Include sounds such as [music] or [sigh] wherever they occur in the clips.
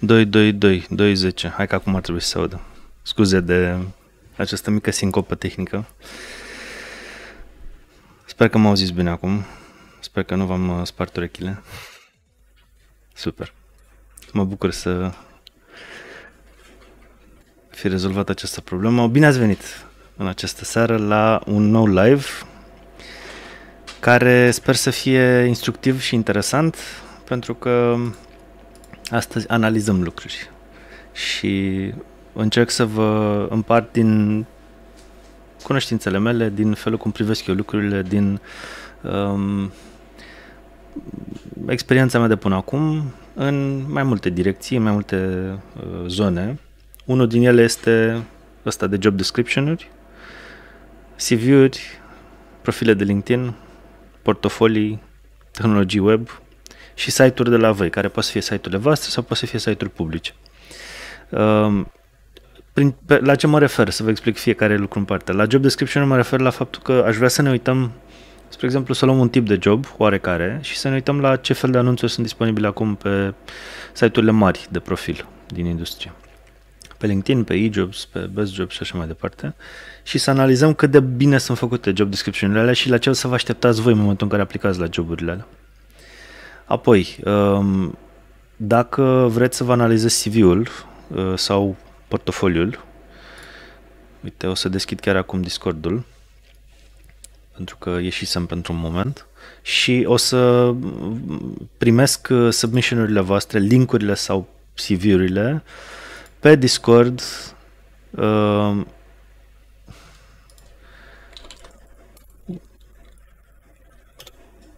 2, 2, 2, 2, 10. Hai că acum ar trebui să se audă. Scuze de această mică sincopă tehnică. Sper că m-au zis bine acum. Sper că nu v-am uh, spart urechile. Super. Mă bucur să fi rezolvat această problemă. Bine ați venit în această seară la un nou live care sper să fie instructiv și interesant pentru că Astăzi analizăm lucruri și încerc să vă împart din cunoștințele mele, din felul cum privesc eu lucrurile, din um, experiența mea de până acum în mai multe direcții, în mai multe uh, zone. Unul din ele este ăsta de job description-uri, CV-uri, profile de LinkedIn, portofolii, tehnologii web, și site-uri de la voi, care pot să fie site-urile voastre sau pot să fie site-uri publice. Um, prin, pe, la ce mă refer? Să vă explic fiecare lucru în parte. La job description mă refer la faptul că aș vrea să ne uităm, spre exemplu, să luăm un tip de job oarecare și să ne uităm la ce fel de anunțuri sunt disponibile acum pe site-urile mari de profil din industrie pe LinkedIn, pe eJobs, pe Best Jobs și așa mai departe și să analizăm cât de bine sunt făcute job description-urile alea și la ce o să vă așteptați voi în momentul în care aplicați la joburile alea. Apoi, um, dacă vreți să vă analizez CV-ul uh, sau portofoliul, uite, o să deschid chiar acum Discord-ul, pentru că ieșisem pentru un moment și o să primesc uh, submission-urile voastre, linkurile sau CV-urile pe Discord uh,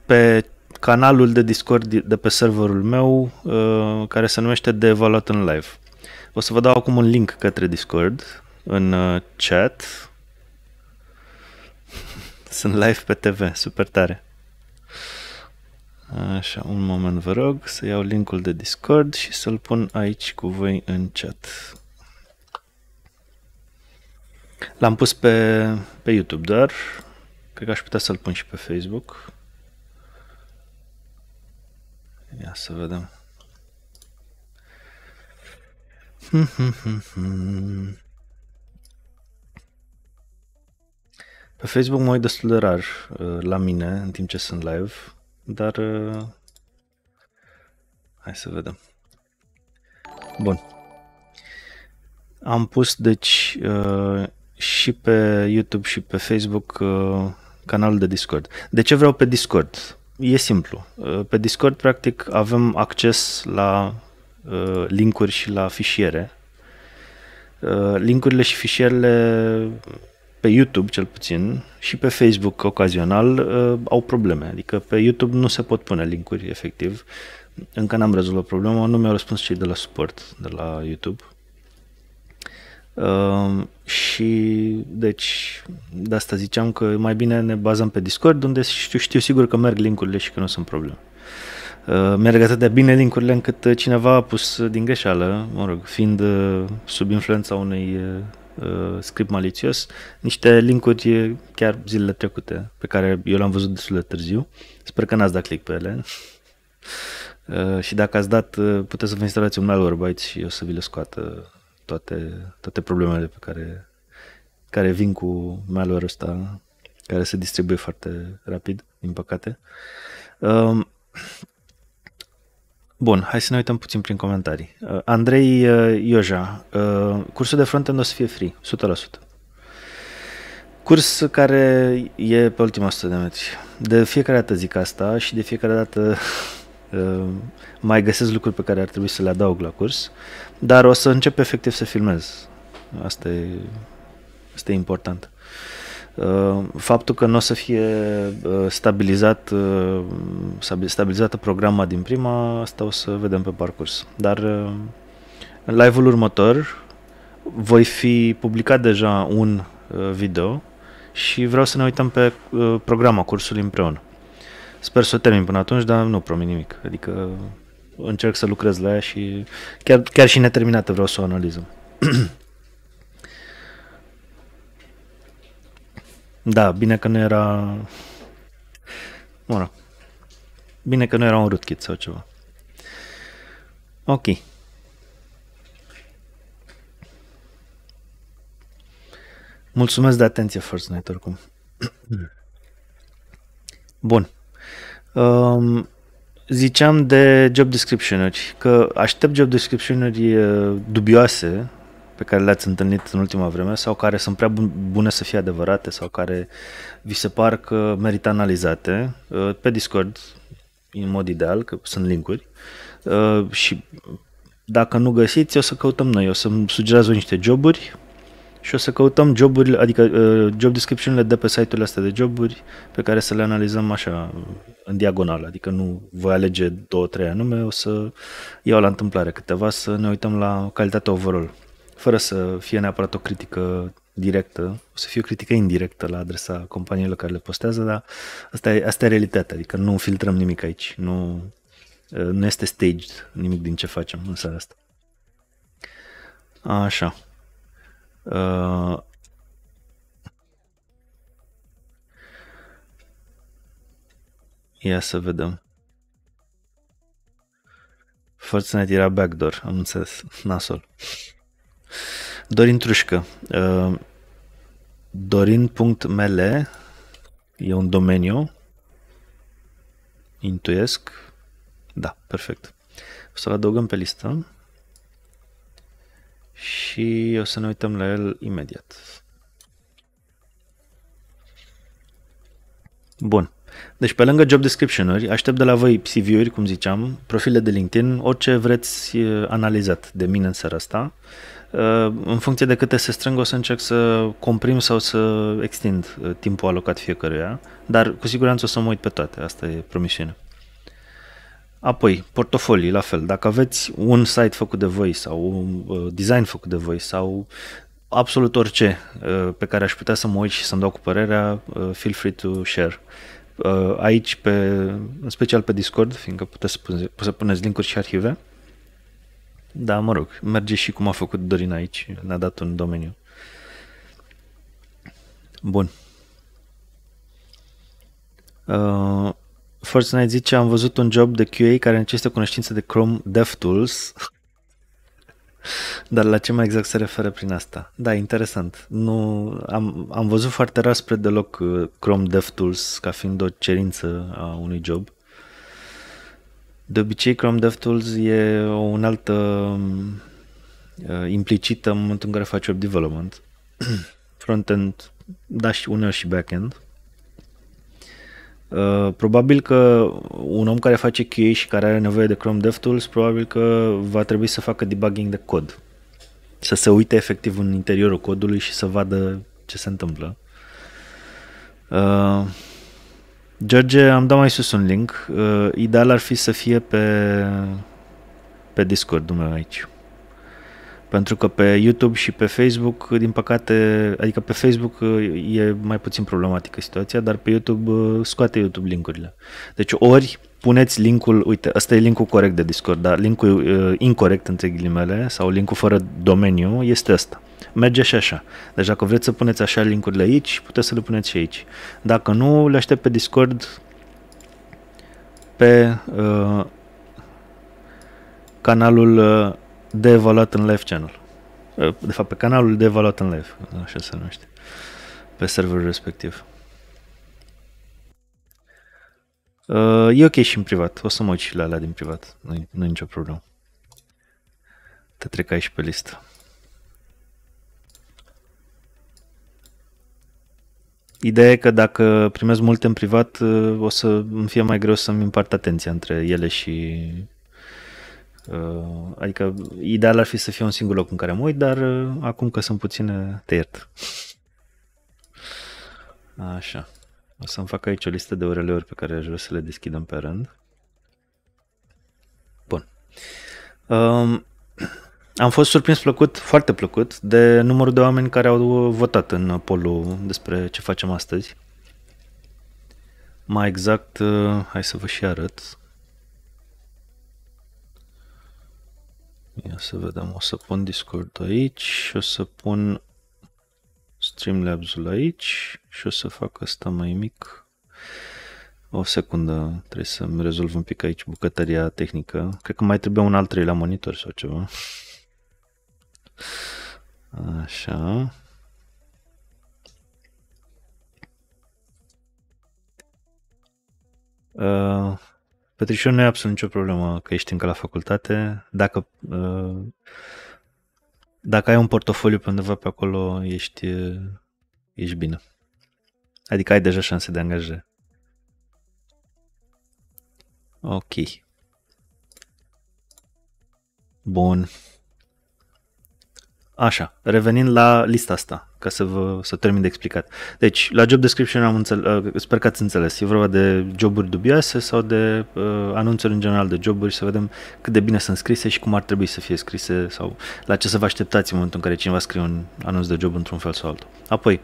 pe canalul de Discord de pe serverul meu uh, care se numește De Evaluat în Live. O să vă dau acum un link către Discord în uh, chat. [laughs] Sunt live pe TV, super tare. Așa, un moment vă rog să iau linkul de Discord și să-l pun aici cu voi în chat. L-am pus pe, pe YouTube doar, cred că aș putea să-l pun și pe Facebook. Ia să vedem. Pe Facebook mă uit destul de rar uh, la mine în timp ce sunt live, dar uh, hai să vedem. Bun. Am pus deci uh, și pe YouTube și pe Facebook canalul de Discord. De ce vreau pe Discord? e simplu. Uh, pe Discord, practic, avem acces la uh, linkuri și la fișiere. Uh, linkurile și fișierele pe YouTube cel puțin și pe Facebook ocazional au probleme. Adică pe YouTube nu se pot pune linkuri efectiv. Încă n-am rezolvat problema, nu mi-au răspuns cei de la suport de la YouTube. Uh, și deci de asta ziceam că mai bine ne bazăm pe Discord unde știu, știu sigur că merg linkurile și că nu sunt probleme. Uh, merg atât de bine linkurile încât eh, cineva a pus eh, din greșeală, mă rog, fiind uh, sub influența unui script malicios, niște linkuri chiar zilele trecute pe care eu le-am văzut destul de târziu. Sper că n-ați dat click pe ele. [laughs] și dacă ați dat, puteți să vă instalați un malwarebytes și o să vi le scoată toate, toate problemele pe care, care vin cu malware ăsta, care se distribuie foarte rapid, din păcate. Um, Bun, hai să ne uităm puțin prin comentarii. Uh, Andrei uh, Ioja, uh, cursul de frontend o să fie free, 100%. Curs care e pe ultima 100 de metri. De fiecare dată zic asta și de fiecare dată [laughs] Ehm, mai găsesc lucruri pe care ar trebui să le adaug la curs, dar o să încep efectiv să filmez. Asta e, asta e important. Ehm, faptul că nu o să fie ehm, stabilizat, stabilizată programa din prima, asta o să vedem pe parcurs. Dar în live-ul următor voi fi publicat deja un video și vreau să ne uităm pe programa cursului împreună. Sper să o termin până atunci, dar nu promit nimic. Adică încerc să lucrez la ea și chiar, chiar și neterminată vreau să o analizăm. [clears throat] da, bine că nu era... rog. Bine că nu era un rootkit sau ceva. Ok. Mulțumesc de atenție, First Night, oricum. [clears throat] Bun. Um, ziceam de job description-uri, că aștept job description-uri uh, dubioase pe care le-ați întâlnit în ultima vreme sau care sunt prea bune să fie adevărate sau care vi se par că merită analizate uh, pe Discord în mod ideal, că sunt linkuri uh, și dacă nu găsiți o să căutăm noi, o să-mi sugerați niște joburi și o să căutăm joburile, adică uh, job description de pe site-urile astea de joburi pe care să le analizăm așa în diagonal, adică nu voi alege două, trei anume, o să iau la întâmplare câteva să ne uităm la calitatea overall, fără să fie neapărat o critică directă, o să fie o critică indirectă la adresa companiilor care le postează, dar asta e, asta e realitatea, adică nu filtrăm nimic aici, nu, uh, nu este staged nimic din ce facem în seara asta. Așa. Uh, ia să vedem. ne era backdoor, am înțeles, nasol. Dorin Trușcă. Uh, Dorin.mele e un domeniu, intuiesc. Da, perfect. O să-l adăugăm pe listă și o să ne uităm la el imediat. Bun. Deci pe lângă job description-uri, aștept de la voi CV-uri, cum ziceam, profile de LinkedIn, orice vreți analizat de mine în seara asta. În funcție de câte se strâng, o să încerc să comprim sau să extind timpul alocat fiecăruia, dar cu siguranță o să mă uit pe toate, asta e promisiunea. Apoi, portofolii, la fel. Dacă aveți un site făcut de voi sau un uh, design făcut de voi sau absolut orice uh, pe care aș putea să mă uit și să-mi dau cu părerea, uh, feel free to share. Aici, pe, în special pe Discord, fiindcă puteți să puneți linkuri și arhive. Da, mă rog, merge și cum a făcut Dorin aici, ne-a dat un domeniu. Bun. Uh, Fortnite zice, am văzut un job de QA care necesită cunoștință de Chrome DevTools. [laughs] Dar la ce mai exact se referă prin asta? Da, interesant. Nu, am, am văzut foarte rar spre deloc uh, Chrome DevTools ca fiind o cerință a unui job. De obicei, Chrome DevTools e o unaltă um, uh, implicită în momentul în care faci web development. [clears throat] Frontend, da și uneori și backend. Uh, probabil că un om care face QA și care are nevoie de Chrome DevTools, probabil că va trebui să facă debugging de cod. Să se uite efectiv în interiorul codului și să vadă ce se întâmplă. Uh, George, am dat mai sus un link. Uh, ideal ar fi să fie pe, pe Discord-ul meu aici. Pentru că pe YouTube și pe Facebook, din păcate, adică pe Facebook e mai puțin problematică situația, dar pe YouTube uh, scoate YouTube linkurile. Deci ori puneți linkul, uite, ăsta e linkul corect de Discord, dar linkul uh, incorrect între ghilimele sau linkul fără domeniu este ăsta. Merge și așa. Deci dacă vreți să puneți așa linkurile aici, puteți să le puneți și aici. Dacă nu, le aștept pe Discord pe uh, canalul uh, de evaluat în live channel. Uh, de fapt, pe canalul de evaluat în live, așa se numește, pe serverul respectiv. Uh, e ok și în privat, o să mă uit și la alea din privat, nu e nu nicio problemă. Te trec aici pe listă. Ideea e că dacă primez multe în privat, uh, o să îmi fie mai greu să-mi împart atenția între ele și Uh, adică ideal ar fi să fie un singur loc în care mă uit, dar uh, acum că sunt puține, te iert. Așa. O să-mi fac aici o listă de orele ori pe care aș vrea să le deschidem pe rând. Bun. Um, am fost surprins plăcut, foarte plăcut, de numărul de oameni care au votat în polul despre ce facem astăzi. Mai exact, uh, hai să vă și arăt. Ia să vedem, o să pun Discord aici, o să pun Streamlabs-ul aici și o să fac asta mai mic. O secundă, trebuie să-mi rezolv un pic aici bucătăria tehnică. Cred că mai trebuie un alt treilea monitor sau ceva. Așa. Uh, Petricior, nu e absolut nicio problemă că ești încă la facultate. Dacă, uh, dacă ai un portofoliu pe undeva pe acolo, ești, uh, ești bine. Adică ai deja șanse de angajare. Ok. Bun. Așa, revenind la lista asta, ca să, vă, să termin de explicat. Deci, la job description am înțel, uh, sper că ați înțeles, e vorba de joburi dubioase sau de uh, anunțuri în general de joburi, să vedem cât de bine sunt scrise și cum ar trebui să fie scrise sau la ce să vă așteptați în momentul în care cineva scrie un anunț de job într-un fel sau altul. Apoi,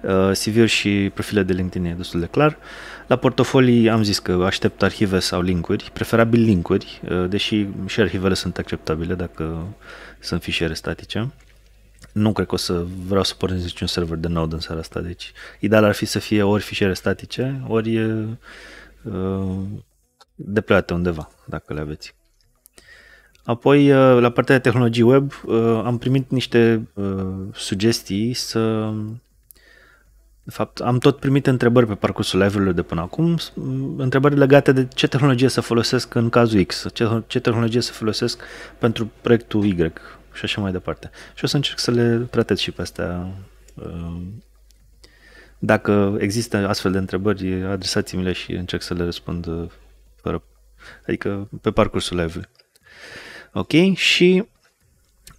uh, CV-uri și profile de LinkedIn e destul de clar. La portofolii am zis că aștept arhive sau linkuri, preferabil linkuri, uh, deși și arhivele sunt acceptabile dacă sunt fișiere statice nu cred că o să vreau să pornesc niciun server de Node în seara asta, deci ideal ar fi să fie ori fișiere statice, ori uh, undeva, dacă le aveți. Apoi, la partea de tehnologii web, am primit niște sugestii să... De fapt, am tot primit întrebări pe parcursul live-urilor de până acum, întrebări legate de ce tehnologie să folosesc în cazul X, ce, ce tehnologie să folosesc pentru proiectul Y, și așa mai departe. Și o să încerc să le tratez și pe astea. Uh, dacă există astfel de întrebări, adresați-mi-le și încerc să le răspund uh, fără, adică pe parcursul live-ului. Ok? Și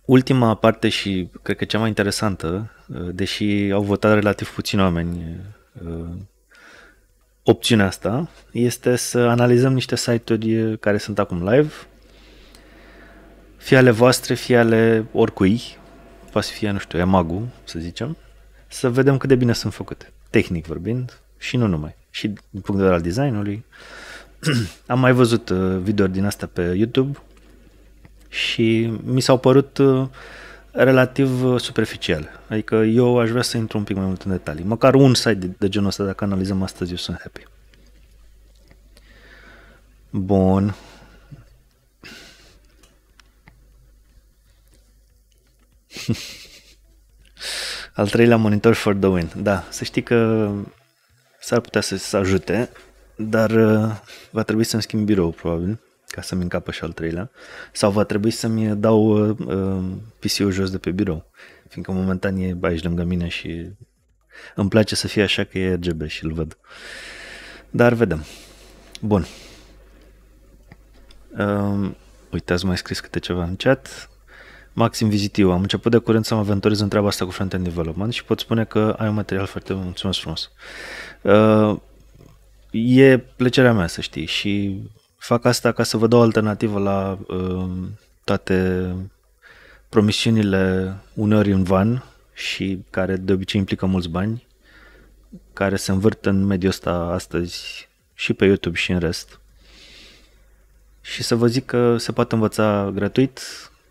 ultima parte și cred că cea mai interesantă, uh, deși au votat relativ puțini oameni opțiunea asta, este să analizăm niște site-uri care sunt acum live fie ale voastre, fie ale oricui, să fie, nu știu, emagu, să zicem, să vedem cât de bine sunt făcute, tehnic vorbind și nu numai, și din punct de vedere al designului. [clears throat] Am mai văzut uh, video din asta pe YouTube și mi s-au părut uh, relativ uh, superficiale. Adică eu aș vrea să intru un pic mai mult în detalii. Măcar un site de, de genul ăsta, dacă analizăm astăzi, eu sunt happy. Bun. [laughs] Al treilea monitor for the win. Da, să știi că s-ar putea să, se ajute, dar uh, va trebui să-mi schimb birou probabil ca să-mi încapă și al treilea sau va trebui să-mi dau uh, uh PC-ul jos de pe birou fiindcă momentan e aici lângă mine și îmi place să fie așa că e RGB și îl văd dar vedem Bun. Um, uitați uite, ați mai scris câte ceva în chat. Maxim Vizitiu, am început de curând să mă aventurez în treaba asta cu front-end development și pot spune că ai un material foarte bun. Mulțumesc frumos. Uh, e plăcerea mea, să știi, și fac asta ca să vă dau o alternativă la uh, toate promisiunile uneori în van și care de obicei implică mulți bani, care se învârt în mediul ăsta astăzi și pe YouTube și în rest. Și să vă zic că se poate învăța gratuit,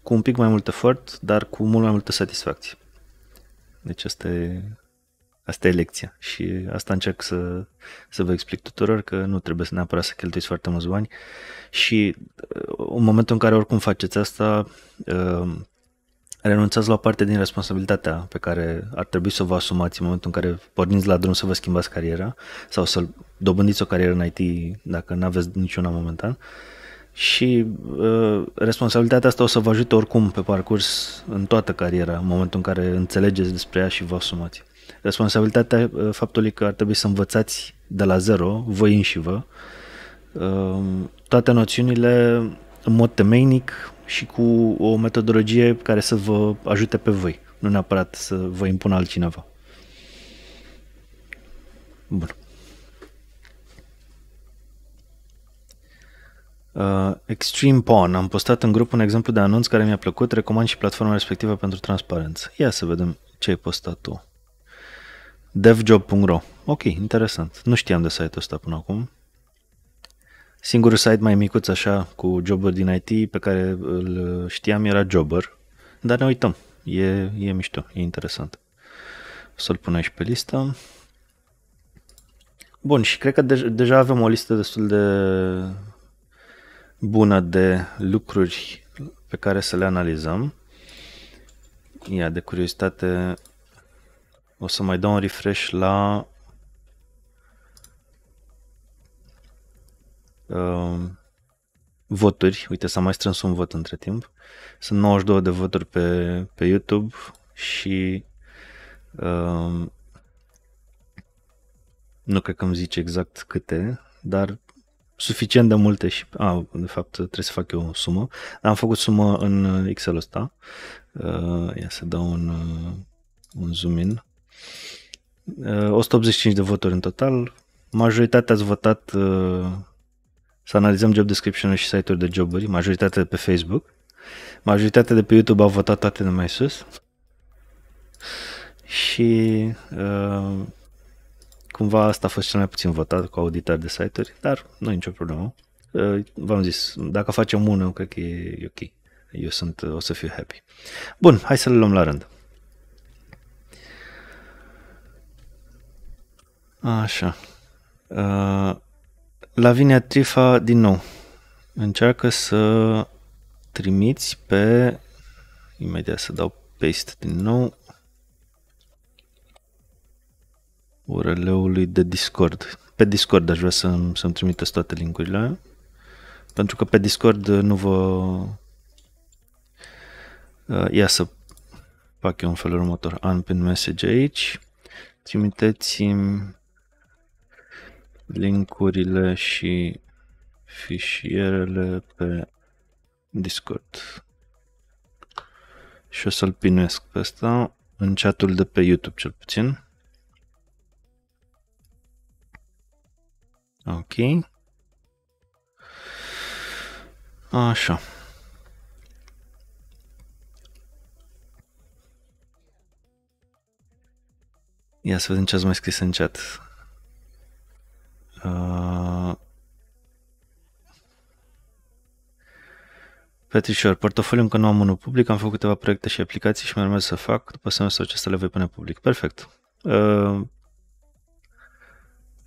cu un pic mai mult efort, dar cu mult mai multă satisfacție. Deci asta e, asta e lecția și asta încerc să, să vă explic tuturor că nu trebuie să neapărat să cheltuiți foarte mulți bani și uh, în momentul în care oricum faceți asta, uh, renunțați la o parte din responsabilitatea pe care ar trebui să vă asumați în momentul în care porniți la drum să vă schimbați cariera sau să dobândiți o carieră în IT dacă nu aveți niciuna momentan. Uh, și uh, responsabilitatea asta o să vă ajute oricum pe parcurs în toată cariera, în momentul în care înțelegeți despre ea și vă asumați. Responsabilitatea uh, faptului că ar trebui să învățați de la zero, voi înși vă, uh, toate noțiunile în mod temeinic și cu o metodologie care să vă ajute pe voi, nu neapărat să vă impună altcineva. Bun. Uh, Extreme Pawn. Am postat în grup un exemplu de anunț care mi-a plăcut. Recomand și platforma respectivă pentru transparență. Ia să vedem ce ai postat tu. devjob.ro Ok, interesant. Nu știam de site-ul ăsta până acum. Singurul site mai micuț așa cu joburi din IT pe care îl știam era Jobber, dar ne uităm. E, e mișto, e interesant. O să-l pun aici pe listă. Bun, și cred că de- deja avem o listă destul de bună de lucruri pe care să le analizăm. Ia, de curiozitate, o să mai dau un refresh la uh, voturi. Uite, s-a mai strâns un vot între timp. Sunt 92 de voturi pe, pe YouTube și uh, nu cred că îmi zice exact câte, dar suficient de multe și, a, de fapt, trebuie să fac eu o sumă. Am făcut sumă în excel ăsta. Uh, ia să dau un, uh, un zoom in. 185 uh, de voturi în total. Majoritatea ați votat să analizăm job description și site-uri de joburi, majoritatea de pe Facebook. Majoritatea de pe YouTube au votat toate de mai sus. Și uh, Cumva asta a fost cel mai puțin votat cu auditor de site-uri, dar nu e nicio problemă. Uh, v-am zis, dacă facem unul, eu cred că e ok. Eu sunt, o să fiu happy. Bun, hai să le luăm la rând. Așa. La uh, Lavinia Trifa, din nou, încearcă să trimiți pe... Imediat să dau paste din nou. URL-ului de Discord. Pe Discord aș vrea să-mi, să-mi trimiteți toate linkurile, pentru că pe Discord nu vă... Uh, ia să fac eu un felul următor. Unpin message aici, trimiteți-mi linkurile și fișierele pe Discord. Și o să-l pinuiesc pe ăsta în chatul de pe YouTube cel puțin. Ok. Așa. Ia să vedem ce ați mai scris în chat. Uh... Petrișor, portofoliu încă nu am unul public, am făcut câteva proiecte și aplicații și mai urmează să fac, după semestrul acesta le voi pune public. Perfect. Uh,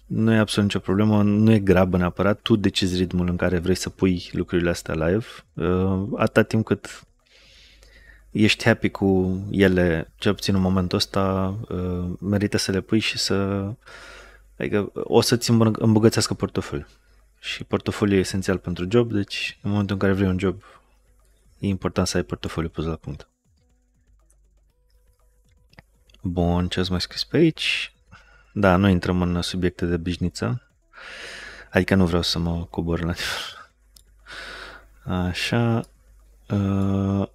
nu e absolut nicio problemă, nu e grabă neapărat, tu decizi ritmul în care vrei să pui lucrurile astea live, uh, atâta timp cât ești happy cu ele, cel puțin în momentul ăsta, uh, merită să le pui și să... Adică o să-ți îmbogățească portofel. Și portofoliul e esențial pentru job, deci în momentul în care vrei un job, e important să ai portofoliul pus la punct. Bun, ce ați mai scris pe aici? Da, nu intrăm în subiecte de bișniță. Adică nu vreau să mă cobor la nivel. Așa. Uh...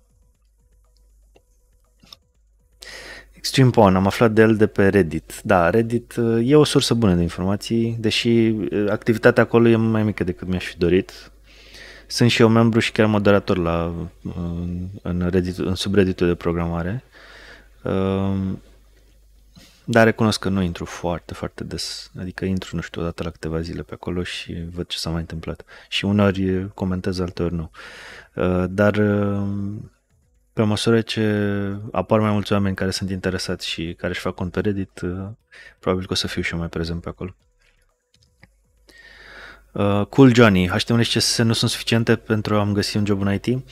Extreme Pawn, am aflat de el de pe Reddit. Da, Reddit uh, e o sursă bună de informații, deși uh, activitatea acolo e mai mică decât mi-aș fi dorit. Sunt și eu membru și chiar moderator la, uh, în, Reddit, în subredditul de programare. Dar recunosc că nu intru foarte, foarte des. Adică intru, nu știu, odată la câteva zile pe acolo și văd ce s-a mai întâmplat. Și uneori comentez, alteori nu. Uh, dar uh, pe măsură ce apar mai mulți oameni care sunt interesați și care își fac cont pe Reddit, uh, probabil că o să fiu și eu mai prezent pe acolo. cool Johnny, HTML și CSS nu sunt suficiente pentru a-mi găsi un job în IT?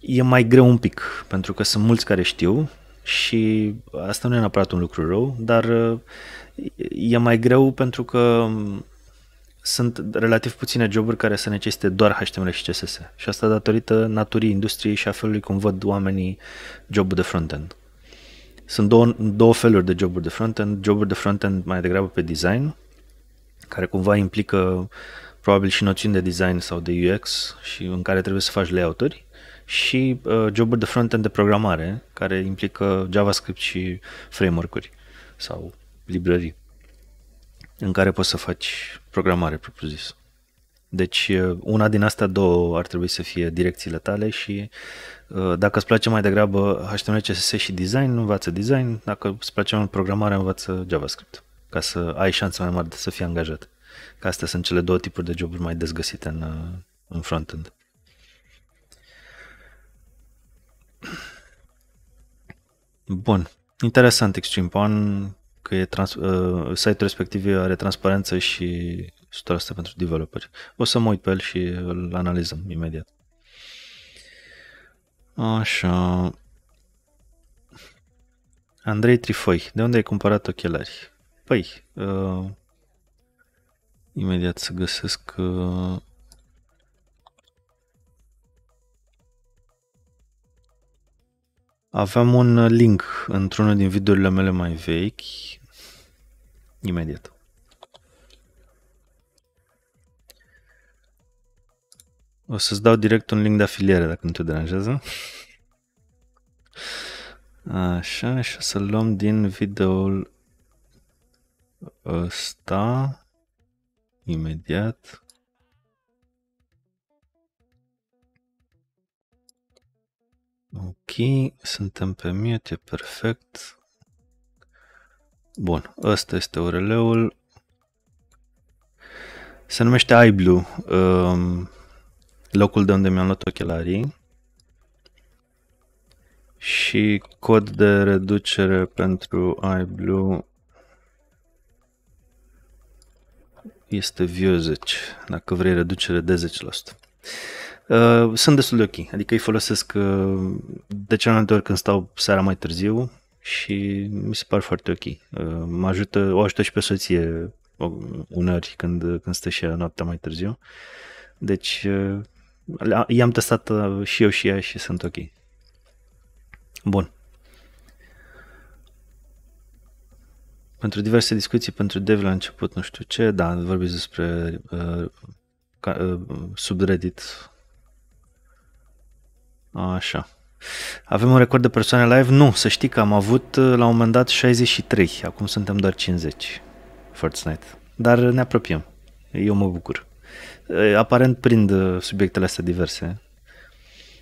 E mai greu un pic, pentru că sunt mulți care știu, și asta nu e neapărat un lucru rău, dar uh, e mai greu pentru că um, sunt relativ puține joburi care să necesite doar HTML și CSS și asta datorită naturii industriei și a felului cum văd oamenii jobul de frontend. Sunt două, două feluri de joburi de frontend, joburi de frontend mai degrabă pe design, care cumva implică probabil și noțiuni de design sau de UX și în care trebuie să faci layout-uri și uh, joburi de front-end de programare, care implică JavaScript și framework-uri sau librării în care poți să faci programare propriu-zis. Deci uh, una din astea două ar trebui să fie direcțiile tale și uh, dacă îți place mai degrabă HTML, CSS și design, învață design, dacă îți place mai programare, învață JavaScript, ca să ai șanse mai mari de să fii angajat. Că astea sunt cele două tipuri de joburi mai dezgăsite în, uh, în front-end. Bun. Interesant Extreme Pan, că e trans, uh, site-ul respectiv are transparență și 100% pentru developeri. O să mă uit pe el și îl analizăm imediat. Așa. Andrei Trifoi, de unde ai cumpărat ochelari? Păi, uh, imediat să găsesc uh, Aveam un link într-unul din videourile mele mai vechi. Imediat. O să-ți dau direct un link de afiliere dacă nu te deranjează. Așa, și o să luăm din videoul ăsta imediat. Ok, suntem pe mute, perfect. Bun, ăsta este URL-ul. Se numește iBlue, um, locul de unde mi-am luat ochelarii. Și cod de reducere pentru iBlue este View 10, dacă vrei reducere de 10%. Uh, sunt destul de ok, adică îi folosesc uh, de cel mai multe ori când stau seara mai târziu și mi se par foarte ok. Uh, mă ajută, o ajută și pe soție uneori când, când stă și ea noaptea mai târziu. Deci uh, i-am testat uh, și eu și ea și sunt ok. Bun. Pentru diverse discuții, pentru dev la început, nu știu ce, da, vorbiți despre uh, uh subreddit Așa. Avem un record de persoane live? Nu, să știi că am avut uh, la un moment dat 63, acum suntem doar 50. First Night. Dar ne apropiem. Eu mă bucur. Uh, aparent prind uh, subiectele astea diverse.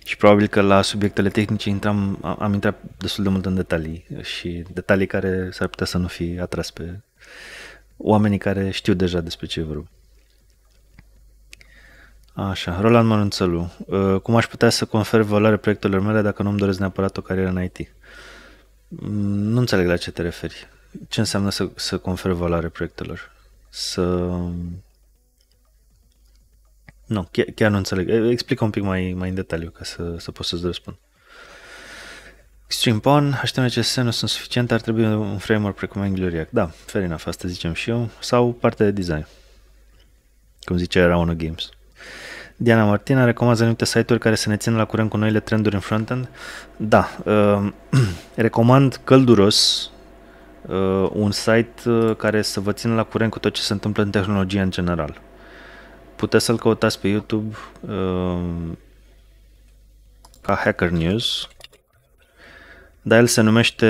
Și probabil că la subiectele tehnice intram, am intrat destul de mult în detalii și detalii care s-ar putea să nu fi atras pe oamenii care știu deja despre ce vorbim. Așa, Roland Mărunțălu, uh, cum aș putea să confer valoare proiectelor mele dacă nu îmi doresc neapărat o carieră în IT? Mm, nu înțeleg la ce te referi. Ce înseamnă să, să confer valoare proiectelor? Să... Nu, chiar, chiar nu înțeleg. Explică un pic mai, mai în detaliu ca să, să pot să-ți răspund. StreamPon, HTML, CSS nu sunt suficiente, ar trebui un framework precum Angular React. Da, fair enough, asta zicem și eu. Sau parte de design. Cum zicea Rauno Games. Diana Martina, recomandă anumite site-uri care să ne țină la curent cu noile trenduri în frontend? Da, uh, [clears throat] recomand călduros uh, un site uh, care să vă țină la curent cu tot ce se întâmplă în tehnologie în general. Puteți să-l căutați pe YouTube uh, ca Hacker News, dar el se numește,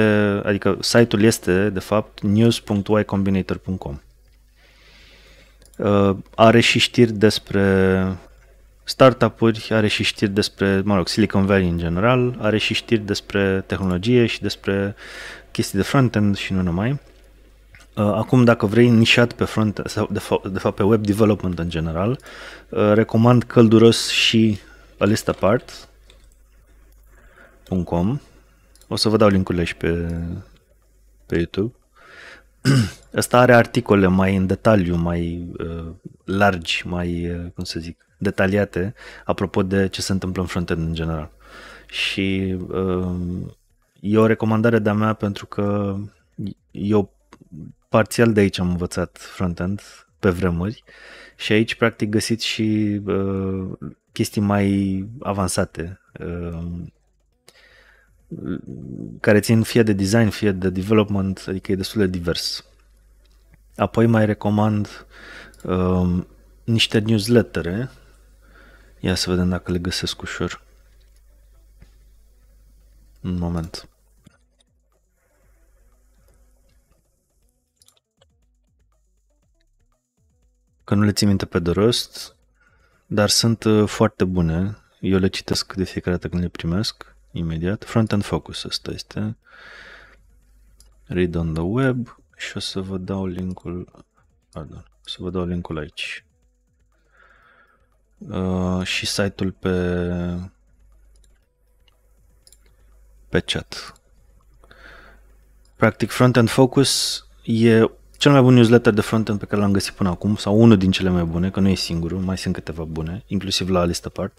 adică site-ul este de fapt news.ycombinator.com. Uh, are și știri despre startup-uri, are și știri despre, mă rog, Silicon Valley în general, are și știri despre tehnologie și despre chestii de front-end și nu numai. Uh, acum, dacă vrei nișat pe front sau de, fa- de fapt pe web development în general, uh, recomand călduros și alistapart.com. O să vă dau linkurile și pe, pe YouTube. [clears throat] Ăsta are articole mai în detaliu, mai uh, largi, mai, uh, cum să zic, detaliate, apropo de ce se întâmplă în frontend în general. Și uh, e o recomandare de-a mea pentru că eu parțial de aici am învățat frontend pe vremuri și aici practic găsiți și uh, chestii mai avansate. Uh, care țin fie de design, fie de development, adică e destul de divers. Apoi mai recomand um, niște newslettere. Ia să vedem dacă le găsesc ușor. Un moment. Că nu le țin minte pe de rost, dar sunt uh, foarte bune. Eu le citesc de fiecare dată când le primesc imediat. Front and Focus ăsta este. Read on the web și o să vă dau linkul, pardon, o să vă dau linkul aici. Uh, și site-ul pe pe chat. Practic, Frontend Focus e cel mai bun newsletter de frontend pe care l-am găsit până acum, sau unul din cele mai bune, că nu e singurul, mai sunt câteva bune, inclusiv la Uh,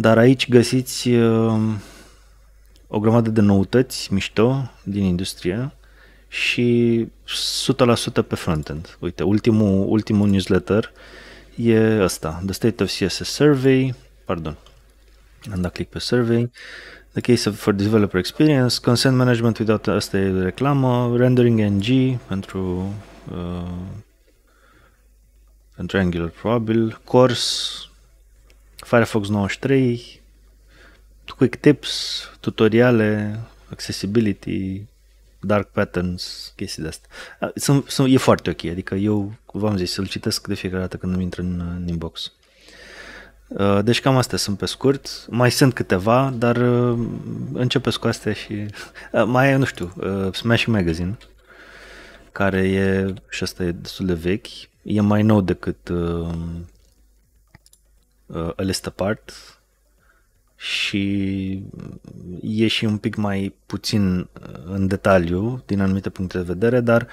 dar aici găsiți uh, o grămadă de noutăți mișto din industrie și 100% pe frontend. Uite, ultimul, ultimul newsletter e ăsta, The State of CSS Survey, pardon, am dat click pe Survey, The Case of, for Developer Experience, Consent Management Without, asta e reclamă, Rendering NG pentru, uh, pentru Angular probabil, Course, Firefox 93, Quick Tips, tutoriale, accessibility, dark patterns, chestii de-astea. Sunt, sunt, e foarte ok, adică eu, v-am zis, îl citesc de fiecare dată când îmi intră în, în inbox. Deci cam astea sunt pe scurt, mai sunt câteva, dar începe cu astea și mai e, nu știu, Smash Magazine, care e, și asta e destul de vechi, e mai nou decât Uh, a list apart și e și un pic mai puțin uh, în detaliu din anumite puncte de vedere, dar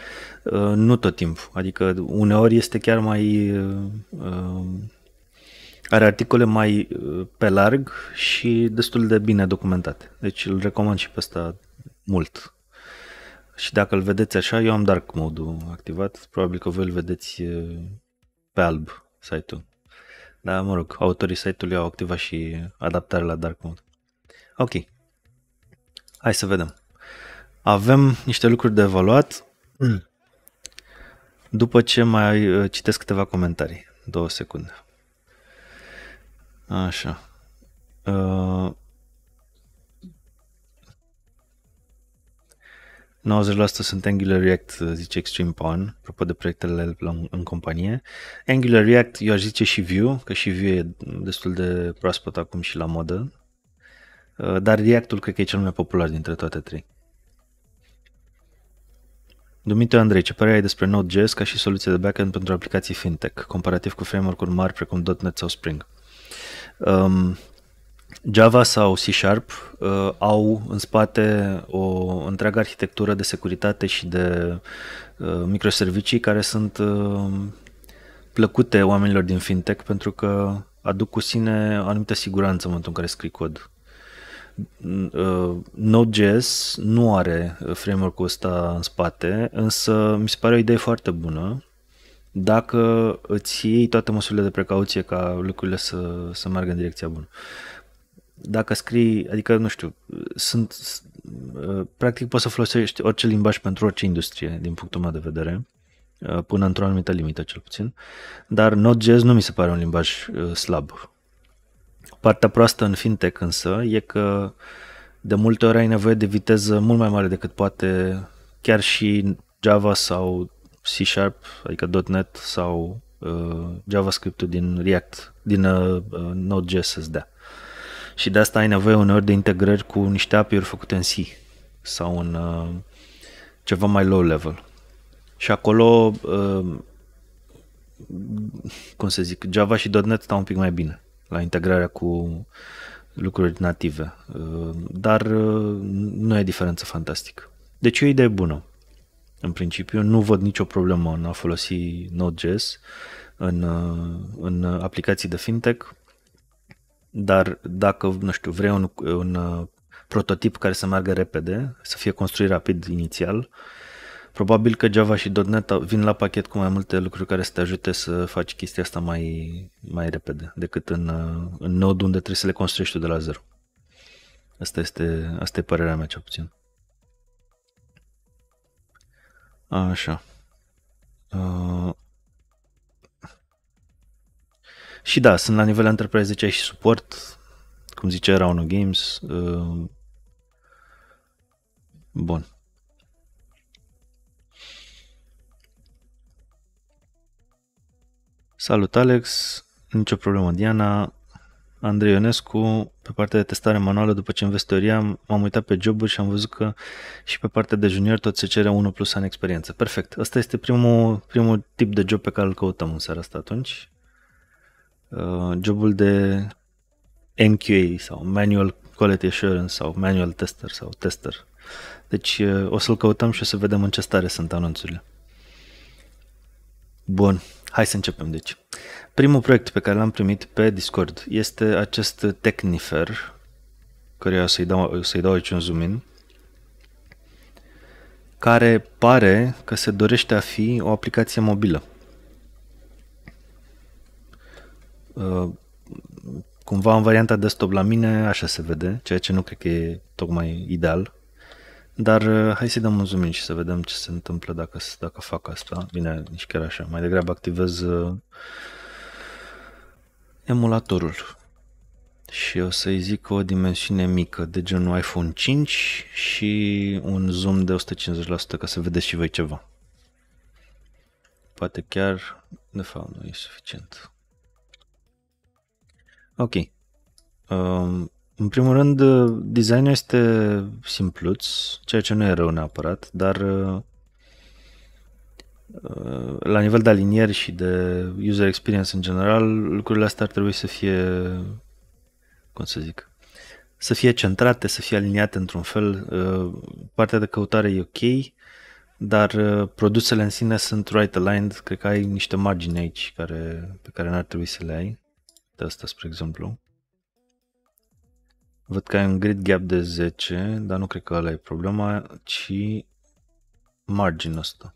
uh, nu tot timpul. Adică uneori este chiar mai are articole mai pe larg și destul de bine documentate. Deci îl recomand și pe ăsta mult. Și dacă îl vedeți așa, eu am dark mode-ul activat, probabil că voi îl vedeți pe alb site-ul. Da, mă rog, autorii site-ului au activat și adaptarea la dark mode. Ok. Hai să vedem. Avem niște lucruri de evaluat. Mm. După ce mai uh, citesc câteva comentarii. Două secunde. Așa. Uh, 90% sunt Angular React, zice Extreme Pawn, apropo de proiectele în, în companie. Angular React, eu aș zice și Vue, că și Vue e destul de proaspăt acum și la modă. Uh, dar React-ul cred că e cel mai popular dintre toate trei. Dumitru Andrei, ce părere ai despre Node.js ca și soluție de backend pentru aplicații fintech, comparativ cu framework-uri mari precum .NET sau Spring? Um, Java sau C Sharp uh, au în spate o întreagă arhitectură de securitate și de uh, microservicii care sunt uh, plăcute oamenilor din fintech pentru că aduc cu sine o anumită siguranță în momentul în care scrii cod. Uh, Node.js nu are framework-ul ăsta în spate, însă mi se pare o idee foarte bună dacă îți iei toate măsurile de precauție ca lucrurile să, să meargă în direcția bună. Uh, dacă scrii, adică nu știu, sunt, uh, practic poți să folosești orice limbaj pentru orice industrie, din punctul meu de vedere, uh, până într-o anumită limită cel puțin, dar Node.js nu mi se pare un limbaj uh, slab. Partea proastă în fintech însă e că de multe ori ai nevoie de viteză mult mai mare decât poate chiar și Java sau C Sharp, adică .NET sau uh, JavaScript-ul din React, din uh, Node.js să-ți dea și de asta ai nevoie uneori de integrări cu niște API-uri făcute în C sau în uh, ceva mai low level. Și acolo, uh, cum să zic, Java și .NET stau un pic mai bine la integrarea cu lucruri native, uh, dar uh, nu e diferență fantastică. Deci e o idee bună. În principiu, nu văd nicio problemă în a folosi Node.js în, uh, în aplicații de fintech dar dacă, nu știu, vrei un, un uh, prototip care să meargă repede, să fie construit rapid inițial, probabil că Java și .NET vin la pachet cu mai multe lucruri care să te ajute să faci chestia asta mai, mai repede decât în, uh, în node unde trebuie să le construiești tu de la zero. Asta este, asta e părerea mea cel puțin. Așa. Uh, și da, sunt la nivel Enterprise 10 și suport, cum zice Rauno Games. Uh, bun. Salut Alex, nicio problemă Diana, Andrei Ionescu, pe partea de testare manuală, după ce înveți teoria, m-am uitat pe joburi și am văzut că și pe partea de junior tot se cere 1 plus an experiență. Perfect, asta este primul, primul tip de job pe care îl căutăm în seara asta atunci. Uh, jobul de MQA sau Manual Quality Assurance sau Manual Tester sau Tester. Deci uh, o să-l căutăm și o să vedem în ce stare sunt anunțurile. Bun, hai să începem deci. Primul proiect pe care l-am primit pe Discord este acest Technifer, care o să-i dau, să dau aici un zoom in, care pare că se dorește a fi o aplicație mobilă. Uh, cumva în varianta desktop la mine așa se vede, ceea ce nu cred că e tocmai ideal. Dar uh, hai să-i dăm un zoom și să vedem ce se întâmplă dacă, dacă fac asta. Bine, nici chiar așa. Mai degrabă activez uh, emulatorul și o să-i zic o dimensiune mică de genul iPhone 5 și un zoom de 150% ca să vedeți și voi ceva. Poate chiar, de fapt, nu e suficient. Ok. Uh, în primul rând, uh, designul este simpluț, ceea ce nu e rău neapărat, dar uh, uh, la nivel de alinieri și de user experience în general, lucrurile astea ar trebui să fie, cum să zic, să fie centrate, să fie aliniate într-un fel. Partea de căutare e ok, dar produsele în sine sunt right aligned, cred că ai niște margini aici care, pe care n-ar trebui să le ai de asta, spre exemplu. Văd că ai un grid gap de 10, dar nu cred că ăla e problema, ci marginul ăsta.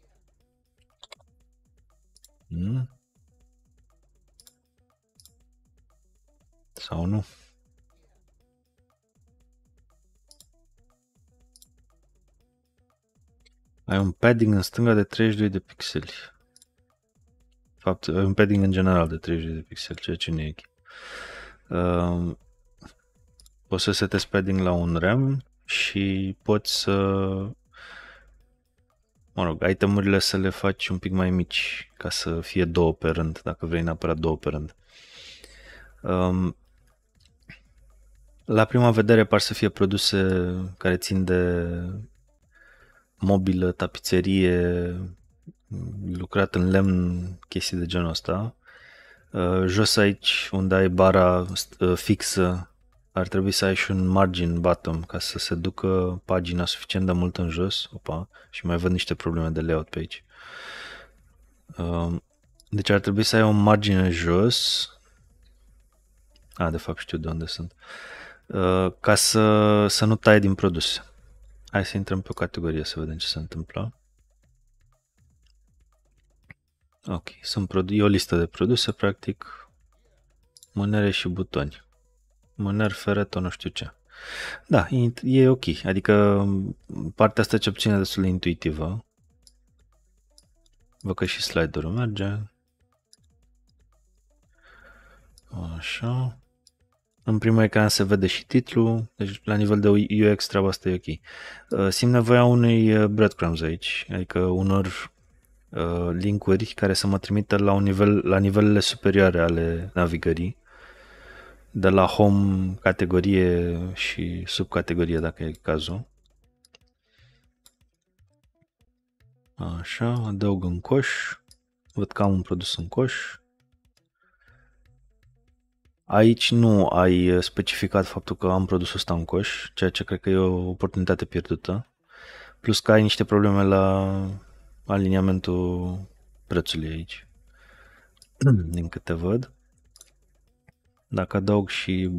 Hmm? Sau nu? Ai un padding în stânga de 32 de pixeli. De fapt, ai un padding în general de 32 de pixeli, ceea ce nu e Uh, poți să setezi padding la un RAM și poți să mă rog, itemurile să le faci un pic mai mici ca să fie două pe rând, dacă vrei neapărat două pe rând. Um, la prima vedere par să fie produse care țin de mobilă, tapiserie, lucrat în lemn, chestii de genul ăsta. Uh, jos aici unde ai bara uh, fixă ar trebui să ai și un margin bottom ca să se ducă pagina suficient de mult în jos. Opa, și mai văd niște probleme de layout pe aici. Uh, deci ar trebui să ai o margine jos. A, de fapt știu de unde sunt. Ca să, să nu tai din produs. Hai să intrăm pe o categorie să vedem ce se întâmplă. Ok, sunt e o listă de produse, practic, mânere și butoni. Mâner, feretă, nu știu ce. Da, e, ok, adică partea asta ce puțin destul de intuitivă. Văd că și slider-ul merge. Așa. În primul ecran se vede și titlul, deci la nivel de UX treaba asta e ok. Uh, simt nevoia unui uh, breadcrumbs aici, adică unor Uh, linkuri care să mă trimită la, un nivel, la nivelele superioare ale navigării, de la home, categorie și subcategorie, dacă e cazul. Așa, adaug în coș. Văd că am un produs în coș. Aici nu ai specificat faptul că am produsul ăsta în coș, ceea ce cred că e o oportunitate pierdută. Plus că ai niște probleme la aliniamentul prețului aici, [clears throat] din câte văd. Dacă adaug și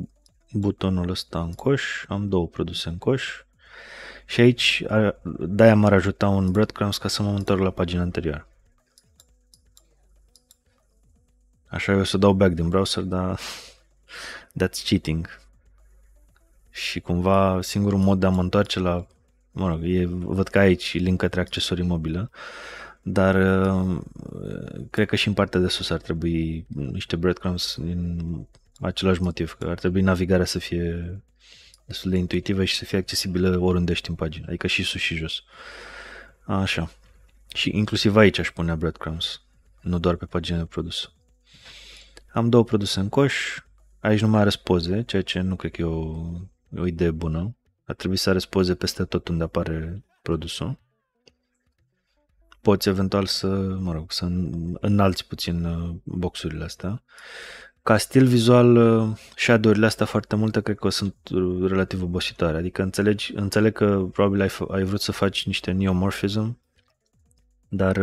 butonul ăsta în coș, am două produse în coș și aici de-aia m-ar ajuta un breadcrumbs ca să mă întorc la pagina anterioară. Așa eu o să dau back din browser, dar [laughs] that's cheating. Și cumva singurul mod de a mă întoarce la mă rog, e, văd că aici link către accesorii mobilă, dar uh, cred că și în partea de sus ar trebui niște breadcrumbs din același motiv, că ar trebui navigarea să fie destul de intuitivă și să fie accesibilă oriunde ești în pagină, adică și sus și jos. Așa. Și inclusiv aici aș pune breadcrumbs, nu doar pe pagina de produs. Am două produse în coș, aici nu mai arăs poze, ceea ce nu cred că e o, o idee bună, ar trebui să arăți poze peste tot unde apare produsul. Poți eventual să, mă rog, să înalți puțin uh, boxurile astea. Ca stil vizual, uh, shadow-urile astea foarte multe cred că sunt uh, relativ obositoare. Adică înțelegi, înțeleg că probabil ai, ai vrut să faci niște neomorphism, dar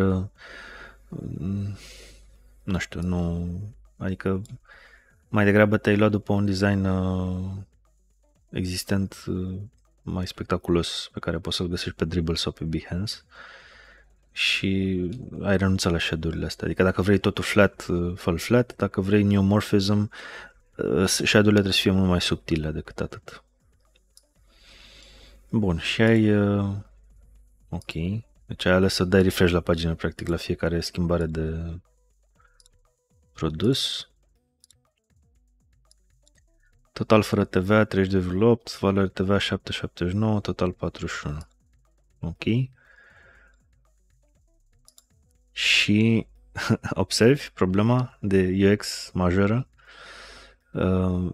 mm, nu știu, nu, adică mai degrabă te-ai luat după un design existent mai spectaculos pe care poți să-l găsești pe Dribble sau pe Behance și ai renunțat la shadow-urile astea. Adică dacă vrei totul flat, uh, fă flat, dacă vrei neomorphism, uh, shadow-urile trebuie să fie mult mai subtile decât atât. Bun, și ai... Uh, ok. Deci ai ales să dai refresh la pagină, practic, la fiecare schimbare de produs. Total fără TVA 32,8, valoare TVA 7,79, total 41. Ok. Și [laughs] observi problema de UX majoră. Uh,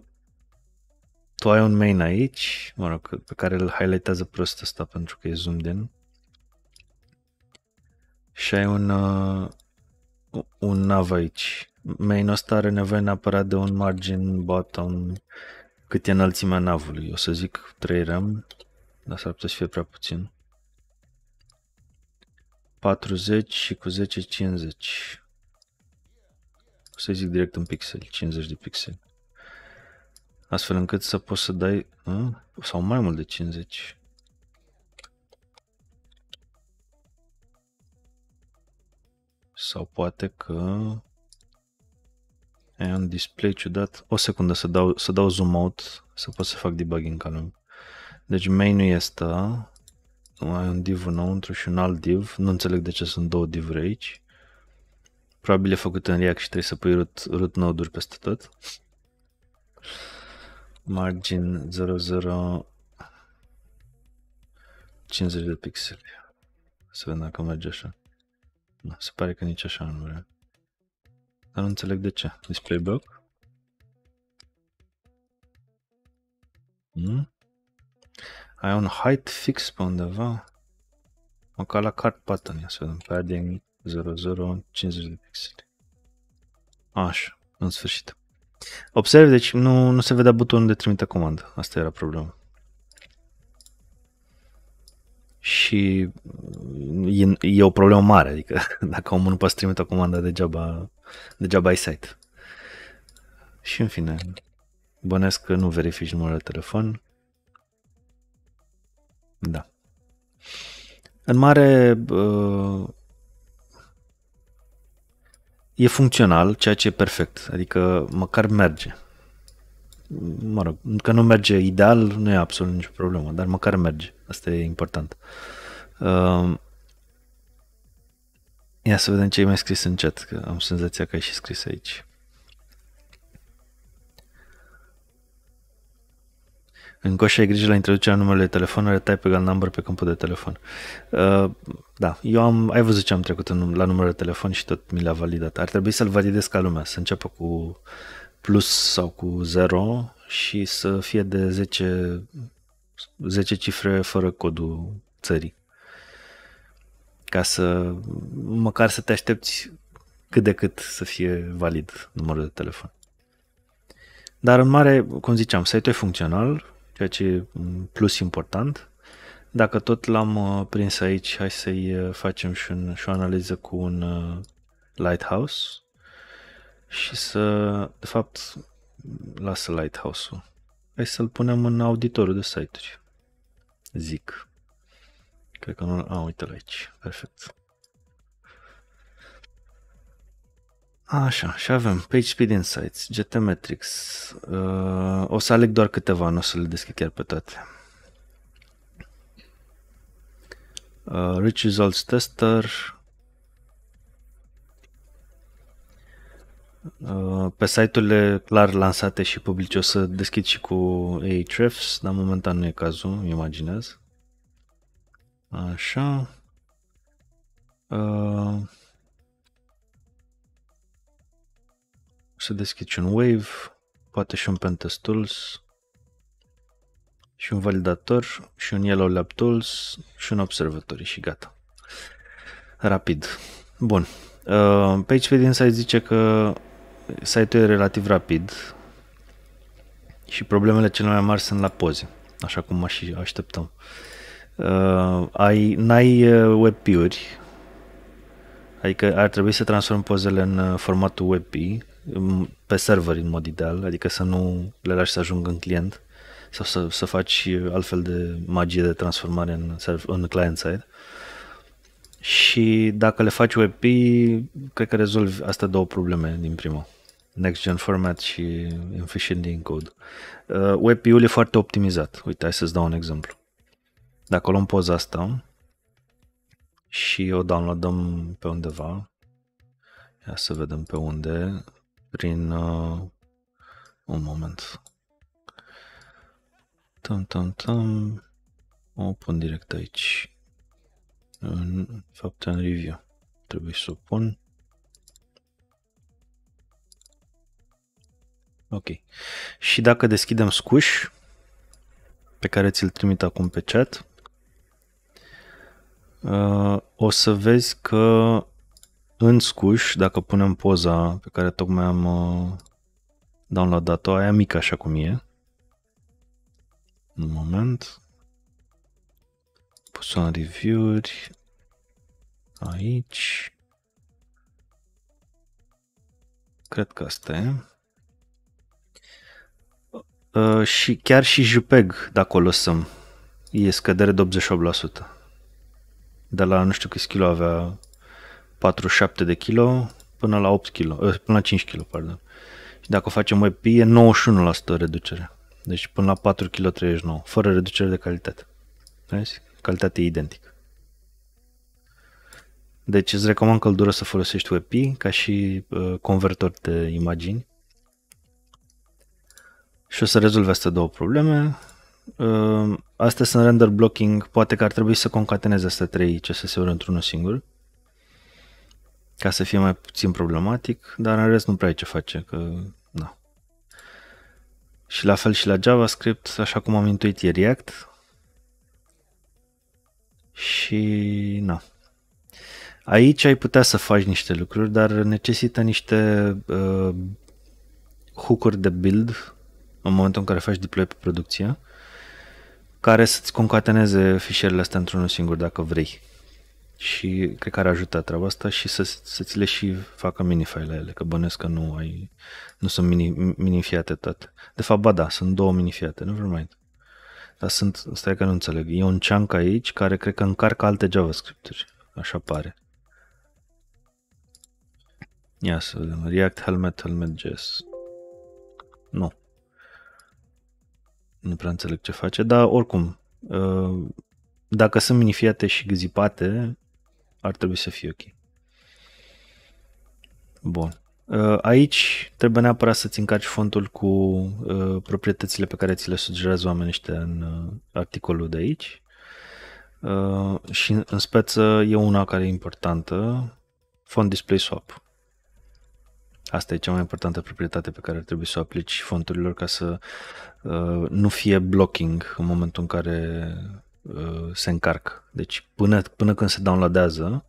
tu ai un main aici, mă rog, pe care îl highlightează prost asta pentru că e zoom din. Și ai un, uh, un nav aici main ăsta are nevoie neapărat de un margin bottom cât e înălțimea navului. O să zic 3 ram, dar s-ar putea să fie prea puțin. 40 și cu 10 50. O să zic direct în pixel, 50 de pixel. Astfel încât să poți să dai, a? sau mai mult de 50. Sau poate că E, un display ciudat. O secundă să dau, să dau zoom out să pot să fac debugging calm. Deci main-ul este nu ai un div înăuntru și un alt div. Nu înțeleg de ce sunt două divuri aici. Probabil e făcut în React și trebuie să pui root, root node-uri peste tot. Margin 00 50 de pixeli. Să vedem dacă merge așa. Nu. se pare că nici așa nu vrea. Dar nu înțeleg de ce. Display block. Hmm? Ai un height fix pe undeva? Măcar la card pattern, ia să vedem, padding 00, 50 de pixeli. Așa, în sfârșit. Observi, deci nu, nu se vedea butonul de trimite comandă. Asta era problema și e, e o problemă mare, adică [laughs] dacă omul nu poate trimite o comandă degeaba, degeaba ai site. Și în fine, bănesc că nu verifici numărul de telefon. Da. În mare, e funcțional, ceea ce e perfect, adică măcar merge. Mă rog, că nu merge ideal, nu e absolut nicio problemă, dar măcar merge. Asta e important. Uh, ia să vedem ce ai mai scris în chat, că am senzația că ai și scris aici. În coș ai grijă la introducerea numelui de telefon, retai pe number pe câmpul de telefon. Uh, da, eu am, ai văzut ce am trecut în, la numărul de telefon și tot mi l-a validat. Ar trebui să-l validez ca lumea, să înceapă cu plus sau cu 0 și să fie de 10 10 cifre fără codul țării. Ca să măcar să te aștepți cât de cât să fie valid numărul de telefon. Dar în mare, cum ziceam, site-ul e funcțional, ceea ce e un plus important. Dacă tot l-am uh, prins aici, hai să-i uh, facem și, un, și o analiză cu un uh, Lighthouse și să, de fapt, lasă Lighthouse-ul. Hai să-l punem în auditorul de site-uri. Zic. Cred că nu... A, uite-l aici. Perfect. Așa, și avem PageSpeed Insights, GT Metrics. Uh, o să aleg doar câteva, nu o să le deschid chiar pe toate. Uh, Rich Results Tester, Uh, pe site-urile clar lansate și publice o să deschid și cu Ahrefs, dar momentan nu e cazul, îmi imaginez. Așa. Uh, o să deschid și un Wave, poate și un Pentest Tools, și un validator, și un Yellow Lab Tools, și un observatory și gata. Rapid. Bun. Uh, din site zice că site-ul e relativ rapid și problemele cele mai mari sunt la poze, așa cum mă și așteptăm. Uh, ai, n-ai uh, WebP-uri, adică ar trebui să transform pozele în uh, formatul WebP, um, pe server în mod ideal, adică să nu le lași să ajungă în client sau să, să faci altfel de magie de transformare în, în client-side. Și dacă le faci WebP, cred că rezolvi astea două probleme din prima next gen format și efficient din Uh, WebPU-ul e foarte optimizat. Uite, hai să-ți dau un exemplu. Dacă luăm poza asta și o downloadăm pe undeva, ia să vedem pe unde, prin uh, un moment. Tam, tam, tam. O pun direct aici. În fapt, în review. Trebuie să o pun. Ok. Și dacă deschidem scuș, pe care ți-l trimit acum pe chat, uh, o să vezi că în scuș, dacă punem poza pe care tocmai am uh, downloadat-o, aia mică așa cum e. Un moment. Pus în review-uri. Aici. Cred că asta e. Uh, și chiar și JPEG, dacă o lăsăm, e scădere de 88%. De la nu știu câți kilo avea 47 de kilo până la 8 kilo, uh, până la 5 kilo, pardon. Și dacă o facem WebP e 91% reducere. Deci până la 4 kg 39, fără reducere de calitate. Vezi? Calitatea e identică. Deci îți recomand căldură să folosești WebP ca și uh, convertor de imagini și o să rezolve astea două probleme. Ă, astea sunt render blocking, poate că ar trebui să concateneze astea trei CSS-uri într-unul singur ca să fie mai puțin problematic, dar în rest nu prea ai ce face, că da. Și la fel și la JavaScript, așa cum am intuit, e React. Și na. Aici ai putea să faci niște lucruri, dar necesită niște uh, ă, hook de build în momentul în care faci deploy pe producție, care să-ți concateneze fișierele astea într-unul singur dacă vrei. Și cred că ar ajuta treaba asta și să, să ți le și facă file ele, că bănesc că nu ai, nu sunt mini, mini fiate tot. De fapt, ba da, sunt două mini fiate, minifiate, nevermind. Dar sunt, stai că nu înțeleg, e un chunk aici care cred că încarcă alte JavaScript-uri, așa pare. Ia să vedem, React Helmet Helmet JS. Nu, nu prea înțeleg ce face, dar oricum, uh, dacă sunt minifiate și gzipate, ar trebui să fie ok. Bun. Uh, aici trebuie neapărat să-ți încarci fontul cu uh, proprietățile pe care ți le sugerează oamenii ăștia în articolul de aici. și în, în speță e una care e importantă, font display swap. Asta e cea mai importantă proprietate pe care ar trebui să o aplici fonturilor ca să uh, nu fie blocking în momentul în care uh, se încarcă. Deci până, până când se downloadează,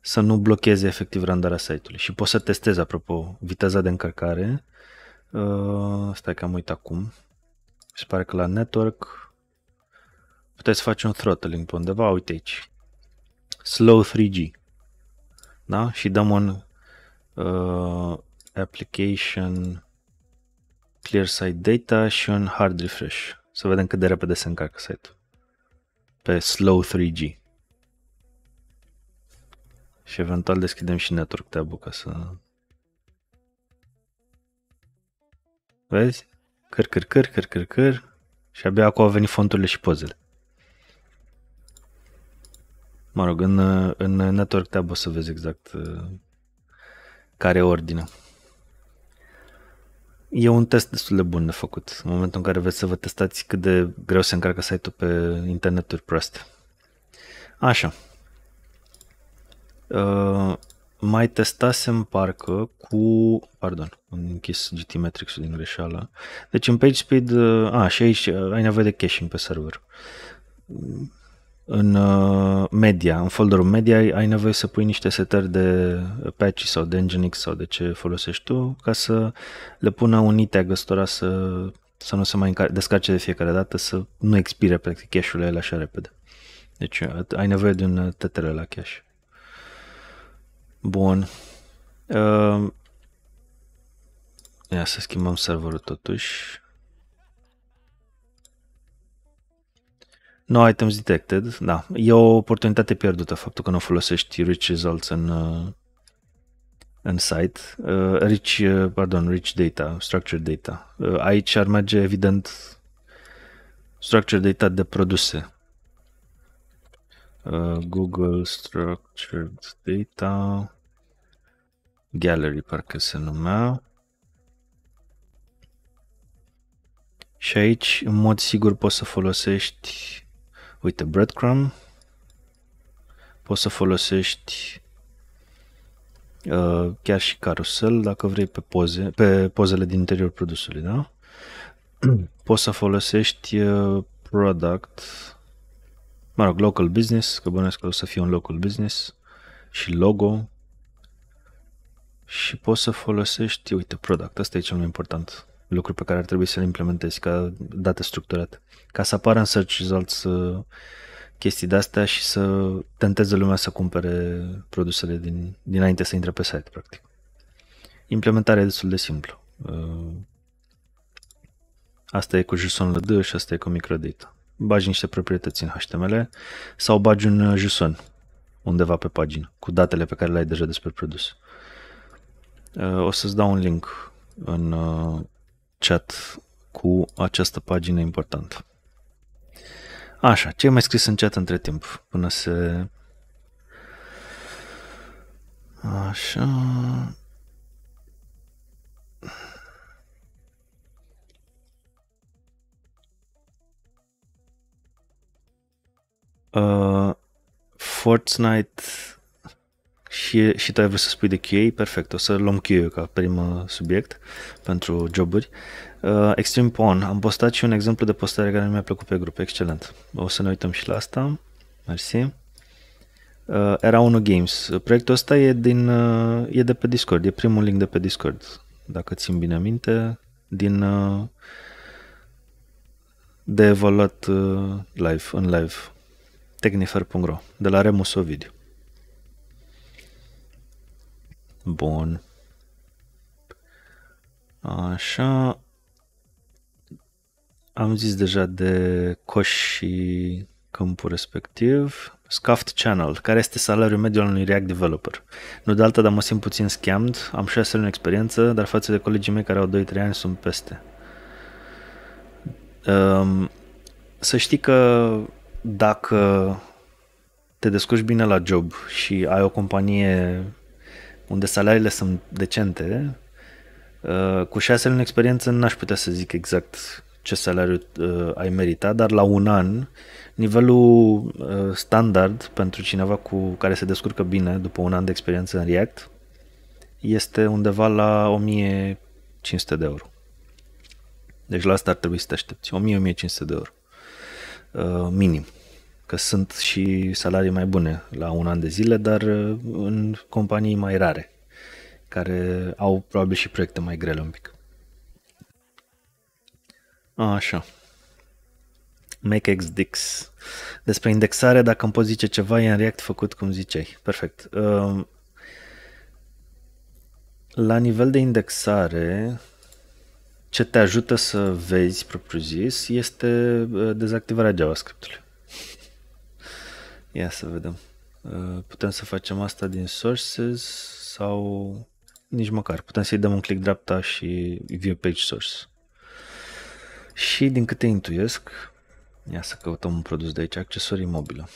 să nu blocheze efectiv randarea site-ului. Și poți să testezi, apropo, viteza de încărcare. Uh, stai că am uitat acum. Se pare că la network puteți să faci un throttling pe undeva, uite aici. Slow 3G. Da? Și dăm un uh, application clear site data și un hard refresh. Să vedem cât de repede se încarcă site-ul. Pe slow 3G. Și eventual deschidem și network tab ca să... Vezi? Căr, căr, căr, căr, căr, căr. Și abia acum au venit fonturile și pozele. Mă rog, în, în network tab o să vezi exact uh, care ordine. E un test destul de bun de făcut, în momentul în care vreți să vă testați cât de greu se încarcă site-ul pe interneturi proaste. Așa. Uh, mai testasem parcă cu... Pardon, am închis GT ul din greșeală. Deci în PageSpeed... Uh, a, și aici uh, ai nevoie de caching pe server în uh, media, în folderul media ai nevoie să pui niște setări de patch sau de Nginx sau de ce folosești tu ca să le pună unite agăstora să, să nu se mai descarce de fiecare dată, să nu expire practic cache-urile alea așa repede. Deci ai nevoie de un uh, TTR la cache. Bun. Uh, ia să schimbăm serverul totuși. No items detected, da. E o oportunitate pierdută faptul că nu folosești rich results în, uh, în site. Uh, rich, uh, pardon, rich data, structured data. Uh, aici ar merge, evident, structured data de produse. Uh, Google structured data gallery, parcă se numea. Și aici, în mod sigur, poți să folosești Uite, breadcrumb. Poți să folosești uh, chiar și carusel dacă vrei pe, poze, pe pozele din interiorul produsului, da? [clears throat] Poți să folosești uh, product, mă rog, local business, că bănesc că o să fie un local business și logo și poți să folosești, uite, product, asta e cel mai important, Lucruri pe care ar trebui să le implementezi ca date structurate. Ca să apară în search results uh, chestii de-astea și să tenteze lumea să cumpere produsele din, dinainte să intre pe site, practic. Implementarea e destul de simplu. Uh, asta e cu JSON LD și asta e cu microdata. Bagi niște proprietăți în HTML sau bagi un uh, JSON undeva pe pagină cu datele pe care le ai deja despre produs. O să-ți dau un link în chat cu această pagină importantă. Așa, ce mai scris în chat între timp, până se... Așa... Uh, Fortnite și, și tu ai vrut să spui de QA, perfect, o să luăm QA ca prim subiect pentru joburi. Uh, Extreme Pawn, am postat și un exemplu de postare care nu mi-a plăcut pe grup, excelent. O să ne uităm și la asta, mersi. Uh, era 1 Games, proiectul ăsta e, din, uh, e de pe Discord, e primul link de pe Discord, dacă țin bine minte, din uh, de evaluat uh, live, în live, technifer.ro, de la Remus Ovidiu. Bun. Așa. Am zis deja de coș și câmpul respectiv. Scuffed Channel, care este salariul mediu al unui React developer. Nu de alta, dar mă simt puțin scammed. Am 6 luni experiență, dar față de colegii mei care au 2-3 ani sunt peste. Um, să știi că dacă te descurci bine la job și ai o companie unde salariile sunt decente, uh, cu șase luni experiență n-aș putea să zic exact ce salariu uh, ai meritat, dar la un an, nivelul uh, standard pentru cineva cu care se descurcă bine după un an de experiență în React este undeva la 1500 de euro. Deci la asta ar trebui să te aștepți, 1000-1500 de euro minim că sunt și salarii mai bune la un an de zile, dar uh, în companii mai rare, care au probabil și proiecte mai grele un pic. Așa. MakeXDix. Despre indexare, dacă îmi poți zice ceva, e în React făcut cum ziceai. Perfect. Um, la nivel de indexare, ce te ajută să vezi propriu-zis este uh, dezactivarea JavaScript-ului. Ia să vedem. Uh, putem să facem asta din sources sau nici măcar. Putem să-i dăm un click dreapta și view page source. Și din câte intuiesc, ia să căutăm un produs de aici, accesorii mobilă.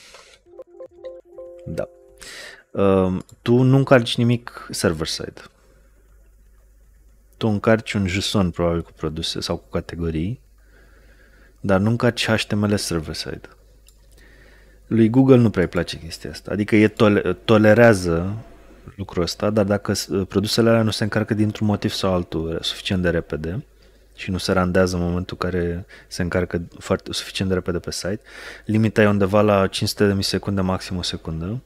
Da. Uh, tu nu încarci nimic server-side. Tu încarci un JSON probabil cu produse sau cu categorii, dar nu încarci HTML server-side lui Google nu prea îi place chestia asta. Adică e tol- tolerează lucrul ăsta, dar dacă produsele alea nu se încarcă dintr-un motiv sau altul suficient de repede și nu se randează în momentul care se încarcă foarte, suficient de repede pe site, limita e undeva la 500 de milisecunde, maxim o secundă.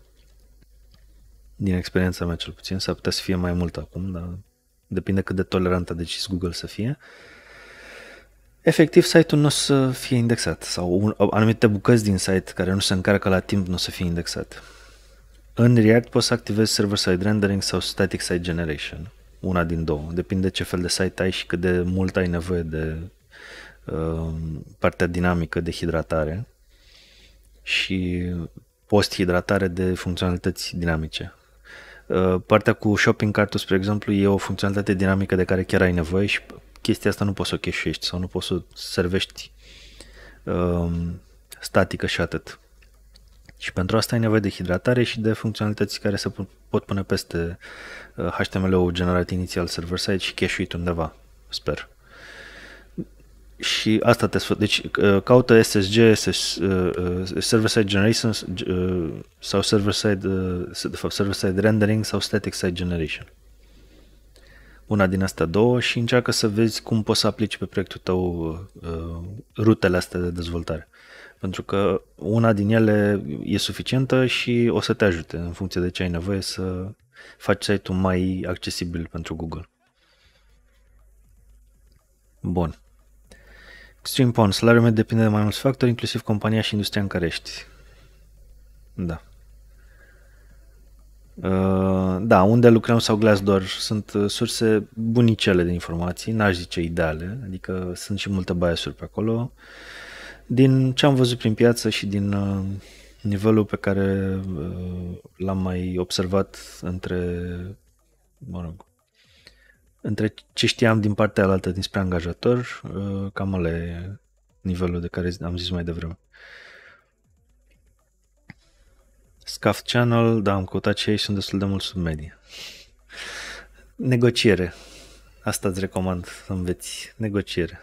Din experiența mea cel puțin, s-ar putea să fie mai mult acum, dar depinde cât de tolerantă a decis Google să fie. Uh, efectiv site-ul nu o să fie indexat sau anumite bucăți din site care nu se încarcă la timp nu o să fie indexat. În React poți să activezi server-side rendering sau static site generation, una din două, depinde ce fel de site ai și cât de mult ai nevoie de uh, partea dinamică de hidratare și post-hidratare de funcționalități dinamice. Uh, partea cu shopping cart spre exemplu, e o funcționalitate dinamică de care chiar ai nevoie și chestia asta nu poți să o cheșești sau nu poți să o servești um, statică și atât. Și pentru asta ai nevoie de hidratare și de funcționalități care se pot pune peste HTML-ul uh, generat inițial server-side și cache undeva, sper. Și asta te sfătuie. Deci uh, caută SSG, SS, uh, uh, server-side generation uh, sau server-side, uh, de fapt server-side rendering sau static-side generation una din astea două și încearcă să vezi cum poți să aplici pe proiectul tău uh, rutele astea de dezvoltare. Pentru că una din ele e suficientă și o să te ajute în funcție de ce ai nevoie să faci site-ul mai accesibil pentru Google. Bun. Extreme Pond. Salariul meu depinde de mai mulți factori, inclusiv compania și industria în care ești. Da. Uh, da, unde lucrăm sau Glassdoor sunt uh, surse bunicele de informații, n-aș zice ideale, adică sunt și multe biasuri pe acolo. Din ce am văzut prin piață și din uh, nivelul pe care l-am mai observat între, mă rog, între ce știam din partea alaltă dinspre angajator, cam ale nivelul de care am zis mai devreme. Scaf Channel, da, am căutat și ei, sunt destul de mult sub medie. Negociere. Asta îți recomand să înveți. Negociere.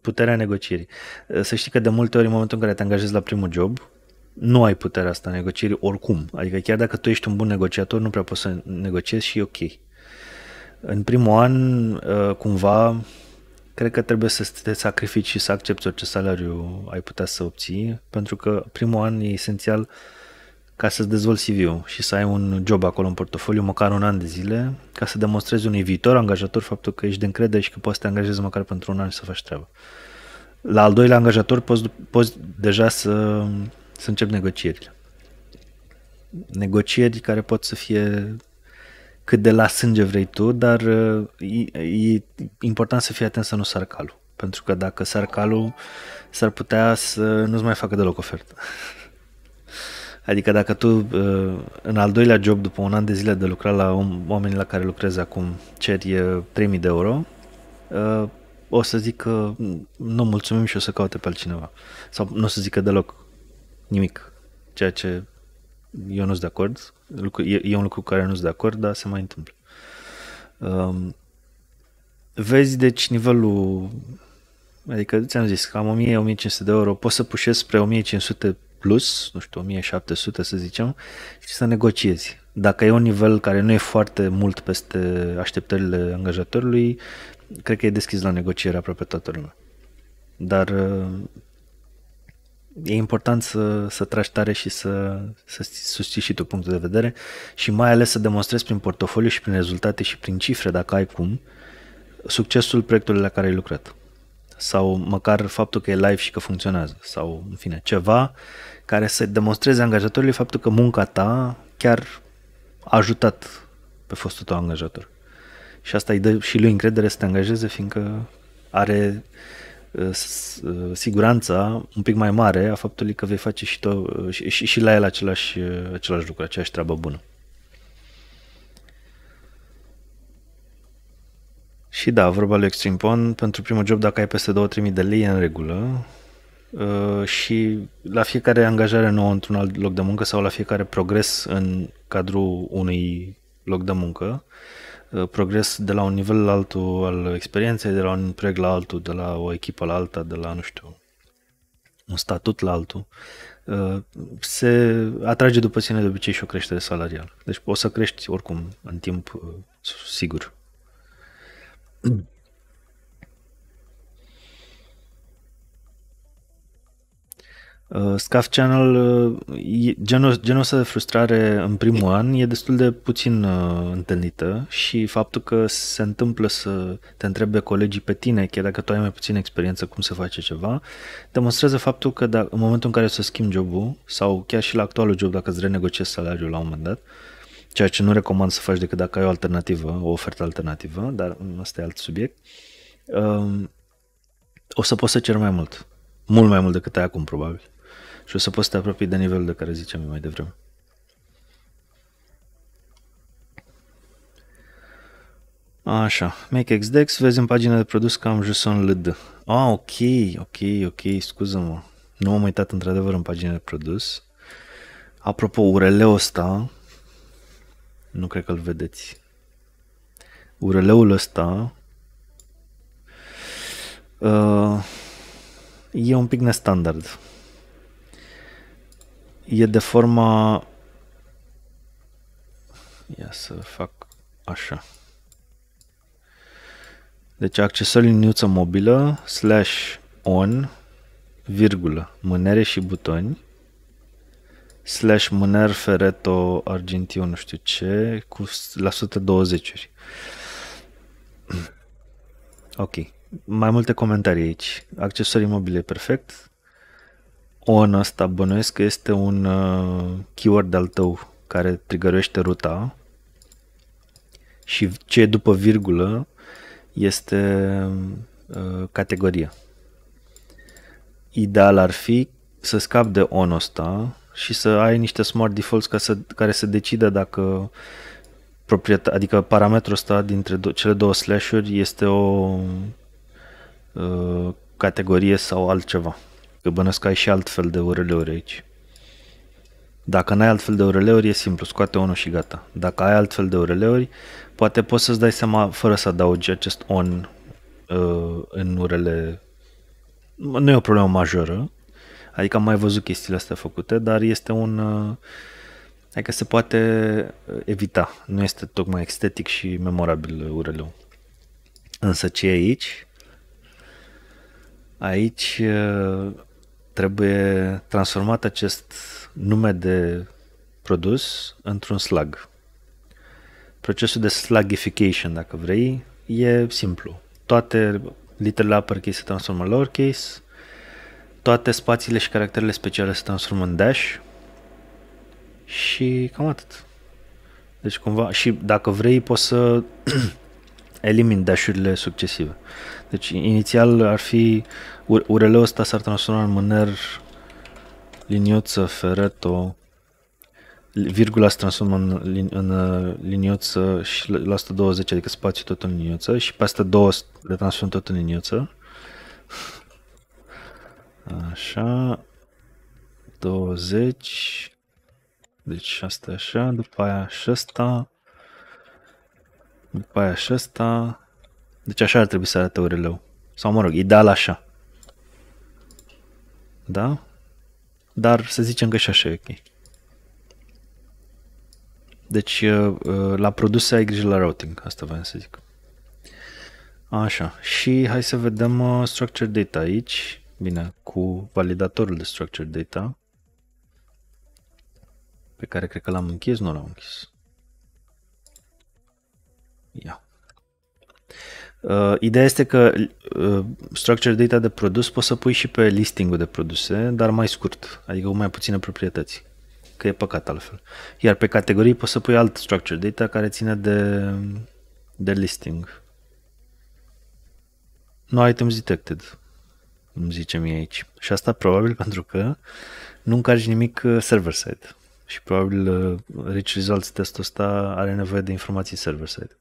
Puterea negocierii. Să știi că de multe ori în momentul în care te angajezi la primul job, nu ai puterea asta negocierii oricum. Adică chiar dacă tu ești un bun negociator, nu prea poți să negociezi și e ok. În primul an, uh, cumva, cred că trebuie să te sacrifici și să accepti orice salariu ai putea să obții, pentru că primul an e esențial uh, ca să-ți dezvolți CV-ul și să ai un job acolo în portofoliu, măcar un an de zile, ca să demonstrezi unui viitor angajator faptul că ești de încredere și că poți să te angajezi măcar pentru un an și să faci treaba. La al doilea angajator poți, poți deja să, să începi negocierile. Negocieri care pot să fie cât de la sânge vrei tu, dar e, uh, e important să fii atent să nu sar calul. Pentru că dacă sar calul, s-ar putea să nu-ți mai facă deloc ofertă. Adică dacă tu uh, în al doilea job după un an de zile de lucrat la oamenii la care lucrezi acum ceri 3000 uh, de euro, uh, o să zic că nu mulțumim și o să caute pe altcineva. Sau nu o să zică deloc nimic, ceea ce eu nu sunt de acord. E, un lucru cu care nu sunt de acord, dar se mai întâmplă. Um, vezi, deci, nivelul, adică ți-am zis, cam 1000-1500 de euro, poți să pușezi spre 1500 plus, nu știu, 1700 să zicem, și să negociezi. Dacă e un nivel care nu e foarte mult peste așteptările angajatorului, cred că e deschis la negociere aproape toată lumea. Dar uh, e important să, să tragi tare și să, să susții și tu punctul de vedere și mai ales să demonstrezi prin portofoliu și prin rezultate și prin cifre, dacă ai cum, succesul proiectului la care ai lucrat sau măcar faptul că e live și că funcționează sau în fine ceva care să demonstreze angajatorului faptul că munca ta chiar a ajutat pe fostul tău angajator. Și asta îi dă și lui încredere să te angajeze fiindcă are uh, uh, siguranța un pic mai mare a faptului că vei face și, tu, și, și, și la el același, uh, același lucru, aceeași treabă bună. Și da, vorba lui Pond, pentru primul job, dacă ai peste 2-3.000 de lei, e în regulă. Uh, și la fiecare angajare nouă într-un alt loc de muncă sau la fiecare progres în cadrul unui loc de muncă, uh, progres de la un nivel la altul al experienței, de la un proiect la altul, de la o echipă la alta, de la, nu știu, un statut la altul, uh, se atrage după sine de obicei și o creștere salarială. Deci o să crești oricum în timp uh, sigur. Uh, Scaf Channel, uh, genul, genul ăsta de frustrare în primul an e destul de puțin uh, întâlnită și faptul că se întâmplă să te întrebe colegii pe tine, chiar dacă tu ai mai puțină experiență cum se face ceva, demonstrează faptul că dacă, în momentul în care o să schimbi jobul sau chiar și la actualul job dacă îți renegociezi salariul la un moment dat, uh, ceea ce nu recomand să faci decât dacă ai o alternativă, o ofertă alternativă, dar asta e alt subiect, um, o să poți să ceri mai mult, mult mai mult decât ai acum probabil și o să poți să te apropii de nivelul de care ziceam mai devreme. Așa, make Dex, vezi în pagina de produs că am jos un LD. Ah, ok, ok, ok, scuză-mă. Nu am uitat într-adevăr în pagina de produs. Apropo, URL-ul ăsta, nu cred că îl vedeți. URL-ul ăsta uh, e un pic nestandard. E de forma... Ia să fac așa. Deci accesă liniuță mobilă slash on virgulă mânere și butoni slash mâner fereto argintiu nu știu ce cu la 120 uri. [clears throat] Ok. Mai multe comentarii aici. Accesorii mobile perfect. On asta bănuiesc că este un uh, keyword al tău care trigărește ruta și ce e după virgulă este uh, categoria. Ideal ar fi să scap de on ăsta și să ai niște smart defaults ca să, care să decidă dacă adică parametrul ăsta dintre do- cele două slash-uri este o uh, categorie sau altceva. Că bănesc că ai și altfel de URL-uri aici. Dacă n-ai altfel de URL-uri, e simplu, scoate unul și gata. Dacă ai altfel de URL-uri, poate poți să-ți dai seama fără să adaugi acest on uh, în URL. Nu e o problemă majoră, Adică am mai văzut chestiile astea făcute, dar este un... Uh, adică se poate uh, evita. Nu este tocmai estetic și memorabil uh, url Însă ce e aici? Aici trebuie transformat acest nume de produs într-un slug. Procesul de slugification, dacă vrei, e simplu. Toate literele uppercase se transformă în lowercase, toate spațiile și caracterele speciale se transformă în dash și cam atât. Deci cumva, și dacă vrei poți să [clears throat] elimini dash-urile succesive. Deci inițial ar fi, url ăsta s-ar transforma în mâner liniuță fereto, virgula se transformă în, în, în uh, liniuță și la 120, adică spațiu tot în liniuță și pe astea două le transform tot în liniuță Așa. 20. Deci asta așa, după aia și După aia și Deci așa ar trebui să arate url Sau mă rog, ideal așa. Da? Dar să zicem că și așa e ok. Deci uh, uh, la produse ai grijă la routing, asta vreau să zic. Așa, și hai să vedem uh, structure data aici. Bine, cu validatorul de structured data, pe care cred că l-am închis, nu l-am închis. Ia. Uh, ideea este că uh, structured data de produs poți să pui și pe listingul de produse, dar mai scurt, adică cu mai puține proprietăți, că e păcat altfel. Iar pe categorii poți să pui alt structured data care ține de, de listing. No items detected îmi zice mie aici. Și asta probabil [laughs] pentru că nu încarci nimic uh, server-side. Și probabil uh, Rich Results testul ăsta are nevoie de informații server-side.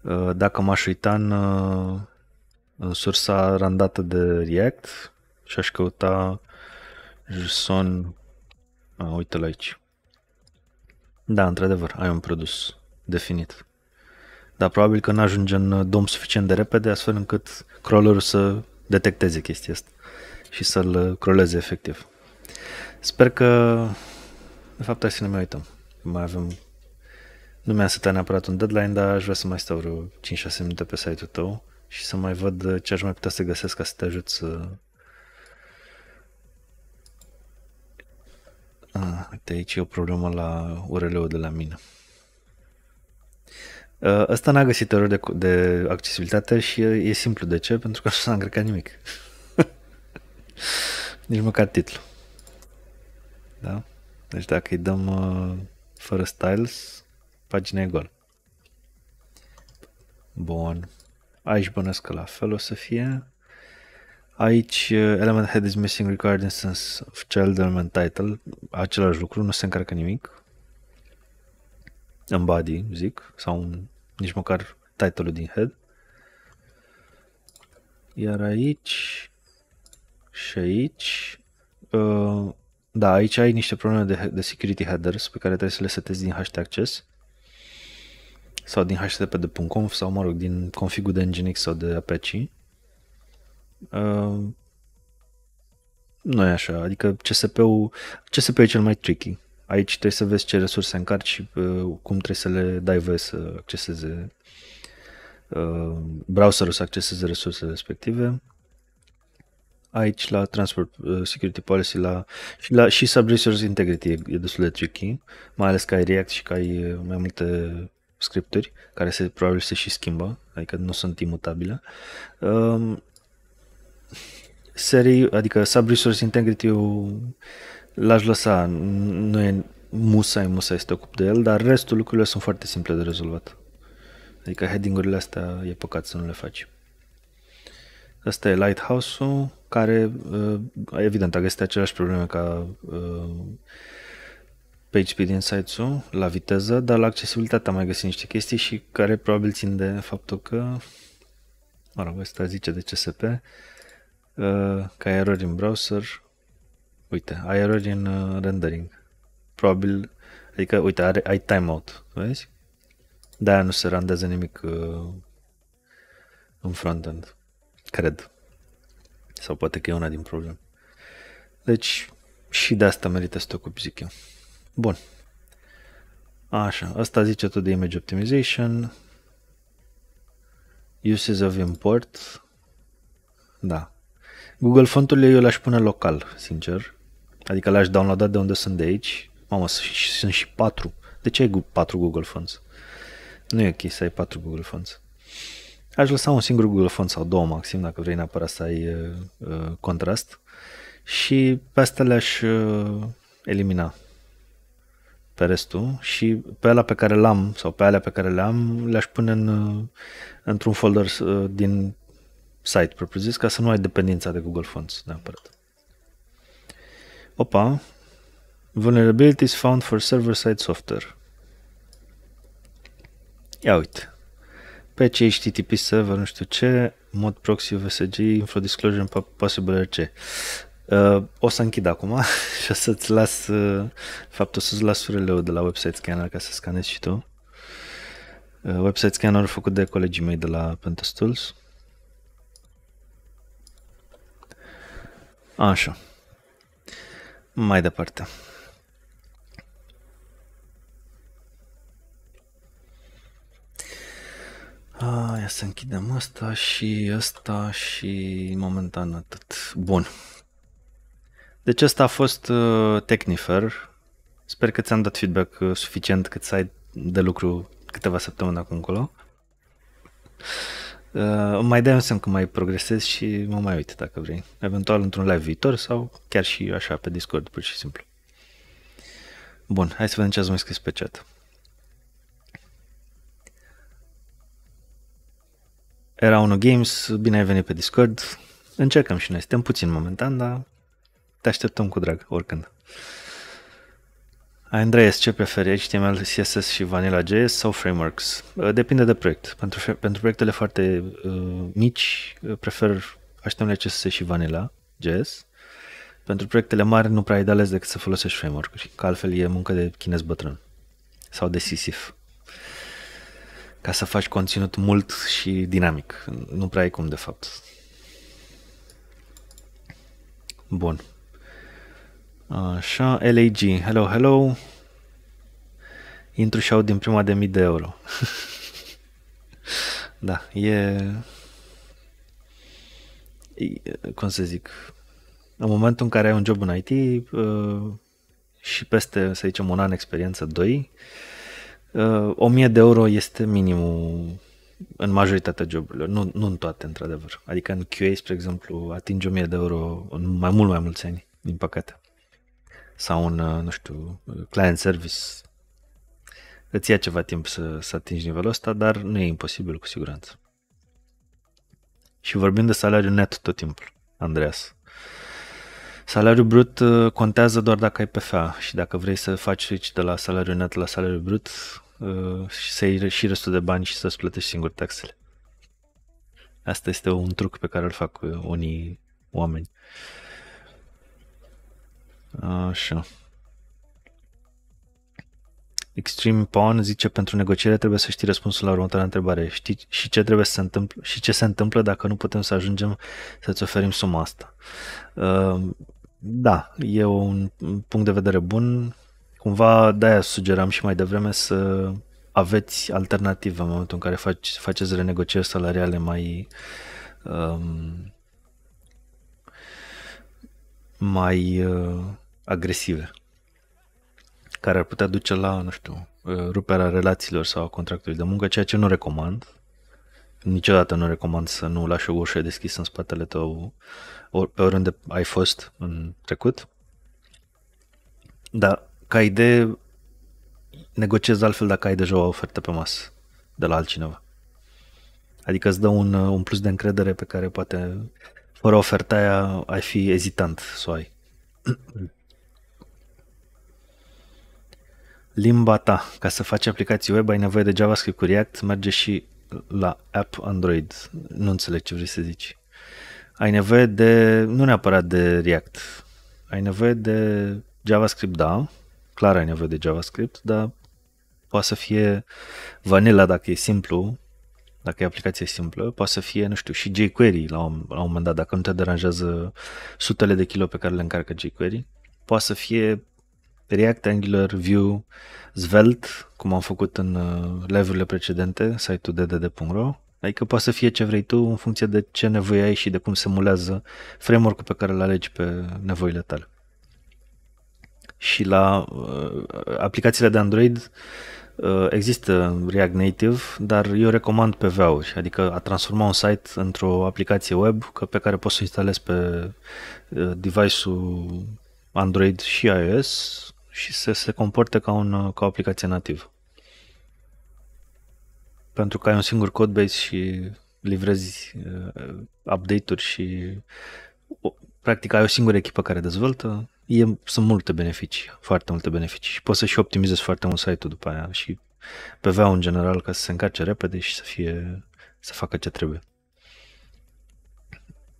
Uh, dacă m-aș uita în, în sursa randată de React și aș căuta JSON, uite-l aici. Da, într-adevăr, ai un produs definit. Dar probabil că nu ajunge în DOM suficient de repede, astfel încât crawlerul să detecteze chestia asta și să-l croleze efectiv. Sper că, de fapt, hai să ne mai uităm. Mai avem, nu mi-a setat neapărat un deadline, dar aș vrea să mai stau vreo 5-6 minute pe site-ul tău și să mai văd ce aș mai putea să găsesc ca să te ajut să... Ah, uite, aici e o problemă la URL-ul de la mine. Uh, ăsta n-a găsit erori de, de accesibilitate și e simplu. De ce? Pentru că nu s-a încărcat nimic. [laughs] Nici măcar titlu. Da? Deci dacă îi dăm uh, fără styles, pagina e gol. Bun. Aici bănesc că la fel o să fie. Aici uh, element head is missing required instance of child element title. Același lucru, nu se încarcă nimic. În body, zic, sau un nici măcar title-ul din head. Iar aici și aici, uh, da, aici ai niște probleme de, de security headers pe care trebuie să le setezi din htaccess sau din http.conf sau, mă rog, din config de Nginx sau de Apache. Uh, nu e așa, adică CSP-ul, CSP-ul e cel mai tricky. Aici trebuie să vezi ce resurse încarci și uh, cum trebuie să le dai voie să acceseze uh, browserul să acceseze resursele respective. Aici la Transport uh, Security Policy la, și, la, și Sub-Resource Integrity e, e destul de tricky, mai ales că ai React și că ai mai multe scripturi care se, probabil se și schimbă, adică nu sunt imutabile. Um, serii, adică Sub-Resource Integrity L-aș lăsa, nu e musa, e musa te ocupi de el, dar restul lucrurilor sunt foarte simple de rezolvat. Adică heading-urile astea e păcat să nu le faci. Asta e Lighthouse-ul, care uh, evident a găsit aceleași probleme ca uh, PHP din site-ul la viteză, dar la accesibilitate am mai găsit niște chestii și care probabil țin de faptul că, mă rog, asta zice de CSP, uh, ca erori în browser, Uite, ai erori în uh, rendering. Probabil, adică, uite, are, ai timeout, vezi? de nu se randează nimic uh, în frontend, cred. Sau poate că e una din probleme. Deci, și de asta merită să te ocupi, zic eu. Bun. Așa, asta zice tot de Image Optimization. Uses of Import. Da. Google Fontul eu le-aș pune local, sincer. Adică le-aș downloada de unde sunt de aici. Mamă, sunt și patru. De ce ai patru Google Fonts? Nu e ok să ai patru Google Fonts. Aș lăsa un singur Google Font sau două maxim, dacă vrei neapărat să ai uh, uh, contrast. Și pe astea le-aș uh, elimina pe restul și pe alea pe care l-am sau pe alea pe care le-am le-aș pune în, uh, într-un folder uh, din site propriu-zis ca să nu ai dependența de Google Fonts neapărat opa, vulnerabilities found for server-side software. Ia uite, patch HTTP server, nu știu ce, mod proxy VSG, info disclosure possible RC. Uh, o să închid acum [laughs] și o să-ți las, uh, faptul să-ți las url de la Website Scanner ca să scanezi și tu. Uh, website Scanner făcut de colegii mei de la Pentest Tools. Așa mai departe. A, ah, ia să închidem asta și asta și momentan atât. Bun. Deci asta a fost uh, Technifer. Sper că ți-am dat feedback uh, suficient cât să ai de lucru câteva săptămâni acum încolo. Uh, mai dai un semn că mai progresez și mă mai uit dacă vrei. Eventual într-un live viitor sau chiar și așa pe Discord, pur și simplu. Bun, hai să vedem ce ați mai scris pe chat. Era unul Games, bine ai venit pe Discord. Încercăm și noi, suntem puțin momentan, dar te așteptăm cu drag, oricând. Andreas, ce preferi, HTML, CSS și Vanilla JS sau frameworks? Uh, depinde de proiect. Pentru, pentru proiectele foarte uh, mici, uh, prefer HTML, CSS și Vanilla JS. Pentru proiectele mari nu prea ai de ales decât să folosești framework-uri, că altfel e muncă de chinez bătrân sau de sisif. Ca să faci conținut mult și dinamic. Nu prea ai cum, de fapt. Bun. Așa, LAG, hello, hello. Intru și aud din prima de mii de euro. [laughs] da, e... e... Cum să zic? În momentul în care ai un job în IT uh, și peste, să zicem, un an experiență, doi, uh, 1000 de euro este minimul în majoritatea joburilor, nu, nu în toate, într-adevăr. Adică în QA, spre exemplu, atingi 1000 de euro în mai mult mai mulți ani, din păcate sau un, uh, nu știu, client service, îți ia ceva timp să, să atingi nivelul ăsta, dar nu e imposibil cu siguranță. Și vorbim de salariu net tot timpul, Andreas. Salariul brut uh, contează doar dacă ai PFA și dacă vrei să faci switch de la salariul net la salariul brut uh, și să iei și restul de bani și să-ți plătești singur taxele. Asta este un truc pe care îl fac unii oameni. Uh, Așa. Extreme Pawn zice pentru negociere trebuie să știi răspunsul la următoarea întrebare. Știi și ce trebuie să se întâmple și ce se întâmplă dacă nu putem să ajungem să-ți oferim suma asta. Uh, da, e un punct de vedere bun. Cumva de-aia sugeram și mai devreme să aveți alternative în momentul în care faceți renegocieri salariale mai um, mai uh, agresive care ar putea duce la, nu știu, uh, ruperea relațiilor sau a contractului de muncă, ceea ce nu recomand. Niciodată nu recomand să nu lași o ușă deschisă în spatele tău ori pe oriunde ai fost în trecut. Dar, ca idee, negociezi altfel dacă ai deja o ofertă pe masă de la altcineva. Adică îți dă un, uh, un plus de încredere pe care poate fără oferta aia ai fi ezitant să o ai. Mm. limba ta. Ca să faci aplicații web ai nevoie de JavaScript cu React, merge și la app Android. Nu înțeleg ce vrei să zici. Ai nevoie de, nu neapărat de React, ai nevoie de JavaScript, da, clar ai nevoie de JavaScript, dar poate să fie vanilla dacă e simplu, dacă e aplicație simplă, poate să fie, nu știu, și jQuery la un, la un moment dat, dacă nu te deranjează sutele de kilo pe care le încarcă jQuery, poate să fie React, Angular, Vue, Svelte, cum am făcut în uh, live-urile precedente, site-ul ddd.ro. Adică poate să fie ce vrei tu în funcție de ce nevoie ai și de cum se mulează framework-ul pe care îl alegi pe nevoile tale. Și la uh, aplicațiile de Android uh, există React Native, dar eu recomand pe uri adică a transforma un site într-o aplicație web pe care poți să o instalezi pe uh, device-ul Android și iOS și să se comporte ca, un, uh, ca o aplicație nativă. Pentru că ai un singur codebase și livrezi uh, update-uri și o, practic ai o singură echipă care dezvoltă, e, sunt multe beneficii, foarte multe beneficii și poți să și optimizezi foarte mult site-ul după aia și pe ul în general ca să se încarce repede și să fie să facă ce trebuie.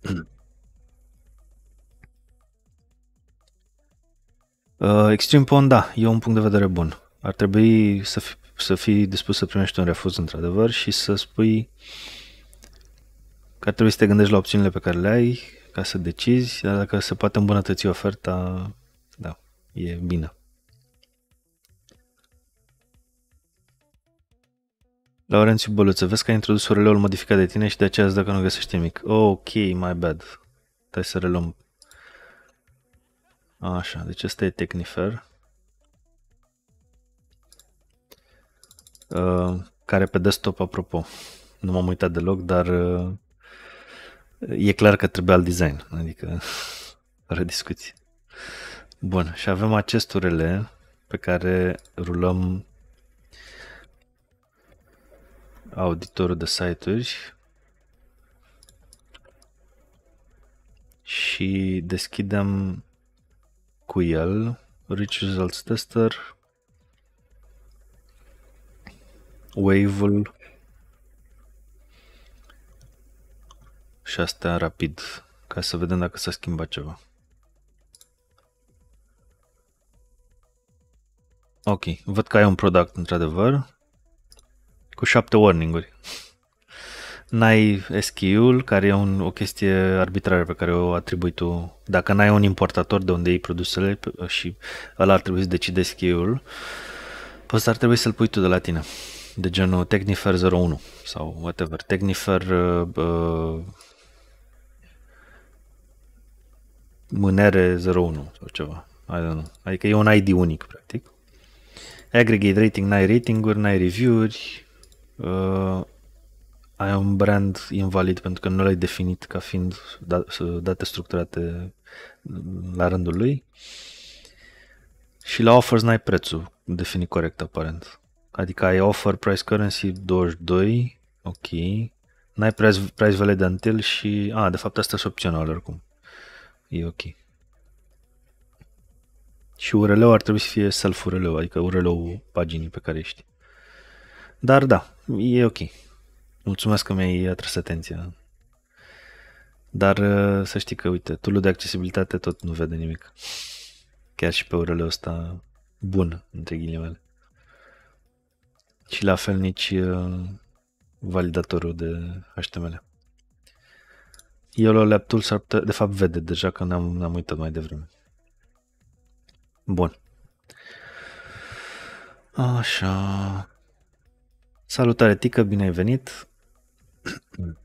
[clears throat] Uh, Extreme Pond, da, e un punct de vedere bun. Ar trebui să, fi, să fii dispus să primești un refuz, într-adevăr, și să spui că ar trebui să te gândești la opțiunile pe care le ai ca să decizi, dar dacă se poate îmbunătăți oferta, da, e bine. Laurențiu Băluță, vezi că ai introdus reloul modificat de tine și de aceea dacă nu găsești nimic. Ok, my bad. Trebuie să reluăm Așa, deci ăsta e Technifer. Uh, care pe desktop, apropo, nu m-am uitat deloc, dar uh, e clar că trebuie al design, adică fără [laughs] discuții. Bun, și avem acest URL pe care rulăm auditorul de site-uri și deschidem cu el, Rich Results Tester, Wave-ul și asta rapid, ca să vedem dacă s-a schimbat ceva. Ok, văd că ai un product într-adevăr, cu șapte warning-uri n-ai SKU-ul, care e un, o chestie arbitrară pe care o atribui tu. Dacă n-ai un importator de unde iei produsele și ăla ar trebui să decide SKU-ul, poți ar trebui să-l pui tu de la tine. De genul Technifer 01 sau whatever. Technifer uh, uh mânere 01 sau ceva. I don't know. Adică e un ID unic, practic. Aggregate rating, n-ai rating-uri, n-ai review-uri, uh, ai un brand invalid pentru că nu l-ai definit ca fiind da, date structurate la rândul lui și la offers n-ai prețul definit corect aparent. Adică ai offer price currency 22, ok, n-ai price, price value de until și, a, de fapt asta e opțional oricum, e ok. Și url ar trebui să fie self-URL, adică url paginii pe care ești. Dar da, e ok. Mulțumesc că mi-ai atras atenția. Dar uh, să știi că, uite, tool de accesibilitate tot nu vede nimic. Chiar și pe url ăsta bun, între ghilimele. Și la fel nici uh, validatorul de HTML. YOLO s ar putea, de fapt vede deja că n-am, n-am uitat mai devreme. Bun. Așa. Salutare, Tică, bine ai venit. [clears throat]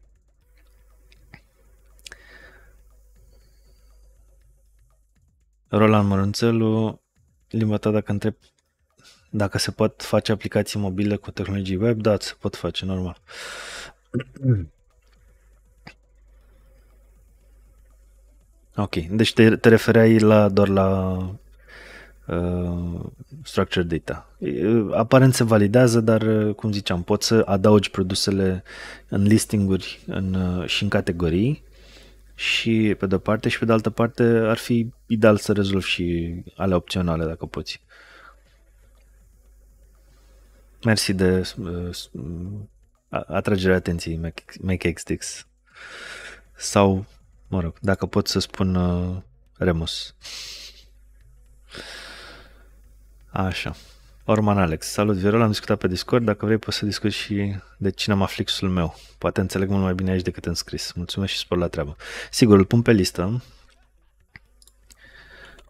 Roland Mărunțelu, limba ta dacă întreb dacă se pot face aplicații mobile cu tehnologii web, da, se pot face, normal. Ok, deci te, te refereai la, doar la uh, structured data. Aparent se validează, dar, uh, cum ziceam, poți să adaugi produsele în listinguri în, uh, și în categorii și pe de-o parte și pe de altă parte ar fi ideal să rezolvi și ale opționale dacă poți. Mersi de uh, atragerea atenției MakeXDix. Sau, mă rog, dacă pot să spun uh, Remus. Așa. Orman Alex, salut Viorel, am discutat pe Discord, dacă vrei poți să discuți și de cine am aflixul meu. Poate înțeleg mult mai bine aici decât în scris. Mulțumesc și spor la treabă. Sigur, îl pun pe listă.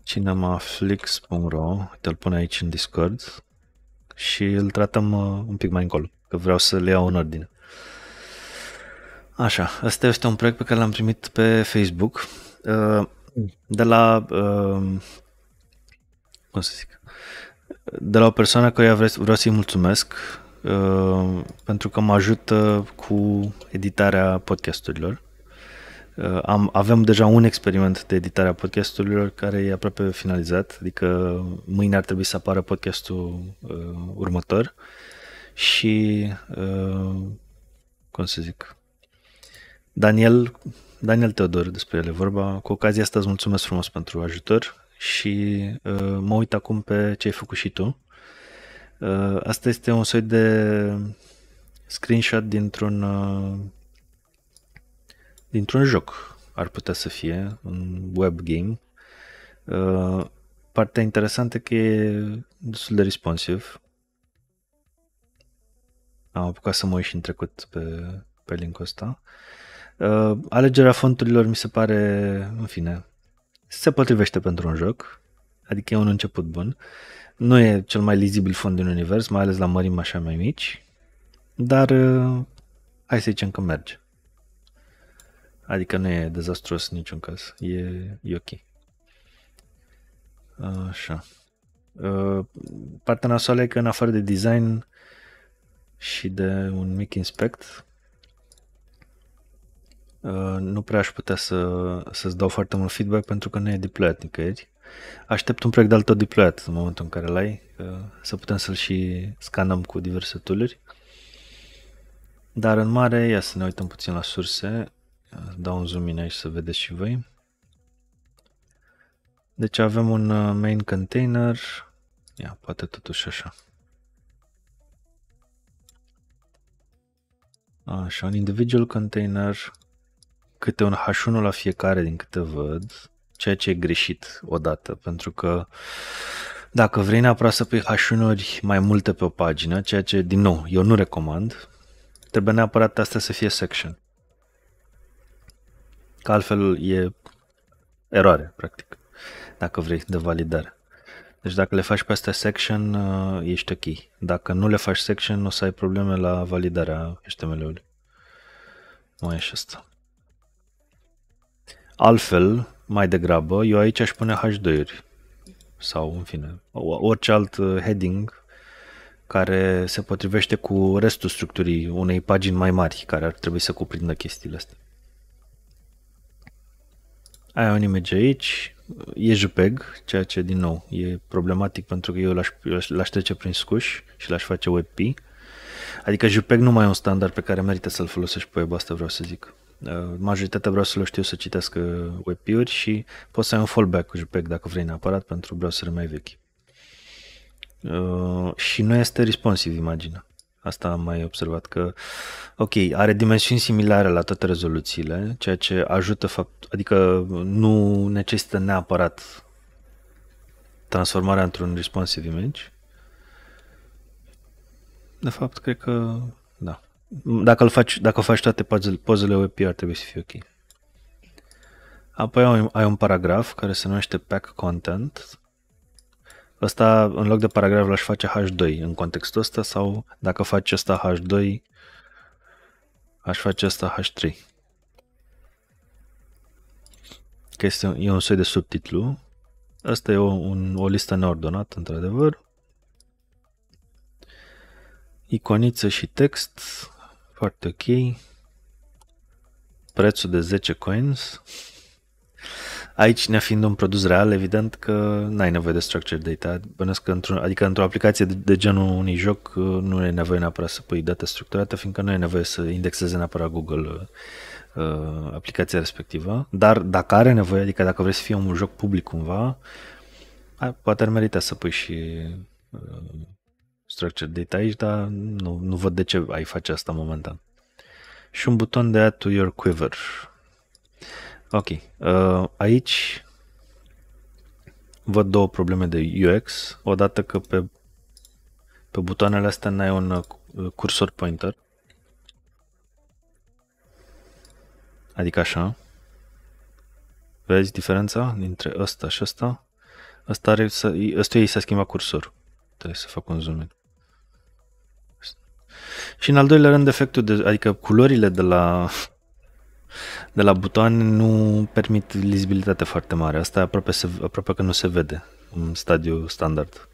Cinemaflix.ro, te îl pun aici în Discord și îl tratăm uh, un pic mai încolo, că vreau să le iau în ordine. Așa, ăsta este un proiect pe care l-am primit pe Facebook uh, de la, uh, cum să zic, de la o persoană care vreau, vreau să-i mulțumesc uh, pentru că mă ajută cu editarea podcasturilor. Uh, am, avem deja un experiment de editare a podcasturilor care e aproape finalizat, adică mâine ar trebui să apară podcastul uh, următor și uh, cum să zic, Daniel, Daniel Teodor, despre ele vorba. Cu ocazia asta îți mulțumesc frumos pentru ajutor și uh, mă uit acum pe ce ai făcut și tu. Uh, asta este un soi de screenshot dintr-un uh, dintr-un joc, ar putea să fie, un web game. Uh, partea interesantă că e destul de responsiv. Am apucat să mă uit și în trecut pe, pe linkul ăsta. Uh, alegerea fonturilor mi se pare, în fine, se potrivește pentru un joc, adică e un început bun. Nu e cel mai lizibil fond din univers, mai ales la mărimi așa mai mici, dar uh, hai să zicem că merge. Adică nu e dezastros în niciun caz, e, e ok. Așa. Uh, partea nasoală e că în afară de design și de un mic inspect, Uh, nu prea aș putea să, să-ți dau foarte mult feedback pentru că nu e deployat nicăieri. Aștept un proiect de altă deployat în momentul în care l-ai, uh, să putem să-l și scanăm cu diverse tooluri. Dar în mare, ia să ne uităm puțin la surse. Uh, dau un zoom in aici să vedeți și voi. Deci avem un main container. Ia, poate totuși așa. Așa, un individual container, câte un H1 la fiecare din câte văd, ceea ce e greșit odată, pentru că dacă vrei neapărat să pui h mai multe pe o pagină, ceea ce, din nou, eu nu recomand, trebuie neapărat asta să fie section. Că altfel e eroare, practic, dacă vrei, de validare. Deci dacă le faci pe astea section, uh, ești ok. Dacă nu le faci section, o să ai probleme la validarea HTML-ului. Mai e și asta. Altfel, mai degrabă, eu aici aș pune H2-uri sau, în fine, orice alt uh, heading care se potrivește cu restul structurii unei pagini mai mari care ar trebui să cuprindă chestiile astea. Ai un image aici, e JPEG, ceea ce din nou e problematic pentru că eu l-aș, l-aș trece prin scuș și l-aș face WebP. Adică JPEG nu mai e un standard pe care merită să-l folosești pe web, asta vreau să zic. Uh, majoritatea browserilor știu să citească WebP-uri și poți să ai un fallback cu JPEG dacă vrei neapărat pentru browser mai vechi. Uh, și nu este responsive imaginea. Asta am mai observat că, ok, are dimensiuni similare la toate rezoluțiile, ceea ce ajută, fapt, adică nu necesită neapărat transformarea într-un responsive image. De fapt, cred că dacă, îl faci, dacă faci toate pozele web ar trebui să fie ok. Apoi ai un, ai un paragraf care se numește Pack Content. Ăsta, în loc de paragraf, l-aș face H2 în contextul ăsta sau dacă faci asta H2, aș face asta H3. Că este un, e un soi de subtitlu. Asta e o, un, o listă neordonată, într-adevăr. Iconiță și text. Foarte ok. Prețul de 10 coins. Aici, ne fiind un produs real, evident că n-ai nevoie de structure data. Bănesc că într-o, adică într-o aplicație de, de genul unui joc nu e nevoie neapărat să pui date structurate, fiindcă nu e nevoie să indexeze neapărat Google uh, aplicația respectivă. Dar dacă are nevoie, adică dacă vrei să fie un joc public cumva, poate ar merita să pui și uh, structure data deci aici, dar nu, nu văd de ce ai face asta momentan. Și un buton de add to your quiver. Ok, uh, aici văd două probleme de UX. Odată că pe, pe butoanele astea n-ai un uh, cursor pointer. Adică așa. Vezi diferența dintre ăsta și ăsta? Ăsta, are să, ăsta e să schimba cursorul. Trebuie să fac un zoom in. Și în al doilea rând, efectul, de, adică culorile de la, de la butoane nu permit lizibilitate foarte mare. Asta aproape, se, aproape că nu se vede în stadiu standard.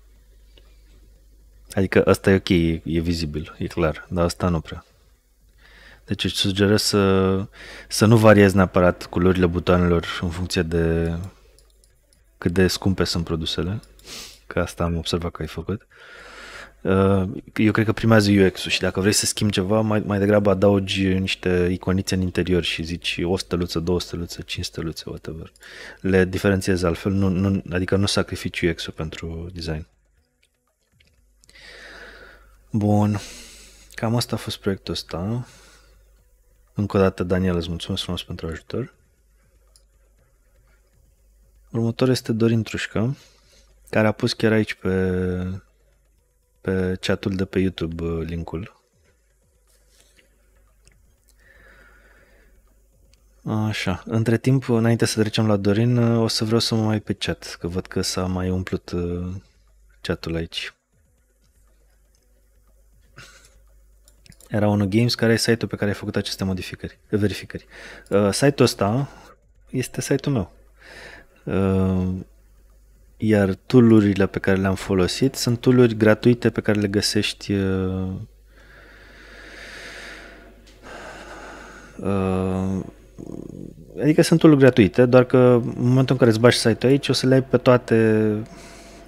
Adică asta e ok, e, e vizibil, e clar, dar asta nu prea. Deci îți sugerez să, să nu variezi neapărat culorile butoanelor în funcție de cât de scumpe sunt produsele, că asta am observat că ai făcut. Uh, eu cred că primează UX-ul și dacă vrei să schimbi ceva, mai, mai degrabă adaugi niște iconițe în interior și zici o steluță, două steluțe, cinci steluțe, whatever. Le diferențiezi altfel, nu, nu, adică nu sacrifici UX-ul pentru design. Bun, cam asta a fost proiectul ăsta. Încă o dată, Daniel, îți mulțumesc frumos pentru ajutor. Următorul este Dorin Trușcă, care a pus chiar aici pe pe chatul de pe YouTube uh, linkul. Așa, între timp, înainte să trecem la Dorin, uh, o să vreau să mă mai pe chat, că văd că s-a mai umplut uh, chatul aici. Era unul Games, care e site-ul pe care ai făcut aceste modificări, verificări. Uh, site-ul ăsta este site-ul meu. Uh, iar toolurile pe care le-am folosit sunt tooluri gratuite pe care le găsești uh, uh, adică sunt tooluri gratuite, doar că în momentul în care îți bași site-ul aici o să le ai pe toate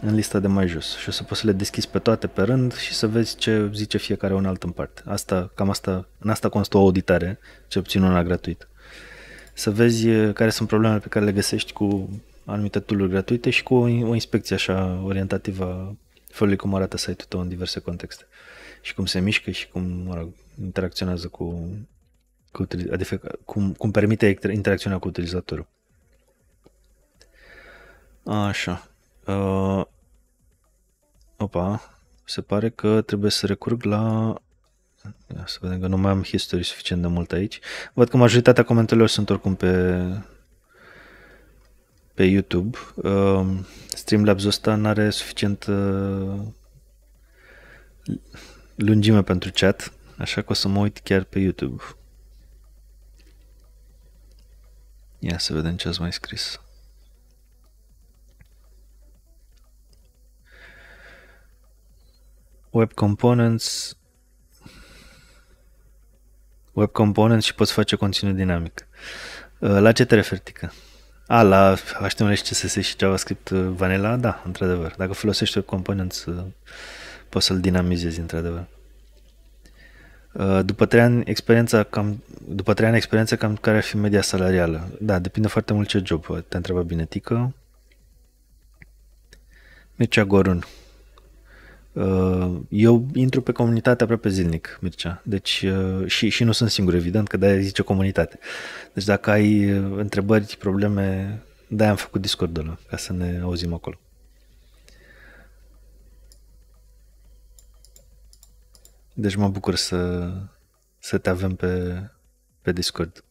în lista de mai jos și o să poți să le deschizi pe toate pe rând și să vezi ce zice fiecare un alt în parte. Asta, cam asta, în asta constă o auditare, ce obțin una gratuită. Să vezi uh, care sunt problemele pe care le găsești cu anumite tool gratuite și cu o, o inspecție așa orientativă a felului cum arată site-ul tău în diverse contexte și cum se mișcă și cum mă rog, interacționează cu, cu adică cum, cum permite interacțiunea cu utilizatorul. Așa. Uh, opa, se pare că trebuie să recurg la... Ia să vedem că nu mai am history suficient de mult aici. Văd că majoritatea comentariilor sunt oricum pe, pe YouTube. Uh, Streamlabs-ul ăsta nu are suficient uh, lungime pentru chat, așa că o să mă uit chiar pe YouTube. Ia să vedem ce ați mai scris. Web Components Web Components și poți face conținut dinamic. Uh, la ce te referi, Tică? A, la HTML și CSS și JavaScript uh, vanilla, da, într-adevăr. Dacă folosești components, uh, poți să-l dinamizezi, într-adevăr. Uh, după trei ani experiența cam, după trei ani experiență cam care ar fi media salarială. Da, depinde foarte mult ce job. Te întreba bine, Tică. Mircea Gorun. Uh, eu intru pe comunitate aproape zilnic, Mircea, deci uh, și, și nu sunt singur, evident, că de-aia zice comunitate. Deci dacă ai uh, întrebări, probleme, de-aia am făcut discord ăla, ca să ne auzim acolo. Deci mă bucur să, să te avem pe, pe Discord.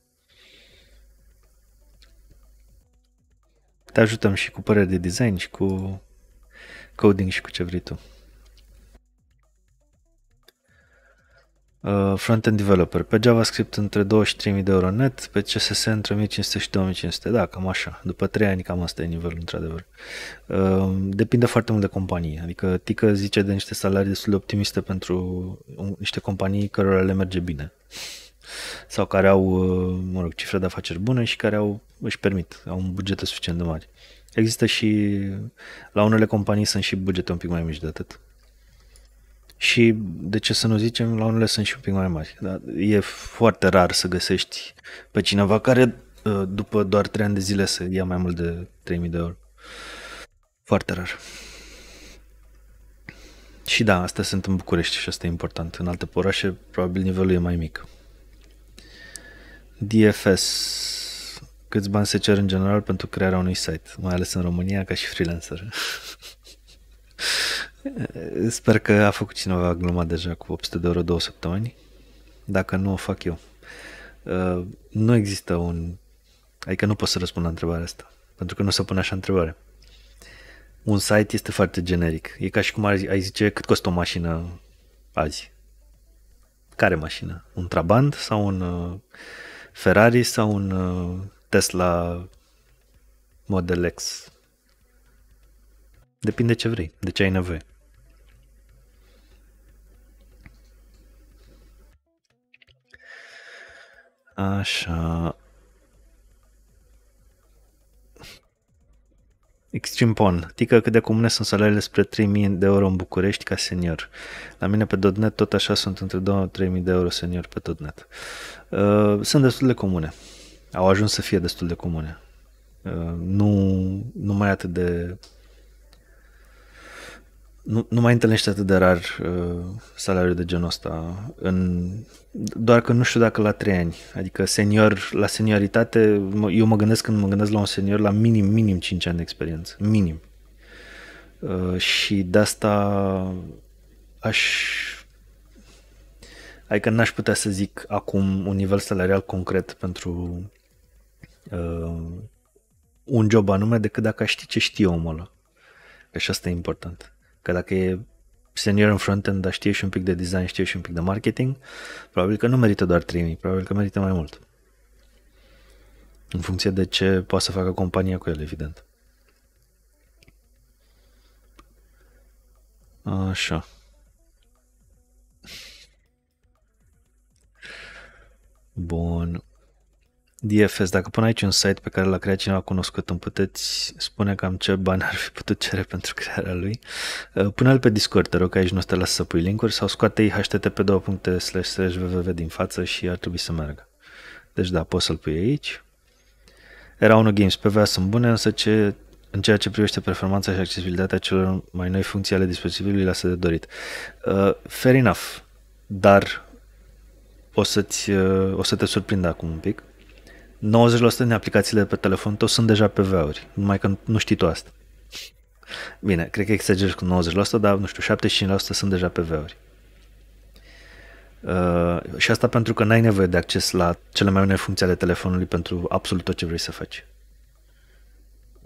Te ajutăm și cu păreri de design și cu coding și cu ce vrei tu. Uh, front-end developer. Pe JavaScript între 23.000 de euro net, pe CSS între 1500 și 2500. Da, cam așa. După 3 ani cam asta e nivelul, într-adevăr. Uh, depinde foarte mult de companie. Adică Tică zice de niște salarii destul de optimiste pentru niște companii cărora le merge bine sau care au, uh, mă rog, cifre de afaceri bune și care au, își permit, au un buget suficient de mare. Există și, la unele companii sunt și bugete un pic mai mici de atât și, de ce să nu zicem, la unele sunt și un pic mai mari. Dar e foarte rar să găsești pe cineva care ă, după doar 3 ani de zile să ia mai mult de 3000 de euro. Foarte rar. Și da, astea sunt în București și asta e important. În alte orașe, probabil nivelul e mai mic. DFS. Câți bani se cer în general pentru crearea unui site, mai ales în România, ca și freelancer? [laughs] Sper că a făcut cineva gluma deja cu 800 de euro două săptămâni. Dacă nu, o fac eu. Uh, nu există un... Adică nu pot să răspund la întrebarea asta. Pentru că nu se pune așa întrebare. Un site este foarte generic. E ca și cum ai zice cât costă o mașină azi. Care mașină? Un Trabant sau un uh, Ferrari sau un uh, Tesla Model X? Depinde ce vrei, de ce ai nevoie. Așa. Extreme Pon. Tică cât de comune sunt salariile spre 3000 de euro în București ca senior. La mine pe .NET tot așa sunt între 2-3000 de euro senior pe .NET. Uh, sunt destul de comune. Au ajuns să fie destul de comune. Uh, nu, nu mai atât de nu, nu mai întâlnești atât de rar uh, salariul de genul ăsta, în, doar că nu știu dacă la trei ani, adică senior, la senioritate, eu mă gândesc când mă gândesc la un senior la minim, minim 5 ani de experiență, minim. Uh, și de asta aș, adică n-aș putea să zic acum un nivel salarial concret pentru uh, un job anume decât dacă aș ști ce știe omul ăla. Că și deci asta e important. Că dacă e senior în front-end, dar știe și un pic de design, știe și un pic de marketing, probabil că nu merită doar 3.000, probabil că merită mai mult. În funcție de ce poate să facă compania cu el, evident. Așa. Bun. DFS, dacă până aici un site pe care l-a creat cineva cunoscut, îmi puteți spune cam ce bani ar fi putut cere pentru crearea lui. Uh, pune-l pe Discord, te rog, că aici nu te lasă să pui linkuri sau scoate-i http www din față și ar trebui să meargă. Deci da, poți să-l pui aici. Era unul games Pe PVA sunt bune, însă ce, în ceea ce privește performanța și accesibilitatea celor mai noi funcții ale dispozitivului lasă de dorit. Uh, fair enough, dar o, să-ți, uh, o să te surprind acum un pic. 90% din aplicațiile pe telefon tău sunt deja pe uri numai că nu știi tu asta. Bine, cred că exagerez cu 90%, dar nu știu, 75% sunt deja pe uri Uh, și asta pentru că n-ai nevoie de acces la cele mai bune funcții ale telefonului pentru absolut tot ce vrei să faci.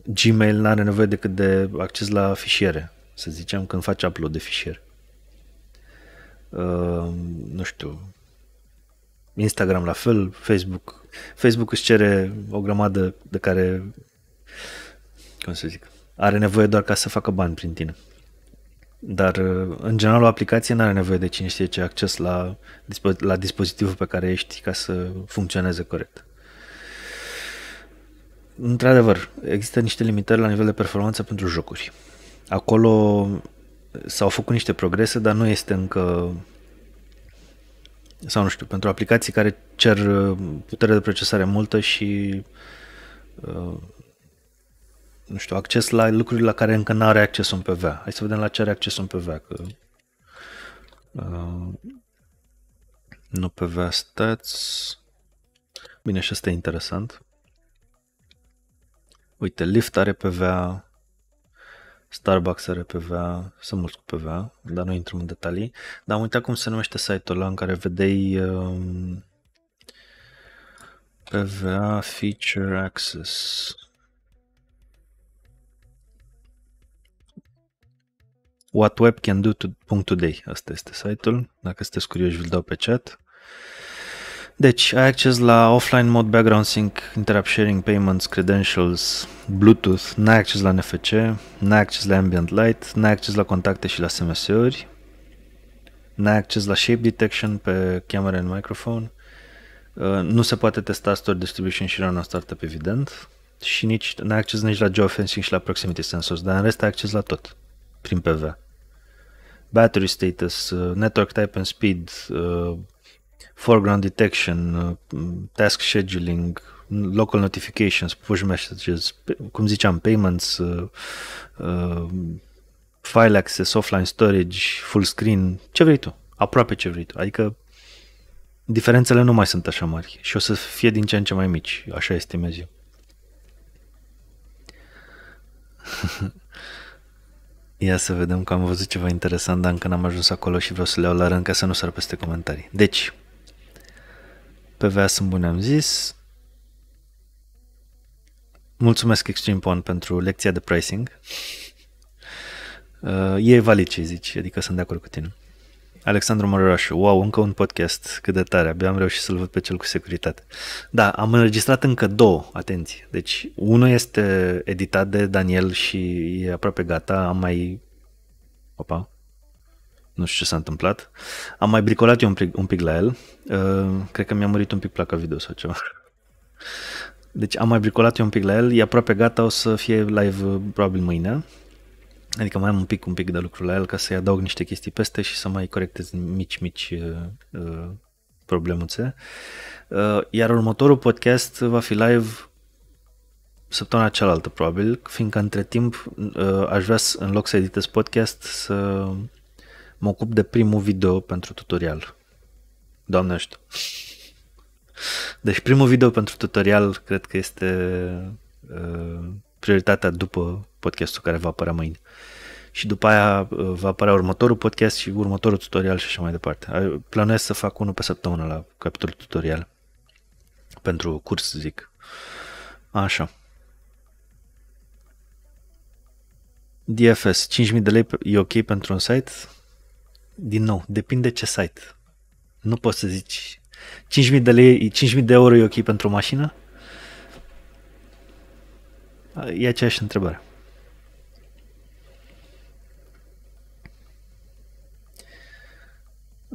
Gmail n-are nevoie decât de acces la fișiere, să zicem, când faci upload de fișier. Uh, nu știu, Instagram la fel, Facebook. Facebook își cere o grămadă de care, cum să zic, are nevoie doar ca să facă bani prin tine. Dar, uh, în general, o aplicație nu are nevoie de cine știe ce acces la, la dispozitivul pe care ești ca să funcționeze corect. Într-adevăr, există niște limitări la nivel de performanță pentru jocuri. Acolo s-au făcut niște progrese, dar nu este încă sau nu știu, pentru aplicații care cer uh, putere de procesare multă și uh, nu știu, acces la lucruri la care încă nu are acces un PVA. Hai să vedem la ce are acces un PVA, că uh, nu PVA stats. Bine, și asta e interesant. Uite, Lift are PVA, Starbucks are PVA, sunt mulți cu PVA, dar nu intrăm în detalii. Dar am uitat cum se numește site-ul ăla în care vedei um, PVA Feature Access. What web can do to, today. Asta este site-ul. Dacă sunteți curioși, vi-l dau pe chat. Deci ai acces la offline mode background sync, interrupt sharing, payments, credentials, Bluetooth, n-ai acces la NFC, n-ai acces la ambient light, n-ai acces la contacte și la SMS-uri, n-ai acces la shape detection pe camera and microphone, uh, nu se poate testa store distribution și run on startup evident și nici n-ai acces nici la geofencing și la proximity sensors, dar în rest ai acces la tot prin PV. Battery status, uh, network type and speed, uh, foreground detection, uh, task scheduling, local notifications, push messages, cum ziceam, payments, uh, uh, file access, offline storage, full screen, ce vrei tu, aproape ce vrei tu. Adică diferențele nu mai sunt așa mari și o să fie din ce în ce mai mici, așa este eu. [laughs] Ia să vedem că am văzut ceva interesant, dar încă n-am ajuns acolo și vreau să le iau la rând ca să nu sar peste comentarii. Deci, pe veas bune am zis. Mulțumesc Extreme Pond pentru lecția de pricing. Uh, e valid ce zici, adică sunt de acord cu tine. Alexandru Mărărașu, wow, încă un podcast, cât de tare, abia am reușit să-l văd pe cel cu securitate. Da, am înregistrat încă două, atenție. Deci, unul este editat de Daniel și e aproape gata, am mai... Opa, nu știu ce s-a întâmplat. Am mai bricolat eu un pic, un pic la el. Uh, cred că mi-a murit un pic placa video sau ceva. Deci am mai bricolat eu un pic la el, e aproape gata, o să fie live uh, probabil mâine. Adică mai am un pic, un pic de lucru la el ca să-i adaug niște chestii peste și să mai corectez mici, mici uh, uh problemuțe. Uh, iar următorul podcast va fi live săptămâna cealaltă probabil, fiindcă între timp uh, aș vrea să, în loc să editez podcast să mă ocup de primul video pentru tutorial. Doamne ăștia. Deci primul video pentru tutorial cred că este uh, prioritatea după podcastul care va apărea mâine. Și după aia uh, va apărea următorul podcast și următorul tutorial și așa mai departe. Planuez să fac unul pe săptămână la capitolul tutorial. Pentru curs, zic. Așa. DFS, 5.000 de lei e ok pentru un site? din nou, depinde ce site. Nu poți să zici 5.000 de, lei, 5.000 de euro e ok pentru o mașină? E aceeași întrebare.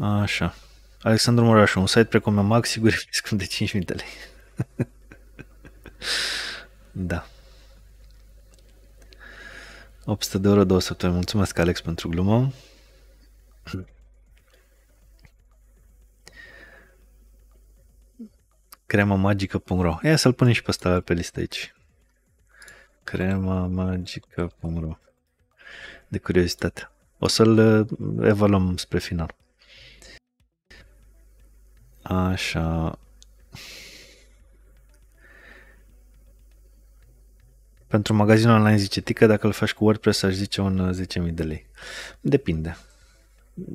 Așa. Alexandru Morașu, un site precum Max sigur e scump de 5.000 de lei. [laughs] da. 800 de euro, două săptămâni. Mulțumesc, Alex, pentru glumă. Crema magică.ro Ia să-l punem și pe ăsta pe listă aici. Crema magică.ro De curiozitate. O să-l uh, evaluăm spre final. Așa. Pentru magazinul online zice tică, dacă îl faci cu WordPress aș zice un 10.000 uh, de lei. Depinde.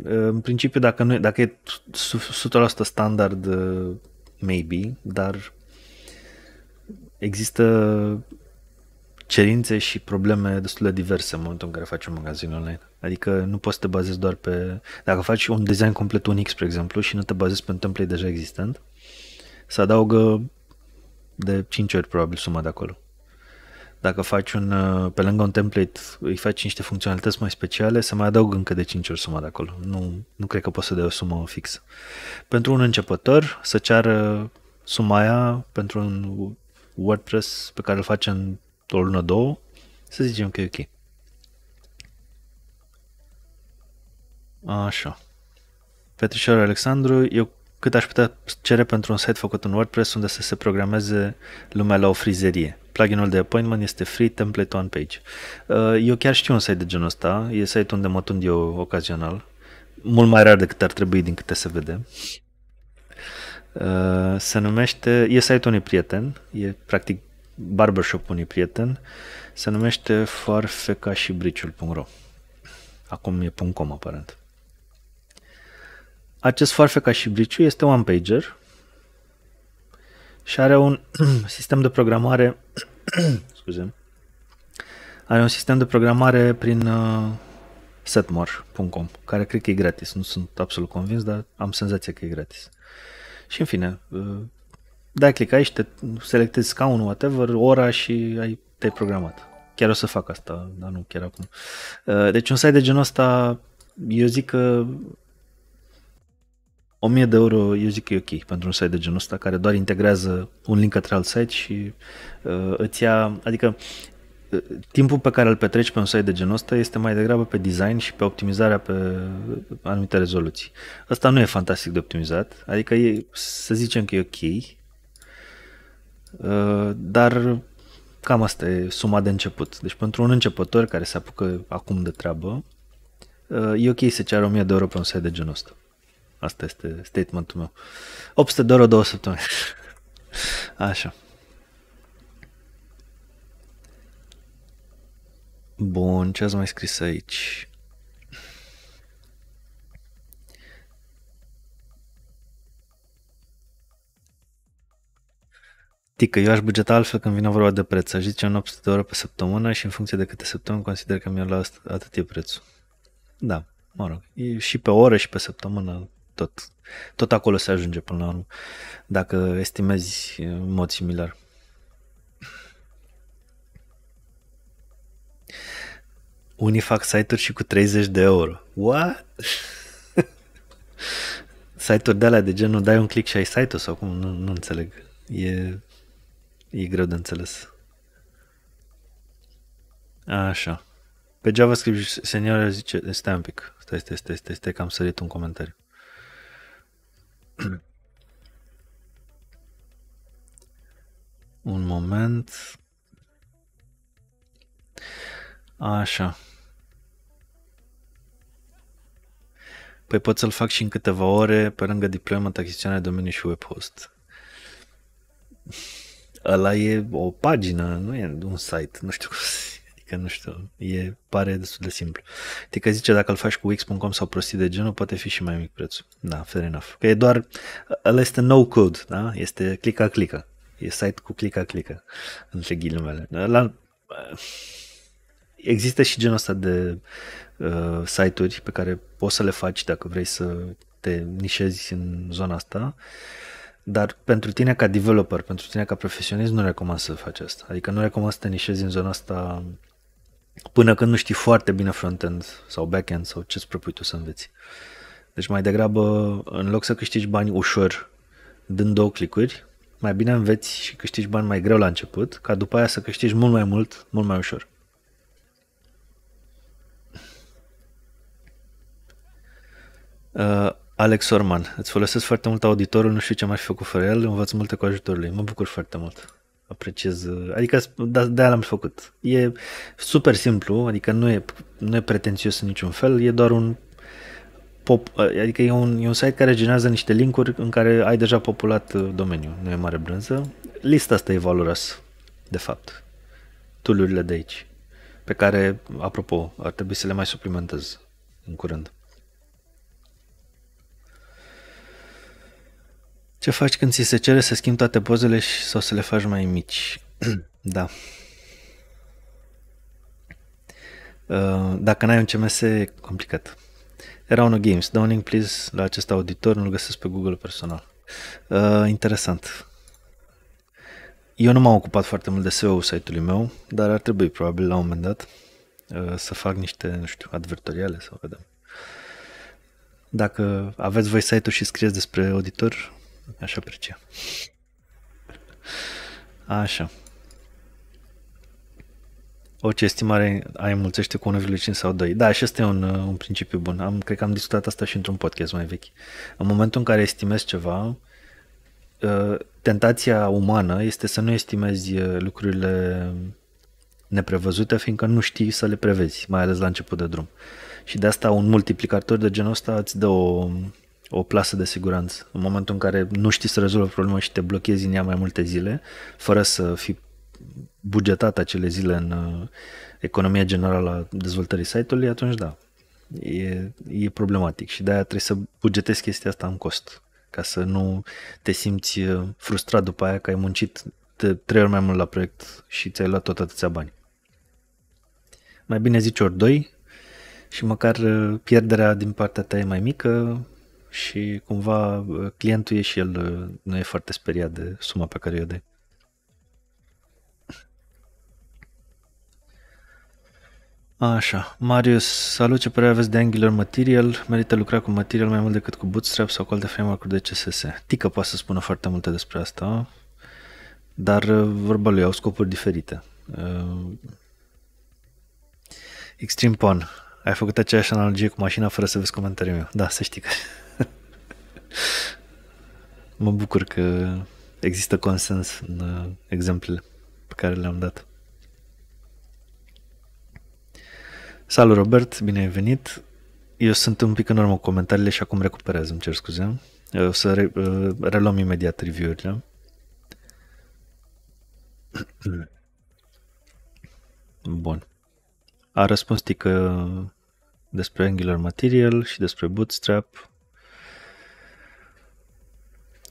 În principiu, dacă, nu, dacă e 100% standard, uh, maybe, dar există cerințe și probleme destul de diverse în momentul în care faci un magazin online. Adică nu poți să te bazezi doar pe... Dacă faci un design complet unic, spre exemplu, și nu te bazezi pe un template deja existent, se adaugă de 5 ori probabil suma de acolo dacă faci un, uh, pe lângă un template, îi faci niște funcționalități mai speciale, se mai adaugă încă de 5 ori suma de acolo. Nu, nu cred că poți să dai o sumă fixă. Pentru un începător, să ceară suma aia pentru un WordPress pe care îl face în o lună, două, să zicem că e ok. Așa. Petrișor Alexandru, eu cât aș putea cere pentru un site făcut în WordPress unde să se programeze lumea la o frizerie. Pluginul de appointment este free template on page. Uh, eu chiar știu un site de genul ăsta, e site unde mă tund eu ocazional, mult mai rar decât ar trebui din câte se vede. Uh, se numește, e site unui prieten, e practic barbershop unui prieten, se numește farfecașibriciul.ro Acum e .com aparent. Acest farfeca și briciu este one pager și are un [clears throat] sistem de programare [clears throat] scuze, are un sistem de programare prin uh, setmore.com, care cred că e gratis. Nu sunt absolut convins, dar am senzația că e gratis. Și în fine, uh, dai click aici, te selectezi scaunul, whatever, ora și ai, te-ai programat. Chiar o să fac asta, dar nu chiar acum. Uh, deci un site de genul ăsta, eu zic că 1000 de euro eu zic că e ok pentru un site de genul ăsta care doar integrează un link către alt site și uh, îți ia, adică uh, timpul pe care îl petreci pe un site de genul ăsta este mai degrabă pe design și pe optimizarea pe uh, anumite rezoluții. Ăsta nu e fantastic de optimizat, adică e, să zicem că e ok, uh, dar cam asta e suma de început. Deci pentru un începător care se apucă acum de treabă, uh, e ok să ceară 1000 de euro pe un site de genul ăsta. Asta este statementul meu. 800 de euro, două săptămâni. [laughs] Așa. Bun, ce ați mai scris aici? Tică, eu aș bugeta altfel când vine vorba de preț. Aș zice în 800 de euro pe săptămână și în funcție de câte săptămâni consider că mi-a luat atât e prețul. Da, mă rog, e și pe oră și pe săptămână tot, tot acolo se ajunge până la urmă, dacă estimezi în mod similar. Unii fac site-uri și cu 30 de euro. What? [laughs] site-uri de alea de genul dai un click și ai site-ul sau cum? Nu, nu înțeleg. E, e greu de înțeles. Așa. Pe JavaScript senior zice, stai un pic, stai, stai, stai, stai, stai, că am sărit un comentariu. [clears throat] Un moment. Așa. Păi pot să-l fac și în câteva ore pe lângă diplomă, achiziționare, domeniu și web host. Ăla e o pagină, nu e un site, nu știu cum să Adică, nu știu, e, pare destul de simplu. Adică zice, dacă îl faci cu Wix.com sau prostii de genul, poate fi și mai mic preț. Da, fair enough. Că e doar, ăla este no code, da? Este clica-clica. E site cu clica-clica, între ghilimele. La, există și genul ăsta de uh, site-uri pe care poți să le faci dacă vrei să te nișezi în zona asta, dar pentru tine ca developer, pentru tine ca profesionist, nu recomand să faci asta. Adică nu recomand să te nișezi în zona asta până când nu știi foarte bine front-end sau back-end sau ce-ți propui tu să înveți. Deci mai degrabă, în loc să câștigi bani ușor dând două clicuri, mai bine înveți și câștigi bani mai greu la început, ca după aia să câștigi mult mai mult, mult mai ușor. Uh, Alex Orman, îți folosesc foarte mult auditorul, nu știu ce m-aș fi făcut fără el, învăț multe cu ajutorul lui. Mă bucur foarte mult apreciez, adică da, de aia l-am făcut. E super simplu, adică nu e, nu e pretențios în niciun fel, e doar un pop, adică e un, e un site care generează niște linkuri în care ai deja populat uh, domeniul, nu e mare brânză. Lista asta e valoros, de fapt, tool de aici, pe care, apropo, ar trebui să le mai suplimentez în curând. Ce faci când ți se cere să schimbi toate pozele și, sau să le faci mai mici? [clears throat] da. Uh, dacă n-ai un CMS, e complicat. Era unul Games. Downing, please, la acest auditor, nu-l găsesc pe Google personal. Uh, interesant. Eu nu m-am ocupat foarte mult de SEO-ul site-ului meu, dar ar trebui probabil la un moment dat uh, să fac niște, nu știu, advertoriale sau vedem. Dacă aveți voi site-ul și scrieți despre auditor, Așa aprecia. Așa. Orice estimare ai înmulțește cu 1,5 sau 2. Da, și este un, uh, un principiu bun. Am, cred că am discutat asta și într-un podcast mai vechi. În momentul în care estimezi ceva, uh, tentația umană este să nu estimezi uh, lucrurile neprevăzute, fiindcă nu știi să le prevezi, mai ales la început de drum. Și de asta un multiplicator de genul ăsta îți dă o, o plasă de siguranță. În momentul în care nu știi să rezolvi problema și te blochezi în ea mai multe zile, fără să fi bugetat acele zile în uh, economia generală a dezvoltării site-ului, atunci da, e, e problematic și de-aia trebuie să bugetezi chestia asta în cost, ca să nu te simți uh, frustrat după aia că ai muncit de trei ori mai mult la proiect și ți-ai luat tot atâția bani. Mai bine zici ori doi și măcar uh, pierderea din partea ta e mai mică, și cumva uh, clientul e și el, uh, nu e foarte speriat de suma pe care o dai. Așa, Marius, salut, ce părere aveți de Angular Material? Merită lucra cu Material mai mult decât cu Bootstrap sau cu alte framework-uri de CSS? Tică poate să spună foarte multe despre asta, dar uh, vorba lui, au scopuri diferite. Extreme Pawn, ai făcut aceeași analogie cu mașina fără să vezi comentariul meu. Da, să știi că Mă bucur că există consens în uh, exemplele pe care le-am dat. Salut, Robert, bine ai venit. Eu sunt un pic în urmă cu comentariile și acum recuperez, îmi cer scuze. Uh, o să re, uh, reluăm imediat review-urile. [clears throat] Bun. A răspuns că despre Angular Material și despre Bootstrap.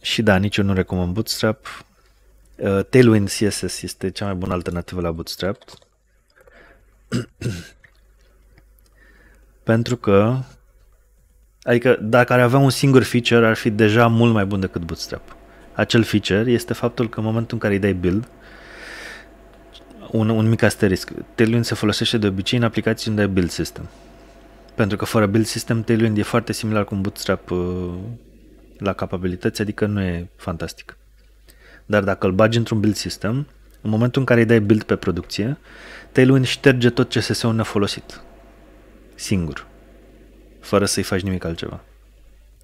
Și da, nici eu nu recomand Bootstrap. Uh, Tailwind CSS este cea mai bună alternativă la Bootstrap. [clears throat] Pentru că, adică dacă ar avea un singur feature, ar fi deja mult mai bun decât Bootstrap. Acel feature este faptul că în momentul în care îi dai build, un, un mic asterisc, Tailwind se folosește de obicei în aplicații unde ai build system. Pentru că fără build system, Tailwind e foarte similar cu un Bootstrap uh, la capabilități, adică nu e fantastic. Dar dacă îl bagi într-un build system, în momentul în care îi dai build pe producție, Tailwind șterge tot CSS-ul nefolosit. Singur. Fără să-i faci nimic altceva.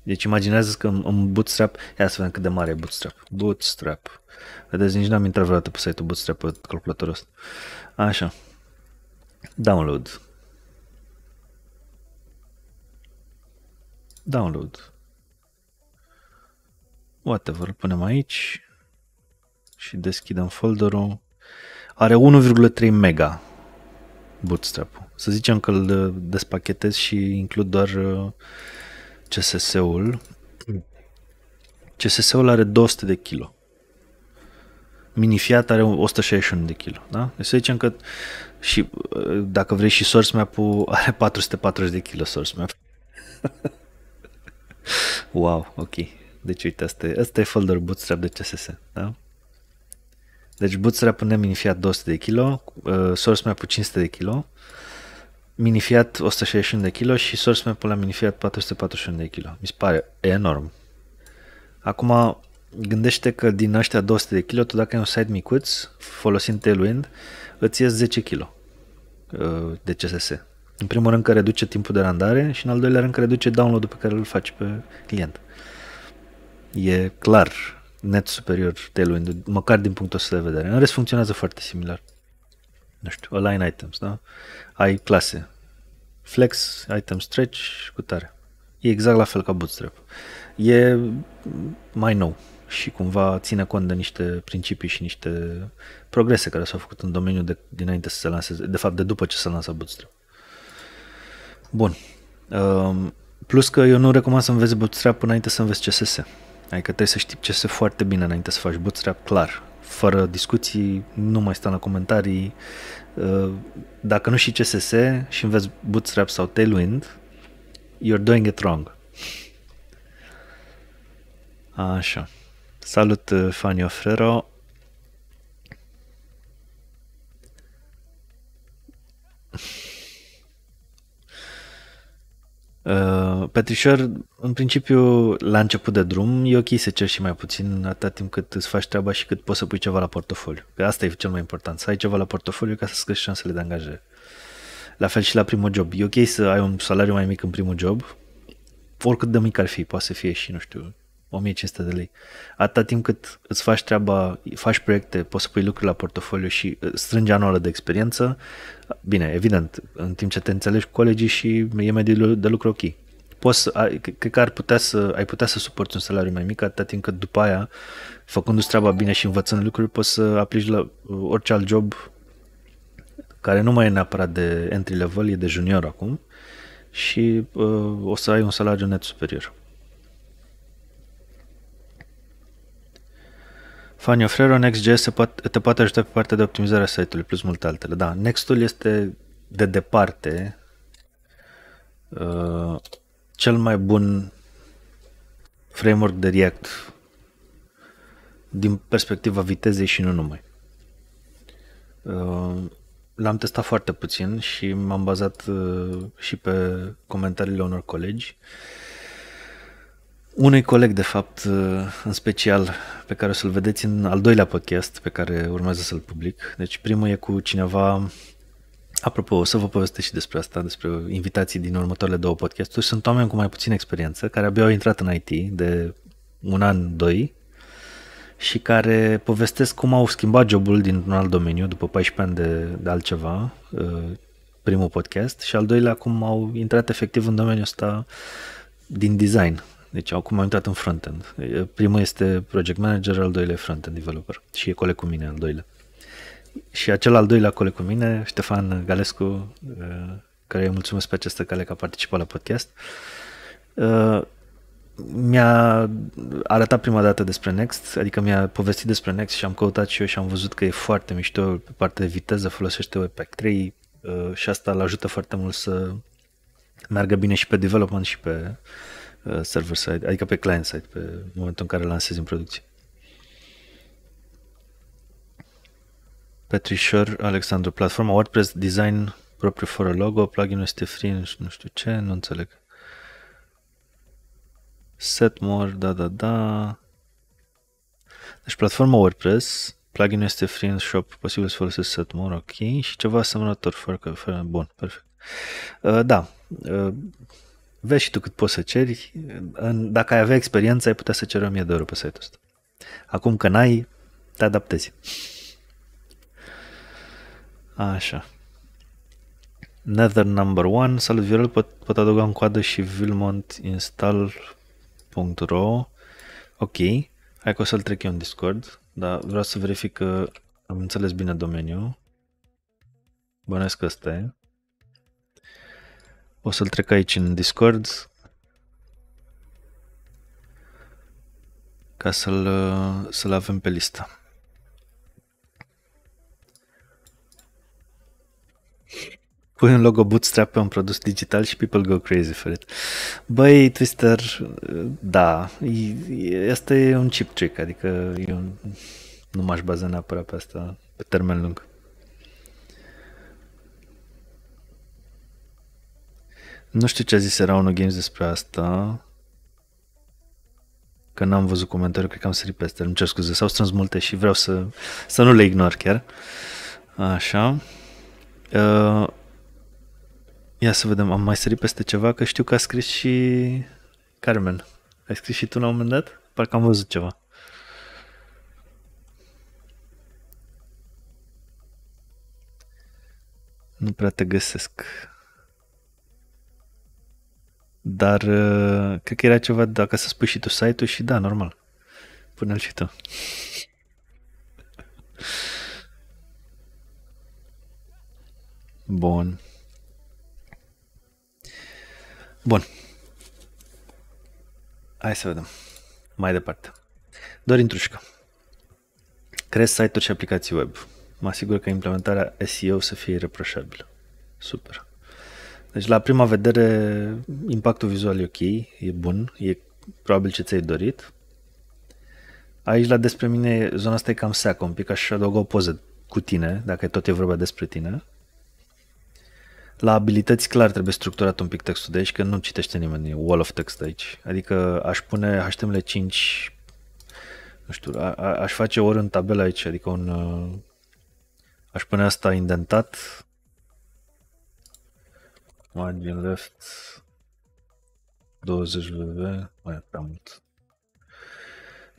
Deci imaginează că în, în Bootstrap, ia să vedem cât de mare e Bootstrap. Bootstrap. Vedeți, nici n-am intrat vreodată pe site-ul Bootstrap pe calculatorul ăsta. Așa. Download. Download whatever, îl punem aici și deschidem folderul. Are 1,3 mega bootstrap Să zicem că îl despachetez și includ doar uh, CSS-ul. CSS-ul are 200 de kilo. Minifiat are 161 de kilo. Da? Deci să zicem că și uh, dacă vrei și source map [laughs] are 440 de kilo source map. [laughs] wow, ok. Deci uite, asta e, asta e folder bootstrap de CSS. Da? Deci bootstrap ne minifiat 200 de kg, uh, source map 500 de kg, minifiat 161 de kg și source map-ul la minifiat 441 de kg. Mi se pare enorm. Acum, gândește că din ăștia 200 de kg, tu dacă ai un site micuț, folosind tailwind, îți ies 10 kg uh, de CSS. În primul rând că reduce timpul de randare și în al doilea rând că reduce download-ul pe care îl faci pe client e clar net superior tailwind măcar din punctul ăsta de vedere. În rest funcționează foarte similar. Nu știu, align items, da? Ai clase. Flex, item stretch, cu tare. E exact la fel ca bootstrap. E mai nou și cumva ține cont de niște principii și niște progrese care s-au făcut în domeniul de, dinainte să se lanseze, de fapt de după ce s-a lansat Bootstrap. Bun. Um, plus că eu nu recomand să înveți Bootstrap înainte să înveți CSS. Adică trebuie să știi ce se foarte bine înainte să faci bootstrap, clar. Fără discuții, nu mai stăm la comentarii. Uh, dacă nu știi CSS și înveți bootstrap sau tailwind, you're doing it wrong. Așa. Salut, uh, Fanny Frero. Uh, Petrișor, în principiu, la început de drum, e ok să ceri și mai puțin atât timp cât îți faci treaba și cât poți să pui ceva la portofoliu. Că asta e cel mai important, să ai ceva la portofoliu ca să scăzi șansele de angajare. La fel și la primul job. E ok să ai un salariu mai mic în primul job, oricât de mic ar fi, poate să fie și, nu știu, 1500 de lei. Atâta timp cât îți faci treaba, faci proiecte, poți să pui lucruri la portofoliu și uh, strângi anuală de experiență, bine, evident, în timp ce te înțelegi cu colegii și e mediul de lucru ok. Poți cred că ar putea să, ai putea să suporti un salariu mai mic atâta timp cât după aia, făcându-ți treaba bine și învățând lucruri, poți să aplici la uh, orice alt job care nu mai e neapărat de entry level, e de junior acum și uh, o să ai un salariu net superior. Fanny Frero, Next.js se poate, te poate ajuta pe partea de optimizare a site-ului, plus multe altele. Da, Next-ul este de departe uh, cel mai bun framework de React din perspectiva vitezei și nu numai. Uh, l-am testat foarte puțin și m-am bazat uh, și pe comentariile unor colegi. Uh, unui coleg, de fapt, uh, în special, pe care o să-l vedeți în al doilea podcast pe care urmează să-l public. Deci primul e cu cineva, apropo, o să vă povestesc și despre asta, despre invitații din următoarele două podcasturi. Sunt oameni cu mai puțină experiență, care abia au intrat în IT de un an, doi, și care povestesc cum au schimbat jobul din un alt domeniu după 14 ani de, de altceva, uh, primul podcast, și al doilea cum au intrat efectiv în domeniul ăsta din design, deci acum am intrat în front-end. Primul este project manager, al doilea front-end developer și e coleg cu mine al doilea. Și acel al doilea coleg cu mine, Ștefan Galescu, care îi mulțumesc pe această cale că a participat la podcast, mi-a arătat prima dată despre Next, adică mi-a povestit despre Next și am căutat și eu și am văzut că e foarte mișto pe partea de viteză, folosește Webpack 3 și asta îl ajută foarte mult să meargă bine și pe development și pe uh, Uh, server side, adică pe client side, pe momentul în care lansezi în producție. Petrișor Alexandru, platforma WordPress design propriu fără logo, plugin este free, nu știu ce, nu înțeleg. Set more, da, da, da. Deci platforma WordPress, plugin este free în shop, posibil să folosești set more, ok, și ceva asemănător, fără, fără bun, perfect. Uh, da, uh, vezi și tu cât poți să ceri. Dacă ai avea experiență, ai putea să ceri 1000 de euro pe site-ul ăsta. Acum că n-ai, te adaptezi. Așa. Nether number one. Salut, Viorel, pot, pot adăuga în coadă și vilmontinstall.ro Ok. Hai că o să-l trec eu în Discord, dar vreau să verific că am înțeles bine domeniul. Bănesc că ăsta e. O să-l trec aici în Discord ca să-l să-l avem pe listă. Pui un logo bootstrap pe un produs digital și people go crazy for it. Băi, Twister, da, asta e un chip trick, adică eu nu m-aș baza neapărat pe asta pe termen lung. Nu știu ce a zis Rauno Games despre asta. Că n-am văzut comentariul, cred că am sărit peste. Nu cer scuze, s-au strâns multe și vreau să, să nu le ignor chiar. Așa. Uh, ia să vedem, am mai sărit peste ceva, că știu că a scris și Carmen. Ai scris și tu la un moment dat? Parcă am văzut ceva. Nu prea te găsesc. Dar uh, cred că era ceva dacă să spui și tu site-ul și da, normal. Pune-l și tu. Bun. Bun. Hai să vedem. Mai departe. doar intrușcă. Crez site-uri și aplicații web. Mă asigur că implementarea SEO să fie reproșabilă. Super. Deci la prima vedere impactul vizual e ok, e bun, e probabil ce ți-ai dorit. Aici la despre mine zona asta e cam seacă, un pic aș adăuga o poză cu tine, dacă tot e vorba despre tine. La abilități clar trebuie structurat un pic textul de aici, că nu citește nimeni, wall of text aici. Adică aș pune HTML5, nu știu, a, a, aș face ori în tabelă aici, adică un... Uh, aș pune asta indentat, Margin left 20 VV, mai prea mult.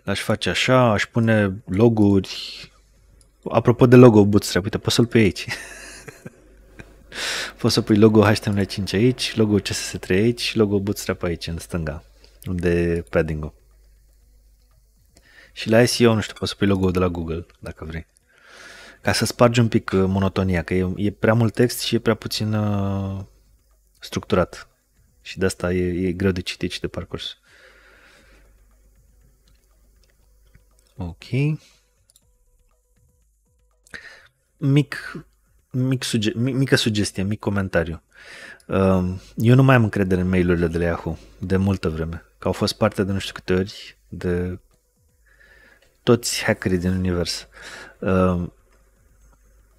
L-aș face așa, aș pune loguri. Apropo de logo Bootstrap, uite, poți să-l pui aici. [laughs] poți să pui logo HTML5 aici, logo CSS3 aici, logo Bootstrap aici, în stânga, unde padding-ul. Și la SEO, nu știu, poți să pui logo de la Google, dacă vrei. Ca să spargi un pic uh, monotonia, că e, e prea mult text și e prea puțin uh, structurat. Și de asta e, e greu de citit și de parcurs. Ok. Mic, mic suge- mică sugestie, mic comentariu. Um, eu nu mai am încredere în mailurile de la Yahoo de multă vreme, că au fost parte de nu știu câte ori de toți hackerii din univers. Um,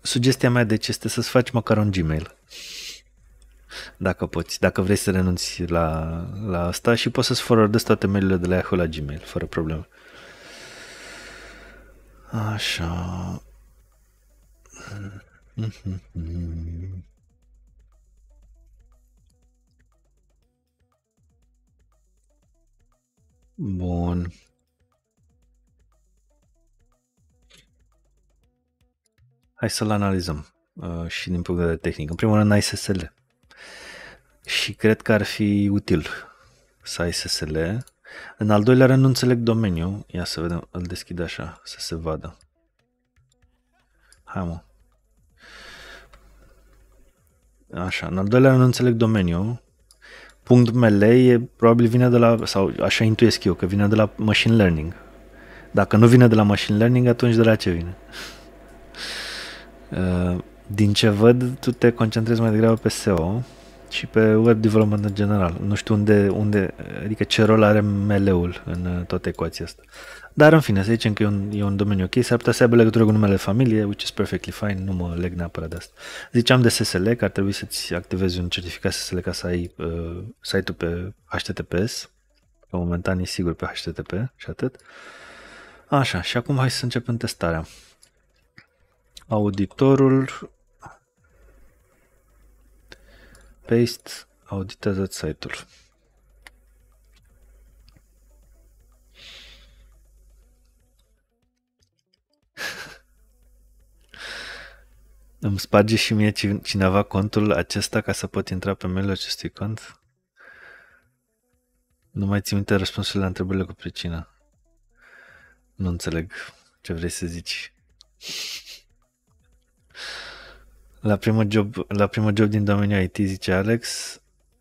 sugestia mea deci este să-ți faci măcar un Gmail dacă poți, dacă vrei să renunți la, la asta și poți să-ți forwardezi toate mail de la Yahoo la Gmail, fără probleme. Așa. Bun. Hai să-l analizăm uh, și din punct de vedere tehnic. În primul rând, ai SSL și cred că ar fi util să ai SSL. În al doilea rând nu înțeleg domeniul. Ia să vedem, îl deschid așa, să se vadă. Hai mă. Așa, în al doilea rând nu înțeleg domeniul. Punct .ml e, probabil vine de la, sau așa intuiesc eu, că vine de la machine learning. Dacă nu vine de la machine learning, atunci de la ce vine? [laughs] Uh, din ce văd, tu te concentrezi mai degrabă pe SEO și pe web development în general. Nu știu unde, unde adică ce rol are meleul în uh, toată ecuația asta. Dar în fine, să zicem că e un, e un domeniu ok, s-ar putea să aibă legătură cu numele familie, which is perfectly fine, nu mă leg neapărat de asta. Ziceam de SSL, că ar trebui să-ți activezi un certificat SSL ca să ai uh, site-ul pe HTTPS, că momentan e sigur pe HTTP și atât. Așa, și acum hai să începem testarea. Auditorul paste, auditează site-ul. Îmi sparge și mie cineva contul acesta ca să pot intra pe mail acestui cont? Nu mai țin minte răspunsul la întrebările cu pricina. Nu înțeleg ce vrei să zici. La primul job, la primul job din domeniul IT, zice Alex,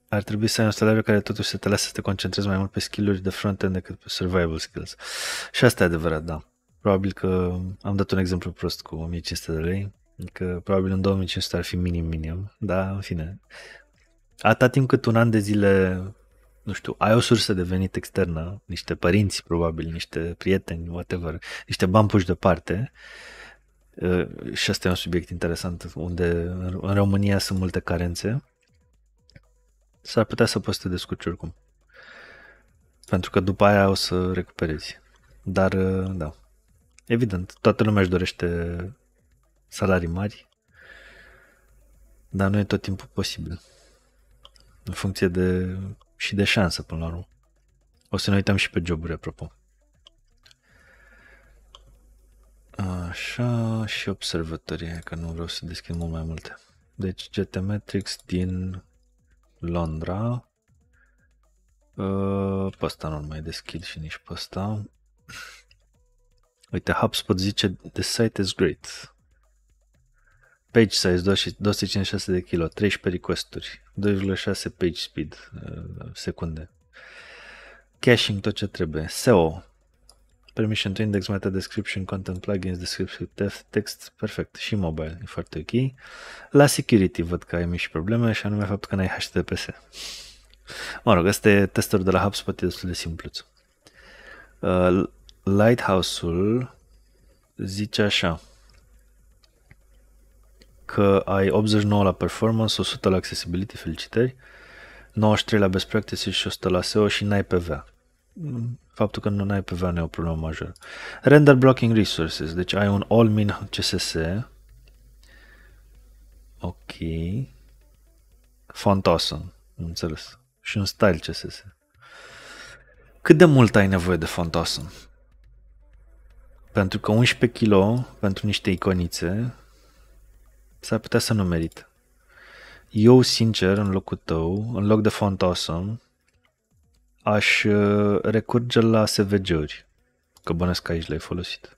ar trebui să ai un salariu care totuși să te lasă să te concentrezi mai mult pe skill-uri de front-end decât pe survival skills. Și asta e adevărat, da. Probabil că am dat un exemplu prost cu 1500 de lei, că probabil în 2500 ar fi minim minim, dar în fine. Atât timp cât un an de zile, nu știu, ai o sursă de venit externă, niște părinți probabil, niște prieteni, whatever, niște bani puși deoparte, uh, Uh, și asta e un subiect interesant unde în România sunt multe carențe, s-ar putea să poți să te descurci oricum. Pentru că după aia o să recuperezi. Dar, uh, da, evident, toată lumea își dorește salarii mari, dar nu e tot timpul posibil. În funcție de și de șansă, până la urmă. O să ne uităm și pe joburi, apropo. Așa, și observatorie, că nu vreau să deschid mult mai multe. Deci GT Matrix din Londra. Uh, pe ăsta nu mai deschid și nici pe ăsta. Uite, HubSpot zice The site is great. Page size 256 de kilo, 13 requesturi, 2,6 page speed, uh, secunde. Caching tot ce trebuie. SEO, permission to index meta description content plugins descriptive text, perfect, și mobile, e foarte ok. La security văd că ai mici probleme și anume faptul că n-ai HTTPS. Mă rog, asta e testul de la HubSpot, e destul de simplu. Uh, Lighthouse-ul zice așa că ai 89 la performance, 100 la accessibility, felicitări, 93 la best practices și 100 la SEO și n-ai PVA faptul că nu ai pe VN o problemă majoră. Render blocking resources, deci ai un all min CSS. Ok. Font awesome, înțeles. Și un style CSS. Cât de mult ai nevoie de font awesome? Pentru că 11 kg pentru niște iconițe s-ar putea să nu merit. Eu, sincer, în locul tău, în loc de font awesome, aș uh, recurge la SVG-uri, că bănesc că aici le-ai folosit.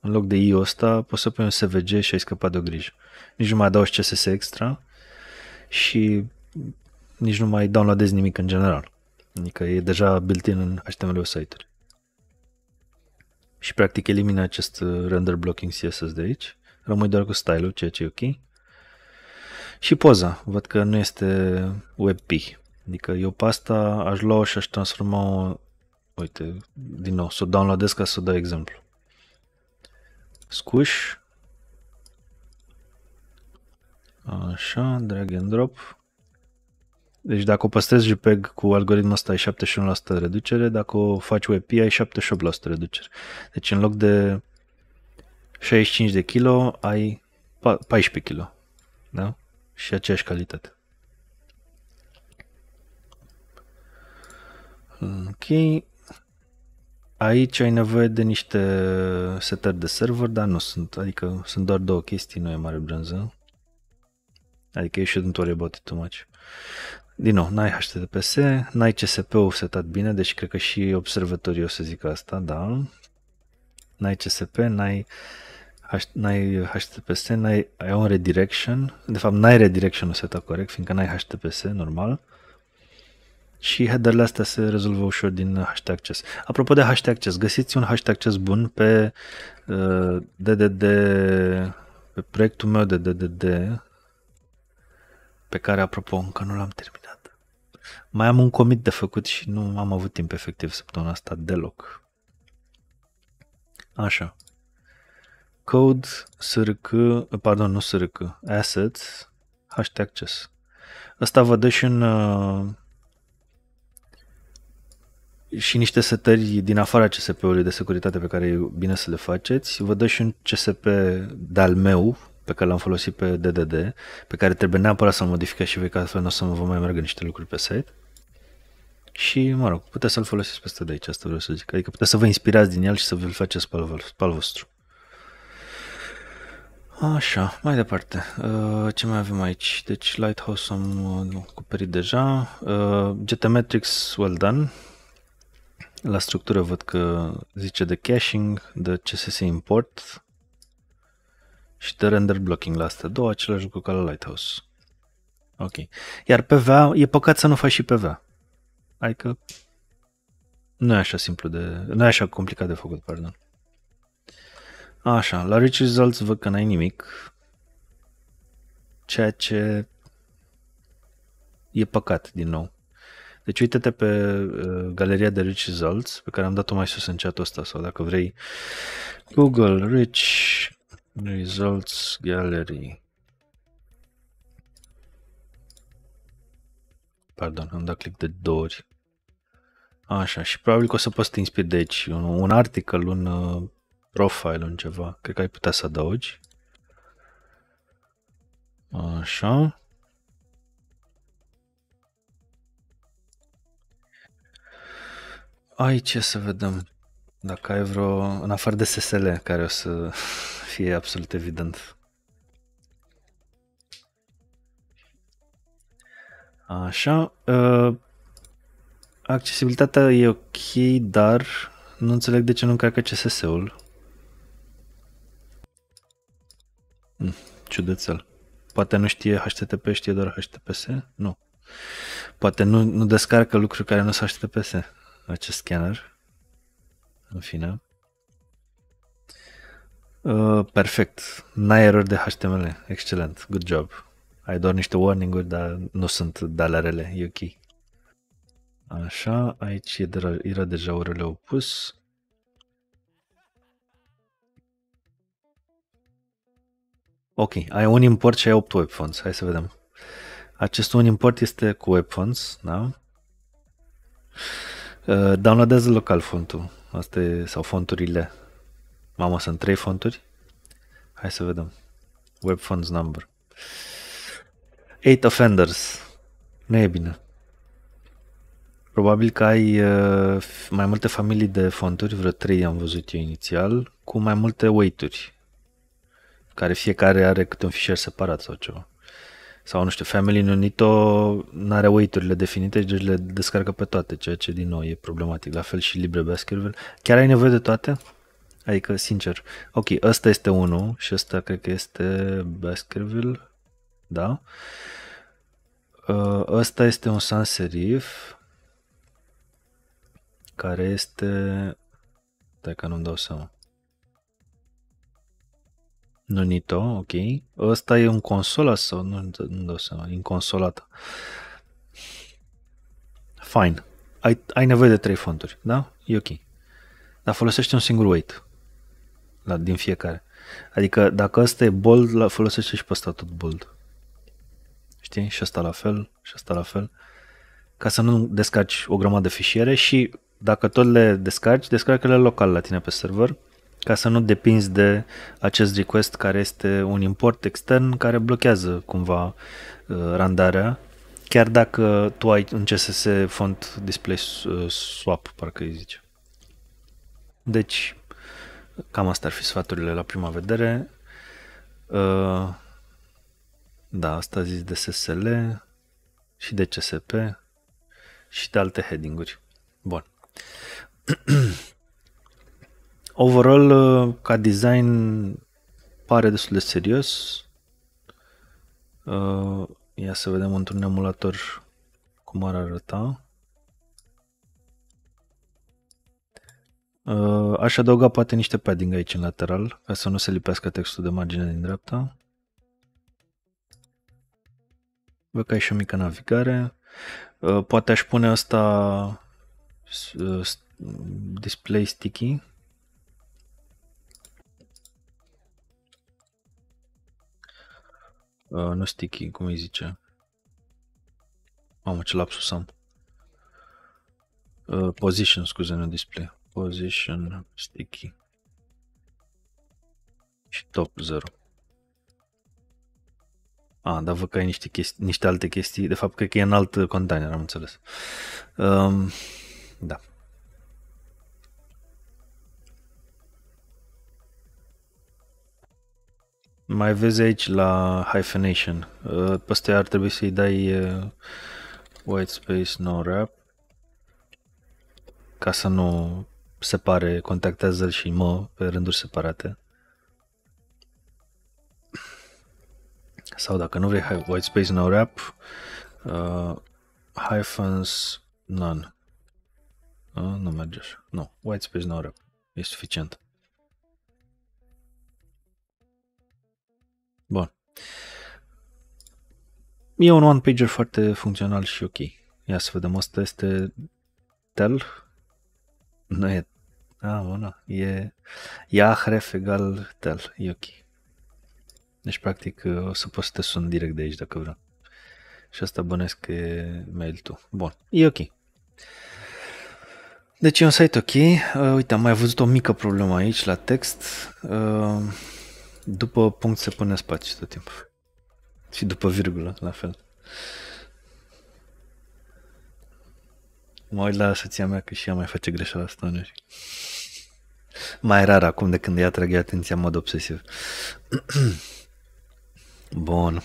În loc de i ăsta, poți să pui un SVG și ai scăpat de o grijă. Nici nu mai adaugi CSS extra și nici nu mai downloadezi nimic în general. Adică e deja built-in în html site uri Și practic elimini acest uh, render blocking CSS de aici. Rămâi doar cu style-ul, ceea ce e ok. Și poza. Văd că nu este WebP. Adică eu pasta aș lua și aș transforma-o, uite, din nou, să o downloadez ca să dau exemplu. Scuș, Așa, drag and drop. Deci dacă o păstrezi JPEG cu algoritmul ăsta ai 71% reducere, dacă o faci WebP ai 78% reducere. Deci în loc de 65 de kilo ai 14 kilo. Da? Și aceeași calitate. Ok. Aici ai nevoie de niște setări de server, dar nu sunt. Adică sunt doar două chestii, nu e mare brânză. Adică e și don't worry about it too much. Din nou, n-ai HTTPS, n-ai CSP-ul setat bine, deci cred că și observatorii o să zică asta, da. N-ai CSP, n-ai, n-ai HTTPS, n-ai ai un redirection. De fapt, n-ai redirection-ul setat corect, fiindcă n-ai HTTPS, normal și headerele astea se rezolvă ușor din hashtag chess. Apropo de hashtag chess, găsiți un hashtag chess bun pe uh, DDD, pe proiectul meu de DDD, pe care, apropo, încă nu l-am terminat. Mai am un commit de făcut și nu am avut timp efectiv săptămâna asta deloc. Așa. Code, SRK, pardon, nu SRK, assets, hashtag chess. Asta vă dă și în, și niște setări din afara CSP-ului de securitate pe care e bine să le faceți. Vă dă și un CSP de-al meu, pe care l-am folosit pe DDD, pe care trebuie neapărat să-l modificați și voi, ca să nu o să vă mai meargă niște lucruri pe site. Și, mă rog, puteți să-l folosiți peste de aici, asta vreau să zic. Adică puteți să vă inspirați din el și să vi-l faceți pe al vostru. Așa, mai departe. Uh, ce mai avem aici? Deci Lighthouse am uh, acoperit deja. Jetmetrics, uh, well done. La structură văd că zice de caching, de CSS import și de render blocking la astea două, același lucru ca la Lighthouse. Ok. Iar PVA, e păcat să nu faci și PVA. Adică nu e așa simplu de... nu e așa complicat de făcut, pardon. Așa, la Rich Results văd că n-ai nimic. Ceea ce e păcat, din nou. Deci uite-te pe uh, galeria de Rich Results, pe care am dat-o mai sus în chat ăsta, sau dacă vrei, Google Rich Results Gallery. Pardon, am dat click de două ori. Așa, și probabil că o să poți să te de aici. Un, un articol, un uh, profile, un ceva. Cred că ai putea să adaugi. Așa. ai ce să vedem. Dacă ai vreo, în afară de SSL, care o să fie absolut evident. Așa. Uh, accesibilitatea e ok, dar nu înțeleg de ce nu încarcă CSS-ul. Hmm, ciudățel. Poate nu știe HTTP, știe doar HTTPS? Nu. Poate nu, nu descarcă lucruri care nu sunt HTTPS acest scanner. În fine. Uh, perfect. N-ai erori de HTML. Excelent. Good job. Ai doar niște warning-uri, dar nu sunt dalarele. E ok. Așa, aici e de, era deja orele opus. Ok, ai un import și ai 8 web fonts. Hai să vedem. Acest un import este cu web fonts, da? Uh, downloadează local fontul. Asta sau fonturile. Mamă, sunt trei fonturi. Hai să vedem. Web fonts number. Eight offenders. Nu e bine. Probabil că ai uh, mai multe familii de fonturi, vreo 3 am văzut eu inițial, cu mai multe weight-uri, care fiecare are câte un fișier separat sau ceva sau, nu știu, Family Nonito nu are weight-urile definite, deci le descarcă pe toate, ceea ce, din nou, e problematic. La fel și Libre Baskerville. Chiar ai nevoie de toate? Adică, sincer, ok, ăsta este unul și ăsta cred că este Baskerville, da? Uh, ăsta este un sans serif care este... Dacă că nu-mi dau seama. Nu Nito, ok. Ăsta e un consola sau? Nu, nu, nu dau seama, e inconsolată. Fine. Ai, ai nevoie de trei fonturi, da? E ok. Dar folosește un singur weight la, din fiecare. Adică dacă ăsta e bold, la, folosește și pe ăsta tot bold. Știi? Și ăsta la fel, și ăsta la fel. Ca să nu descarci o grămadă de fișiere și dacă tot le descarci, descarcă-le local la tine pe server ca să nu depinzi de acest request care este un import extern care blochează cumva uh, randarea, chiar dacă tu ai un CSS font display uh, swap, parcă îi zice. Deci, cam asta ar fi sfaturile la prima vedere. Uh, da, asta zis de SSL și de CSP și de alte heading-uri. Bun. [clears throat] overall, uh, ca design, pare destul de serios. Uh, ia să vedem într-un emulator cum ar arăta. Uh, aș adăuga poate niște padding aici în lateral, ca să nu se lipească textul de margine din dreapta. Văd că ai și o mică navigare. Poate aș pune asta display sticky Uh, nu sticky, cum îi zice? Mamă, ce lapsus am. Uh, position, scuze, nu display. Position, sticky. Și top 0. A, dar văd că ai niște, chestii, niște alte chestii. De fapt, cred că e în alt container, am înțeles. Um, da. Mai vezi aici la hyphenation. Uh, Peste ar trebui să-i dai uh, white space no wrap ca să nu separe, contactează-l și mă pe rânduri separate. Sau dacă nu vrei white space no wrap, uh, hyphens none. Uh, nu merge așa. Nu, white space no wrap. E suficient. Bun. E un one-pager foarte funcțional și ok. Ia să vedem, asta este tel. Nu e... A, nu, E Yahref egal tel. E ok. Deci, practic, o să poți să te sun direct de aici dacă vreau. Și asta bănesc că e mail tu. Bun, e ok. Deci e un site ok. Uh, uite, am mai văzut o mică problemă aici la text. Uh, după punct se pune spațiu tot timpul. Și după virgulă, la fel. Mă uit la soția mea că și ea mai face greșeala asta uneori. Mai rar acum de când ea trage atenția în mod obsesiv. [clears throat] Bun.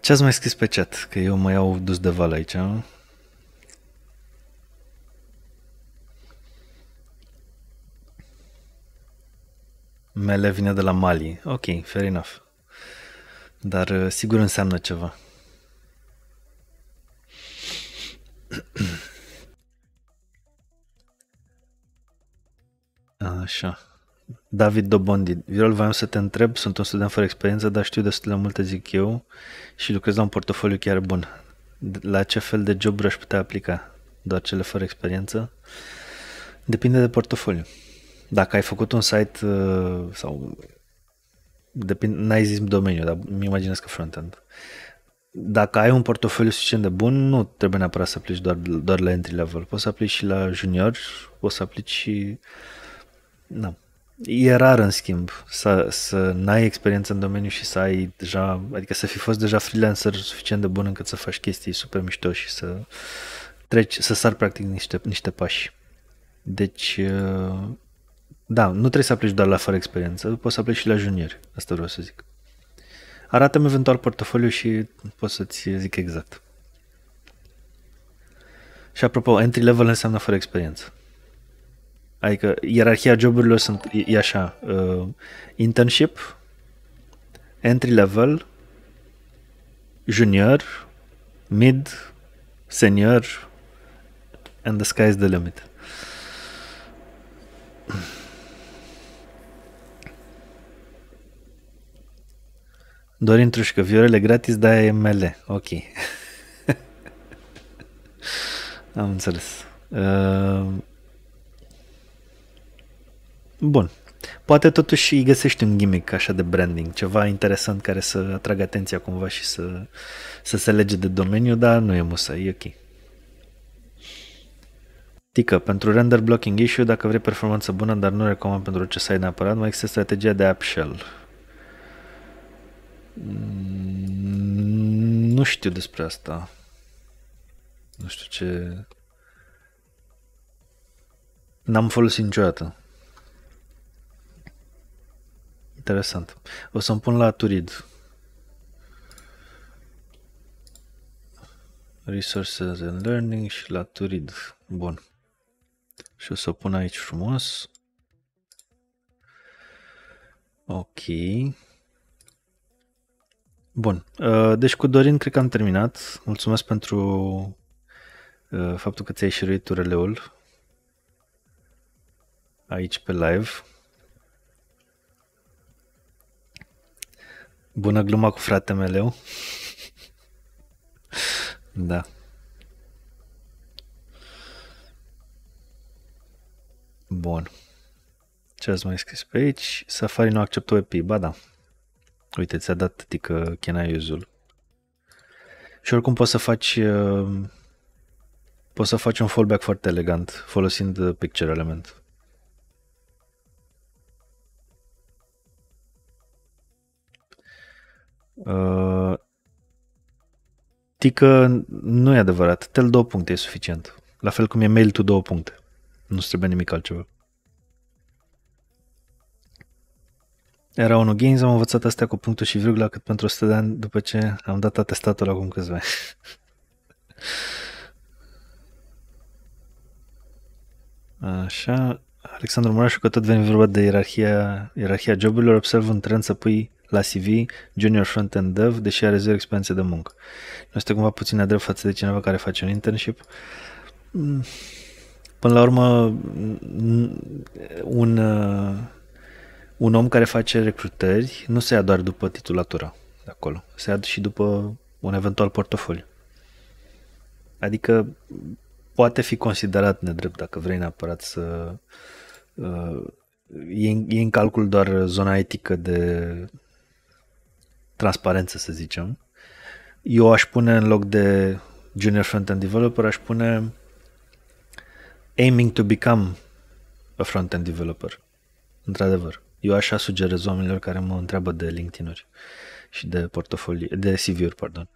Ce ați mai scris pe chat? Că eu mă iau dus de val aici, nu? mele vine de la Mali. Ok, fair enough. Dar uh, sigur înseamnă ceva. [clears throat] Așa. David Dobondi. Viral, voiam să te întreb, sunt un student fără experiență, dar știu destul de multe, zic eu, și lucrez la un portofoliu chiar bun. La ce fel de job aș putea aplica? Doar cele fără experiență? Depinde de portofoliu dacă ai făcut un site uh, sau depinde, n-ai zis domeniu, dar mi imaginez că front-end. Dacă ai un portofoliu suficient de bun, nu trebuie neapărat să aplici doar, doar la entry level. Poți să aplici și la junior, poți să aplici și... Na. E rar, în schimb, să, să n-ai experiență în domeniu și să ai deja, adică să fi fost deja freelancer suficient de bun încât să faci chestii super mișto și să treci, să sar practic niște, niște pași. Deci, uh, da, nu trebuie să aplici doar la fără experiență, poți să aplici și la junior. asta vreau să zic. Arată-mi eventual portofoliu și pot să-ți zic exact. Și apropo, entry level înseamnă fără experiență. Adică ierarhia joburilor sunt, e, e așa, uh, internship, entry level, junior, mid, senior, and the sky is the limit. Dorin Trușcă, viorele gratis, da, e ML. Ok. [laughs] Am înțeles. Uh, bun. Poate totuși îi găsești un gimmick așa de branding, ceva interesant care să atragă atenția cumva și să, să se lege de domeniu, dar nu e musă, e ok. Tică, pentru render blocking issue, dacă vrei performanță bună, dar nu recomand pentru ce să ai neapărat, mai există strategia de app shell. Mm, nu știu despre asta. Nu știu ce... N-am folosit niciodată. Interesant. O să-mi pun la Turid. Resources and Learning și la Turid. Bun. Și o să o pun aici frumos. Ok. Bun. Uh, deci cu Dorin cred că am terminat. Mulțumesc pentru uh, faptul că ți-ai șiruit URL-ul aici pe live. Bună gluma cu frate meu. [laughs] da. Bun. Ce ați mai scris pe aici? Safari nu acceptă WebP. Ba da. Uite, ți-a dat tică chenaiuzul. Și oricum poți să faci uh, poți să faci un fallback foarte elegant folosind uh, picture element. Uh, tică nu e adevărat. Tel două puncte e suficient. La fel cum e mail tu două puncte. Nu trebuie nimic altceva. Era unul gains, am învățat astea cu punctul și virgula cât pentru 100 de ani după ce am dat atestatul acum câțiva ani. Așa, Alexandru Murașu, că tot veni vorba de ierarhia, ierarhia joburilor, observ un trend să pui la CV junior front-end dev, deși are zero experiență de muncă. Nu este cumva puțin adrept față de cineva care face un internship? Mm. Până la urmă, mm, un, uh, un om care face recrutări nu se ia doar după titulatura de acolo, se ia și după un eventual portofoliu. Adică poate fi considerat nedrept dacă vrei neapărat să uh, e, în, e în calcul doar zona etică de transparență, să zicem. Eu aș pune în loc de junior front-end developer, aș pune aiming to become a front-end developer. Într-adevăr. Eu așa sugerez oamenilor care mă întreabă de LinkedIn-uri și de portofolii, de CV-uri, pardon.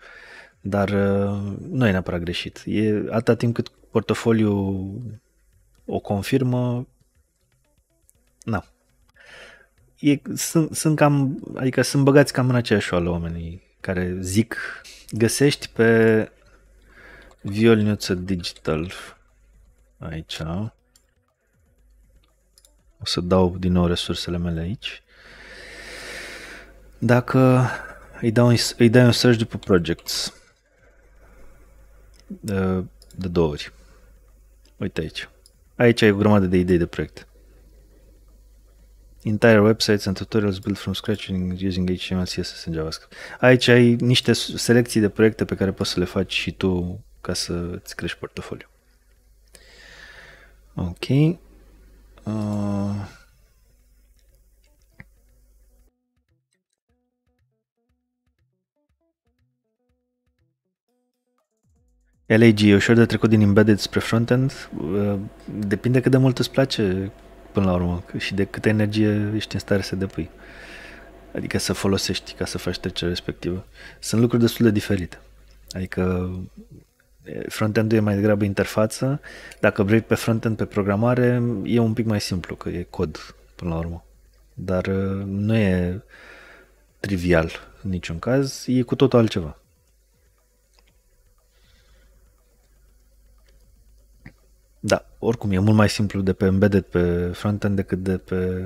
Dar uh, nu e neapărat greșit. E atâta timp cât portofoliu o confirmă, na. E, sunt, sunt cam, adică sunt băgați cam în aceeași oală oamenii care zic găsești pe Violniuță Digital aici o să dau din nou resursele mele aici. Dacă îi, dau, îi dai un search după projects de, de două ori. Uite aici. Aici ai o grămadă de idei de proiect. Entire websites and tutorials built from scratch using HTML, CSS and JavaScript. Aici ai niște selecții de proiecte pe care poți să le faci și tu ca să îți crești portofoliu. Ok. Uh... LAG e ușor de trecut din embedded spre frontend, uh, depinde cât de mult îți place până la urmă și de câtă energie ești în stare să depui. Adică să folosești ca să faci trecerea respectivă. Sunt lucruri destul de diferite. Adică Frontend-ul e mai degrabă interfață. Dacă vrei pe frontend, pe programare, e un pic mai simplu, că e cod până la urmă. Dar uh, nu e trivial în niciun caz, e cu totul altceva. Da, oricum e mult mai simplu de pe embedded pe frontend decât de pe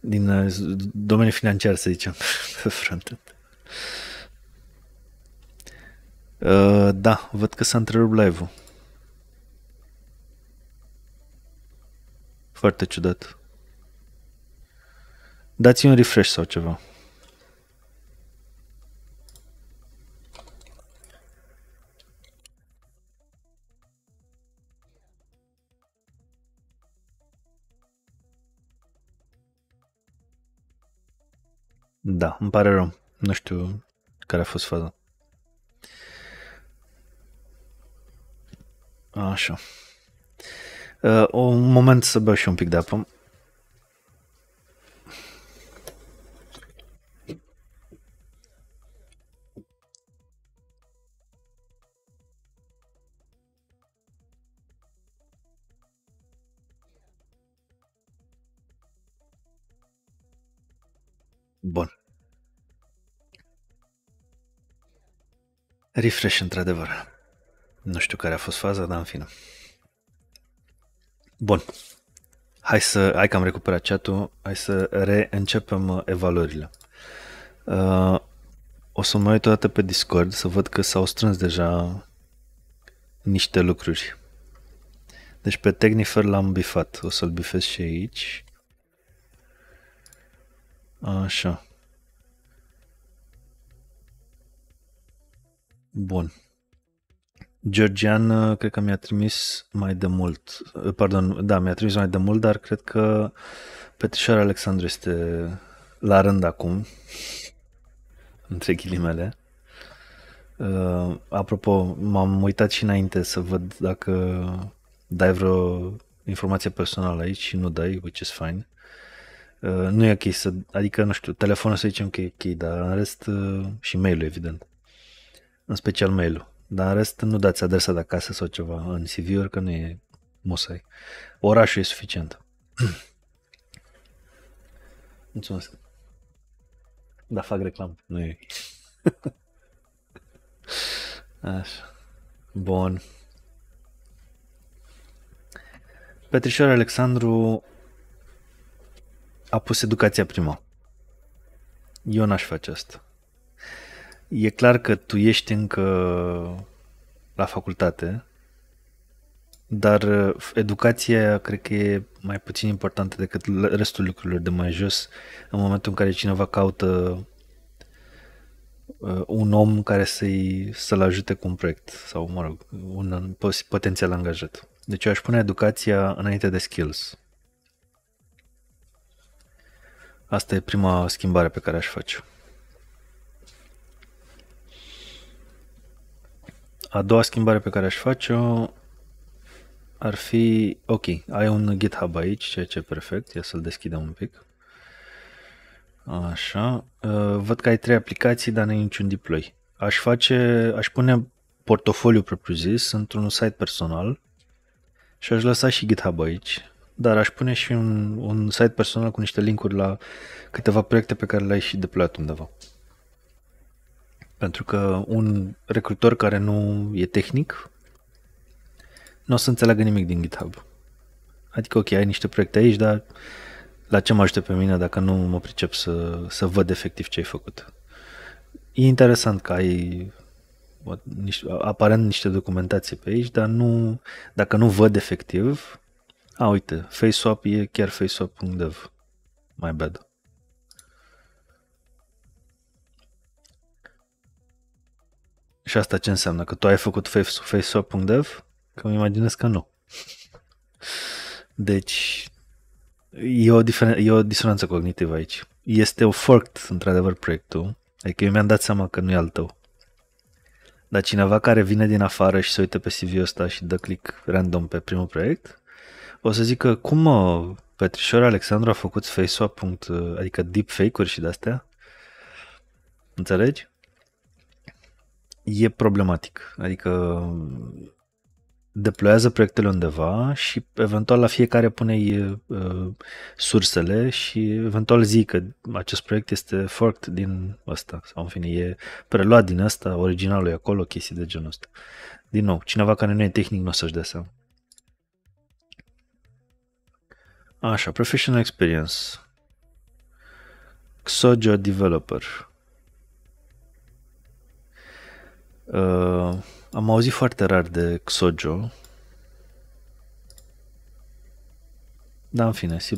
din uh, domeniul financiar, să zicem, [laughs] pe frontend. Uh, da, văd că s-a întrerupt live-ul. Foarte ciudat. Dați-mi un refresh sau ceva. Da, îmi pare rău. Nu știu care a fost faza. Așa. Uh, un moment să beau și un pic de apă. Bun. Refresh într-adevăr. Nu știu care a fost faza, dar în fine. Bun. Hai să, hai că am recuperat chat hai să reîncepem uh, evaluările. Uh, o să mă uit o dată pe Discord să văd că s-au strâns deja niște lucruri. Deci pe Technifer l-am bifat, o să-l bifez și aici. Așa. Bun. Georgian, uh, cred că mi-a trimis mai de mult. Uh, pardon, da, mi-a trimis mai de mult, dar cred că Petrișoara Alexandru este la rând acum, [laughs] între ghilimele. Uh, apropo, m-am uitat și înainte să văd dacă dai vreo informație personală aici și nu dai, which is fine. Uh, nu e ok să, adică, nu știu, telefonul să zicem că e ok, dar în rest uh, și mail-ul, evident. În special mail-ul. Dar în rest nu dați adresa de acasă sau ceva în CV-uri, că nu e musai. Orașul e suficient. [clears throat] Mulțumesc. Da, fac reclam. Nu e. [laughs] Așa. Bun. Petrișor Alexandru a pus educația prima. Eu n-aș face asta e clar că tu ești încă la facultate, dar uh, educația cred că e mai puțin importantă decât restul lucrurilor de mai jos. În momentul în care cineva caută uh, un om care să-i, să-l ajute cu un proiect sau, mă rog, un potențial angajat. Deci eu aș pune educația înainte de skills. Asta e prima schimbare pe care aș face. A doua schimbare pe care aș face-o ar fi, ok, ai un GitHub aici, ceea ce e perfect, ia să-l deschidem un pic. Așa, ă, văd că ai trei aplicații, dar nu ai niciun deploy. Aș face, aș pune portofoliu propriu-zis într-un site personal și aș lăsa și GitHub aici, dar aș pune și un, un site personal cu niște linkuri la câteva proiecte pe care le-ai și deployat undeva. Pentru că un recrutor care nu e tehnic nu o să înțeleagă nimic din GitHub. Adică, ok, ai niște proiecte aici, dar la ce mă ajută pe mine dacă nu mă pricep să, să văd efectiv ce ai făcut? E interesant că ai niște, aparent niște documentații pe aici, dar nu, dacă nu văd efectiv, a, uite, FaceSwap e chiar FaceSwap.dev. My bad. Și asta ce înseamnă? Că tu ai făcut faceswap.dev? Că îmi imaginez că nu. Deci, e o, diferen- e o disonanță cognitivă aici. Este o forked, într-adevăr, proiectul. Adică eu mi-am dat seama că nu e al tău. Dar cineva care vine din afară și se uită pe CV-ul ăsta și dă click random pe primul proiect, o să zică, cum mă, Petrișor Alexandru a făcut face swap, adică deepfake-uri și de-astea? Înțelegi? e problematic. Adică deploiază proiectele undeva și eventual la fiecare pune uh, sursele și eventual zic că acest proiect este forked din ăsta sau în fine e preluat din ăsta, originalul e acolo, chestii de genul ăsta. Din nou, cineva care nu e tehnic nu o să-și dea seama. Așa, professional experience. Xojo developer. Uh, am auzit foarte rar de Xojo. Da, în fine, C++,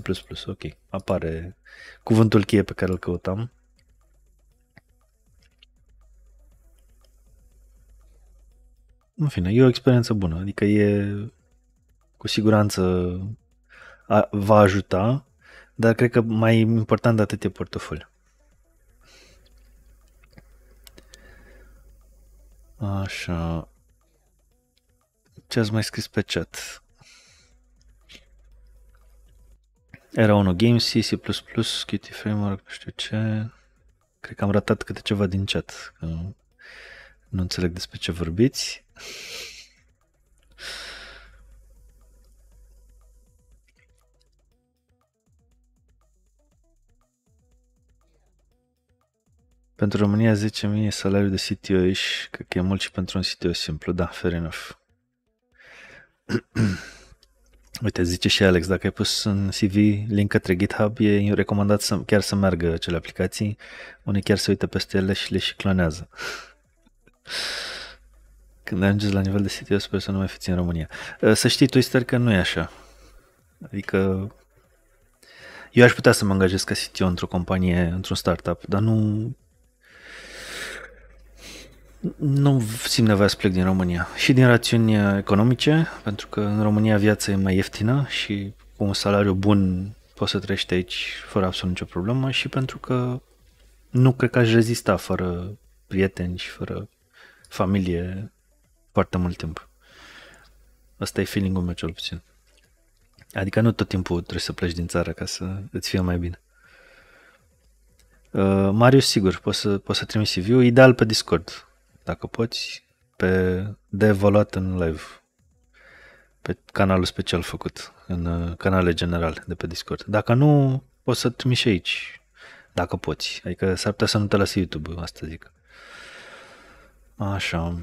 ok. Apare cuvântul cheie pe care îl căutam. În fine, e o experiență bună, adică e cu siguranță a, va ajuta, dar cred că mai important de atât e portofoliu. Așa. Ce ați mai scris pe chat? Era unul Game C, C++, Qt Framework, nu știu ce. Cred că am ratat câte ceva din chat. Că nu înțeleg despre ce vorbiți. Pentru România 10.000 e salariul de CTO aici, cred că e mult și pentru un CTO simplu, da, fair enough. [clears throat] Uite, zice și Alex, dacă ai pus în CV link către GitHub, e recomandat să, chiar să meargă acele aplicații, unii chiar se uită peste ele și le și clonează. [laughs] Când ajungeți la nivel de CTO, sper să nu mai fiți în România. Ă, să știi, Twister, că nu e așa. Adică eu aș putea să mă angajez ca CTO într-o companie, într-un startup, dar nu nu simt nevoia să plec din România și din rațiuni economice, pentru că în România viața e mai ieftină și cu un salariu bun poți să trăiești aici fără absolut nicio problemă și pentru că nu cred că aș rezista fără prieteni și fără familie foarte mult timp. Asta e feeling-ul meu cel puțin. Adică nu tot timpul trebuie să pleci din țară ca să îți fie mai bine. Uh, Marius, sigur, poți să, poți să trimiți CV-ul, ideal pe Discord dacă poți, pe de evaluat în live, pe canalul special făcut, în uh, canale generale de pe Discord. Dacă nu, poți să și aici, dacă poți. Adică s-ar putea să nu te lase YouTube, asta zic. Așa.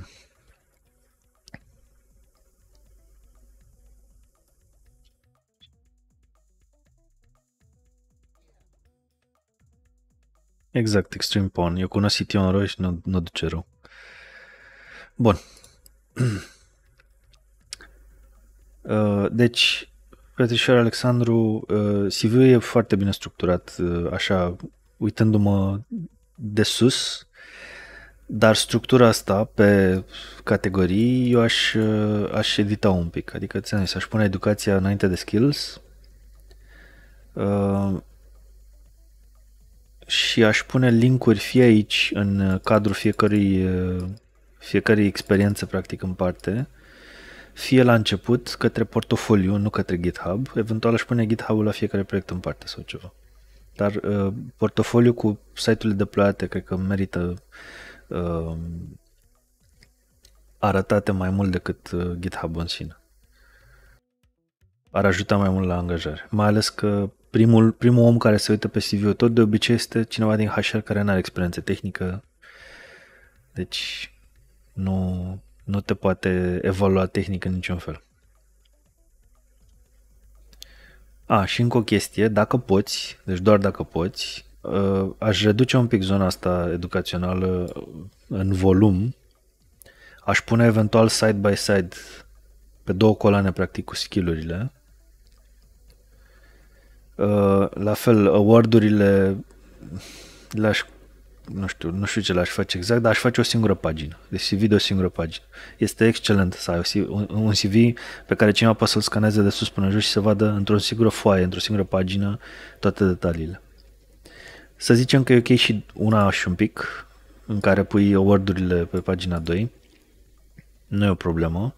Exact, Extreme Pawn. Eu cunosc Ition Roy și nu, nu duce rău. Bun. [clears throat] Uh, deci, Petrișor Alexandru, uh, CV e foarte bine structurat, uh, așa, uitându-mă de sus, dar structura asta pe categorii eu aș, aș edita un pic, adică ți-am zis, aș pune educația înainte de skills și aș pune linkuri fie aici în cadrul fiecărui fiecare experiență practic în parte, fie la început către portofoliu, nu către GitHub, eventual aș pune GitHub-ul la fiecare proiect în parte sau ceva. Dar uh, portofoliu cu site-urile deployate cred că merită uh, arătate mai mult decât uh, GitHub în sine. Ar ajuta mai mult la angajare. Mai ales că primul, primul om care se uită pe CV-ul tot de obicei este cineva din HR care nu are experiență tehnică. Deci nu, nu te poate evalua tehnic în niciun fel. A, și încă o chestie, dacă poți, deci doar dacă poți, uh, aș reduce un pic zona asta educațională în volum, aș pune eventual side-by-side pe două coloane practic cu skillurile. Uh, la fel, awardurile, le-aș nu știu, nu știu ce l-aș face exact, dar aș face o singură pagină, deci CV de o singură pagină. Este excelent să ai un CV pe care cineva poate să-l scaneze de sus până jos și să vadă într-o singură foaie, într-o singură pagină, toate detaliile. Să zicem că e ok și una și un pic, în care pui award-urile pe pagina 2, nu e o problemă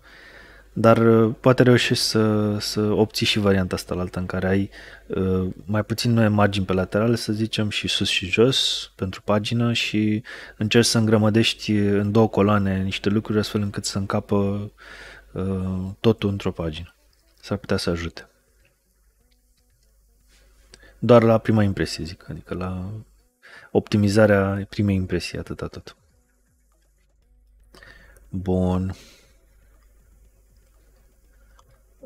dar uh, poate reușești să, să obții și varianta asta la alta în care ai uh, mai puțin noi margini pe laterale, să zicem, și sus și jos pentru pagină și încerci să îngrămădești în două coloane niște lucruri astfel încât să încapă uh, totul într-o pagină. S-ar putea să ajute. Doar la prima impresie, zic, adică la optimizarea primei impresii, atâta tot. Bun.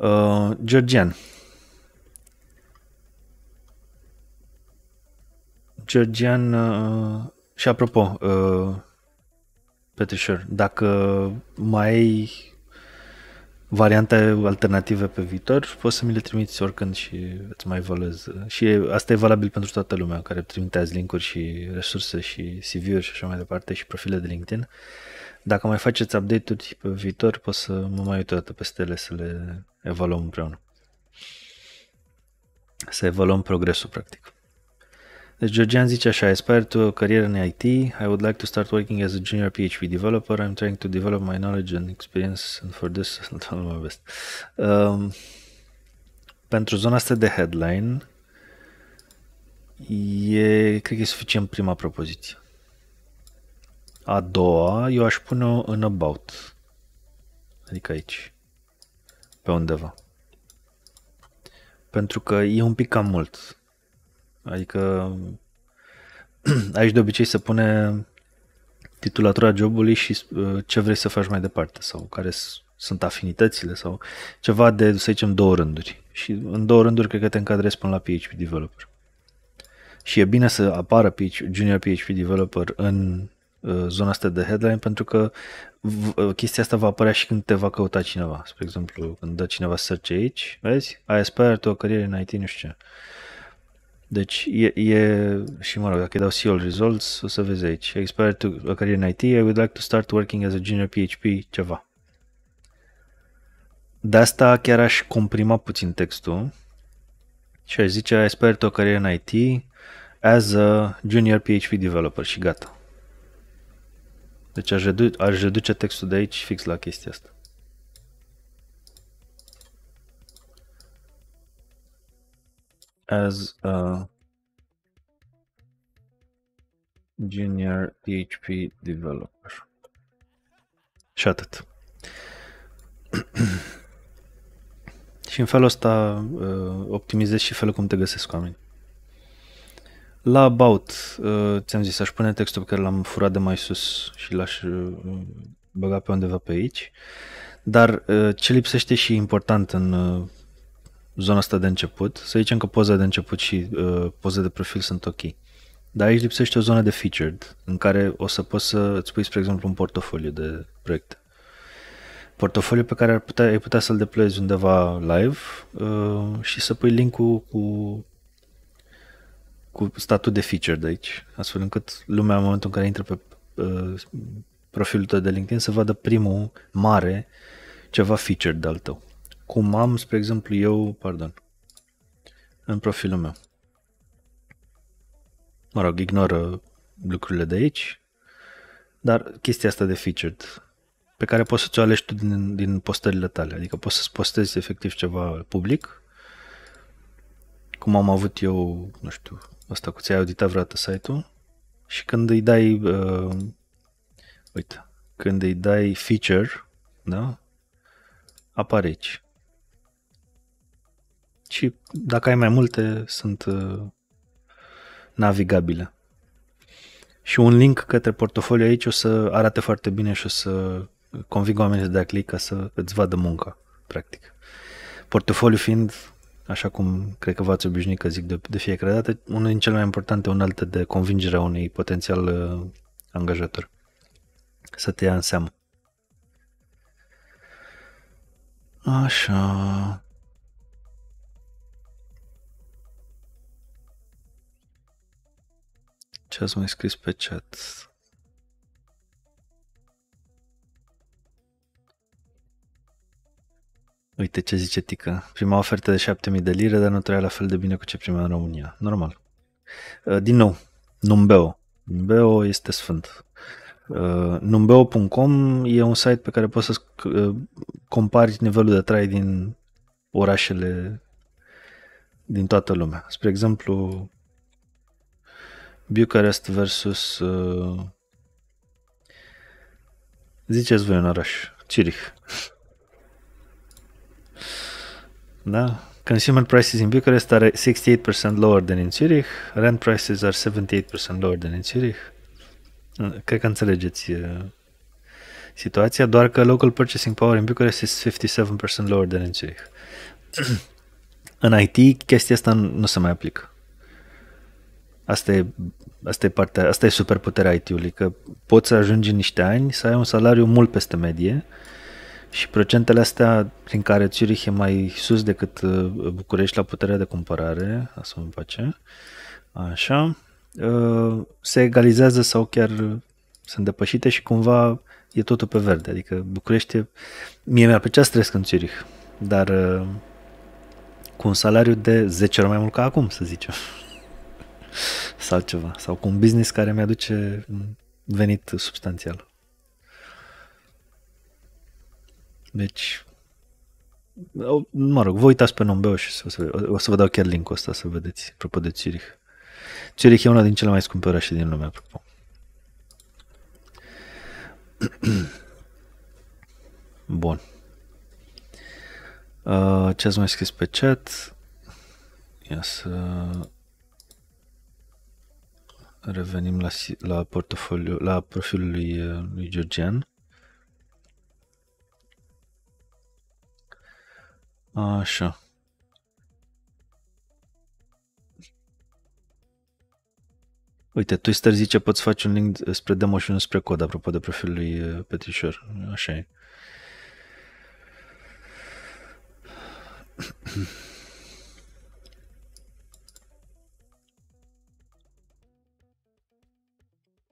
Uh, Georgian. Georgian uh, și apropo, uh, Petrișor, dacă mai ai variante alternative pe viitor, poți să mi le trimiți oricând și îți mai evaluez. Și asta e valabil pentru toată lumea care trimite linkuri link-uri și resurse și CV-uri și așa mai departe și profile de LinkedIn. Uh, dacă mai faceți update-uri pe viitor, pot să mă mai uit o dată să le evaluăm împreună. Să evaluăm progresul, practic. Deci Georgian zice așa, I aspire to a career in IT. I would like to start working as a junior PHP developer. I'm trying to develop my knowledge and experience and for this I'm my best. Um, pentru zona asta de headline, e, cred că e suficient prima propoziție. A doua, eu aș pune-o în about. Adică aici. Pe undeva. Pentru că e un pic cam mult. Adică [clears throat] aici de obicei se pune titulatura jobului și uh, ce vrei să faci mai departe sau care sunt afinitățile sau ceva de, să zicem, două rânduri. Și în două rânduri cred că te încadrezi până la PHP Developer. Și e bine să apară PHP, Junior PHP Developer în Uh, zona asta de headline pentru că uh, chestia asta va apărea și când te va căuta cineva. Spre exemplu, când dă cineva search aici, vezi, Ai aspire to a career IT, nu știu ce. Deci e, e și mă rog, dacă dau see all results, o să vezi aici. Expired to a career in IT, I would like to start working as a junior PHP ceva. De asta chiar aș comprima puțin textul și aș zice I aspire to a career in IT as a junior PHP developer și gata. Deci aș reduce, aș reduce textul de aici fix la chestia asta. As a junior PHP developer. Și atât. [clears throat] și în felul ăsta uh, optimizezi și felul cum te găsesc oamenii. La About, uh, ți-am zis, aș pune textul pe care l-am furat de mai sus și l-aș uh, băga pe undeva pe aici. Dar uh, ce lipsește și important în uh, zona asta de început, să zicem că poza de început și uh, poza de profil sunt ok. Dar aici lipsește o zonă de featured, în care o să poți să îți pui, spre exemplu, un portofoliu de proiecte. Portofoliu pe care ar putea, ai putea să-l deployezi undeva live uh, și să pui linkul cu cu statut de featured aici, astfel încât lumea în momentul în care intră pe uh, profilul tău de LinkedIn să vadă primul mare ceva featured de-al tău. Cum am, spre exemplu, eu, pardon, în profilul meu. Mă rog, ignoră lucrurile de aici, dar chestia asta de featured pe care poți să ți-o alegi tu din, din postările tale. Adică poți să-ți postezi efectiv ceva public, cum am avut eu, nu știu, Asta cu ți-ai auditat vreodată site-ul și când îi dai, uh, uite, când îi dai feature, da? apare aici. Și dacă ai mai multe, sunt uh, navigabile. Și un link către portofoliu aici o să arate foarte bine și o să conving oamenii să dea click ca să îți vadă munca, practic. Portofoliu fiind așa cum cred că v-ați obișnuit că zic de, de fiecare dată, una din cele mai importante unelte de convingere a unui potențial uh, angajator. Să te ia în seamă. Așa. Ce ați mai scris pe chat? Uite ce zice Tică. Prima ofertă de 7000 de lire, dar nu trăia la fel de bine cu ce primea în România. Normal. Uh, din nou, Numbeo. Numbeo este sfânt. Uh, Numbeo.com e un site pe care poți să uh, compari nivelul de trai din orașele din toată lumea. Spre exemplu, Bucharest versus... Uh, ziceți voi un oraș, Zurich. Da? Consumer prices in Bucharest are 68% lower than in Zurich. Rent prices are 78% lower than in Zurich. Uh, cred că înțelegeți uh, situația, doar că local purchasing power in Bucharest is 57% lower than in Zurich. [clears throat] în IT, chestia asta nu se mai aplică. Asta e, asta e partea, asta e superputerea IT-ului, că poți să ajungi în niște ani să ai un salariu mult peste medie, uh, și procentele astea prin care Zurich e mai sus decât uh, București la puterea de cumpărare, asta îmi face, așa, uh, se egalizează sau chiar sunt depășite și cumva e totul pe verde. Adică București e... Mie mi-ar plăcea să trăiesc în Zurich, dar uh, cu un salariu de 10 ori mai mult ca acum, să zicem. [laughs] sau altceva. Sau cu un business care mi-aduce venit substanțial. Deci, mă rog, vă uitați pe Nombeo și o să, o să vă dau chiar linkul ăsta să vedeți, apropo de Zurich. Zurich e una din cele mai scumpe orașe din lume, apropo. [clears throat] Bun. Uh, ce ați mai scris pe chat? Ia să revenim la, la portofoliu, la profilul lui, lui Georgian. Așa. Uite, Twister zice poți face un link spre demo și nu spre cod, apropo de profilul lui uh, Petrișor. Așa e. [clears throat]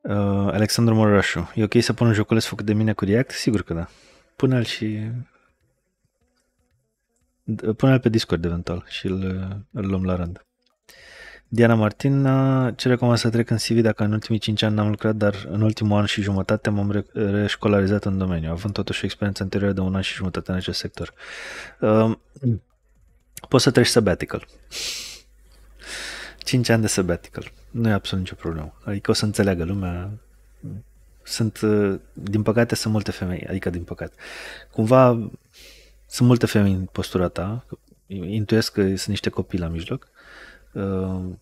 Uh, Alexandru Morașu, e ok să pun un joculeț făcut de mine cu React? Sigur că da. Pune-l și pune-l pe Discord eventual și îl, îl luăm la rând. Diana Martin, ce recomand să trec în CV dacă în ultimii 5 ani n-am lucrat, dar în ultimul an și jumătate m-am reșcolarizat în domeniu, având totuși o experiență anterioară de un an și jumătate în acest sector. Um, poți să treci sabbatical. 5 ani de sabbatical. Nu e absolut nicio problemă. Adică o să înțeleagă lumea. Sunt, din păcate, sunt multe femei, adică din păcate. Cumva sunt multe femei în postura ta, intuiesc că sunt niște copii la mijloc. Ehm,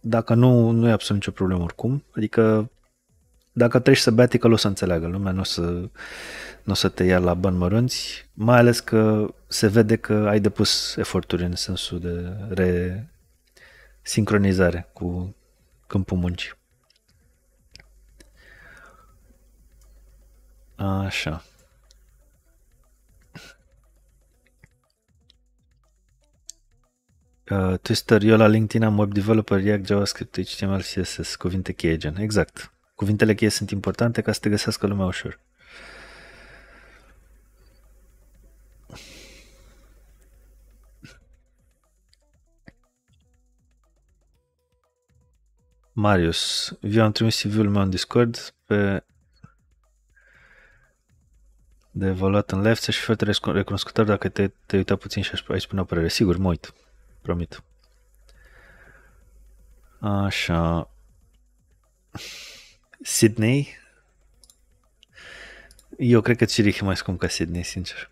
dacă nu, nu e absolut nicio problemă oricum. Adică dacă treci să că o să înțeleagă lumea, nu o să, nu o să te ia la bani mărunți, mai ales că se vede că ai depus eforturi în sensul de resincronizare cu câmpul muncii. Așa. Uh, Twister, eu la LinkedIn am web developer, React, JavaScript, HTML, CSS, cuvinte cheie gen. Exact. Cuvintele cheie sunt importante ca să te găsească lumea ușor. Marius, eu am trimis CV-ul meu în Discord pe de evaluat în live și foarte recunoscutor dacă te, te uita puțin și aș spune o părere. Sigur, mă uit promit. Așa. Sydney? Eu cred că Zurich e mai scump ca Sydney, sincer.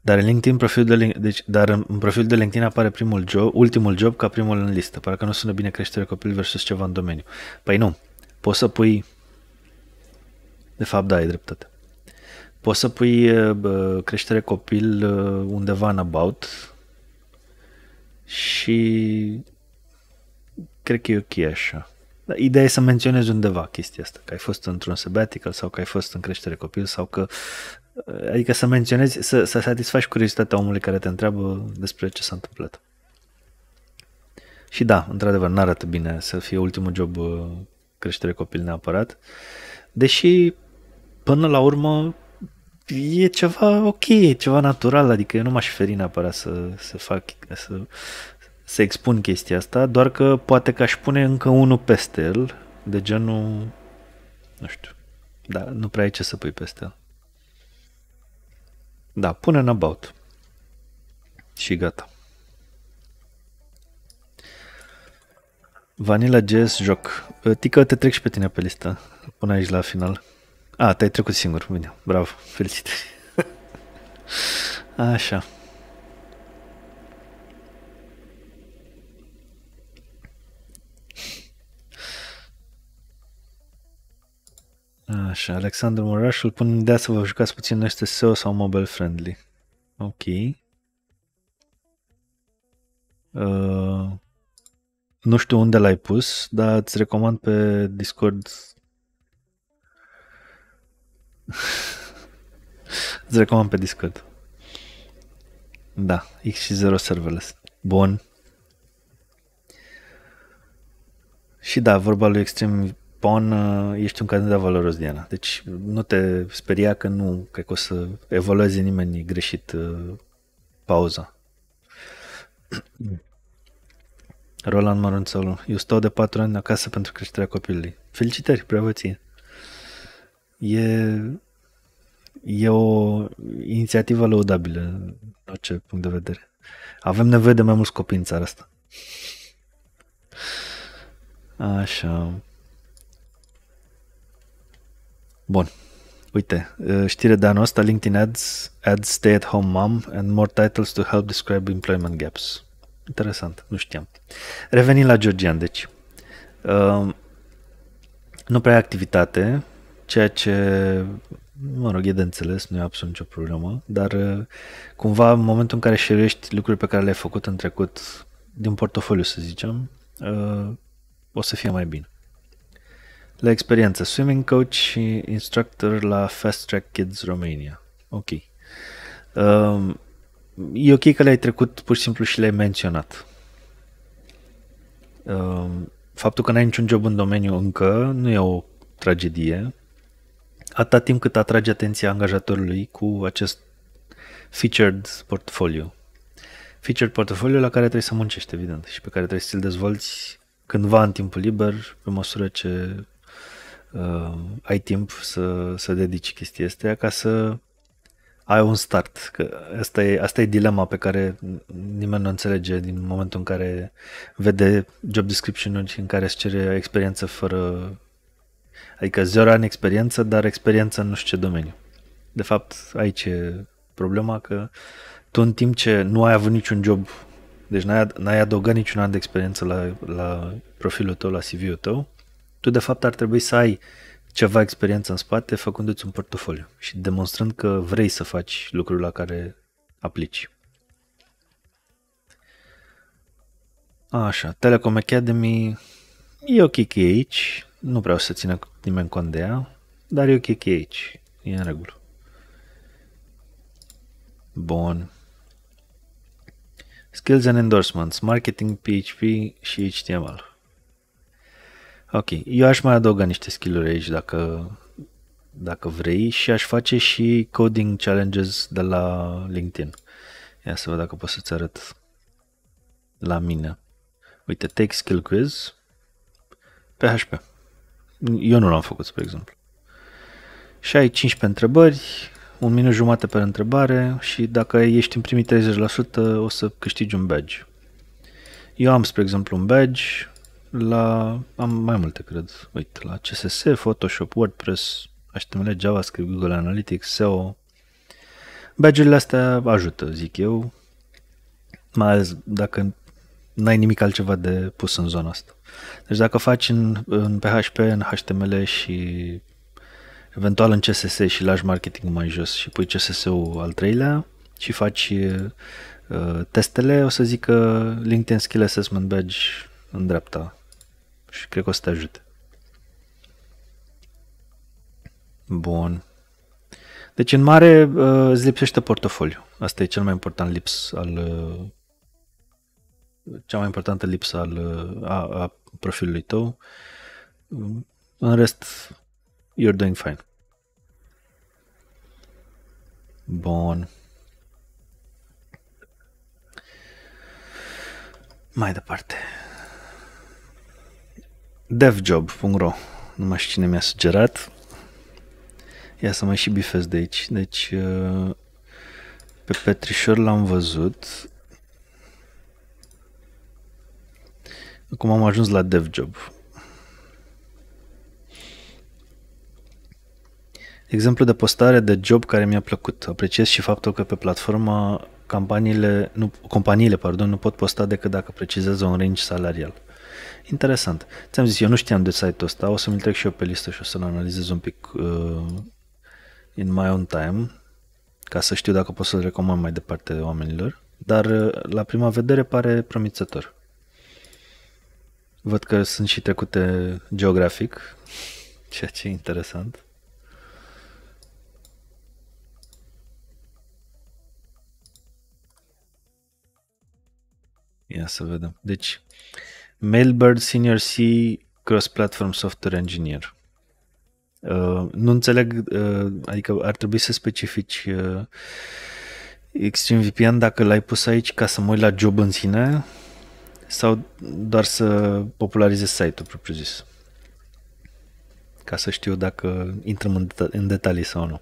Dar în LinkedIn profil de, deci, dar în profil de LinkedIn apare primul job, ultimul job ca primul în listă. Parcă nu sună bine creșterea copil versus ceva în domeniu. Păi nu, poți să pui... De fapt, da, e dreptate. Poți să pui uh, creștere copil uh, undeva în about și cred că e ok așa. Dar ideea e să menționezi undeva chestia asta, că ai fost într-un sabbatical sau că ai fost în creștere copil sau că Adică să menționezi, să, să satisfaci curiozitatea omului care te întreabă despre ce s-a întâmplat. Și da, într-adevăr, nu arată bine să fie ultimul job creștere copil neapărat, deși până la urmă e ceva ok, e ceva natural, adică eu nu m-aș feri neapărat să, să fac, să, să expun chestia asta, doar că poate că aș pune încă unul peste el, de genul, nu știu, da, nu prea ai ce să pui peste el. Da, pune în about și gata. Vanilla jazz joc. Tică, te trec și pe tine pe listă. Până aici la final. A, te-ai trecut singur. Bine, bravo, felicitări. [laughs] Așa. Așa, Alexandru Morașul, pun în idea să vă jucați puțin este SEO sau mobile friendly. Ok. Uh, nu știu unde l-ai pus, dar îți recomand pe Discord [laughs] Îți recomand pe Discord. Da, X și 0 serverless. Bun. Și da, vorba lui Extreme Pawn, uh, ești un candidat valoros, Diana. Deci nu te speria că nu, cred că o să evolueze nimeni greșit uh, pauza. Roland Mărunțolu, eu stau de patru ani acasă pentru creșterea copilului. Felicitări, bravo ție! e, e o inițiativă lăudabilă în orice punct de vedere. Avem nevoie de mai mulți copii în țara asta. Așa. Bun. Uite, uh, știre de anul ăsta, LinkedIn Ads, Ads Stay at Home Mom and More Titles to Help Describe Employment Gaps. Interesant, nu știam. Revenim la Georgian, deci. Uh, nu prea activitate, ceea ce, mă rog, e de înțeles, nu e absolut nicio problemă, dar uh, cumva în momentul în care șeruiești lucruri pe care le-ai făcut în trecut din portofoliu, să zicem, uh, o să fie mai bine. La experiență, swimming coach și instructor la Fast Track Kids Romania. Ok. Um, e ok că le-ai trecut pur și simplu și le-ai menționat. Um, faptul că n-ai niciun job în domeniu încă nu e o tragedie, atâta timp cât atrage atenția angajatorului cu acest featured portfolio. Featured portfolio la care trebuie să muncești, evident, și pe care trebuie să-l dezvolți cândva în timpul liber, pe măsură ce uh, ai timp să, să dedici chestia asta ca să ai un start. Că asta, e, asta e dilema pe care nimeni nu înțelege din momentul în care vede job description-uri în care îți cere experiență fără Adică zero ani experiență, dar experiență în nu știu ce domeniu. De fapt, aici e problema că tu în timp ce nu ai avut niciun job, deci n-ai, n-ai adăugat niciun an de experiență la, la profilul tău, la CV-ul tău, tu de fapt ar trebui să ai ceva experiență în spate făcându-ți un portofoliu și demonstrând că vrei să faci lucrul la care aplici. Așa, Telecom Academy e ok că e aici, nu vreau să țină nimeni cont de ea, dar e o aici. E în regulă. Bun. Skills and endorsements, marketing, PHP și HTML. Ok, eu aș mai adăuga niște skill-uri aici dacă, dacă vrei și aș face și coding challenges de la LinkedIn. Ia să văd dacă pot să-ți arăt la mine. Uite, take skill quiz, PHP. Eu nu l-am făcut, spre exemplu. Și ai 15 întrebări, un minut jumate pe întrebare și dacă ești în primii 30% o să câștigi un badge. Eu am, spre exemplu, un badge la, am mai multe, cred, uite, la CSS, Photoshop, WordPress, HTML, JavaScript, Google Analytics, SEO. Badge-urile astea ajută, zic eu, mai ales dacă n-ai nimic altceva de pus în zona asta. Deci dacă faci în, în PHP, în HTML și eventual în CSS și lași marketing mai jos și pui CSS-ul al treilea și faci uh, testele, o să zic că LinkedIn Skill Assessment Badge în dreapta și cred că o să te ajute. Bun. Deci, în mare, uh, îți lipsește portofoliu. Asta e cel mai important lips al. Uh, cea mai importantă lipsă al, uh, a, a profilului tău. În rest, you're doing fine. Bun. Mai departe. devjob.ro Nu mai știu cine mi-a sugerat. Ia să mai și bifez de aici. Deci, uh, pe Petrișor l-am văzut. Acum am ajuns la dev job. Exemplu de postare de job care mi-a plăcut. Apreciez și faptul că pe platformă campaniile, nu, companiile pardon, nu pot posta decât dacă precizează un range salarial. Interesant. Ți-am zis, eu nu știam de site-ul ăsta, o să-mi trec și eu pe listă și o să-l analizez un pic uh, in my own time ca să știu dacă pot să-l recomand mai departe oamenilor, dar uh, la prima vedere pare promițător. Văd că sunt și trecute geografic, ceea ce e interesant. Ia să vedem. Deci, Mailbird Senior C Cross-Platform Software Engineer. Uh, nu înțeleg, uh, adică ar trebui să specifici uh, VPN dacă l-ai pus aici ca să mă uit la job în sine sau doar să popularizez site-ul propriu-zis? Ca să știu dacă intrăm în, deta- în detalii sau nu.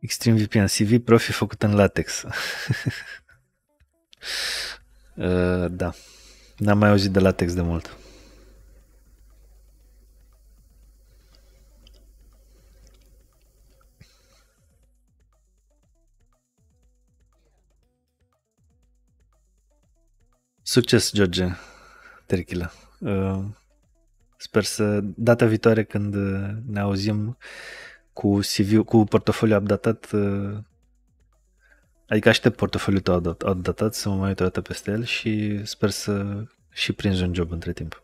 Extreme VPN CV, profi făcut în latex. [laughs] uh, da. N-am mai auzit de latex de mult. Succes, George Terchilă. Uh, sper să data viitoare când uh, ne auzim cu CV, cu portofoliu updatat, uh, adică aștept portofoliul tău updatat să mă mai uit o dată peste el și sper să și prinzi un job între timp.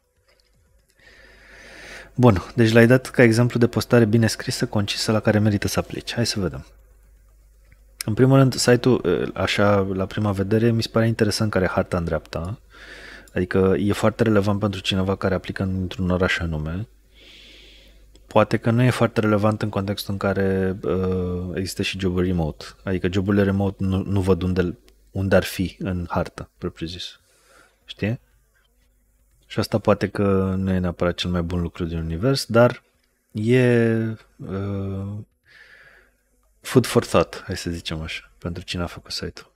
Bun, deci l-ai dat ca exemplu de postare bine scrisă, concisă, la care merită să aplici. Hai să vedem. În primul rând, site-ul, așa, la prima vedere, mi se pare interesant care e harta în dreapta. Adică e foarte relevant pentru cineva care aplică într-un oraș anume. Poate că nu e foarte relevant în contextul în care uh, există și joburi remote. Adică joburile remote nu, nu văd unde, unde ar fi în hartă, propriu zis. Știi? Și asta poate că nu e neapărat cel mai bun lucru din univers, dar e uh, food for thought, hai să zicem așa, pentru cine a făcut site-ul.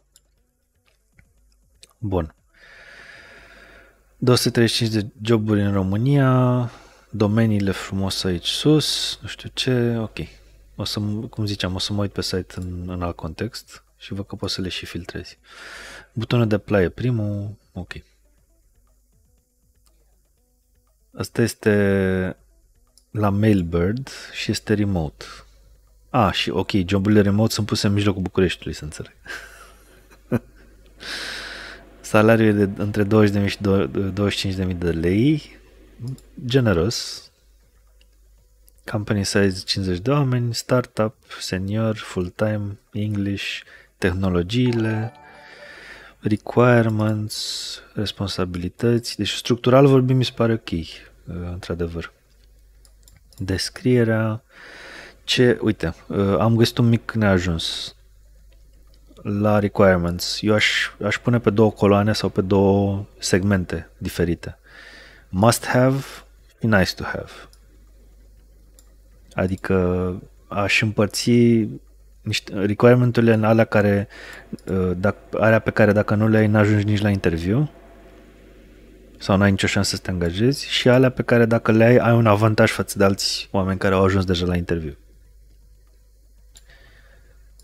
Bun. 235 de joburi în România, domeniile frumos aici sus, nu știu ce, ok. O să, cum ziceam, o să mă uit pe site în, în alt context și văd că poți să le și filtrezi. Butonul de play e primul, ok. Asta este la Mailbird și este remote. A, și ok, joburile remote sunt puse în mijlocul Bucureștiului, să înțeleg. [laughs] Salariul e de între 20.000 și 25.000 de lei, generos. Company size 50 de oameni, startup, senior, full-time, English, tehnologiile, requirements, responsabilități. Deci structural vorbim, mi se pare ok, uh, într-adevăr. Descrierea, ce, uite, uh, am găsit un mic neajuns la requirements. Eu aș, aș pune pe două coloane sau pe două segmente diferite. Must have și nice to have. Adică aș împărți niște requirement-urile în alea, care, uh, dacă, alea pe care dacă nu le ai, n-ajungi nici la interviu sau n-ai nicio șansă să te angajezi și alea pe care dacă le ai, ai un avantaj față de alți oameni care au ajuns deja la interviu.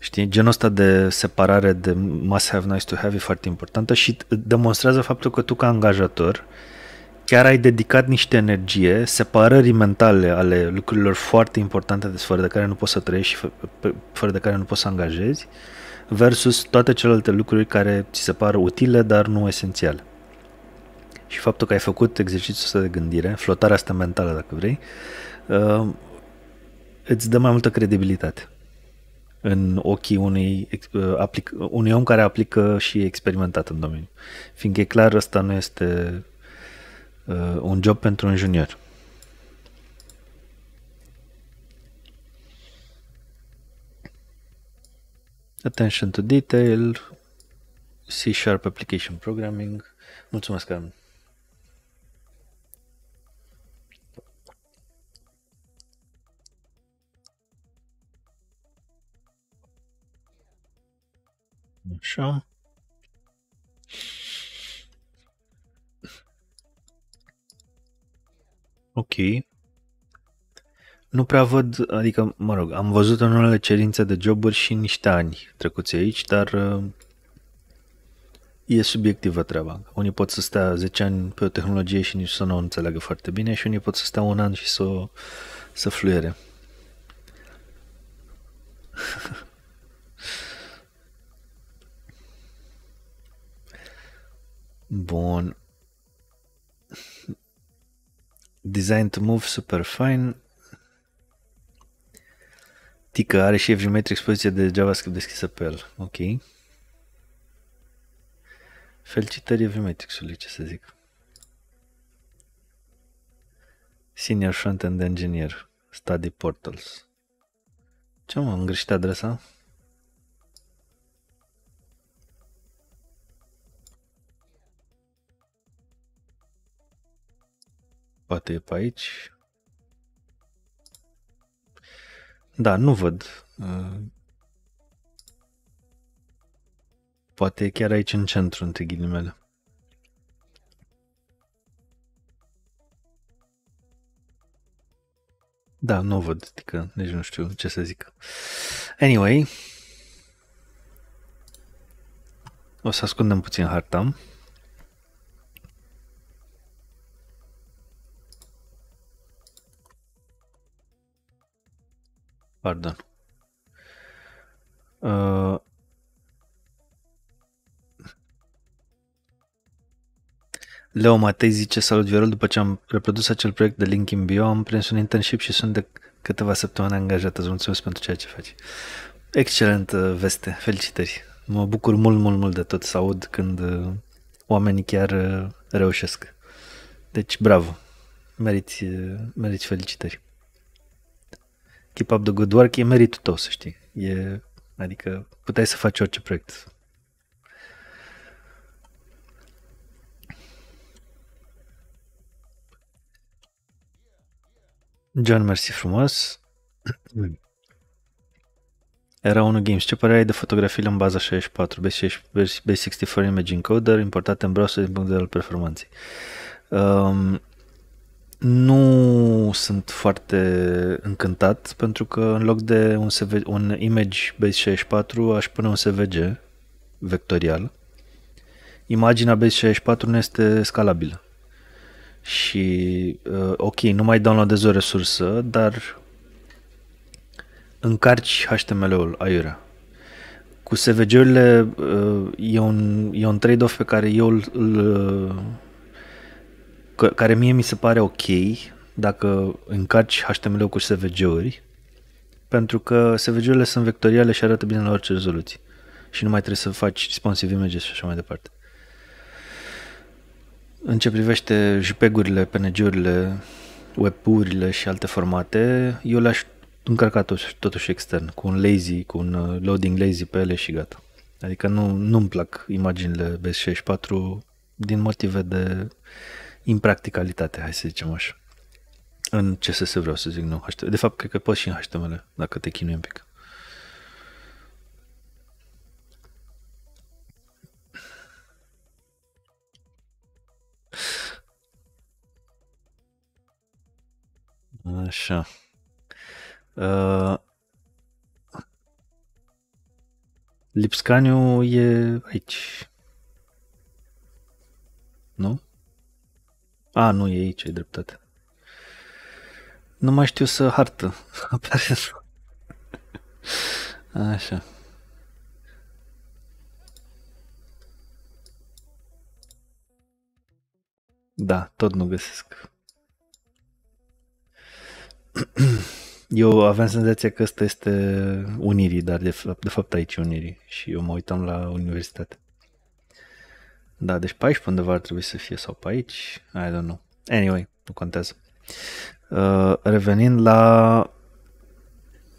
Știi, genul ăsta de separare de must have, nice to have e foarte importantă și demonstrează faptul că tu ca angajator chiar ai dedicat niște energie separării mentale ale lucrurilor foarte importante de fără de care nu poți să trăiești și fără de care nu poți să angajezi versus toate celelalte lucruri care ți se par utile, dar nu esențiale. Și faptul că ai făcut exercițiul ăsta de gândire, flotarea asta mentală, dacă vrei, uh, îți dă mai multă credibilitate în ochii unui, uh, aplic, unui om care aplică și experimentat în domeniu. Fiindcă e clar, ăsta nu este uh, un job pentru un junior. Attention to detail, C-sharp application programming. Mulțumesc, Carmen. Așa. Ok. Nu prea văd, adică, mă rog, am văzut în unele cerințe de joburi și niște ani trecuți aici, dar e subiectivă treaba. Unii pot să stea 10 ani pe o tehnologie și nici să nu o înțeleagă foarte bine și unii pot să stea un an și să, să fluiere. [laughs] Bun. Design to move, super fine. Tică, are și FGMatch expoziție de JavaScript deschisă pe el. Ok. Felicitări FGMatrix-ului, ce să zic. Senior Frontend Engineer, Study Portals. Ce am greșit adresa? Poate e pe aici. Da, nu văd. Uh, poate e chiar aici în centru, între ghilimele. Da, nu văd, adică deci nu știu ce să zic. Anyway, o să ascundem puțin harta. Pardon. Uh, Leo Matei zice, salut Viorel, după ce am reprodus acel proiect de Linkin Bio, am prins un internship și sunt de câteva săptămâni angajat. Îți mulțumesc pentru ceea ce faci. Excelent uh, veste, felicitări. Mă bucur mult, mult, mult de tot să aud când uh, oamenii chiar uh, reușesc. Deci, bravo. Meriți, meriți felicitări keep up the good work, e meritul tău, să știi. E, adică puteai să faci orice proiect. John, mersi frumos. [clears throat] Era unul Games. Ce părere ai de fotografiile în baza 64, B64 Image Encoder, importate în browser din punct de vedere al performanței? Um, nu sunt foarte încântat pentru că în loc de un, CV, un image base 64 aș pune un SVG vectorial. Imaginea base 64 nu este scalabilă. Și uh, ok, nu mai downloadez o resursă, dar încarci HTML-ul aiurea. Cu SVG-urile uh, e un, e un trade-off pe care eu îl, îl care mie mi se pare ok dacă încarci HTML-ul cu SVG-uri, pentru că SVG-urile sunt vectoriale și arată bine la orice rezoluție. Și nu mai trebuie să faci responsive images și așa mai departe. În ce privește JPEG-urile, PNG-urile, web-urile și alte formate, eu le-aș încărca totuși, totuși extern, cu un lazy, cu un uh, loading lazy pe ele și gata. Adică nu, nu-mi plac imaginile BS64 din motive de impracticalitate, hai să zicem așa. În CSS vreau să zic, nu HTML. De fapt, cred că poți și în HTML, dacă te chinui un pic. Așa. Uh, Lipscaniu e aici. Nu? A, nu, e aici, ai dreptate. Nu mai știu să hartă. [laughs] Așa. Da, tot nu găsesc. [clears throat] Eu aveam senzația că ăsta este Unirii, dar de fapt, de fapt aici Unirii și eu mă uitam la universitate. Da, deci pe aici pe undeva ar trebui să fie sau pe aici. I don't know. Anyway, nu contează. Uh, revenind la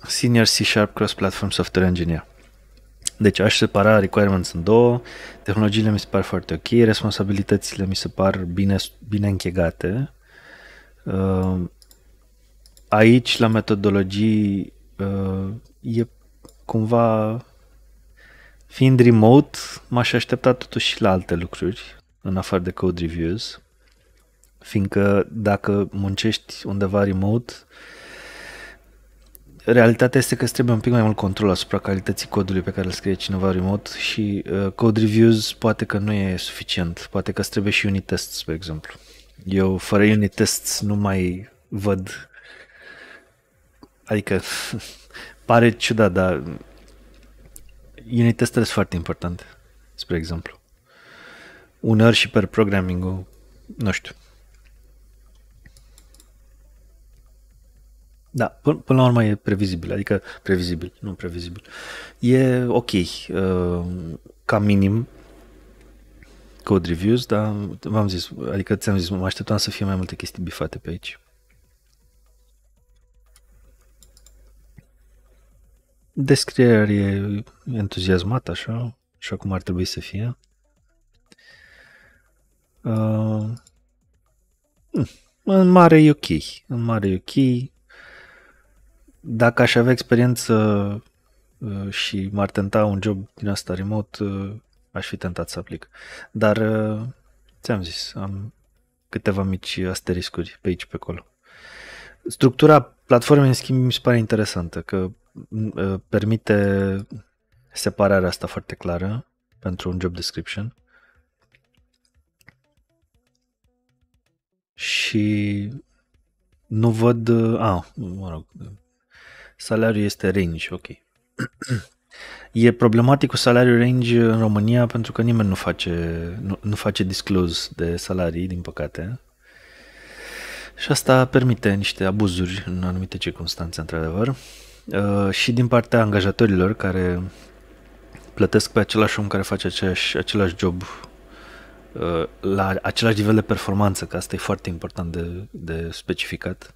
Senior C Sharp Cross Platform Software Engineer. Deci aș separa requirements în două, tehnologiile mi se par foarte ok, responsabilitățile mi se par bine, bine închegate. Uh, aici, la metodologii, uh, e cumva Fiind remote, m-aș aștepta totuși la alte lucruri, în afară de code reviews, fiindcă dacă muncești undeva remote, realitatea este că îți trebuie un pic mai mult control asupra calității codului pe care îl scrie cineva remote și uh, code reviews poate că nu e suficient, poate că îți trebuie și unit tests, pe exemplu. Eu fără unit tests nu mai văd, adică [laughs] pare ciudat, dar unit test sunt foarte important, spre exemplu. Uneori și per programming-ul, nu știu. Da, până, până la urmă e previzibil, adică previzibil, nu previzibil. E ok, uh, ca minim, code reviews, dar v-am zis, adică ți-am zis, mă așteptam să fie mai multe chestii bifate pe aici. Descrierea e entuziasmată, așa, așa cum ar trebui să fie. Uh, hmm, în mare e ok. În mare e ok. Dacă aș avea experiență uh, și m-ar tenta un job din asta remote, uh, aș fi tentat să aplic. Dar uh, ți-am zis, am câteva mici asteriscuri pe aici pe acolo. Structura platformei, în schimb, mi se pare interesantă, că Uh, permite separarea asta foarte clară pentru un job description. Și nu văd... Uh, a, mă rog, salariul este range, ok. [clears throat] E problematic cu salariul range în România pentru că nimeni nu face, nu, nu face disclose de salarii, din păcate. Și asta permite niște abuzuri în anumite circunstanțe, într-adevăr. Uh, și din partea angajatorilor care plătesc pe același om care face aceeași, același job uh, la același nivel de performanță, că asta e foarte important de, de specificat,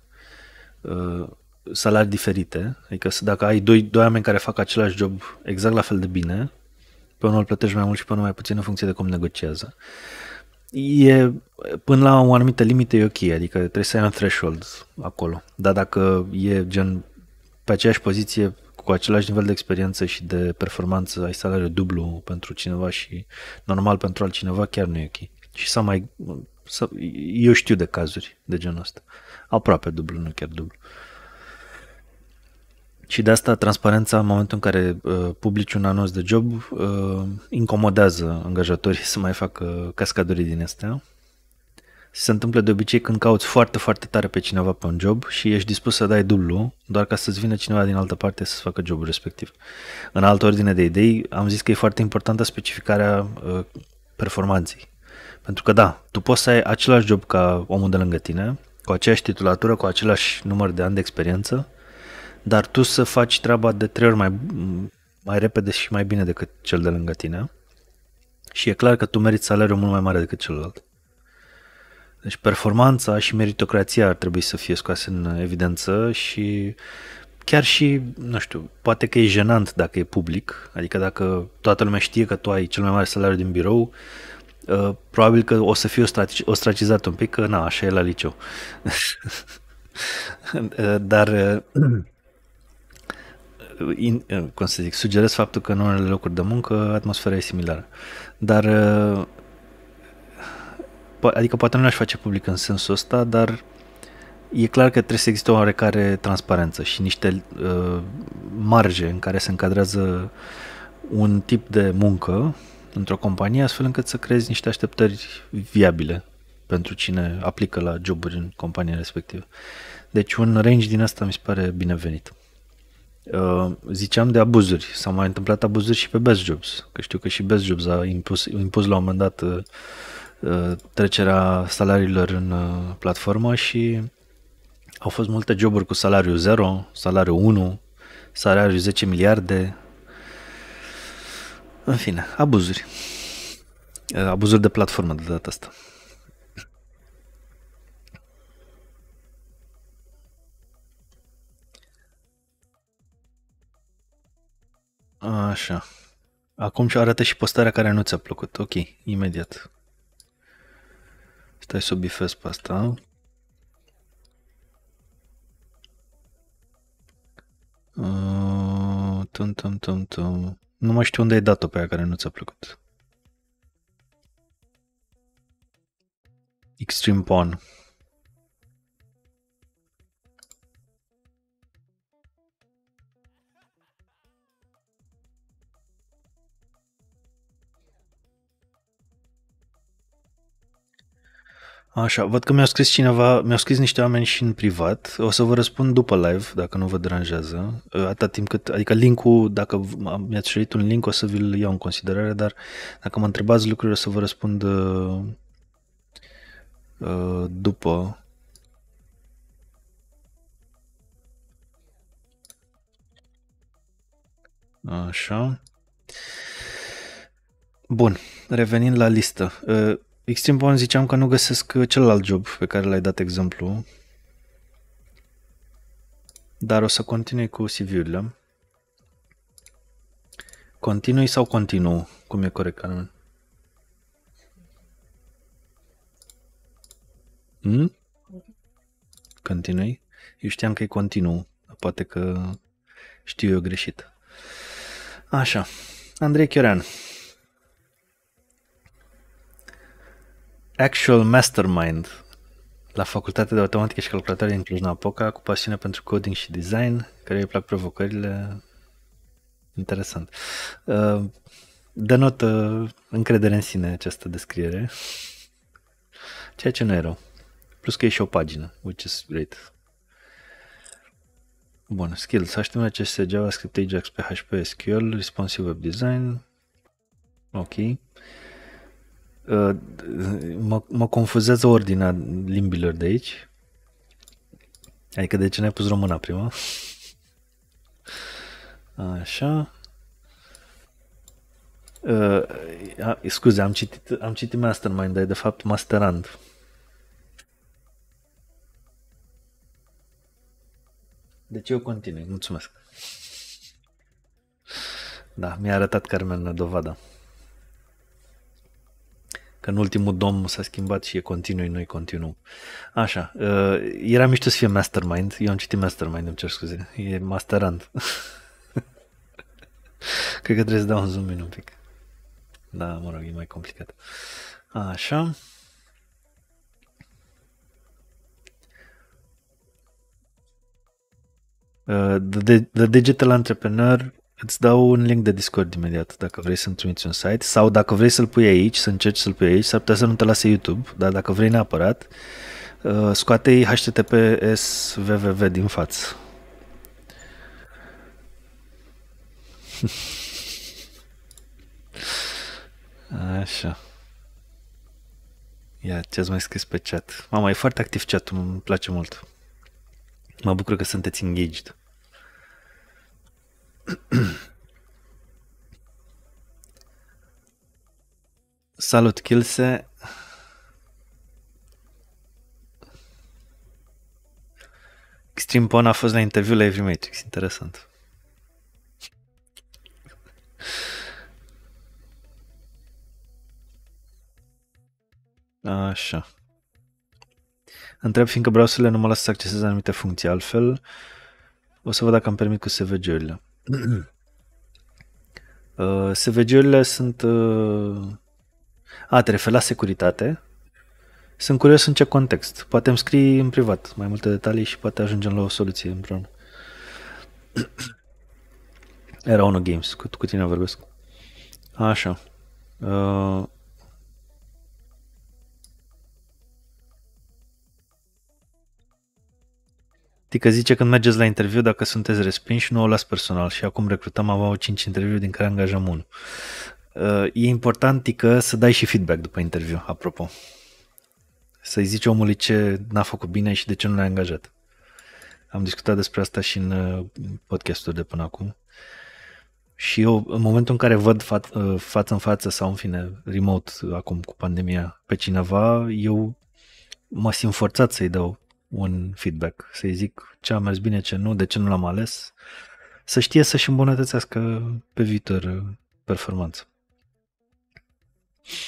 uh, salarii diferite, adică dacă ai doi, doi oameni care fac același job exact la fel de bine, pe unul îl plătești mai mult și pe unul mai puțin în funcție de cum negociază. E, până la o anumită limită e ok, adică trebuie să ai un threshold acolo, dar dacă e gen pe aceeași poziție cu același nivel de experiență și de performanță ai salariu dublu pentru cineva și normal pentru altcineva chiar nu e ok. Și să mai... Să, eu știu de cazuri de genul ăsta. Aproape dublu, nu chiar dublu. Și de asta transparența în momentul în care uh, publici un anunț de job uh, incomodează angajatorii [laughs] să mai facă cascadorii din astea se întâmplă de obicei când cauți foarte, foarte tare pe cineva pe un job și ești dispus să dai dublu doar ca să-ți vină cineva din altă parte să-ți facă jobul respectiv. În altă ordine de idei, am zis că e foarte importantă specificarea uh, performanței. Pentru că da, tu poți să ai același job ca omul de lângă tine, cu aceeași titulatură, cu același număr de ani de experiență, dar tu să faci treaba de trei ori mai, mai repede și mai bine decât cel de lângă tine și e clar că tu meriți salariul mult mai mare decât celălalt. Deci performanța și meritocrația ar trebui să fie scoase în evidență și chiar și, nu știu, poate că e jenant dacă e public, adică dacă toată lumea știe că tu ai cel mai mare salariu din birou, uh, probabil că o să fiu ostracizat un pic, că na, așa e la liceu. [laughs] Uh, dar uh, in, cum să zic, sugerez faptul că în unele locuri de muncă atmosfera e similară. Dar adică poate nu le aș face public în sensul ăsta, dar e clar că trebuie să existe o oarecare transparență și niște uh, marge în care se încadrează un tip de muncă într-o companie, astfel încât să creezi niște așteptări viabile pentru cine aplică la joburi în compania respectivă. Deci un range din asta mi se pare binevenit. Uh, ziceam de abuzuri. S-au mai întâmplat abuzuri și pe Best Jobs, că știu că și Best Jobs a impus, impus la un moment dat uh, Uh, trecerea salariilor în uh, platformă și au fost multe joburi cu salariu 0, salariu 1, salariu 10 miliarde. În fine, abuzuri. Uh, abuzuri de platformă de data asta. Așa. Acum și arată și postarea care nu ți-a plăcut. Ok, imediat. Stai să o bifez pe asta. Uh, tum, tum, tum, tum. Nu mai știu unde ai dat-o pe aia care nu ți-a plăcut. Extreme Pawn. Așa, văd că mi-a scris cineva, mi-au scris niște oameni și în privat. O să vă răspund după live, dacă nu vă deranjează. Uh, Atâta timp cât, adică linkul, dacă mi-ați șerit un link, o să vi-l iau în considerare, dar dacă mă întrebați lucruri, o să vă răspund uh, uh, după. Așa. Bun, revenind la listă. Uh, bun, ziceam că nu găsesc uh, celălalt job pe care l-ai dat exemplu, dar o să continui cu CV-urile. Continui sau continuu? Cum e corect, Carmen? Hmm? Continui? Eu știam că e continuu. Poate că știu eu greșit. Așa. Andrei Chiorean. Actual Mastermind la Facultatea de Automatică și Calculatoare din Cluj-Napoca cu pasiune pentru coding și design, care îi plac provocările. Interesant. Uh, Denotă uh, încredere în sine această descriere, ceea ce nu e rău. Plus că e și o pagină, which is great. Bun, skills, la CSS, JavaScript, Ajax, PHP, SQL, responsive web design. Ok. Uh, mă, mă confuzează ordinea limbilor de aici. Adică de ce n-ai pus româna prima? Așa. Uh, scuze, am citit, am citit Mastermind, dar e de fapt Masterand. Deci eu continui, mulțumesc. Da, mi-a arătat Carmen dovada. Că în ultimul domn s-a schimbat și e continuu, noi continuăm. Așa, uh, era mișto să fie Mastermind. Eu am citit Mastermind, îmi cer scuze. E masterand. [laughs] Cred că trebuie să dau un zoom în un pic. Da, mă rog, e mai complicat. Așa. Uh, the, the Digital Entrepreneur Îți dau un link de Discord imediat dacă vrei să-mi trimiți un site sau dacă vrei să-l pui aici, să încerci să-l pui aici, s-ar putea să nu te lase YouTube, dar dacă vrei neapărat, uh, scoate-i HTTPS www din față. [laughs] Așa. Ia, ce-ați mai scris pe chat? Mama, e foarte activ chat îmi place mult. Mă bucur că sunteți engaged. [clears throat] Salut, Kilse! Extreme Pon a fost la interviu la Every Matrix, interesant. Așa. Întreb fiindcă browserele nu mă lasă să accesez anumite funcții, altfel o să văd dacă am permit cu SVG-urile. [clears throat] uh, SVG-urile sunt... Uh... A, te referi la securitate. Sunt curios în ce context. Poate îmi scrii în privat mai multe detalii și poate ajungem la o soluție împreună. [clears throat] Era unul Games, cu, cu tine vorbesc. Așa. Uh, Tică zice când mergeți la interviu dacă sunteți respinși, nu o las personal și acum recrutăm avut 5 interviu din care angajăm unul. Uh, e important, Tică, să dai și feedback după interviu, apropo. Să-i zici omului ce n-a făcut bine și de ce nu l-ai angajat. Am discutat despre asta și în uh, podcasturi de până acum. Și eu, în momentul în care văd fa- uh, față în față sau, în fine, remote acum cu pandemia pe cineva, eu mă simt forțat să-i dau un feedback, să-i zic ce a mers bine, ce nu, de ce nu l-am ales, să știe să-și îmbunătățească pe viitor uh, performanță. [clears throat]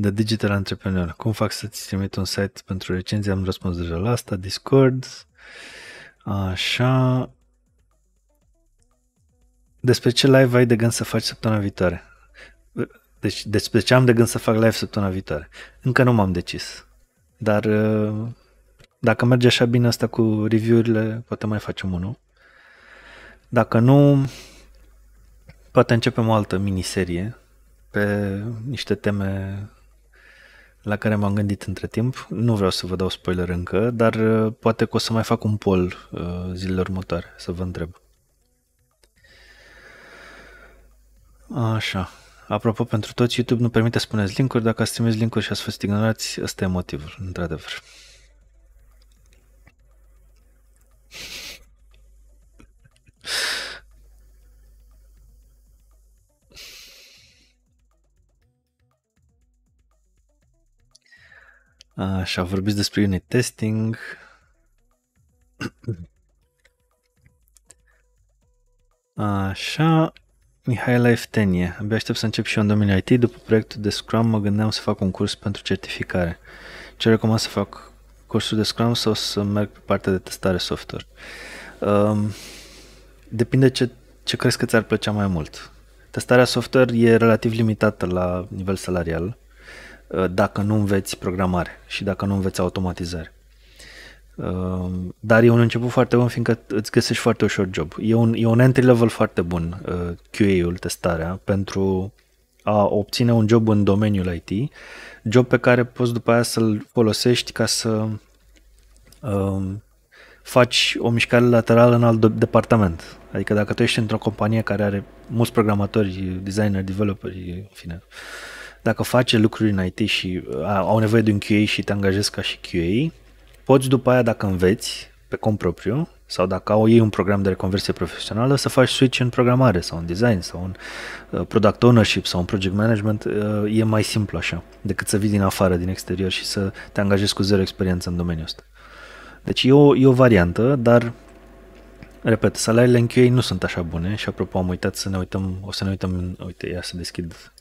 The Digital Entrepreneur. Cum fac să-ți trimit un site pentru recenzie? Am răspuns deja la asta. Discord. Așa. Despre ce live ai de gând să faci săptămâna viitoare? Deci despre ce am de gând să fac live săptămâna viitoare? Încă nu m-am decis. Dar uh, dacă merge așa bine asta cu review-urile, poate mai facem unul. Dacă nu, poate începem o altă miniserie pe niște teme la care m-am gândit între timp. Nu vreau să vă dau spoiler încă, dar uh, poate că o să mai fac un poll uh, zilele următoare, să vă întreb. Așa. Apropo, pentru toți, YouTube nu permite să puneți linkuri. Dacă ați trimis linkuri și ați fost ignorați, ăsta e motivul, într-adevăr. Așa, vorbiți despre unit testing. Așa, Mihaela Eftenie, abia aștept să încep și eu în domeniul IT. După proiectul de Scrum mă gândeam să fac un curs pentru certificare. Ce recomand să fac? Cursul de Scrum sau să merg pe partea de testare software? Um, depinde ce, ce crezi că ți-ar plăcea mai mult. Testarea software e relativ limitată la nivel salarial eh, dacă nu înveți programare și dacă nu înveți automatizare. Ehm, dar e un început foarte bun, fiindcă îți găsești foarte ușor job. E un, e un entry-level foarte bun, eh, QA-ul, testarea, pentru a obține un job în domeniul IT, job pe care poți după aia să-l folosești ca să um, faci o mișcare laterală în alt departament. Adică dacă tu ești într-o companie care are mulți programatori, designer, developeri, în fine, dacă faci lucruri în IT și eh, au nevoie de un QA și te angajezi ca și QA, poți după aia, dacă înveți pe cont propriu, sau dacă au ei un program de reconversie profesională, să faci switch în programare sau în design sau în uh, product ownership sau în project management, uh, e mai simplu așa decât să vii din afară, din exterior și să te angajezi cu zero experiență în domeniul ăsta. Deci e o, e o variantă, dar repet, salariile în QA nu sunt așa bune și apropo am uitat să ne uităm, o să ne uităm, uite, ia să deschid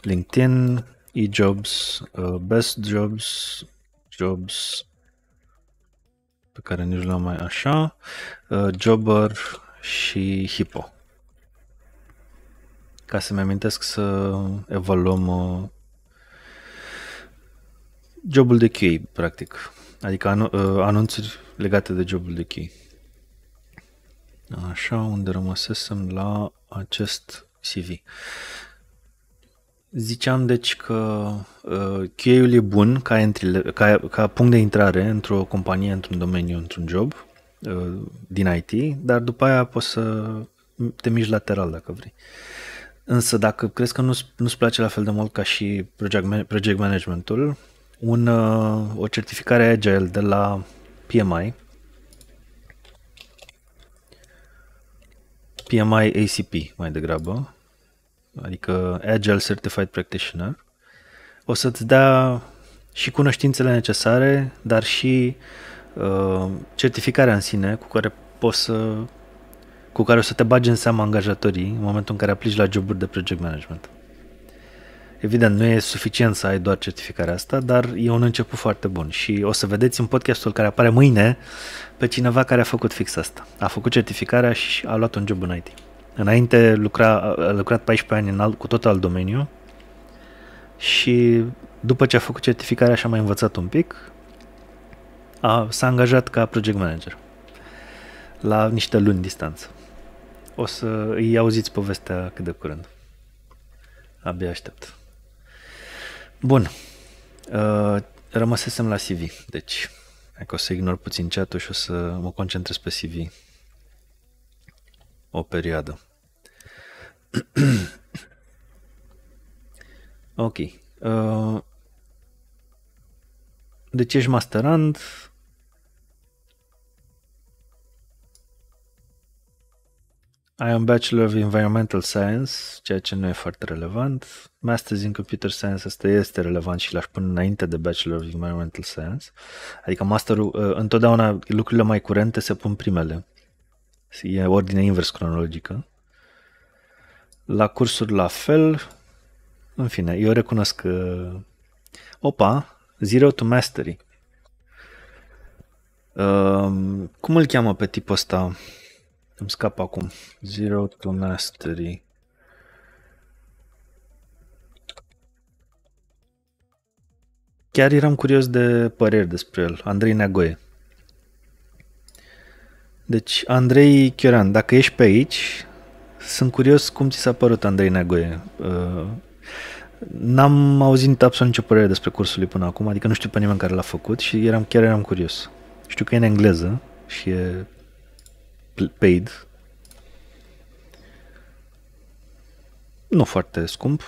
LinkedIn, e-jobs, uh, best jobs, jobs, pe care nici l-am mai așa, uh, Jobber și Hippo. Ca să-mi amintesc să evaluăm uh, jobul de key, practic. Adică anu- uh, anunțuri legate de jobul de key. Așa, unde rămăsesem la acest CV. Ziceam deci că uh, ă, cheiul e bun ca, entry, ca, ca punct de intrare într-o companie, într-un domeniu, într-un job uh, din IT, dar după aia poți să te miști lateral dacă vrei. Însă dacă crezi că nu, nu-ți place la fel de mult ca și project, project managementul, un, uh, o certificare Agile de la PMI, PMI ACP mai degrabă, adică Agile Certified Practitioner, o să-ți dea și cunoștințele necesare, dar și uh, certificarea în sine cu care poți să cu care o să te bagi în seama angajatorii în momentul în care aplici la joburi de project management. Evident, nu e suficient să ai doar certificarea asta, dar e un început foarte bun și o să vedeți în podcastul care apare mâine pe cineva care a făcut fix asta. A făcut certificarea și a luat un job în IT. Înainte lucra, a lucrat 14 ani în alt, cu tot alt domeniu și după ce a făcut certificarea și a mai învățat un pic, a, s-a angajat ca project manager la niște luni distanță. O să îi auziți povestea cât de curând. Abia aștept. Bun. rămăsesem la CV, deci că o să ignor puțin chat și o să mă concentrez pe CV o perioadă. [clears throat] ok. Uh, deci ești masterand. Ai un Bachelor of Environmental Science, ceea ce nu e foarte relevant. Masters in Computer Science, asta este relevant și l-aș pune înainte de Bachelor of Environmental Science. Adică masterul, uh, întotdeauna lucrurile mai curente se pun primele e ordine invers cronologică. La cursuri la fel, în fine, eu recunosc că opa, Zero to Mastery. Uh, cum îl cheamă pe tipul ăsta? Îmi scap acum. Zero to Mastery. Chiar eram curios de păreri despre el. Andrei Neagoe. Deci, Andrei Chioran, dacă ești pe aici, sunt curios cum ți s-a părut Andrei Negoie. Uh, n-am auzit absolut nicio părere despre cursul lui până acum, adică nu știu pe nimeni care l-a făcut și eram, chiar eram curios. Știu că e în engleză și e paid. Nu foarte scump,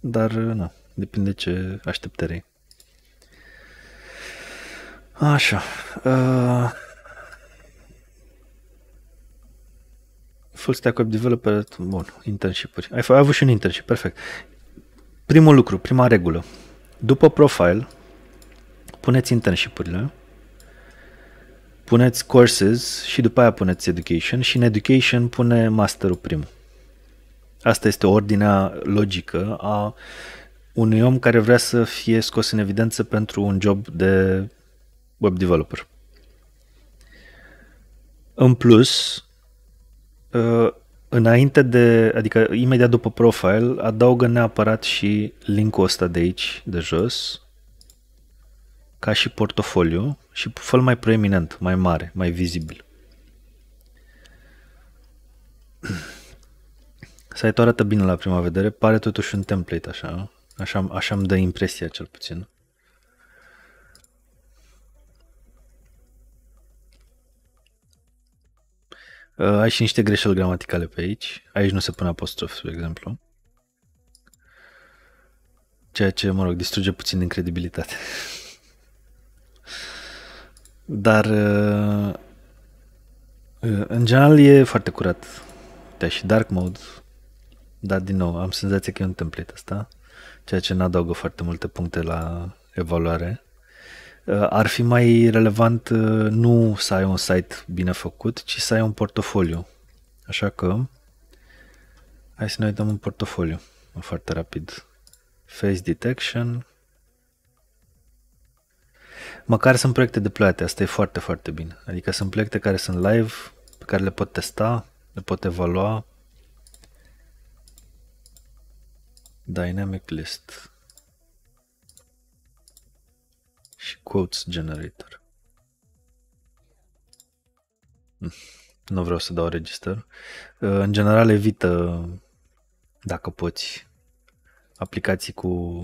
dar uh, nu, depinde ce așteptări. Așa. Uh, full stack web developer, bun, internship-uri. Ai, ai avut și un internship, perfect. Primul lucru, prima regulă. După profile, puneți internship-urile, puneți courses și după aia puneți education și în education pune masterul primul. Asta este ordinea logică a unui om care vrea să fie scos în evidență pentru un job de web developer. În plus, Uh, înainte de, adică imediat după profile, adaugă neapărat și linkul ăsta de aici, de jos, ca și portofoliu și fă mai proeminent, mai mare, mai vizibil. [clears throat] Site-ul arată bine la prima vedere, pare totuși un template așa, așa, așa îmi dă impresia cel puțin. Uh, ai și niște greșeli gramaticale pe aici. Aici nu se pune apostrof, de exemplu. Ceea ce, mă rog, distruge puțin din credibilitate. [laughs] Dar, uh, uh, în general, e foarte curat. Da, și dark mode. Dar, din nou, am senzația că e un template asta, ceea ce n adaugă foarte multe puncte la evaluare. Uh, ar fi mai relevant uh, nu să ai un site bine făcut, ci să ai un portofoliu. Așa că hai să ne uităm un portofoliu foarte rapid. Face detection. Măcar sunt proiecte deployate, asta e foarte, foarte bine. Adică sunt proiecte care sunt live, pe care le pot testa, le pot evalua. Dynamic list. și quotes generator. Nu vreau să dau register. Uh, în general evită, dacă poți, aplicații cu,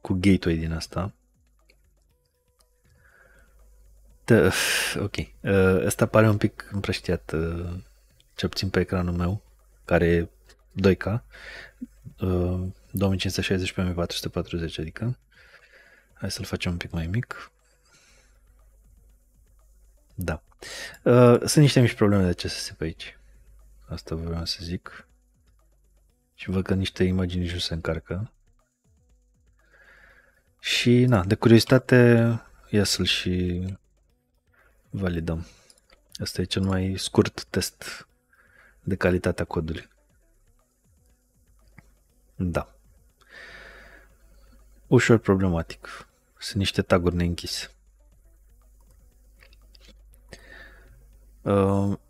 cu gateway din asta. Da, [sighs] ok. Asta uh, pare un pic împrăștiat, uh, ce puțin pe ecranul meu, care e 2K, 2560 x 1440, adică. Hai să-l facem un pic mai mic. Da. Uh, sunt niște mici probleme de CSS pe aici. Asta vreau să zic. Și văd că niște imagini nici nu se încarcă. Și, na, de curiozitate, ia să-l și validăm. Asta e cel mai scurt test de calitatea codului. Da. Ușor problematic. Sunt niște taguri neînchise. Ehm,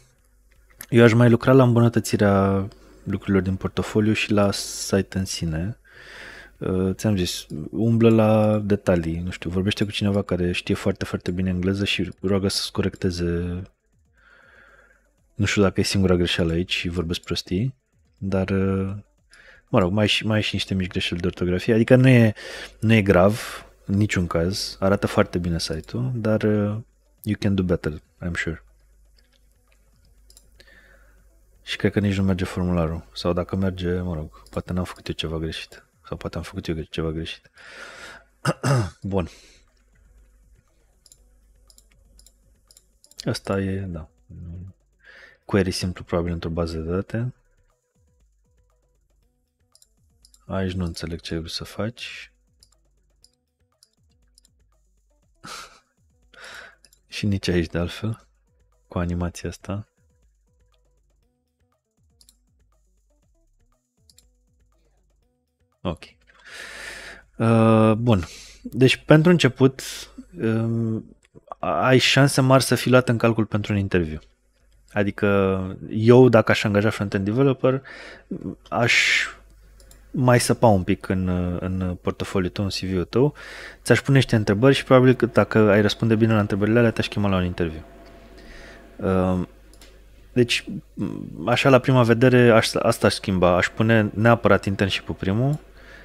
[clears throat] eu aș mai lucra la îmbunătățirea lucrurilor din portofoliu și la site în sine. Ehm, ți-am zis, umblă la detalii, nu știu, vorbește cu cineva care știe foarte, foarte bine engleză și roagă să-ți corecteze nu știu dacă e singura greșeală aici și vorbesc prostii, dar ehm, Mă rog, mai și, mai și niște mici greșeli de ortografie, adică nu e, nu e grav, în niciun caz, arată foarte bine site-ul, dar uh, you can do better, I'm sure. Și cred că nici nu merge formularul. Sau dacă merge, mă rog, poate n-am făcut eu ceva greșit. Sau poate am făcut eu ceva greșit. [clears throat] Bun. Asta e, da. Query simplu probabil într-o bază de date. Aici nu înțeleg ce trebuie să faci. [laughs] Și nici aici de altfel, cu animația asta. Ok. Uh, bun. Deci, pentru început, uh, ai șanse mari să fii luat în calcul pentru un interviu. Adică eu, dacă aș angaja front-end developer, aș mai săpa un pic în, în portofoliul tău, în CV-ul tău, ți-aș pune niște întrebări și probabil că dacă ai răspunde bine la întrebările alea, te-aș chema la un interviu. Uh, deci, așa la prima vedere, aș, asta aș schimba. Aș pune neapărat internship-ul primul,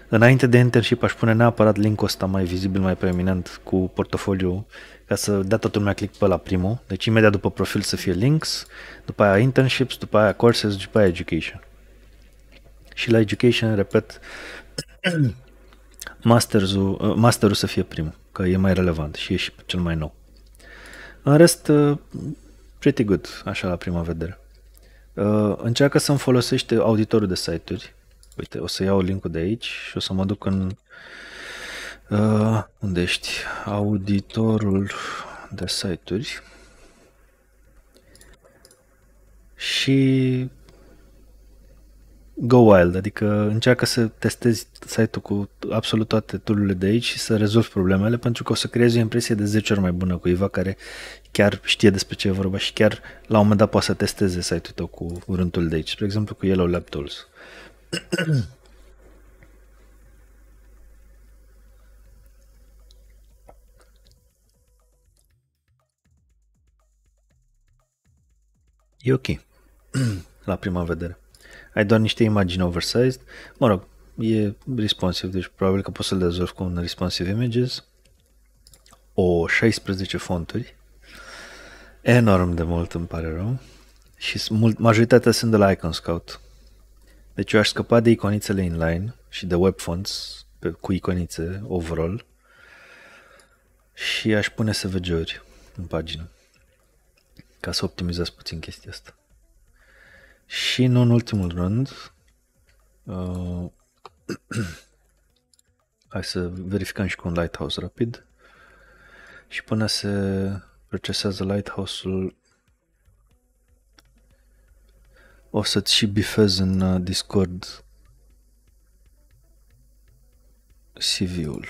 Înainte de internship aș pune neapărat linkul ăsta mai vizibil, mai preeminent cu portofoliu ca să dea toată lumea click pe la primul. Deci imediat după profil să fie links, după aia internships, după aia courses, după aia education și la education, repet, [clears throat] masterul, uh, masterul să fie primul, că e mai relevant și e și cel mai nou. În rest, uh, pretty good, așa la prima vedere. Uh, încearcă să-mi folosește auditorul de site-uri. Uite, o să iau linkul de aici și o să mă duc în... Uh, unde ești? Auditorul de site-uri. Și go wild, adică încearcă să testezi site-ul cu absolut toate tool de aici și să rezolvi problemele pentru că o să creezi o impresie de 10 ori mai bună cuiva care chiar știe despre ce e vorba și chiar la un moment dat poate să testeze site-ul tău cu un de aici, spre exemplu cu Yellow Lab Tools. e ok [clears throat] la prima vedere ai doar niște imagini oversized. Mă rog, e responsive, deci probabil că poți să-l dezolvi cu un responsive images. O 16 fonturi. Enorm de mult, îmi pare rău. Și mult, majoritatea sunt de la Icon Scout. Deci eu aș scăpa de iconițele inline și de web fonts pe, cu iconițe overall și aș pune SVG-uri în pagină ca să optimizați puțin chestia asta. Și nu în ultimul rând, uh, [clears throat] hai să verificăm și cu un lighthouse rapid. Și până se procesează lighthouse-ul, o să-ți și bifez în uh, Discord CV-ul.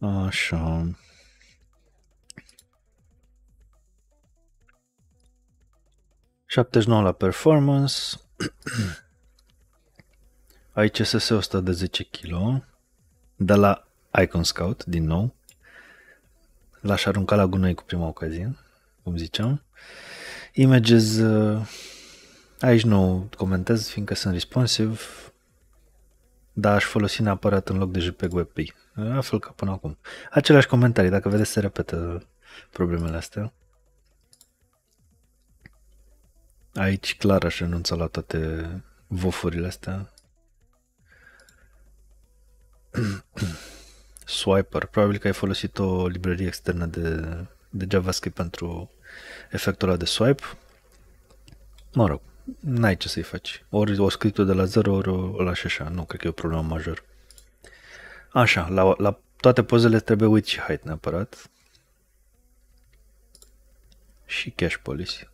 Așa. 79 la performance. [clears throat] Aici SS 100 de 10 kg. De la Icon Scout, din nou. L-aș arunca la gunoi cu prima ocazie, cum ziceam. Images, uh, aici nu comentez, fiindcă sunt responsive, dar aș folosi neapărat în loc de JPEG WebP. La fel ca până acum. Același comentarii, dacă vedeți, se repetă problemele astea. Aici clar aș renunța la toate vofurile astea. [clears throat] Swiper. Probabil că ai folosit o librărie externă de, de JavaScript pentru efectul ăla de swipe. Mă rog, n-ai ce să-i faci. Ori o scrii de la zero, ori o lași așa. Nu, cred că e o problemă major. Așa, la, la toate pozele trebuie uit și height neapărat. Și cache policy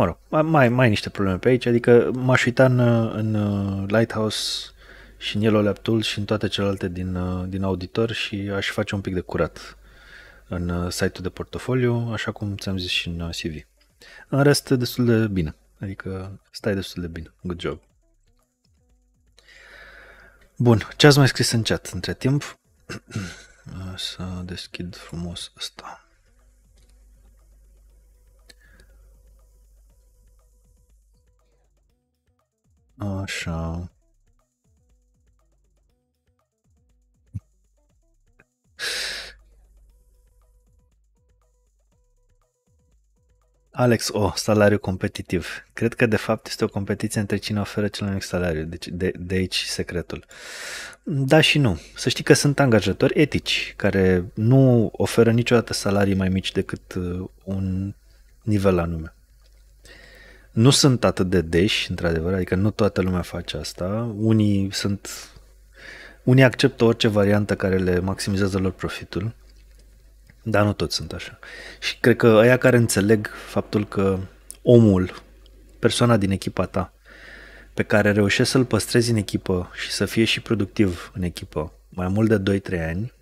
mă rog, mai, mai niște probleme pe aici, adică m-aș uita în, în uh, Lighthouse și în Yellow Laptool și în toate celelalte din, uh, din auditor și aș face un pic de curat în uh, site-ul de portofoliu, așa cum ți-am zis și în CV. În rest, destul de bine. Adică stai destul de bine. Good job. Bun, ce ați mai scris în chat între timp? [clears throat] Să deschid frumos asta. Așa. Alex O, salariu competitiv. Cred că de fapt este o competiție între cine oferă cel mai mic salariu, deci de, de aici secretul. Da și nu. Să știi că sunt angajatori etici care nu oferă niciodată salarii mai mici decât uh, un nivel anume nu sunt atât de deși, într-adevăr, adică nu toată lumea face asta. Unii sunt unii acceptă orice variantă care le maximizează lor profitul, dar nu toți sunt așa. Și cred că aia care înțeleg faptul că omul, persoana din echipa ta, pe care reușești să-l păstrezi în echipă și să fie și productiv în echipă mai mult de 2-3 ani,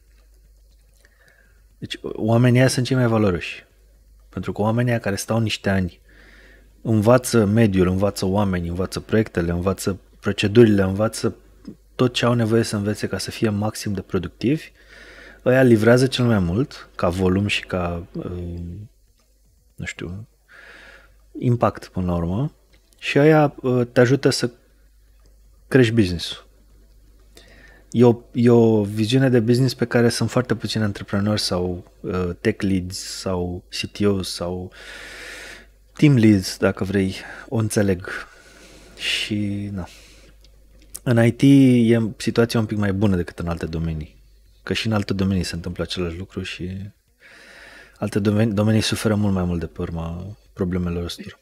deci oamenii aia sunt cei mai valoroși. Pentru că oamenii care stau niște ani învață mediul, învață oamenii, învață proiectele, învață procedurile, învață tot ce au nevoie să învețe ca să fie maxim de productivi, ăia livrează cel mai mult ca volum și ca, uh, nu știu, impact până la urmă și aia uh, te ajută să crești business-ul. E o, e o viziune de business pe care sunt foarte puțini antreprenori sau uh, tech leads sau CTO sau uh, team leads, dacă vrei, o înțeleg. Și, na. În IT e situația un pic mai bună decât în alte domenii. Că și în alte domenii se întâmplă același lucru și alte domenii, domenii suferă mult mai mult de pe urma problemelor ăstora.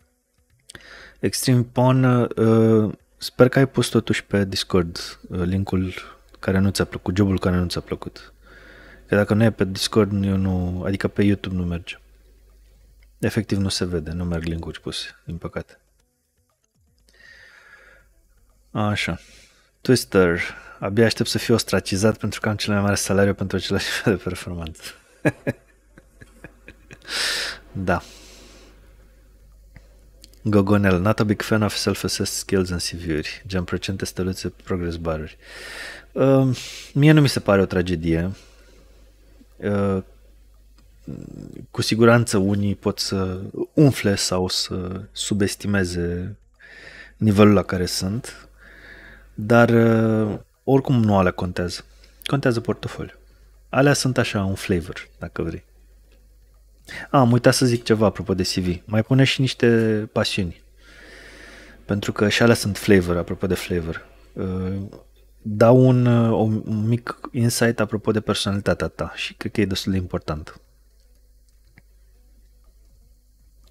[clears throat] Extreme Pawn, uh, sper că ai pus totuși pe Discord uh, linkul care nu ți-a plăcut, jobul care nu ți-a plăcut. Că dacă nu e pe Discord, eu nu, adică pe YouTube nu merge. Efectiv nu se vede, nu merg linguri puse, din păcate. Așa. Twister. Abia aștept să fiu ostracizat pentru că am cel mai mare salariu pentru același fel de performanță. [laughs] da. Gogonel, not a big fan of self-assessed skills and CV-uri, gen procente, steluțe, progress baruri. Uh, mie nu mi se pare o tragedie. Uh, cu siguranță unii pot să umfle sau să subestimeze nivelul la care sunt, dar uh, oricum nu alea contează. Contează portofoliu. Alea sunt așa un flavor, dacă vrei. A, am uitat să zic ceva apropo de CV. Mai pune și niște pasiuni. Pentru că și alea sunt flavor, apropo de flavor. Uh, dau un, uh, un mic insight apropo de personalitatea ta și cred că e destul de important.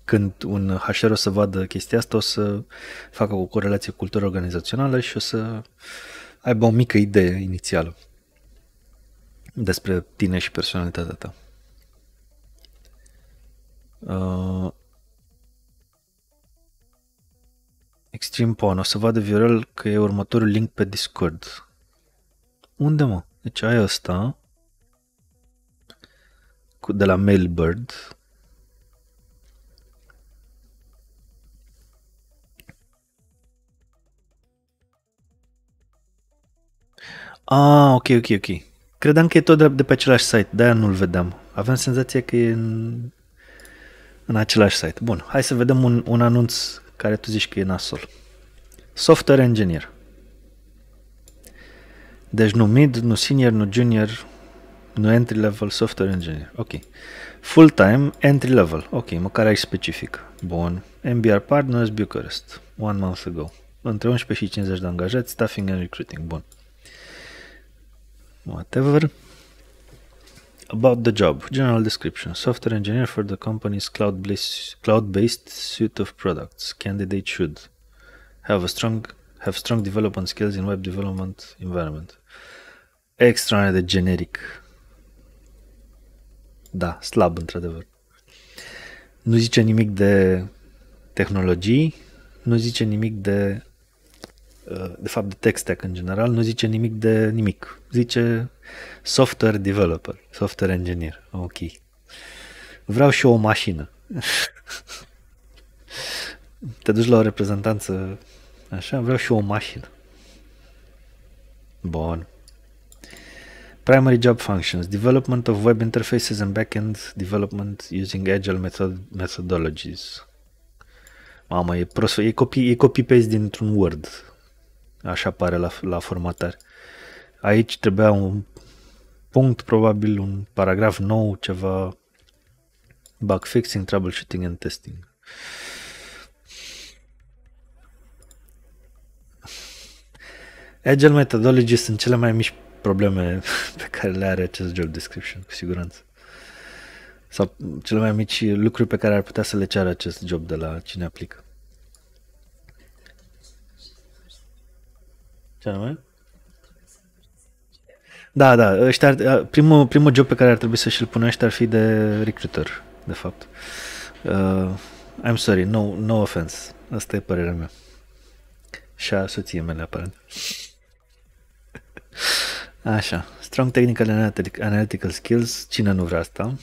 când un HR o să vadă chestia asta, o să facă o corelație cu cultura organizațională și o să aibă o mică idee inițială despre tine și personalitatea ta. Uh, Extreme Pawn. O să vadă Viorel că e următorul link pe Discord. Unde, mă? Deci ai ăsta. Cu, de la Mailbird. Ah, ok, ok, ok. Credeam că e tot de pe același site, de-aia nu-l vedeam. Avem senzația că e în, în același site. Bun, hai să vedem un, un anunț care tu zici că e nasol. Software engineer. Deci nu mid, nu senior, nu junior, nu entry level software engineer. Ok. Full time, entry level. Ok, măcar ai specific. Bun. MBR Partners Bucharest. One month ago. Între 11 și 50 de angajați, staffing and recruiting. Bun. whatever. About the job, general description, software engineer for the company's cloud-based suite of products. Candidate should have a strong have strong development skills in web development environment. Extra the generic. Da, slab într-adevăr. Nu zice nimic de tehnologii, nu zice nimic de de fapt de tech stack în general, nu zice nimic de nimic. Zice software developer, software engineer. Ok. Vreau și eu o mașină. [laughs] Te duci la o reprezentanță așa, vreau și eu o mașină. Bun. Primary job functions, development of web interfaces and backend development using agile method methodologies. Mamă, e prost, e copy, e copy-paste dintr-un Word Așa pare la, la formatare. Aici trebuia un punct, probabil un paragraf nou, ceva bug fixing, troubleshooting and testing. Agile methodology sunt cele mai mici probleme [laughs] pe care le are acest job description, cu siguranță. Sau cele mai mici lucruri pe care ar putea să le ceară acest job de la cine aplică. Ce anume? Da, da, ăștia ar, primul, primul job pe care ar trebui să și-l pună ăștia ar fi de recruiter, de fapt. Uh, I'm sorry, no, no offense. Asta e părerea mea. Și a soției mele, aparent. [laughs] Așa, strong technical analytical skills, cine nu vrea asta?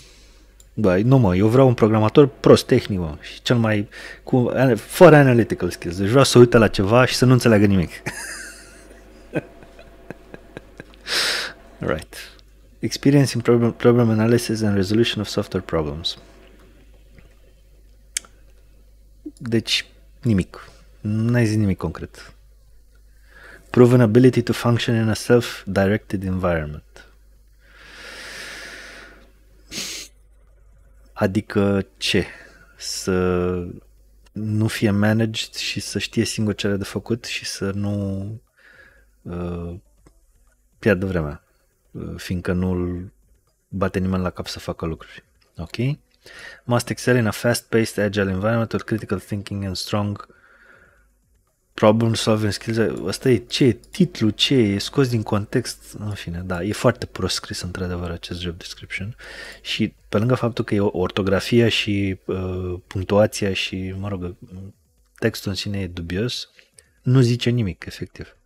Băi, nu mă, eu vreau un programator prost tehnic, mă, și cel mai, cu, fără analytical skills, deci vreau să uite la ceva și să nu înțeleagă nimic. [laughs] [laughs] right. Experience in problem, problem analysis and resolution of software problems. Deci, nimic. N-ai zis nimic concret. Proven ability to function in a self-directed environment. Adică ce? Să nu fie managed și să știe singur ce are de făcut și să nu uh, pierd vremea, uh, fiindcă nu îl bate nimeni la cap să facă lucruri. Ok? Must excel in a fast-paced, agile environment with critical thinking and strong problem solving skills. Asta e ce e titlu, ce e scos din context. În fine, da, e foarte prost scris într-adevăr acest job description și pe lângă faptul că e ortografia și uh, punctuația și, mă rog, textul în sine e dubios, nu zice nimic, efectiv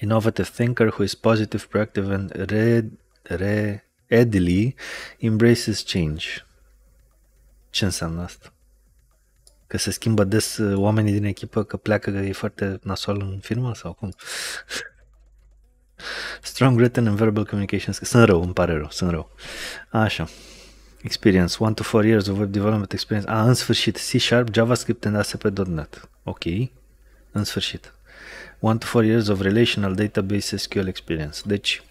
innovative thinker who is positive, proactive, and re, readily embraces change. Ce înseamnă asta? Că se schimbă des uh, oamenii din echipă, că pleacă, că e foarte nasol în firmă sau cum? [laughs] Strong written and verbal communications. Sunt rău, îmi pare rău, sunt rău. Așa. Experience. 1 to 4 years of web development experience. A, în sfârșit. C Sharp, JavaScript and ASP.NET. Ok. În sfârșit one to four years of relational database SQL experience. Deci,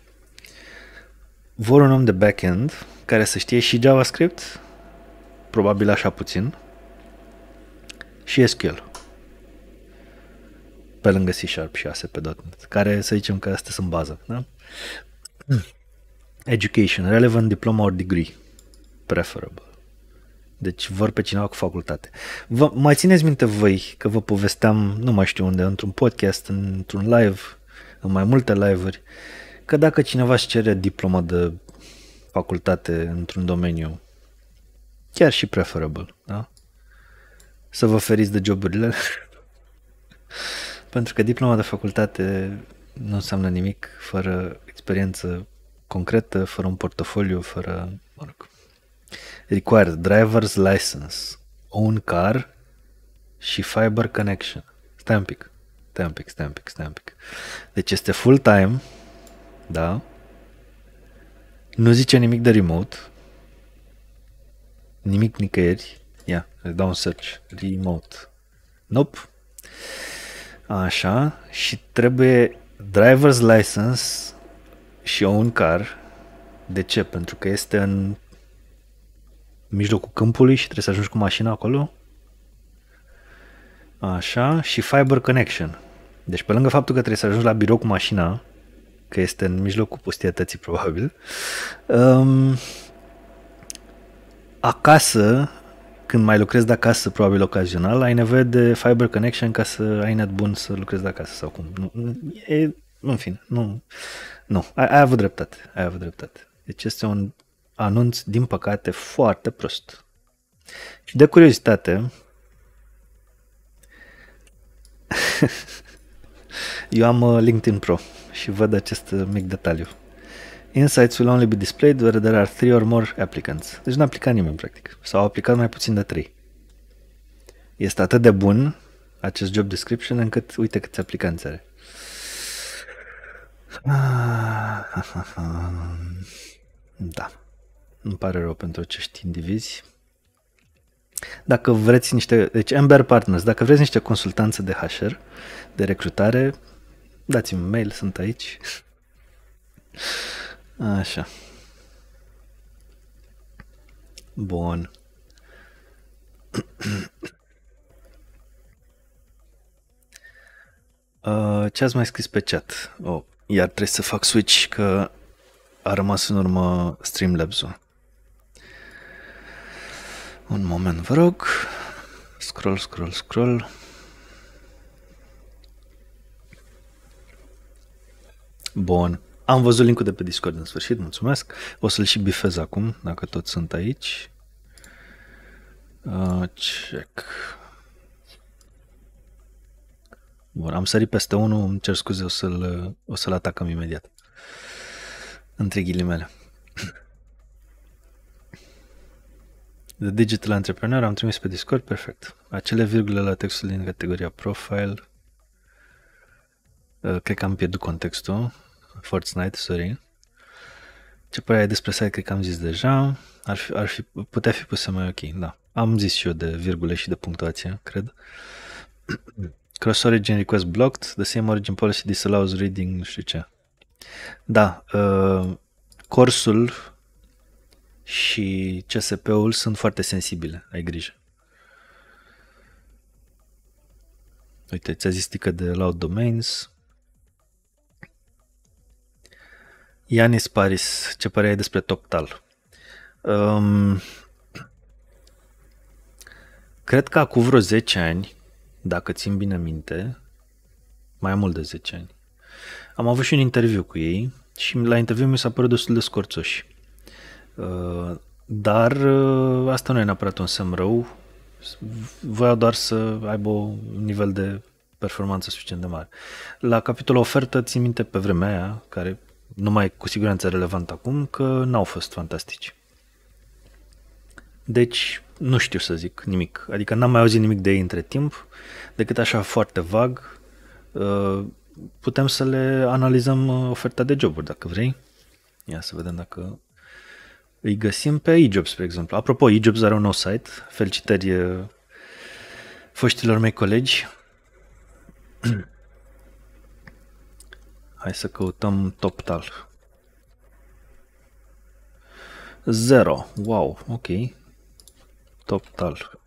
vor un om de backend care să știe și JavaScript, probabil așa puțin, și SQL. Pe lângă C Sharp și ASP.NET, care să zicem că astea sunt bază. Da? Education, relevant diploma or degree, preferable. Deci vor pe cineva cu facultate. Vă, mai țineți minte voi că vă povesteam, nu mai știu unde, într-un podcast, într-un live, în mai multe live-uri, că dacă cineva își cere diploma de facultate într-un domeniu, chiar și preferable, da? Să vă feriți de joburile. [laughs] Pentru că diploma de facultate nu înseamnă nimic fără experiență concretă, fără un portofoliu, fără, mă rog, require driver's license, own car și fiber connection. Stai un pic, stai un pic, stai un pic, stai un pic. Deci este full-time, da? Nu zice nimic de remote. Nimic nicăieri. Ia, yeah, dau un search. Remote. Nope. Așa. Și trebuie driver's license și own car. De ce? Pentru că este în în mijlocul câmpului și trebuie să ajungi cu mașina acolo. Așa, și fiber connection. Deci pe lângă faptul că trebuie să ajungi la birou cu mașina, că este în mijlocul pustietății probabil, um, acasă, când mai lucrezi de acasă, probabil ocazional, ai nevoie de fiber connection ca să ai net bun să lucrezi de acasă sau cum. Nu, e, în fine, nu. Nu, ai, ai avut dreptate, ai avut dreptate. Deci este un anunț, din păcate, foarte prost. Și de curiozitate, [laughs] eu am uh, LinkedIn Pro și văd acest uh, mic detaliu. Insights will only be displayed where there are three or more applicants. Deci n-a aplicat nimeni, practic. S-au aplicat mai puțin de trei. Este atât de bun acest job description încât uite câți aplicanți are. Ah, da. Îmi pare rău pentru acești indivizi. Dacă vreți niște, deci ember Partners, dacă vreți niște consultanțe de HR, de recrutare, dați-mi un mail, sunt aici. Așa. Bun. [clears throat] Uh, ce ați mai scris pe chat? Oh, iar trebuie să fac switch că a rămas în urmă Streamlabs-ul. Un moment, vă rog. Scroll, scroll, scroll. Bun. Am văzut linkul de pe Discord în sfârșit, mulțumesc. O să-l și bifez acum, dacă toți sunt aici. Uh, check. Bun, am sărit peste unul, îmi cer scuze, o să-l, o să-l atacăm imediat. Între ghilimele. The Digital Entrepreneur, am trimis pe Discord, perfect. Acele virgule la textul din categoria Profile. Uh, cred că am pierdut contextul. Fortnite, sorry. Ce părere ai despre site, cred că am zis deja. Ar fi, ar fi, putea fi pusă mai ok, da. Am zis și eu de virgule și de punctuație, cred. [clears throat] Cross origin request blocked, the same origin policy disallows reading, nu știu ce. Da, uh, cursul și CSP-ul sunt foarte sensibile, ai grijă. Uite, ți-a zis tică de Loud Domains. Ianis Paris, ce părere ai despre Toptal? Um, cred că acum vreo 10 ani, dacă țin bine minte, mai mult de 10 ani, am avut și un interviu cu ei și la interviu mi s-a părut destul de scorțoși Uh, dar uh, asta nu e neapărat un semn rău, voiau doar să aibă un nivel de performanță suficient de mare. La capitolul ofertă, țin minte pe vremea aia, care nu mai e cu siguranță relevant acum, că n-au fost fantastici. Deci, nu știu să zic nimic. Adică n-am mai auzit nimic de ei între timp, decât așa foarte vag. Uh, putem să le analizăm oferta de joburi, dacă vrei. Ia să vedem dacă îi găsim pe eJobs, spre exemplu. Apropo, iJobs are un nou site. Felicitări uh, foștilor mei colegi. Hai să căutăm TopTal. Zero. Wow, ok. TopTal.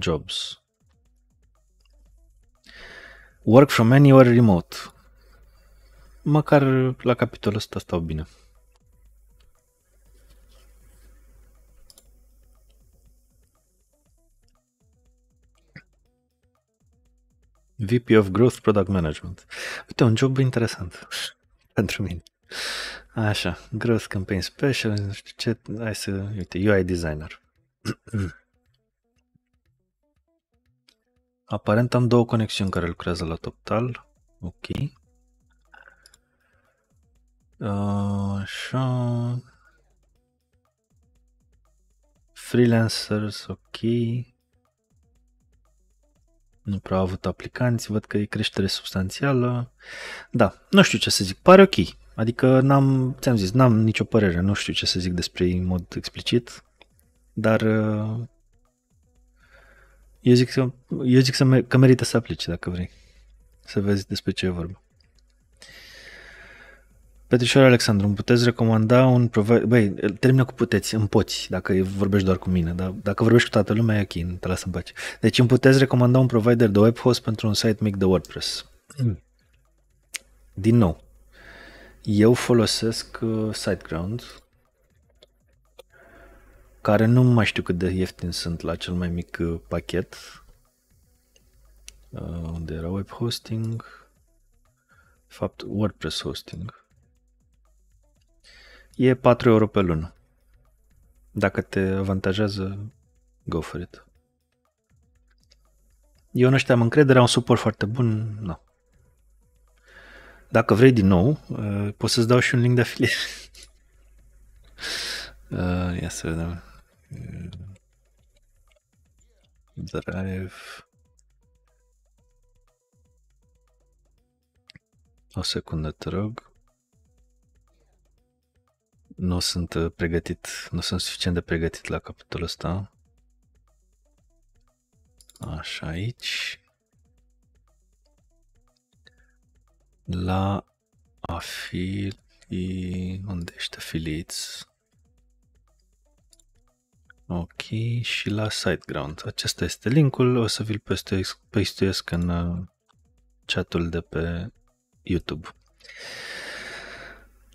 Jobs. Work from anywhere remote măcar la capitolul ăsta stau bine. VP of Growth Product Management. Uite, un job interesant [laughs] pentru mine. Așa, Growth Campaign Special, nu știu ce, hai să, uite, UI Designer. [clears throat] Aparent am două conexiuni care lucrează la Toptal. Ok. Așa. Freelancers, ok. Nu prea au avut aplicanți, văd că e creștere substanțială. Da, nu știu ce să zic, pare ok. Adică n-am, ți-am zis, n-am nicio părere, nu știu ce să zic despre ei în mod explicit, dar eu uh, zic, că, eu zic să, că merită să aplici dacă vrei, să vezi despre ce e vorba. Petrișor Alexandru, îmi puteți recomanda un proverb... Băi, termină cu puteți, îmi poți, dacă vorbești doar cu mine, dar dacă vorbești cu toată lumea, e ok, te las în pace. Deci îmi puteți recomanda un provider de web host pentru un site mic de WordPress. Mm. Din nou, eu folosesc uh, SiteGround, care nu mai știu cât de ieftin sunt la cel mai mic uh, pachet. Uh, unde era web hosting? De fapt, WordPress hosting. E 4 euro pe lună. Dacă te avantajează, go for it. Eu în am încredere, am un suport foarte bun, nu. Dacă vrei din nou, uh, poți să-ți dau și un link de afiliere. uh, [laughs] ia să vedem. Eh, Drive. O secundă, te rog nu sunt uh, pregătit, nu sunt suficient de pregătit la capitolul ăsta. Așa aici. La afili... Unde ești afiliți? Ok, și la SiteGround. Acesta este linkul, o să vi-l păistuiesc în uh, chatul de pe YouTube.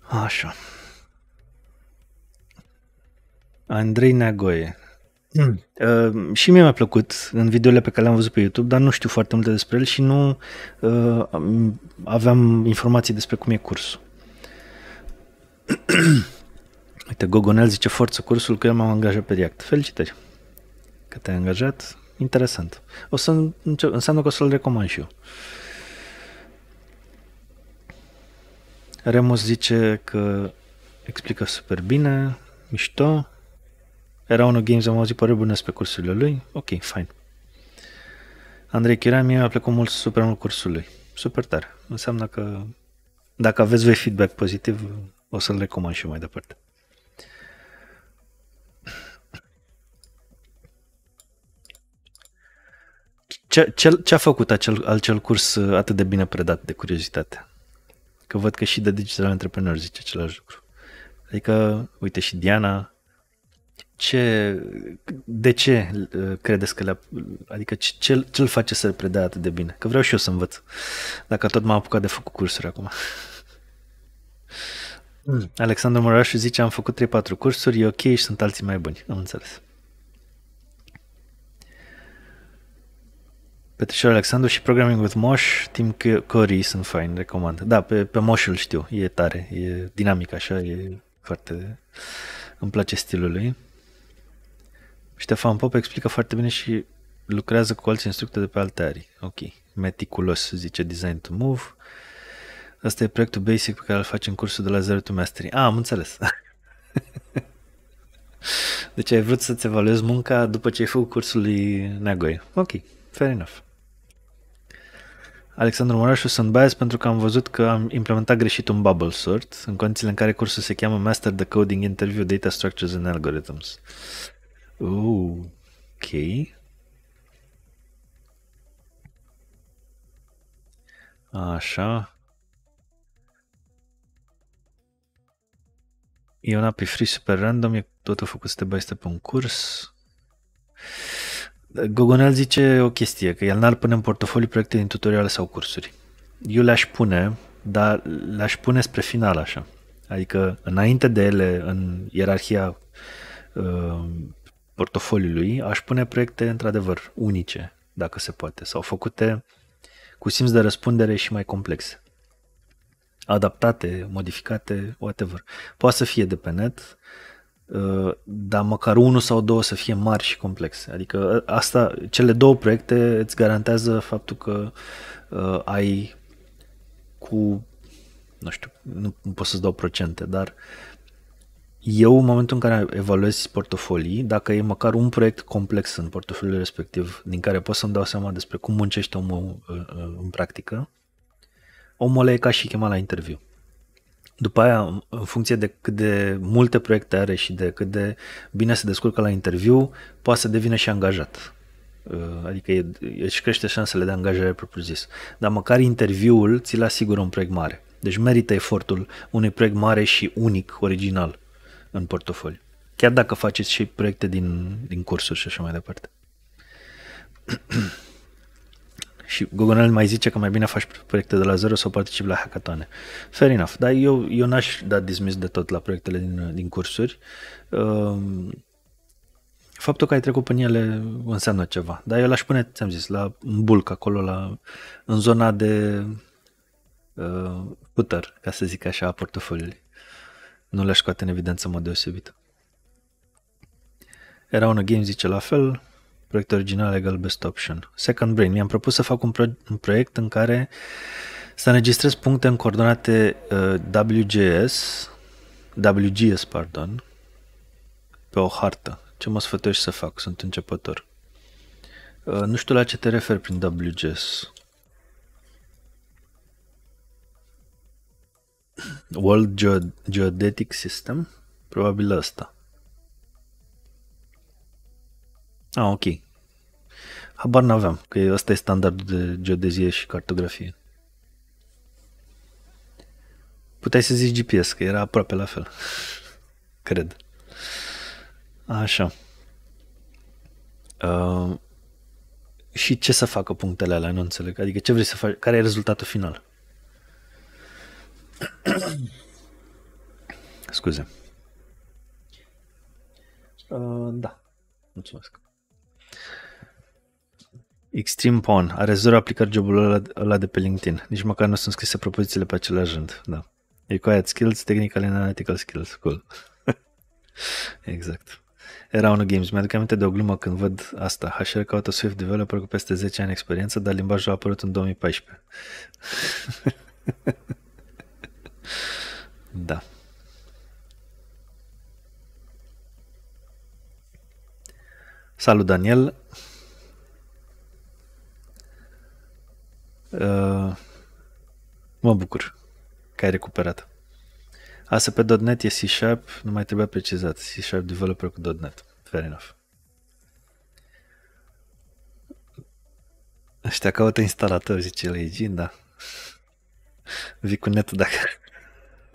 Așa. Andrei Nagoe. Mm. Uh, și mie mi-a plăcut în videole pe care le-am văzut pe YouTube, dar nu știu foarte multe despre el și nu uh, aveam informații despre cum e cursul. [clears throat] Uite, Gogonel zice forță cursul că eu m-am angajat pe React. Felicitări că te-ai angajat. Interesant. O să înce- înseamnă că o să-l recomand și eu. Remus zice că explică super bine, mișto. Era unul Games, am auzit păreri bune pe cursurile lui. Ok, fine. Andrei Chirea, mie mi-a plăcut mult super cursul lui. Super tare. Înseamnă că dacă aveți voi feedback pozitiv, o să-l recomand și mai departe. Ce, ce, ce a făcut acel, acel curs atât de bine predat de curiozitate? Că văd că și de digital antreprenori zice același lucru. Adică, uite, și Diana ce, de ce uh, credeți că le adică ce, ce îl face să predea atât de bine? Că vreau și eu să învăț, dacă tot m-am apucat de făcut cursuri acum. Mm. Alexandru Mărașu zice, am făcut 3-4 cursuri, e ok și sunt alții mai buni. Am înțeles. Petrișor Alexandru și Programming with Mosh, Tim Curry sunt fain, recomand. Da, pe, pe Mosh îl știu, e tare, e dinamic așa, e foarte... Îmi place stilul lui. Ștefan Pop explică foarte bine și lucrează cu alți instructori de pe alte arii. Ok, meticulos, zice Design to Move. Asta e proiectul basic pe care îl faci în cursul de la Zero to Mastery. Ah, am înțeles. [laughs] deci ai vrut să-ți evaluezi munca după ce ai făcut cursul lui Neagoie. Ok, fair enough. Alexandru Morașu, sunt bias pentru că am văzut că am implementat greșit un bubble sort în condițiile în care cursul se cheamă Master the Coding Interview Data Structures and Algorithms. Uh, ok. Așa. E un API free super random, e totul făcut step by step pe un curs. Gogonel zice o chestie, că el n-ar pune în portofoliu proiecte din tutoriale sau cursuri. Eu le-aș pune, dar le-aș pune spre final așa. Adică înainte de ele, în ierarhia uh, portofoliului, aș pune proiecte într-adevăr unice, dacă se poate, sau făcute cu simț de răspundere și mai complexe. Adaptate, modificate, whatever. Poate să fie de pe net, uh, dar măcar unul sau două să fie mari și complexe. Adică uh, asta, cele două proiecte îți garantează faptul că uh, ai cu, nu știu, nu pot să-ți dau procente, dar uh, eu, în momentul în care evaluez portofolii, dacă e măcar un proiect complex în portofoliul respectiv, din care pot să-mi dau seama despre cum muncește omul uh, uh, în practică, omul e ca și chema la interviu. După aia, în funcție de cât de multe proiecte are și de cât de bine se descurcă la interviu, poate să devină și angajat. Uh, adică își crește șansele de angajare propriu-zis. Dar măcar interviul ți-l asigură un proiect mare. Deci merită efortul unui proiect mare și unic, original în portofoliu. Chiar dacă faceți și proiecte din, din cursuri și așa mai departe. [clears throat] și Gogonel mai zice că mai bine faci proiecte de la zero sau participi la hackatoane. Fair enough, dar eu, eu n-aș da dismiss de tot la proiectele din, din cursuri. Ehm, faptul că ai trecut prin ele înseamnă ceva, dar eu l-aș pune, ți-am zis, la în bulk acolo, la, în zona de uh, ehm, putăr, ca să zic așa, a portofoliului nu le aș scoate în evidență în mod deosebit. Era un game, zice la fel, proiect original legal best option. Second Brain, mi-am propus să fac un, pro- un proiect în care să înregistrez puncte în coordonate uh, WGS, WGS, pardon, pe o hartă. Ce mă sfătuiești să fac? Sunt începător. Uh, nu știu la ce te referi prin WGS. World Ge- Geodetic System? Probabil ăsta. Ah, ok. Habar n-aveam că ăsta e standardul de geodezie și cartografie. Puteai să zici GPS, că era aproape la fel. [laughs] Cred. Așa. Uh, și ce să facă punctele alea, nu înțeleg. Adică ce vrei să faci? Care e rezultatul final? [coughs] Scuze. Uh, da. Mulțumesc. Extreme Pawn. Are zero aplicări jobul ăla, ăla de pe LinkedIn. Nici măcar nu sunt scrise propozițiile pe același rând. Da. Required skills, technical and analytical skills. Cool. [laughs] exact. Era unul games. Mi-aduc aminte de o glumă când văd asta. HR caută Swift developer cu peste 10 ani experiență, dar limbajul a apărut în 2014. [laughs] Da. Salut, Daniel. Uh, mă bucur că ai recuperat. ASP.NET e C-Sharp, nu mai trebuia precizat. C-Sharp developer cu .NET. Fair enough. Ăștia caută instalator, zice Legin, da. Vi cu netul dacă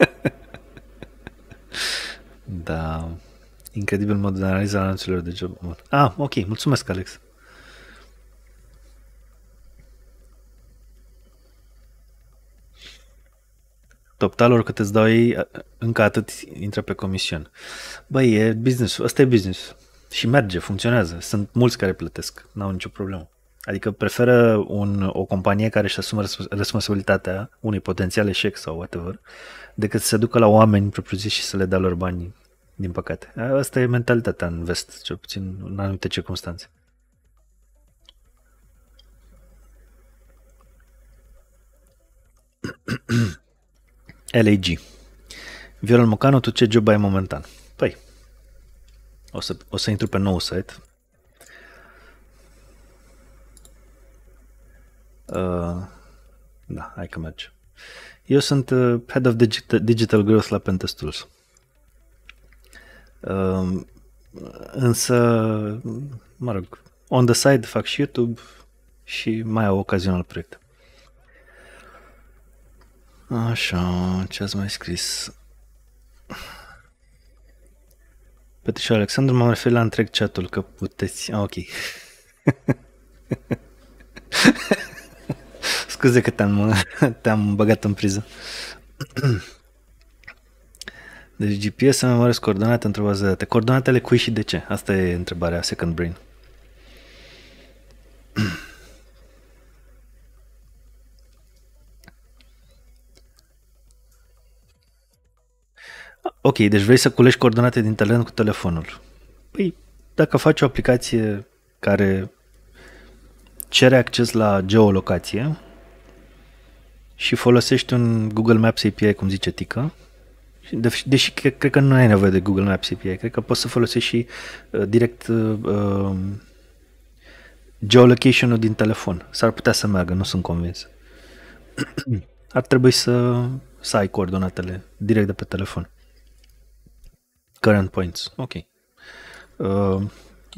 [laughs] da. Incredibil mod de analiză al anunțurilor de job. Ah, ok. Mulțumesc, Alex. top talor te-ți dau ei, încă atât intră pe comision. Băi, e business ăsta e business și merge, funcționează. Sunt mulți care plătesc, n-au nicio problemă. Adică preferă un, o companie care își asumă responsabilitatea unui potențial eșec sau whatever, decât să se ducă la oameni propriu-zis și să le dea lor bani, din păcate. Asta e mentalitatea în vest, cel puțin în anumite circunstanțe. LAG. [clears throat] Viorel Mocanu, tu ce job ai momentan? Păi, o să, o să intru pe nou site. Uh, da, hai că merge. Uh, eu sunt uh, Head of Digital Growth la Pentestools. Um, însă, mă rog, on the side fac și YouTube și mai au ocazional proiect. Așa, ce ați mai scris? Petrișor Alexandru, m-am referit la întreg chatul, că puteți... Ah, ok. [laughs] Scuze că te-am, [laughs] te-am băgat în priză. [clears throat] Deci GPS să memorezi coordonate într-o bază de date. Coordonatele cui și de ce? Asta e întrebarea Second Brain. [clears throat] Ok, deci vrei să culegi coordonate din talent cu telefonul. Păi, dacă faci o aplicație care cere acces la geolocație, și folosești un Google Maps API, cum zice Tica, de, deși cred, cred că nu ai nevoie de Google Maps API, cred că poți să folosești și uh, direct uh, um, geolocation-ul din telefon. S-ar putea să meargă, nu sunt convins. [clears throat] Ar trebui să, să ai coordonatele direct de pe telefon. Current points, ok. Uh,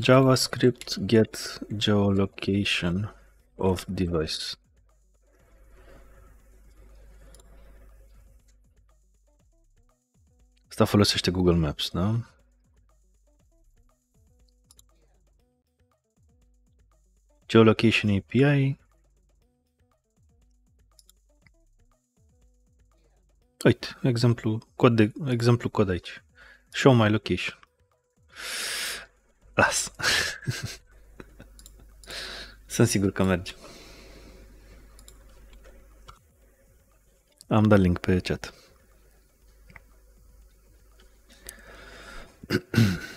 JavaScript get geolocation of device. asta folosește Google Maps, da? Geolocation API. Uite, exemplu cod, de, exemplu cod aici. Show my location. Las. [laughs] Sunt sigur că merge. Am dat link pe chat. [clears throat]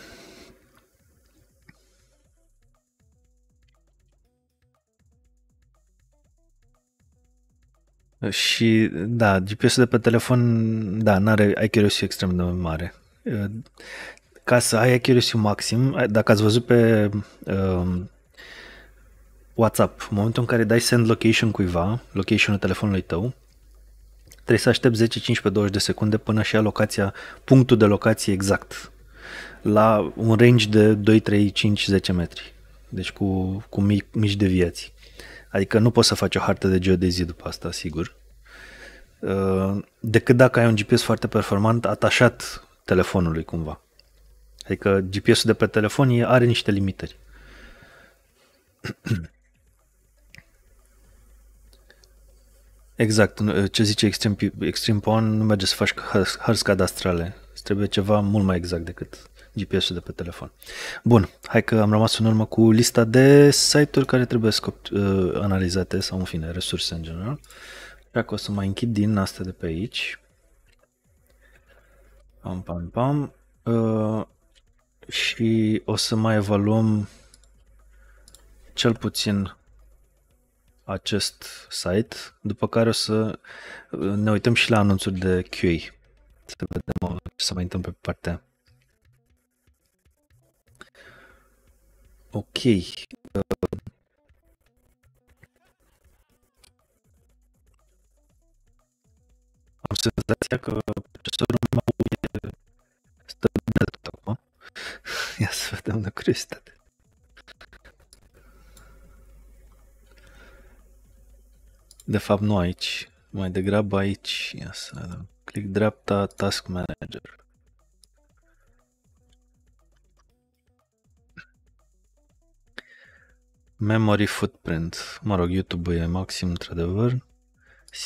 Și da, GPS-ul de pe telefon, da, n-are accuracy extrem de mare. Uh, ca să ai accuracy maxim, dacă ați văzut pe uh, WhatsApp, în momentul în care dai send location cuiva, locationul telefonului tău, trebuie să aștepți 10, 15, 20 de secunde până și ia locația, punctul de locație exact la un range de 2, 3, 5, 10 metri. Deci cu, cu mic, mici deviații. Adică nu poți să faci o hartă de geodezie după asta, sigur. Uh, decât dacă ai un GPS foarte performant atașat telefonului cumva. Adică GPS-ul de pe telefon are niște limitări. [clears throat] Exact, ce zice Extreme, Extreme Pawn, nu merge să faci hărți cadastrale. Îți trebuie ceva mult mai exact decât GPS-ul de pe telefon. Bun, hai că am rămas în urmă cu lista de site-uri care trebuie scop, uh, analizate sau în fine, resurse în general. Cred că o să mai închid din asta de pe aici. Pam, pam, pam. Uh, și o să mai evaluăm cel puțin acest site, după care o să uh, ne uităm și la anunțuri de QA. Să vedem ce se mai întâmplă pe partea Ok. Uh... Am senzația că profesorul meu e... stă bine tot acum. Ia să vedem de curiositate. De fapt, nu aici. Mai degrabă aici. Ia să click dreapta Task Manager. Memory footprint. Mă rog, YouTube e maxim, într-adevăr.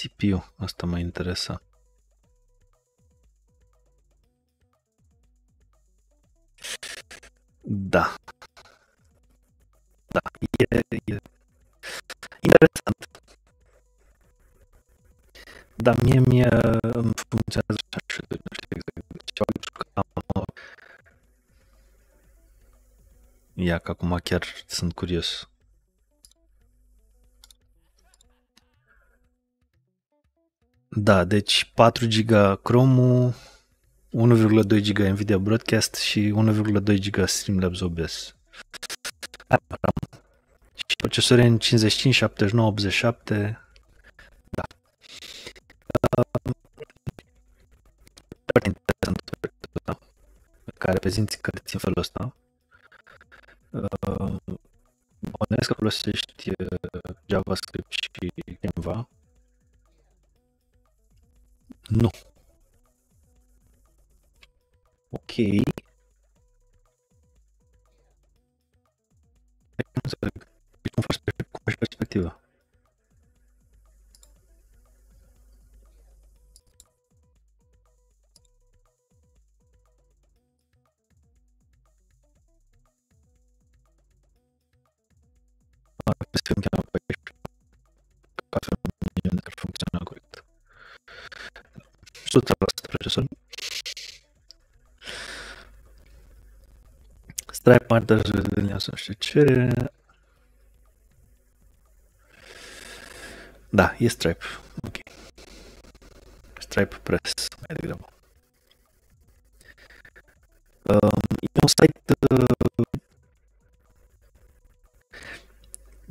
CPU, asta mă interesa. Da. Da, e, e interesant. Dar mie, mie îmi funcționează așa și nu știu exact ce pentru că am... Ia că acum chiar sunt curios. Da, deci 4 GB Chrome, 1,2 GB Nvidia Broadcast și 1,2 GB Streamlabs OBS. Și procesor în 55, 79, 87. Da. Foarte interesant da. care prezinți cărți în felul ăsta. Bănuiesc că folosești uh, JavaScript și Canva, Não. Ok. Com mais perspectiva. Pensando que é uma coisa. Processor Strap partajele sau știu ce. Da, e Stripe. Ok. Stripe Press, mai degrabă. Um, e un site uh,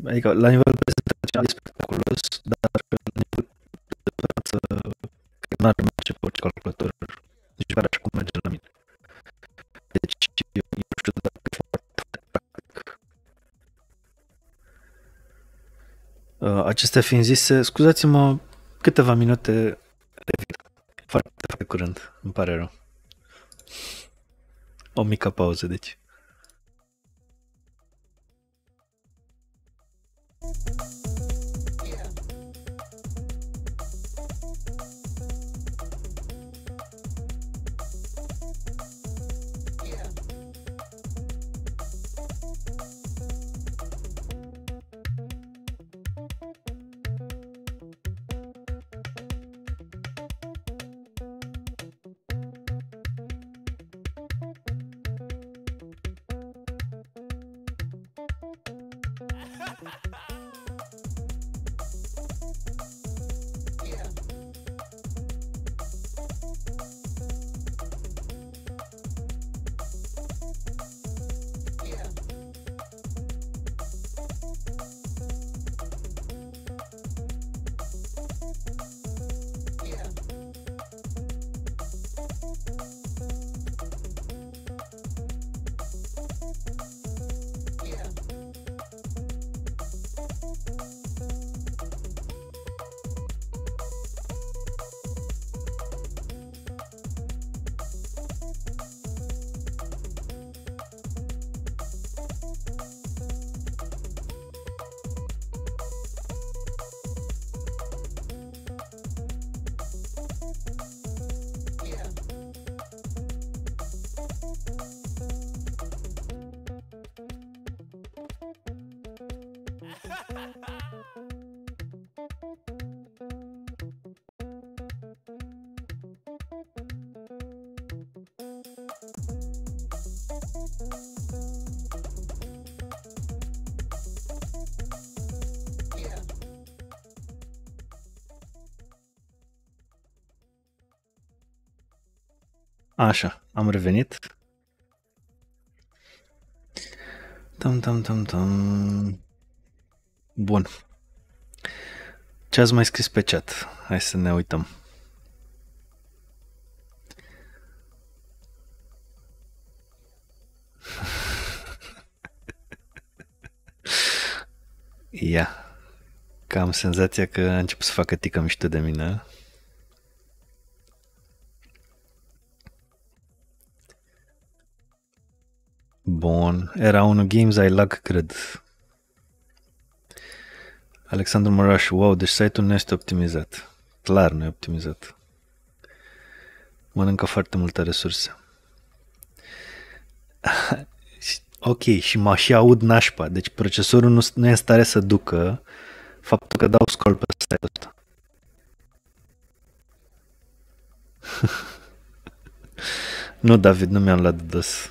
adică la nivel de e spectaculos, dar la nivel de piață, că ce orice calculator. Deci, pare așa cum merge la mine. Deci, eu nu știu dacă foarte practic. Acestea fiind zise, scuzați-mă câteva minute revin. Foarte foarte curând, îmi pare rău. O mică pauză, deci. Am revenit. Tam, tam, tam, tam. Bun. Ce ați mai scris pe chat? Hai să ne uităm. [laughs] Ia. Yeah. senzația că a început să facă tică mișto de mine. era unul Games I Luck, cred. Alexandru Moraș, wow, deci site-ul nu este optimizat. Clar nu e optimizat. Mănâncă foarte multe resurse. [laughs] ok, și mă și aud nașpa, deci procesorul nu, nu e în stare să ducă faptul că dau scroll pe site-ul ăsta. [laughs] nu, David, nu mi-am luat DOS.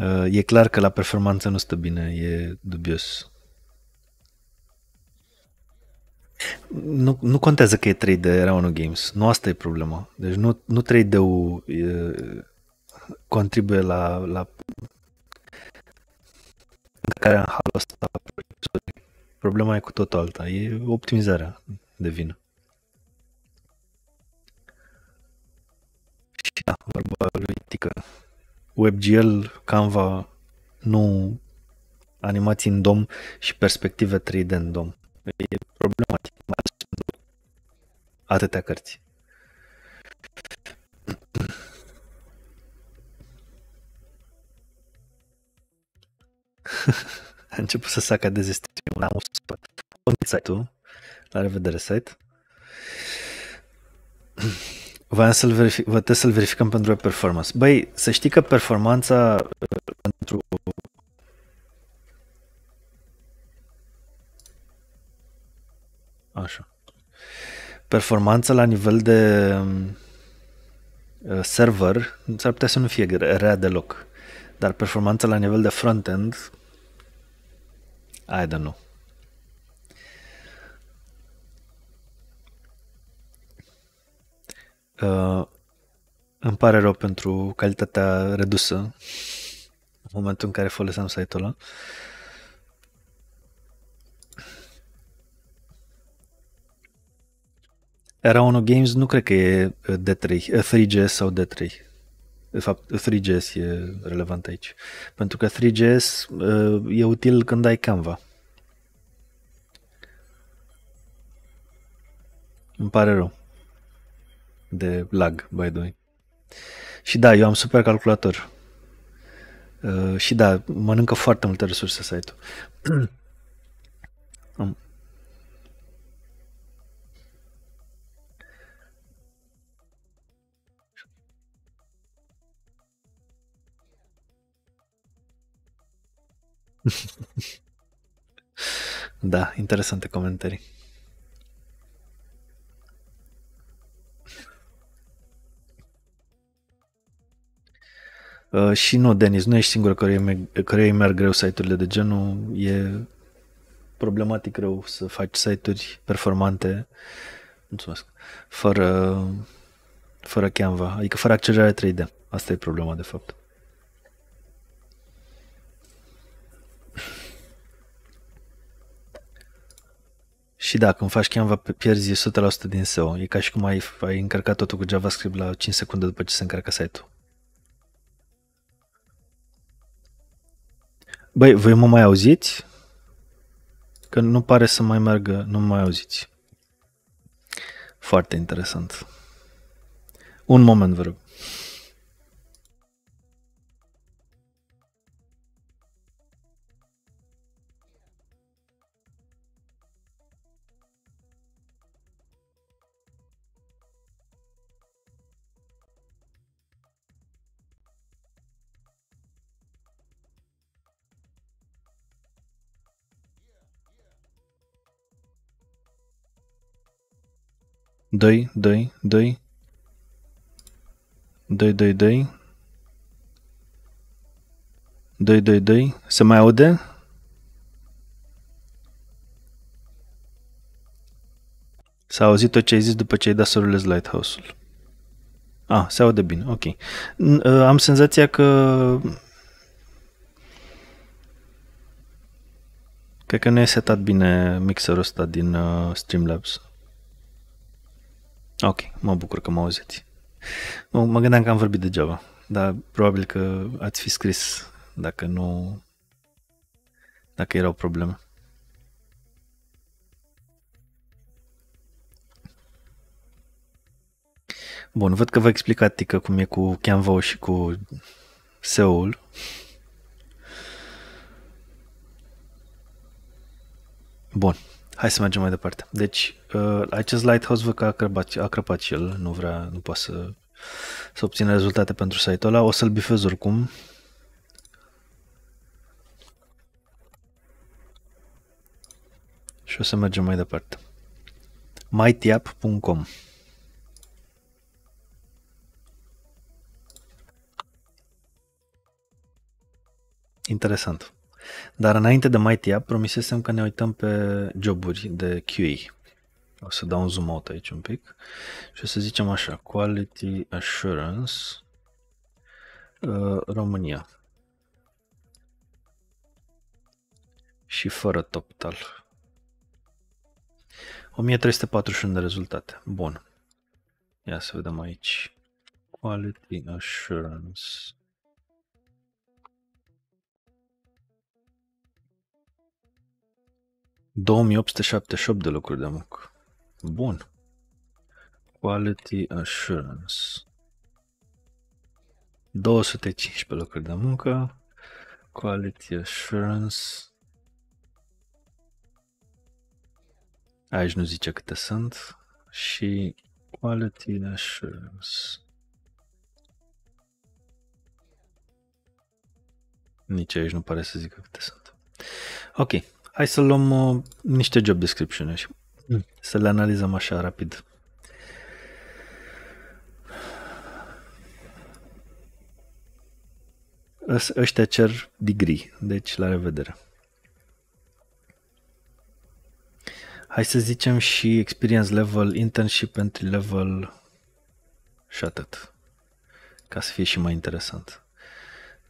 Uh, e clar că la performanță nu stă bine, e dubios. Nu, nu contează că e 3D unul Games, nu asta e problema. Deci nu, nu 3D-ul contribuie la, la care în halul ăsta problema e cu totul alta, e optimizarea de vină. Și da, vorba lui Tică, WebGL, Canva, nu animații în DOM și perspective 3D în DOM. E problematic, atâtea cărți. [laughs] A început să sacă de ul am usupat. site-ul. La revedere, site. Vreau să-l verific, vă trebuie să-l verificăm pentru performance. Băi, să știi că performanța uh, pentru Așa. Performanța la nivel de um, uh, server s-ar putea să nu fie rea deloc. Dar performanța la nivel de front-end I don't know. Uh, îmi pare rău pentru calitatea redusă în momentul în care foloseam site-ul ăla. Era unul Games nu cred că e uh, D3, 3GS uh, sau D3. De fapt, 3GS e relevant aici. Pentru că 3GS uh, e util când ai Canva. Îmi pare rău de lag, by the way. Și da, eu am calculator. Uh, și da, mănâncă foarte multe resurse site-ul. um. [clears throat] [laughs] da, interesante comentarii. Uh, și nu, Denis, nu ești singură care îi merg greu site-urile de genul. E problematic greu să faci site-uri performante mulțumesc, fără, fără Canva, adică fără accelerare 3D. Asta e problema, de fapt. Și da, când faci Canva, pierzi 100% din SEO. E ca și cum ai, ai încărcat totul cu JavaScript la 5 secunde după ce se încarcă site-ul. Băi, voi mă mai auziți? Că nu pare să mai meargă, nu mă mai auziți. Foarte interesant. Un moment, vă rog. 2, 2, 2, 2, 2, 2, 2, 2, 2, se mai aude? S-a auzit tot ce ai zis după ce ai dat Sorulez Lighthouse-ul. Ah, se aude bine, ok. Ă, am senzația că... Cred că nu e setat bine mixerul ăsta din ă, Streamlabs. Ok, mă bucur că mă auziți. Mă, mă gândeam că am vorbit degeaba, dar probabil că ați fi scris dacă nu... dacă erau probleme. Bun, văd că v-a explicat, Tică, cum e cu Canva și cu seo Bun, Hai să mergem mai departe. Deci, uh, acest Lighthouse vă că a crăpat, a crăpat și el, nu vrea, nu poate să, să obțină rezultate pentru site-ul ăla. O să-l bifez oricum. Și o să mergem mai departe. Mightyapp.com. Interesant. Dar înainte de Mighty Up, promisesem că ne uităm pe joburi de QA. O să dau un zoom out aici un pic și o să zicem așa, Quality Assurance uh, România. Și fără total. 1341 de rezultate. Bun. Ia să vedem aici. Quality Assurance. 2878 de locuri de muncă. Bun. Quality Assurance. 215 locuri de muncă. Quality Assurance. Aici nu zice câte sunt. Și Quality Assurance. Nici aici nu pare să zică câte sunt. Ok, Hai să luăm uh, niște job description și mm. să le analizăm așa rapid. ăștia cer degree, deci la revedere. Hai să zicem și experience level, internship, entry level și atât. Ca să fie și mai interesant.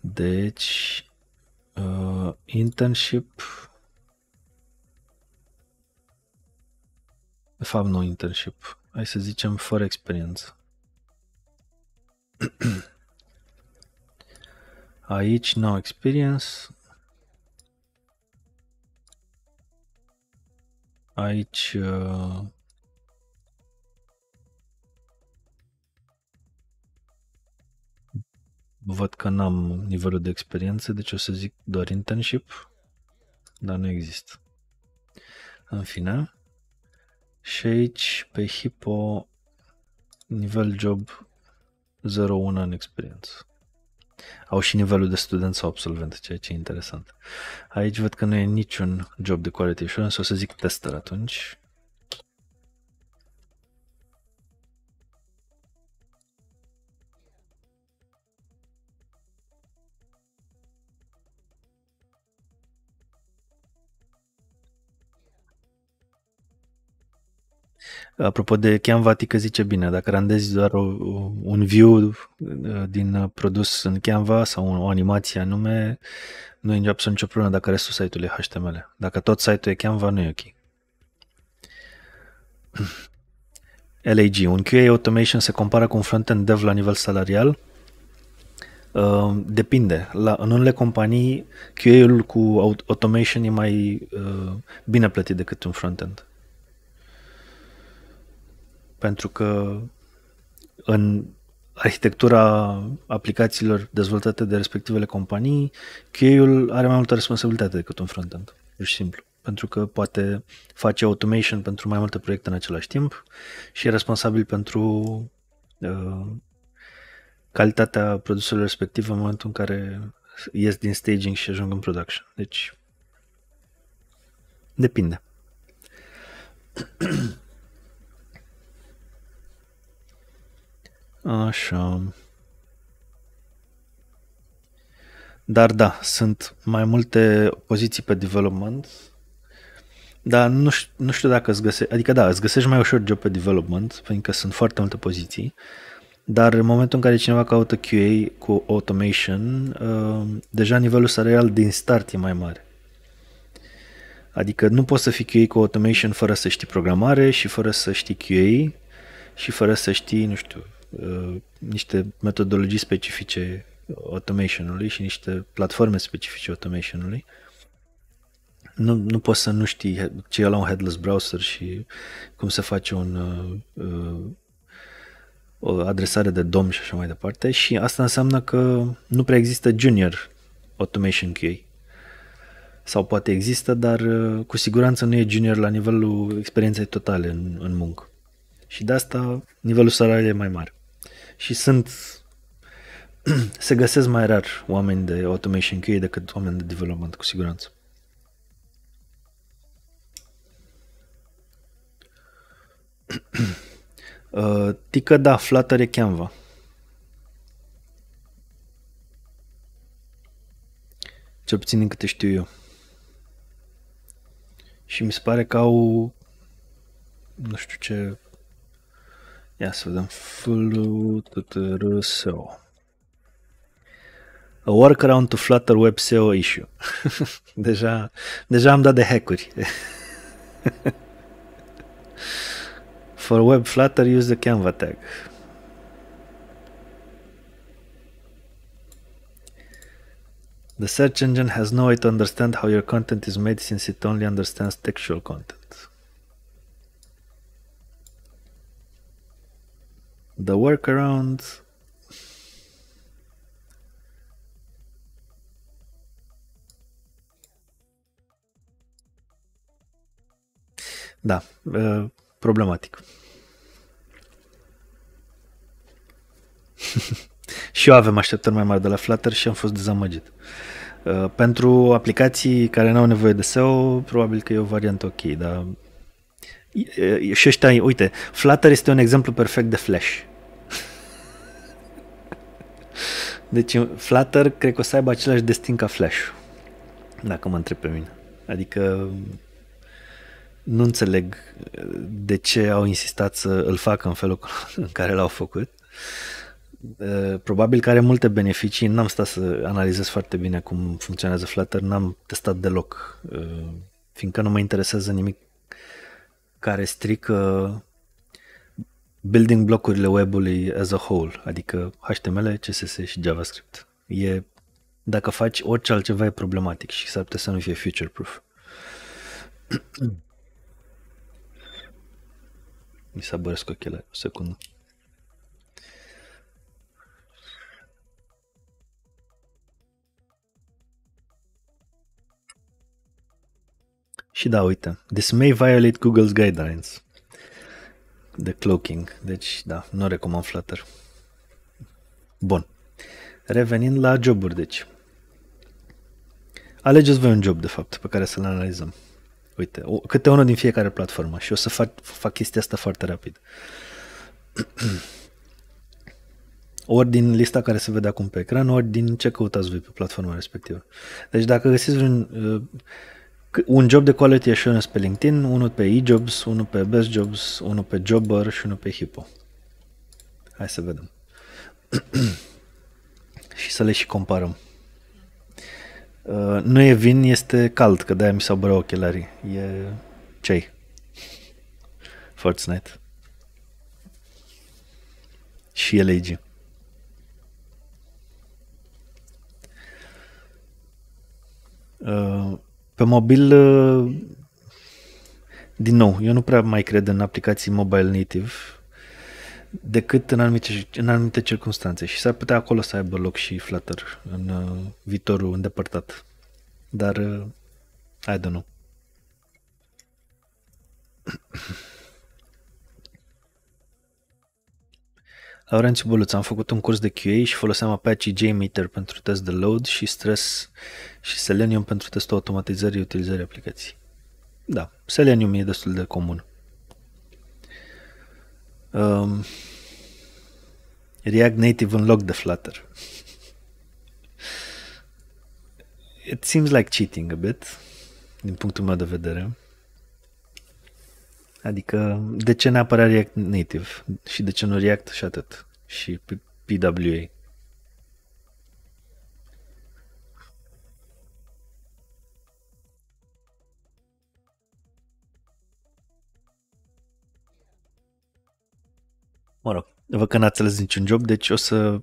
Deci, uh, internship, de fapt nu internship, hai să zicem fără experiență. [clears throat] Aici no experience. Aici uh, văd că n-am nivelul de experiență, deci o să zic doar internship, dar nu există. În fine, și aici pe Hippo nivel job 01 în experiență. Au și nivelul de student sau absolvent, ceea ce e interesant. Aici văd că nu e niciun job de quality assurance, o să zic tester atunci. Apropo de Canva, că zice bine, dacă randezi doar o, un view uh, din uh, produs în Canva sau o animație anume, nu e absolut nicio problemă dacă restul site-ului e HTML. Dacă tot site-ul e Canva, nu e ok. LAG. [clears throat] Un QA automation se compara cu un front-end dev la nivel salarial? Uh, depinde. La, în unele companii, QA-ul cu automation e mai uh, bine plătit decât un front-end pentru că în arhitectura aplicațiilor dezvoltate de respectivele companii, QA-ul are mai multă responsabilitate decât un frontend, pur și simplu, pentru că poate face automation pentru mai multe proiecte în același timp și e responsabil pentru uh, calitatea produselor respective în momentul în care ies din staging și ajung în production. Deci, depinde. Așa. Dar da, sunt mai multe poziții pe development, dar nu știu, nu știu dacă îți găsești, adică da, îți găsești mai ușor job pe development, pentru că sunt foarte multe poziții, dar în momentul în care cineva caută QA cu automation, uh, deja nivelul salarial din start e mai mare. Adică nu poți să fii QA cu automation fără să știi programare și fără să știi QA și fără să știi, nu știu, Uh, niște metodologii specifice automationului și niște platforme specifice automationului nu, nu poți să nu știi ce e la un headless browser și cum să faci un, uh, o adresare de DOM și așa mai departe și asta înseamnă că nu prea există junior automation key sau poate există, dar uh, cu siguranță nu e junior la nivelul experienței totale în, în muncă. Și de asta nivelul salariului e mai mare și sunt [clears throat] se găsesc mai rar oameni de automation QA decât oameni de development, cu siguranță. [clears throat] Uh, tică da, Flutter e Canva. Cel puțin din câte știu eu. Și mi se pare că au nu știu ce Yes, so then follow the SEO. A workaround to Flutter Web SEO issue. [laughs] deja, deja am dat de hackuri. [laughs] For web Flutter, use the Canva tag. The search engine has no way to understand how your content is made since it only understands textual content. The workaround Da, uh, problematic. [laughs] și eu avem așteptări mai mari de la Flutter și am fost dezamăgit. Uh, pentru aplicații care nu au nevoie de SEO, probabil că e o variantă ok, dar uh, și ăștia, uite, Flutter este un exemplu perfect de Flash. Deci Flutter cred că o să aibă același destin ca Flash, dacă mă întreb pe mine. Adică nu înțeleg uh, de ce au insistat să îl facă în felul [laughs] în care l-au făcut. Uh, probabil că are multe beneficii, n-am stat să analizez foarte bine cum funcționează Flutter, n-am testat deloc, uh, fiindcă nu mă interesează nimic care strică building blocurile web-ului as a whole, adică HTML, CSS și JavaScript. E, dacă faci orice altceva e problematic și s-ar putea să nu fie future-proof. [clears throat] Mi s-a băresc ochelari, o secundă. Și da, uite, this may violate Google's guidelines de cloaking. Deci, da, nu recomand Flutter. Bun. Revenind la joburi, deci. Alegeți voi un job, de fapt, pe care să-l analizăm. Uite, o, câte unul din fiecare platformă și o să fac, fac chestia asta foarte rapid. [clears throat] ori din lista care se vede acum pe ecran, ori din ce căutați voi pe platforma respectivă. Deci dacă găsiți vreun uh, un job de quality assurance pe LinkedIn, unul pe eJobs, unul pe Best Jobs, unul pe Jobber și unul pe Hippo. Hai să vedem. [clears throat] și să le și comparăm. Uh, nu e vin, este cald, că de-aia mi s-au bărat ochelarii. E cei. Fortnite. Și legii. Uh, pe mobil, uh, din nou, eu nu prea mai cred în aplicații mobile native decât în anumite, în anumite circunstanțe și s-ar putea acolo să aibă loc și Flutter în uh, viitorul îndepărtat. Dar, uh, I don't know. Laurențiu Buluț, am făcut un curs de QA și foloseam Apache JMeter pentru test de load și stress și Selenium pentru testul automatizării utilizării aplicației. Da, Selenium e destul de comun. Um, React Native în loc de Flutter. It seems like cheating a bit, din punctul meu de vedere. Adică de ce neapărat React Native și de ce nu React și atât și PWA. Mă rog, vă că n-ați ales niciun job, deci o să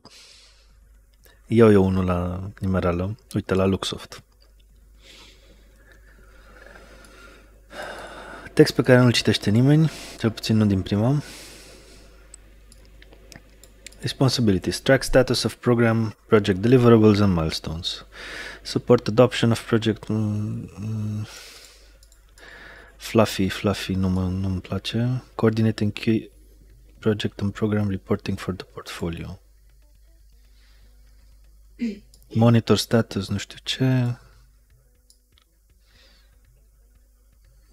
iau eu unul la nimerală, uite la Luxoft. Text pe care nu-l citește nimeni, cel puțin nu din prima. Responsibilities. Track status of program, project deliverables and milestones. Support adoption of project... Mm, mm. fluffy, fluffy, nu mă, nu-mi place. Coordinating key project and program reporting for the portfolio. Monitor status, nu știu ce.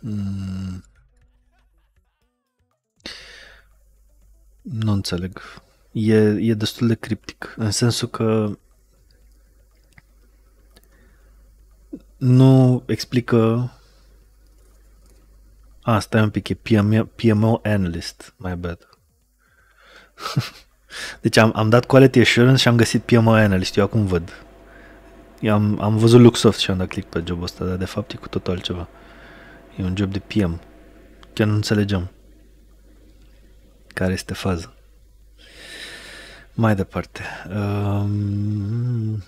Mm. Nu înțeleg. E, e destul de criptic, în sensul că nu explică a, stai un pic, e PMO, Analyst, my bad. [laughs] deci am, am dat Quality Assurance și am găsit PMO Analyst, eu acum văd. Eu am, am văzut Luxoft și am dat click pe jobul ăsta, dar de fapt e cu totul altceva e un job de PM. Chiar nu înțelegem care este faza. Mai departe. Um...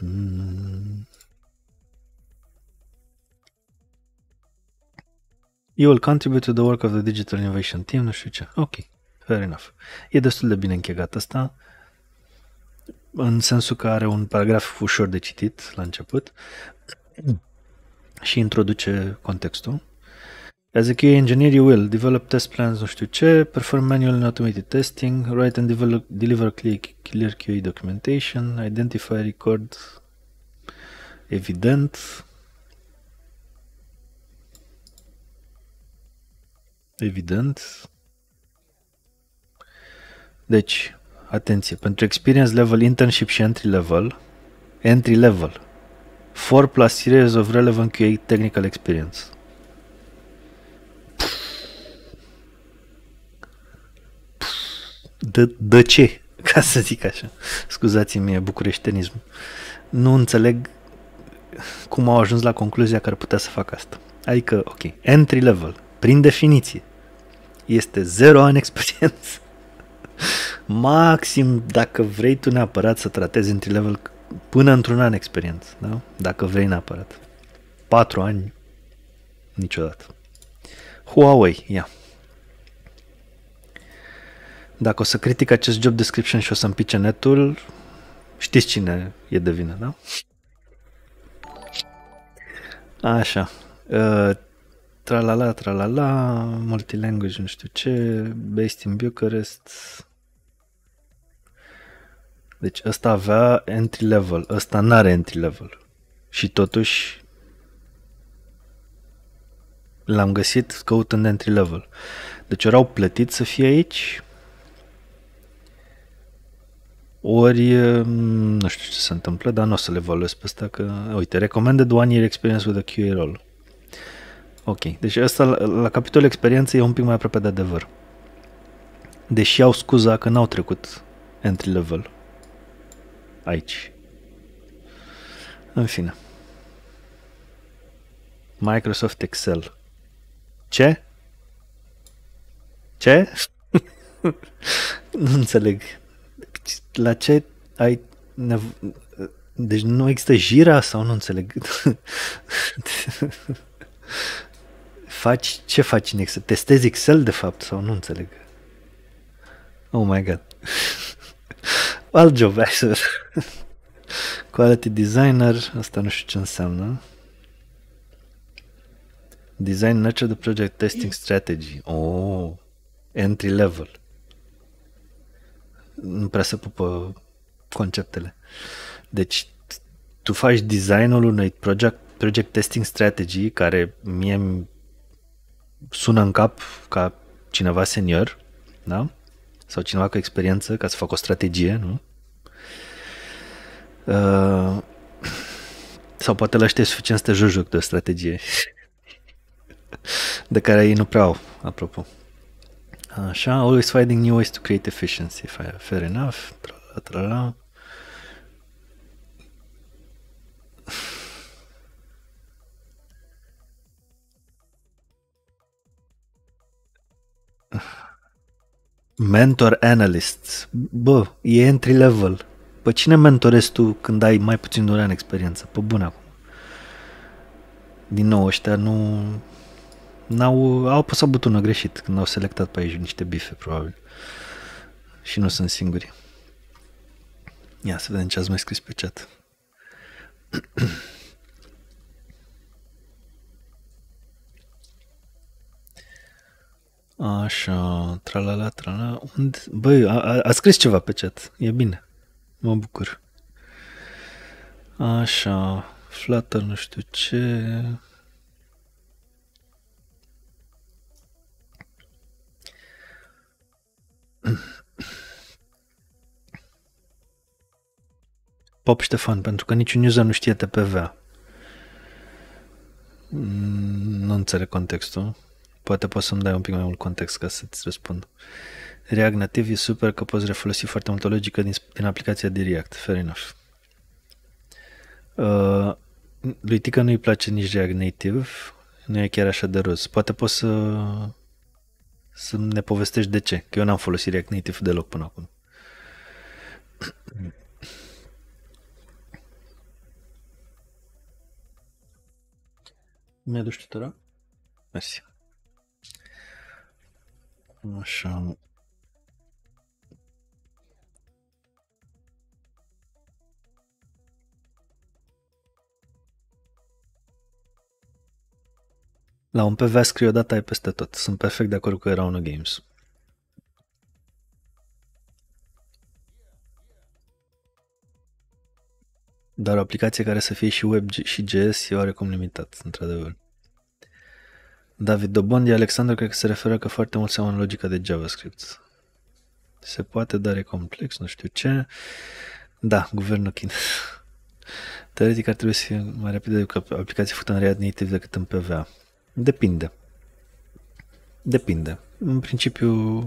You will contribute to the work of the digital innovation team, nu știu ce. Ok, fair enough. E destul de bine închegat asta, în sensul că are un paragraf ușor de citit la început și introduce contextul. As a QA engineer, you will develop test plans, nu ce, perform manual and automated testing, write and develop, deliver clear, QA documentation, identify, record, evident, evident. Deci, atenție, pentru experience level, internship și entry level, entry level, 4 plus years of relevant QA technical experience. de, de ce, [laughs] ca să zic așa. Scuzați-mi bucureștenism. Nu înțeleg cum au ajuns la concluzia că ar putea să facă asta. Adică, ok, entry level, prin definiție, este zero ani experiență. [laughs] Maxim, dacă vrei tu neapărat să tratezi entry level până într-un an experiență, da? Dacă vrei neapărat. Patru ani, niciodată. Huawei, ia. Yeah. Dacă o să critic acest job description și o să pice netul, știți cine e de vină, da? Așa. Uh, tralala, tralala, multilanguage, nu știu ce, based in Bucharest. Deci ăsta avea entry level, ăsta n-are entry level. Și totuși l-am găsit căutând entry level. Deci erau plătit să fie aici, ori mm, nu știu ce se întâmplă, dar nu o să le evaluez pe asta că, uite, recomandă one year experience with a QA role. Ok, deci asta la, la capitolul experienței e un pic mai aproape de adevăr. Deși au scuza că n-au trecut entry level aici. În fine. Microsoft Excel. Ce? Ce? [laughs] nu înțeleg la ce ai nevo- deci nu există jira sau nu înțeleg? [laughs] faci, ce faci în Excel? Testezi Excel de fapt sau nu înțeleg? Oh my god. [laughs] Alt job așa. [laughs] Quality designer, asta nu știu ce înseamnă. Design Nature the Project Testing Strategy. Oh, entry level nu prea se pupă conceptele. Deci tu faci designul unui project, project testing strategy care mie îmi sună în cap ca cineva senior, da? Sau cineva cu experiență ca să facă o strategie, nu? Uh, sau poate la știi suficient să te joci de o strategie [laughs] de care ei nu prea au, apropo. Așa, always finding new ways to create efficiency. Fair enough. Tra-la, tra-la. Mentor analyst. Bă, e entry level. Pe cine mentorezi tu când ai mai puțin de un an experiență? Pe bun acum. Din nou, ăștia nu, N-au, au apăsat butonul greșit când au selectat pe aici niște bife, probabil. Și nu sunt singuri. Ia să vedem ce ați mai scris pe chat. [clears throat] Așa, tralala, tralala. Unde? Băi, a, a, a scris ceva pe chat. E bine. Mă bucur. Așa, flată nu știu ce. Pop Ștefan, pentru că niciun user nu știe TPVA. Mm, nu înțeleg contextul. Poate poți să-mi dai un pic mai mult context ca să-ți răspund. React Native e super că poți refolosi foarte multă logică din, din aplicația de React. Fair enough. Uh, lui Tica nu-i place nici React Native. Nu e chiar așa de roz. Poate poți să să ne povestești de ce, că eu n-am folosit React Native deloc până acum. mi a dus Mersi. Așa. La un PV scrie odată ai peste tot. Sunt perfect de acord cu era unul Games. Dar o aplicație care să fie și web și JS, e oarecum limitat, într-adevăr. David Dobondi, Alexandru cred că se referă că foarte mult seamănă logica de JavaScript. Se poate, dar e complex, nu știu ce. Da, guvernul Chin. [laughs] Teoretic ar trebui să fie mai rapid decât aplicație făcută în React Native decât în PVA. Depinde. Depinde. În principiu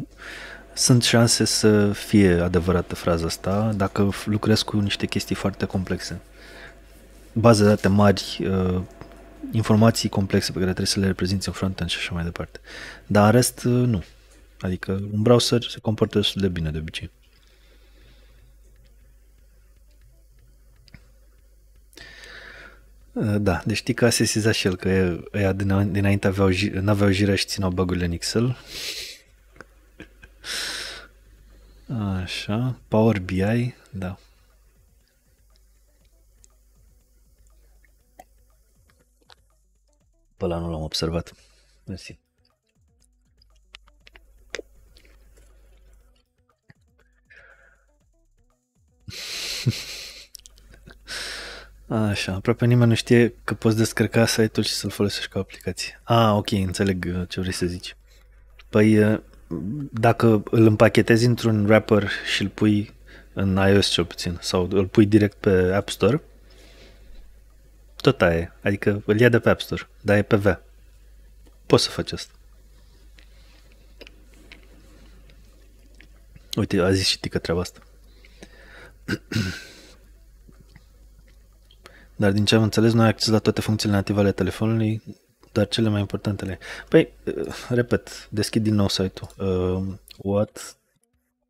sunt șanse să fie adevărată fraza asta dacă lucrez cu niște chestii foarte complexe. Baze de date mari, uh, informații complexe pe care trebuie să le reprezinți în front-end și așa mai departe. Dar în rest, uh, nu. Adică un browser se comportă destul de bine de obicei. Uh, da, deci știi că a sesizat și el că ăia dinainte aveau, n-aveau jiră și țineau băgurile în Excel. Așa, Power BI, da. Pe la nu l-am observat. Mersi. Yeah. [laughs] Așa, aproape nimeni nu știe că poți descărca site-ul și să-l folosești ca aplicație. Ah, ok, înțeleg uh, ce vrei să zici. Păi, uh, dacă îl împachetezi într-un wrapper și îl pui în iOS cel puțin, sau îl pui direct pe App Store, tot aia e. Adică îl ia de pe App Store, dar e pe V. Poți să faci asta. Uite, a zis și tică treaba asta. [clears throat] Dar din ce am înțeles, nu ai acces la toate funcțiile native ale telefonului, dar cele mai importantele. Păi, eh, repet, deschid din nou site-ul. Uh, what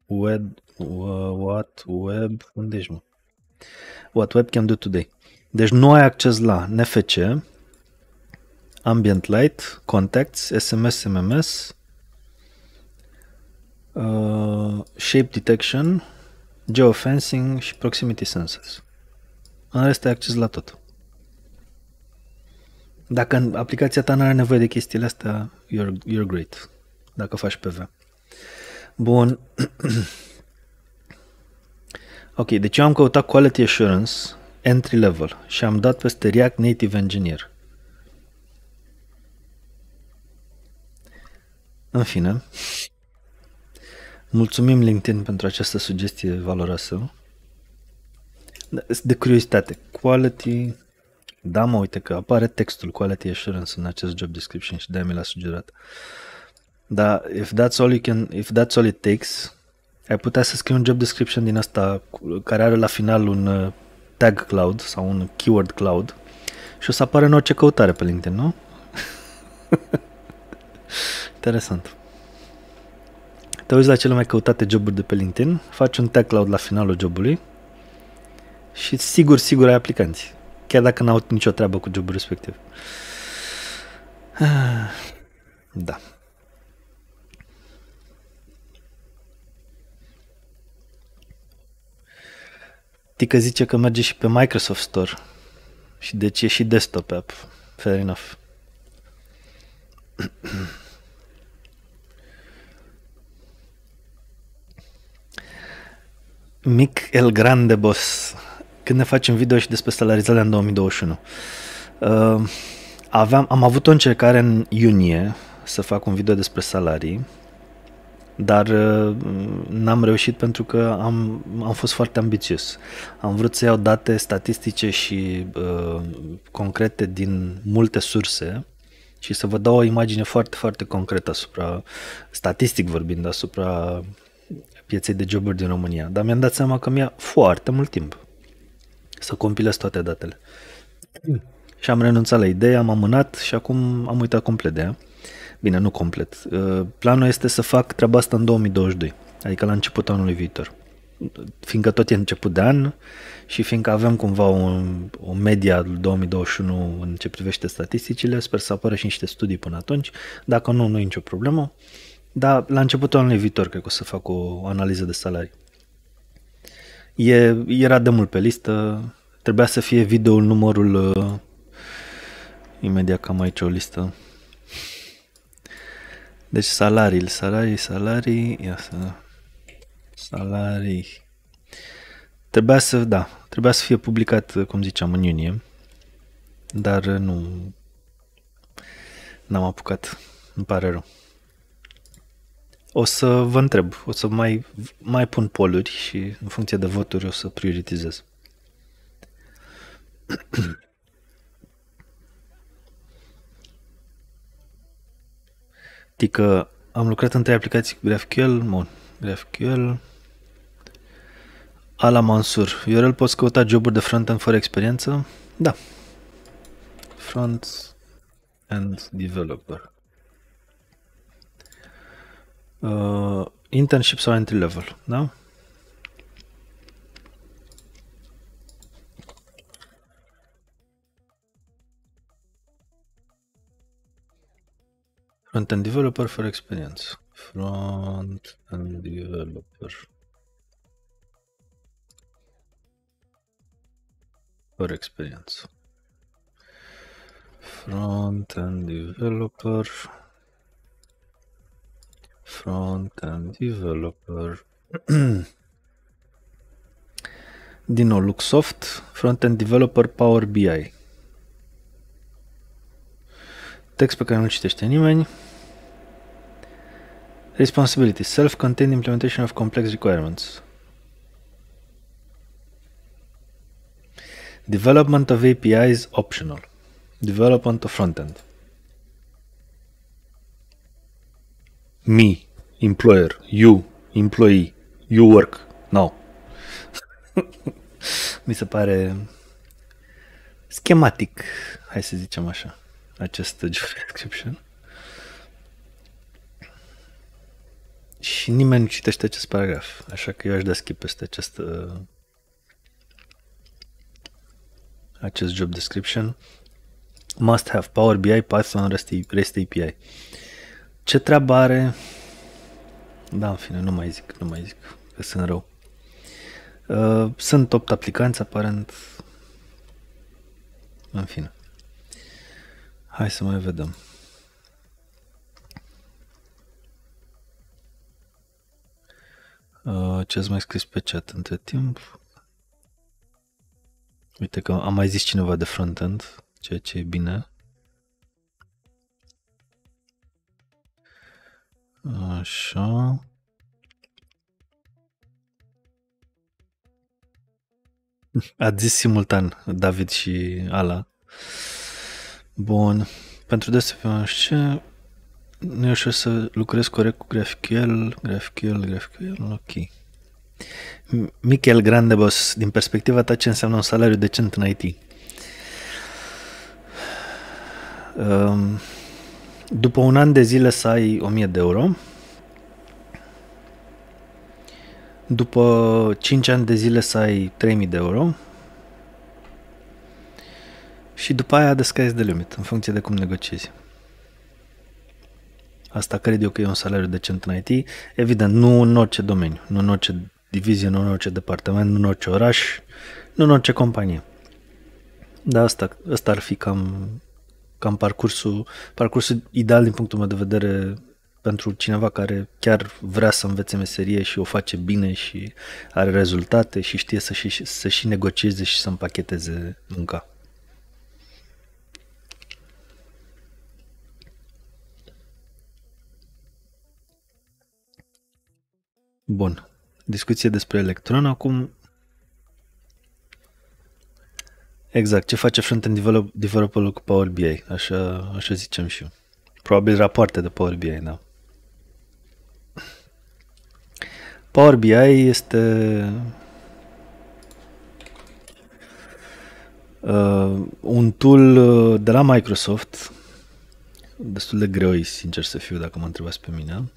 web uh, what web unde ești, mă? What web can do today. Deci nu ai acces la NFC, Ambient Light, Contacts, SMS, MMS, uh, Shape Detection, Geofencing și Proximity Sensors. În rest ai acces la tot. Dacă în aplicația ta nu are nevoie de chestiile astea, you're, you're great. Dacă faci PV. Bun. [clears throat] ok, deci eu am căutat Quality Assurance Entry Level și am dat peste React Native Engineer. În fine, mulțumim LinkedIn pentru această sugestie valoroasă. De curiozitate, quality, da mă, uite că apare textul quality assurance în acest job description și de-aia mi l-a sugerat. Dar if that's all, you can, if that's all it takes, ai putea să scrii un job description din asta care are la final un uh, tag cloud sau un keyword cloud și o să apară în orice căutare pe LinkedIn, nu? [laughs] Interesant. Te uiți la cele mai căutate joburi de pe LinkedIn, faci un tag cloud la finalul jobului și sigur, sigur ai aplicanți. Chiar dacă n-au nicio treabă cu jobul respectiv. Ah, da. Tică zice că merge și pe Microsoft Store. Și deci e și desktop app. Fair enough. Mic El Grande Boss când ne facem video și despre salarizarea în 2021. Uh, ehm, aveam, am avut o încercare în iunie să fac un video despre salarii, dar uh, n-am reușit pentru că am, am fost foarte ambițios. Am vrut să iau date statistice și uh, concrete din multe surse și să vă dau o imagine foarte, foarte concretă asupra, statistic vorbind, asupra pieței de joburi din România. Dar mi-am dat seama că mi-a foarte mult timp să compilez toate datele. Și am renunțat la idee, am amânat și acum am uitat complet de ea. Bine, nu complet. Uh, planul este să fac treaba asta în 2022, adică la începutul anului viitor. Fiindcă tot e început de an și fiindcă avem cumva o, o media 2021 în ce privește statisticile, sper să apară și niște studii până atunci. Dacă nu, nu e nicio problemă. Dar la începutul anului viitor cred că o să fac o analiză de salarii. E, era de mult pe listă, trebuia să fie videoul numărul... Uh, imediat cam aici o listă. Deci salarii, salarii, salarii, ia să... Salarii. Trebuia să, da, trebuia să fie publicat, uh, cum ziceam, în iunie, dar uh, nu, n-am apucat, îmi pare rău. O să vă întreb, o să mai, mai pun poluri și în funcție de voturi o să prioritizez. Adică [clears throat] am lucrat în trei aplicații cu GraphQL, bun, GraphQL, Ala Mansur. Iorel, poți căuta joburi de front-end fără experiență? Da. Front-end developer. uh, internship sau entry level, now. Front-end developer for experience. Front-end developer. For experience. Front-end developer front-end developer. [clears throat] Din nou, Luxoft, front-end developer Power BI. Text pe care nu citește nimeni. Responsibility, self-contained implementation of complex requirements. Development of API is optional. Development of front-end. me, employer, you, employee, you work, no. [laughs] Mi se pare schematic, hai să zicem așa, acest job [laughs] description. Și nimeni nu citește acest paragraf, așa că eu aș da skip peste acest, uh, acest job description. Must have Power BI, Python, REST, REST API. Ce treabă are? Da, în fine, nu mai zic, nu mai zic, că sunt rău. Uh, sunt 8 aplicanți, aparent. În fine. Hai să mai vedem. Uh, ce ați mai scris pe chat între timp? Uite că am mai zis cineva de front-end, ceea ce e bine. Așa. A zis simultan David și Ala. Bun. Pentru ce? nu e ușor să lucrez corect cu GraphQL, GraphQL, GraphQL, ok. Michel Grandebos, din perspectiva ta ce înseamnă un salariu decent în IT? Um, după un an de zile să ai 1000 de euro, după 5 ani de zile să ai 3000 de euro și după aia the de limit, în funcție de cum negociezi. Asta cred eu că e un salariu decent în IT. Evident, nu în orice domeniu, nu în orice divizie, nu în orice departament, nu în orice oraș, nu în orice companie. Dar asta, asta ar fi cam cam parcursul, parcursul ideal din punctul meu de vedere pentru cineva care chiar vrea să învețe meserie și o face bine și are rezultate și știe să și, să și negocieze și să împacheteze munca. Bun. Discuție despre electron acum. Exact, ce face front-end develop, developer cu Power BI, așa, așa zicem și eu. Probabil rapoarte de Power BI, da. Power BI este uh, un tool uh, de la Microsoft, destul de greu, sincer să fiu, dacă mă întrebați pe mine,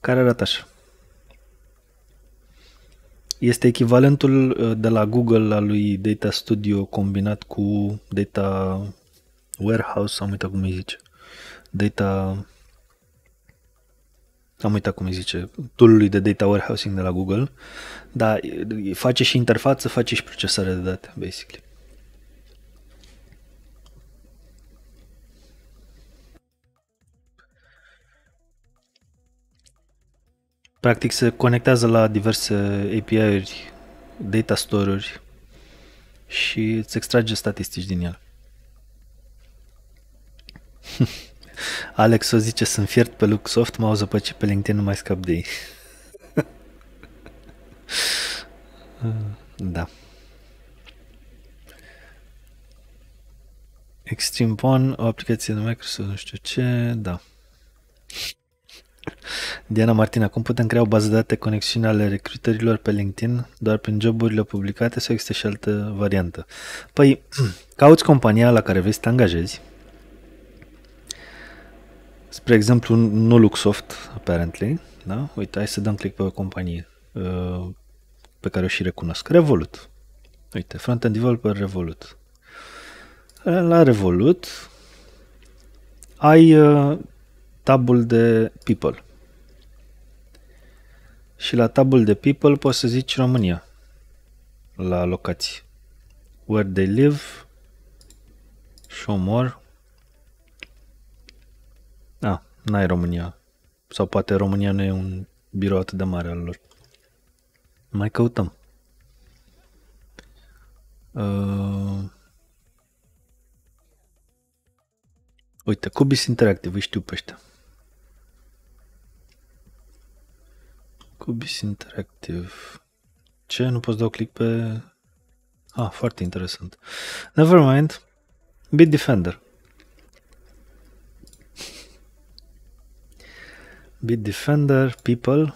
care arată așa. Este echivalentul uh, de la Google al lui Data Studio combinat cu Data Warehouse, am uitat cum îi zice. Data am uitat cum îi zice, tool de data warehousing de la Google, dar face și interfață, face și procesare de date, basically. Practic se conectează la diverse API-uri, data store-uri și îți extrage statistici din el. [laughs] Alex o zice, sunt fiert pe Luxoft, auză pe ce pe LinkedIn, nu mai scap de ei. [laughs] da. Extreme One, o aplicație de Microsoft, nu știu ce, da. Diana Martina, cum putem crea o bază de date conexiune ale recruterilor pe LinkedIn doar prin joburile publicate sau există și altă variantă? Păi, [clears throat] cauți compania la care vrei să te angajezi. Spre exemplu, nu Luxoft, apparently. Da? Uite, hai să dăm click pe o companie uh, pe care o și recunosc. Revolut. Uite, front-end developer Revolut. La Revolut ai uh, tabul de people și la tabul de people poți să zici România la locații. Where they live, show more. A, ah, n-ai România. Sau poate România nu e un birou atât de mare al lor. Mai căutăm. Uh... Uite, Cubis Interactive, îi știu pe ăștia. Cubis Interactive. Ce? Nu poți da dau click pe... Ah, foarte interesant. Never mind. Bit Defender. Bit Defender, People.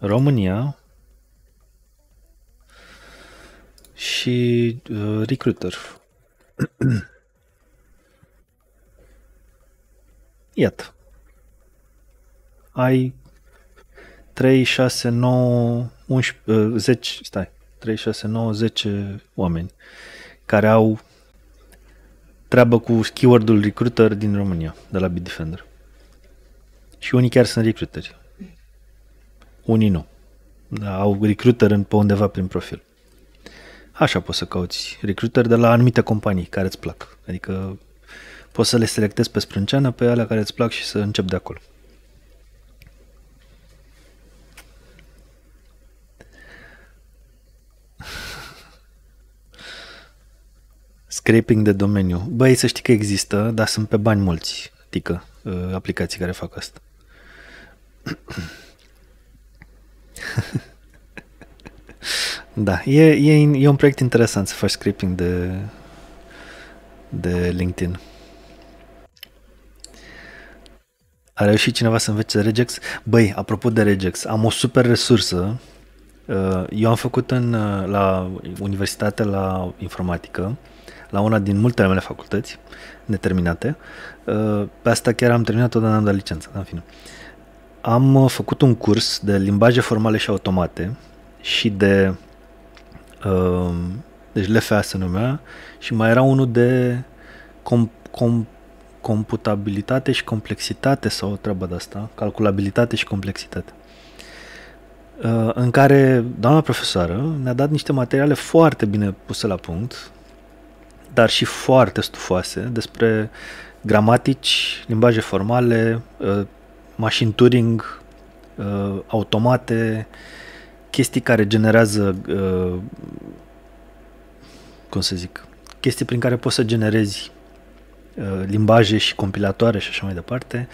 România. Și uh, Recruiter. [clears throat] Iată ai 3, 6, 9, 11, 10, stai, 3, 6, 9, 10 oameni care au treabă cu keyword-ul recruiter din România, de la Bitdefender. Și unii chiar sunt recruiteri. Unii nu. Da, au recruiter în, pe undeva prin profil. Așa poți să cauți recruiter de la anumite companii care îți plac. Adică poți să le selectezi pe sprânceană pe alea care îți plac și să încep de acolo. Scraping de domeniu. Băi, să știi că există, dar sunt pe bani mulți, tică, uh, aplicații care fac asta. [coughs] da, e, e, e un proiect interesant să faci scraping de, de LinkedIn. A reușit cineva să învețe Regex? Băi, apropo de Regex, am o super resursă. Uh, eu am făcut în, uh, la universitate la informatică la una din multele mele facultăți neterminate. Uh, pe asta chiar am terminat-o, dar n-am dat licența, dar în fine. Am uh, făcut un curs de limbaje formale și automate și de... Uh, deci LFA se numea și mai era unul de com, com, computabilitate și complexitate sau o treabă de asta, calculabilitate și complexitate în care doamna profesoară ne-a dat niște materiale foarte bine puse la punct, dar și foarte stufoase despre gramatici, limbaje formale, uh, mașini Turing, uh, automate, chestii care generează, uh, cum să zic, chestii prin care poți să generezi limbaje și compilatoare și așa mai departe.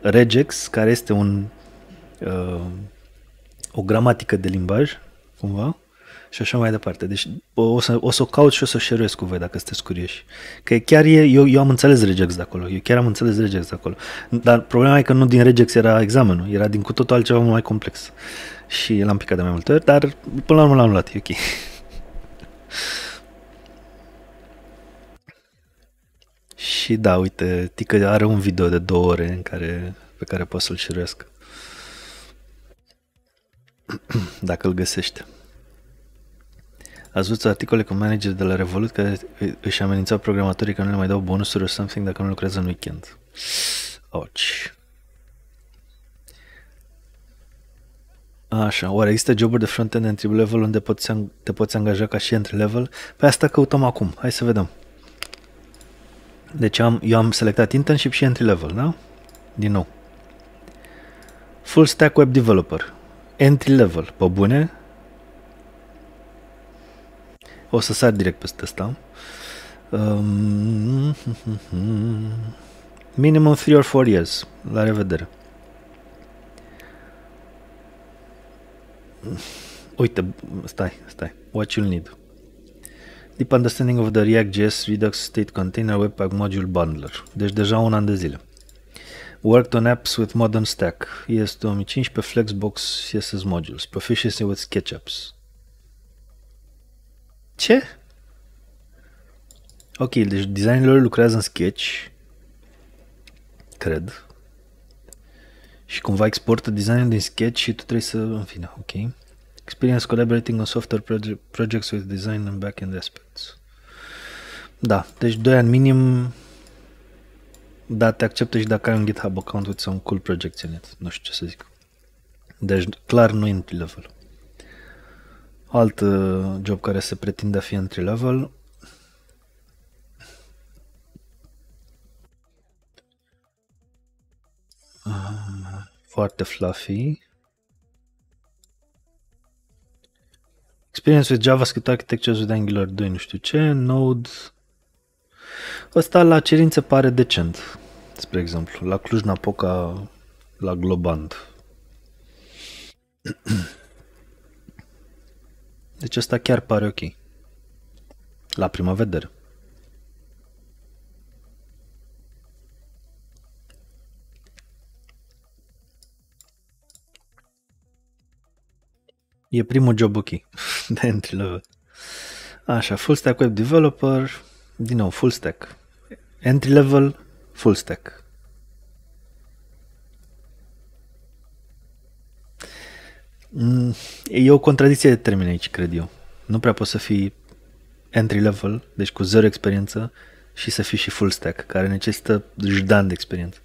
Regex, care este un, o gramatică de limbaj, cumva, și așa mai departe. Deci o să o, să o caut și o să o cu voi dacă sunteți curioși. Că chiar e, eu, eu am înțeles Regex de acolo, eu chiar am înțeles Regex de acolo. Dar problema e că nu din Regex era examenul, era din cu totul altceva mai complex. Și l-am picat de mai multe ori, dar până la urmă l-am luat, e ok. [laughs] și da, uite, Tică are un video de două ore în care, pe care pot să-l șiruiesc. [clears throat] dacă îl găsește. Ați văzut articole cu manageri de la Revolut care își amenințau programatorii că nu le mai dau bonusuri or something dacă nu lucrează în weekend. Ouch. Așa, oare există joburi de front-end entry level unde poți, te poți angaja ca și entry level? Pe păi asta căutăm acum, hai să vedem. Deci am, eu am selectat internship și entry level, da? Din nou. Full stack web developer. Entry level, pe bune, o să sar direct peste asta. Um, minimum 3 or 4 years. La revedere. Uite, stai, stai. What you need. Deep understanding of the React.js Redux State Container Webpack Module Bundler. Deci deja un an de zile. Worked on apps with modern stack. ES 2015 Flexbox CSS modules. Proficiency with SketchUps. Ce? Ok, deci designerilor lucrează în Sketch, cred, și cumva exportă designul din Sketch și tu trebuie să, în fine, ok. Experience collaborating on software proje- projects with design and back-end aspects. Da, deci 2 ani minim, da, te acceptă și dacă ai un GitHub account with some cool projects in it. Nu știu ce să zic. Deci clar nu în level alt uh, job care se pretinde a fi entry-level. Ah, foarte fluffy. Experience with JavaScript Architectures with Angular 2, nu știu ce, Node. Ăsta la cerințe pare decent, spre exemplu. La Cluj-Napoca, la Globant. [clears throat] Deci asta chiar pare ok. La prima vedere. E primul job ok [laughs] de entry level. Așa, full stack web developer, din nou full stack. Entry level, full stack. Mm, e o contradicție de termeni aici, cred eu. Nu prea poți să fii entry level, deci cu zero experiență, și să fii și full stack, care necesită jdan de experiență.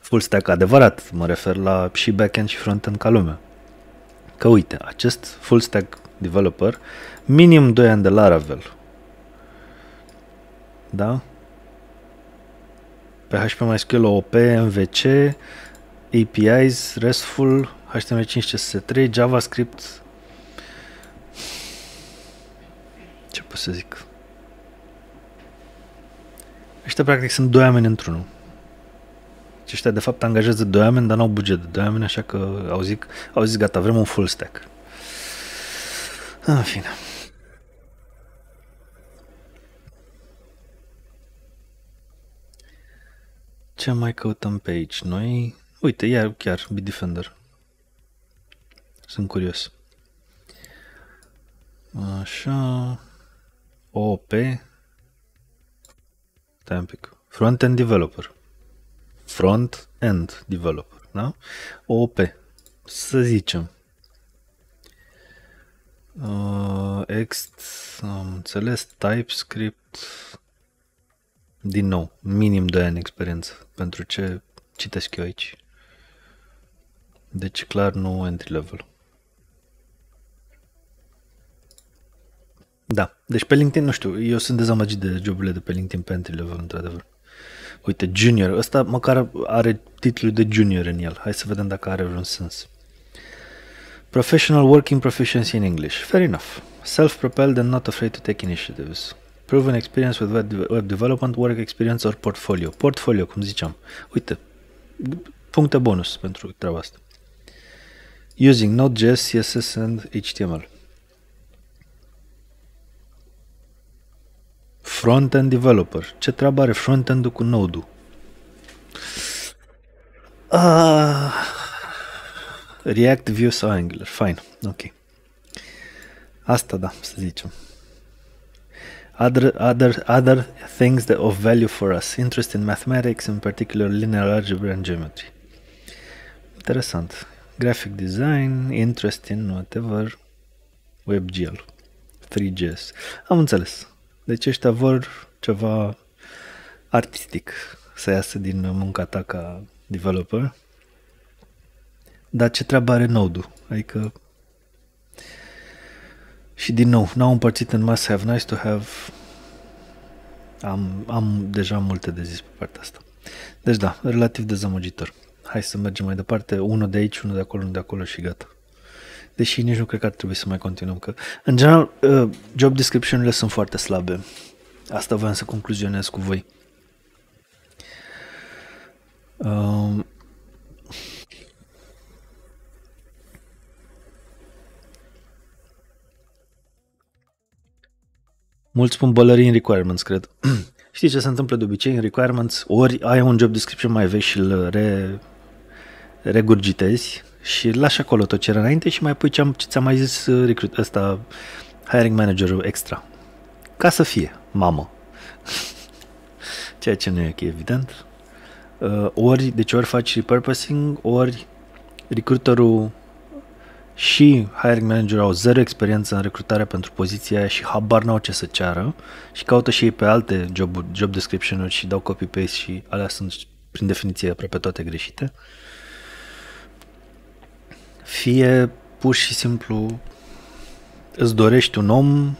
Full stack adevărat, mă refer la și backend și frontend ca lumea. Că uite, acest full stack developer, minim 2 ani de Laravel. Da? PHP MySQL, OP, MVC, APIs, RESTful, HTML5, CSS3, JavaScript. Ce pot să zic? Ăștia practic sunt doi oameni într-unul. Deci ăștia de fapt angajează doi oameni, dar n-au buget de doi oameni, așa că au, zic, au zis gata, vrem un full stack. În fine. Ce mai căutăm pe aici? Noi, uite, iar chiar Bitdefender. Sunt curios. Așa. OP. Stai un pic. Front-end developer. Front-end developer, da? OP. Să zicem. Uh, ext, am înțeles, TypeScript, din nou, minim 2 ani experiență, pentru ce citesc eu aici. Deci clar nu entry level. Da. Deci pe LinkedIn, nu știu, eu sunt dezamăgit de joburile de pe LinkedIn pe entry level, într-adevăr. Uite, junior. Ăsta măcar are titlul de junior în el. Hai să vedem dacă are vreun sens. Professional working proficiency in English. Fair enough. Self-propelled and not afraid to take initiatives. Proven experience with web development, work experience or portfolio. Portfolio, cum ziceam. Uite, puncte bonus pentru treaba asta. Using Node.js, CSS and HTML. Front-end developer. Ce treabă are front-end-ul cu Node-ul? Uh, React, Vue sau Angular. Fine, ok. Asta da, să zicem. Other, other, other things that of value for us. Interest in mathematics, in particular linear algebra and geometry. Interesant. Graphic design, interest in whatever, WebGL, 3GS. Am înțeles. Deci ăștia vor ceva artistic să iasă din munca ta ca developer. Dar ce treabă are node Adică și din nou, n-au împărțit în must have, nice to have. Am, am deja multe de zis pe partea asta. Deci da, relativ dezamăgitor. Hai să mergem mai departe, unul de aici, unul de acolo, unul de acolo și gata deși nici nu cred că ar trebui să mai continuăm, că în general uh, job descriptionurile sunt foarte slabe. Asta voiam să concluzionez cu voi. Um, Mulți spun bălării în requirements, cred. [clears throat] Știi ce se întâmplă de obicei în requirements? Ori ai un job description mai vechi și îl re, regurgitezi, și lași acolo tot ce era înainte și mai pui ce, am, ce ți-a mai zis uh, recruit, ăsta, hiring managerul extra. Ca să fie mamă. [laughs] Ceea ce nu e ok, evident. Uh, ori, deci ori faci repurposing, ori recruiterul și hiring manager au zero experiență în recrutare pentru poziția aia și habar n-au ce să ceară și caută și ei pe alte job, job description-uri și dau copy-paste și alea sunt prin definiție aproape toate greșite. Uh, fie pur și simplu îți dorești un om,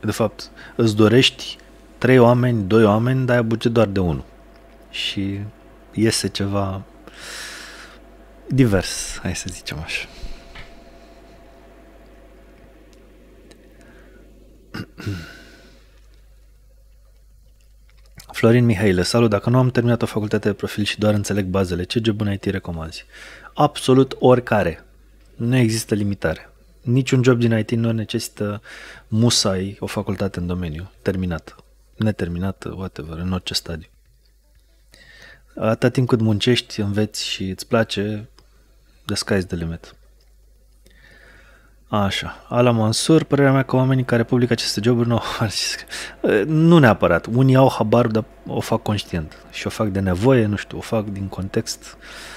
de fapt, îți dorești trei oameni, doi oameni, dar ai buget doar de unul. Și iese ceva divers, hai să zicem așa. Florin Mihaile, salut, dacă nu am terminat o facultate de profil și doar înțeleg bazele, ce gebune IT recomanzi? absolut oricare. Nu există limitare. Niciun job din IT nu necesită musai o facultate în domeniu, terminată, neterminat, whatever, în orice stadiu. Atâta timp cât muncești, înveți și îți place, the sky's the limit. Așa, Ala Mansur, părerea mea că oamenii care publică aceste joburi nu au [laughs] Nu neapărat, unii au habar, dar o fac conștient și o fac de nevoie, nu știu, o fac din context. Uh,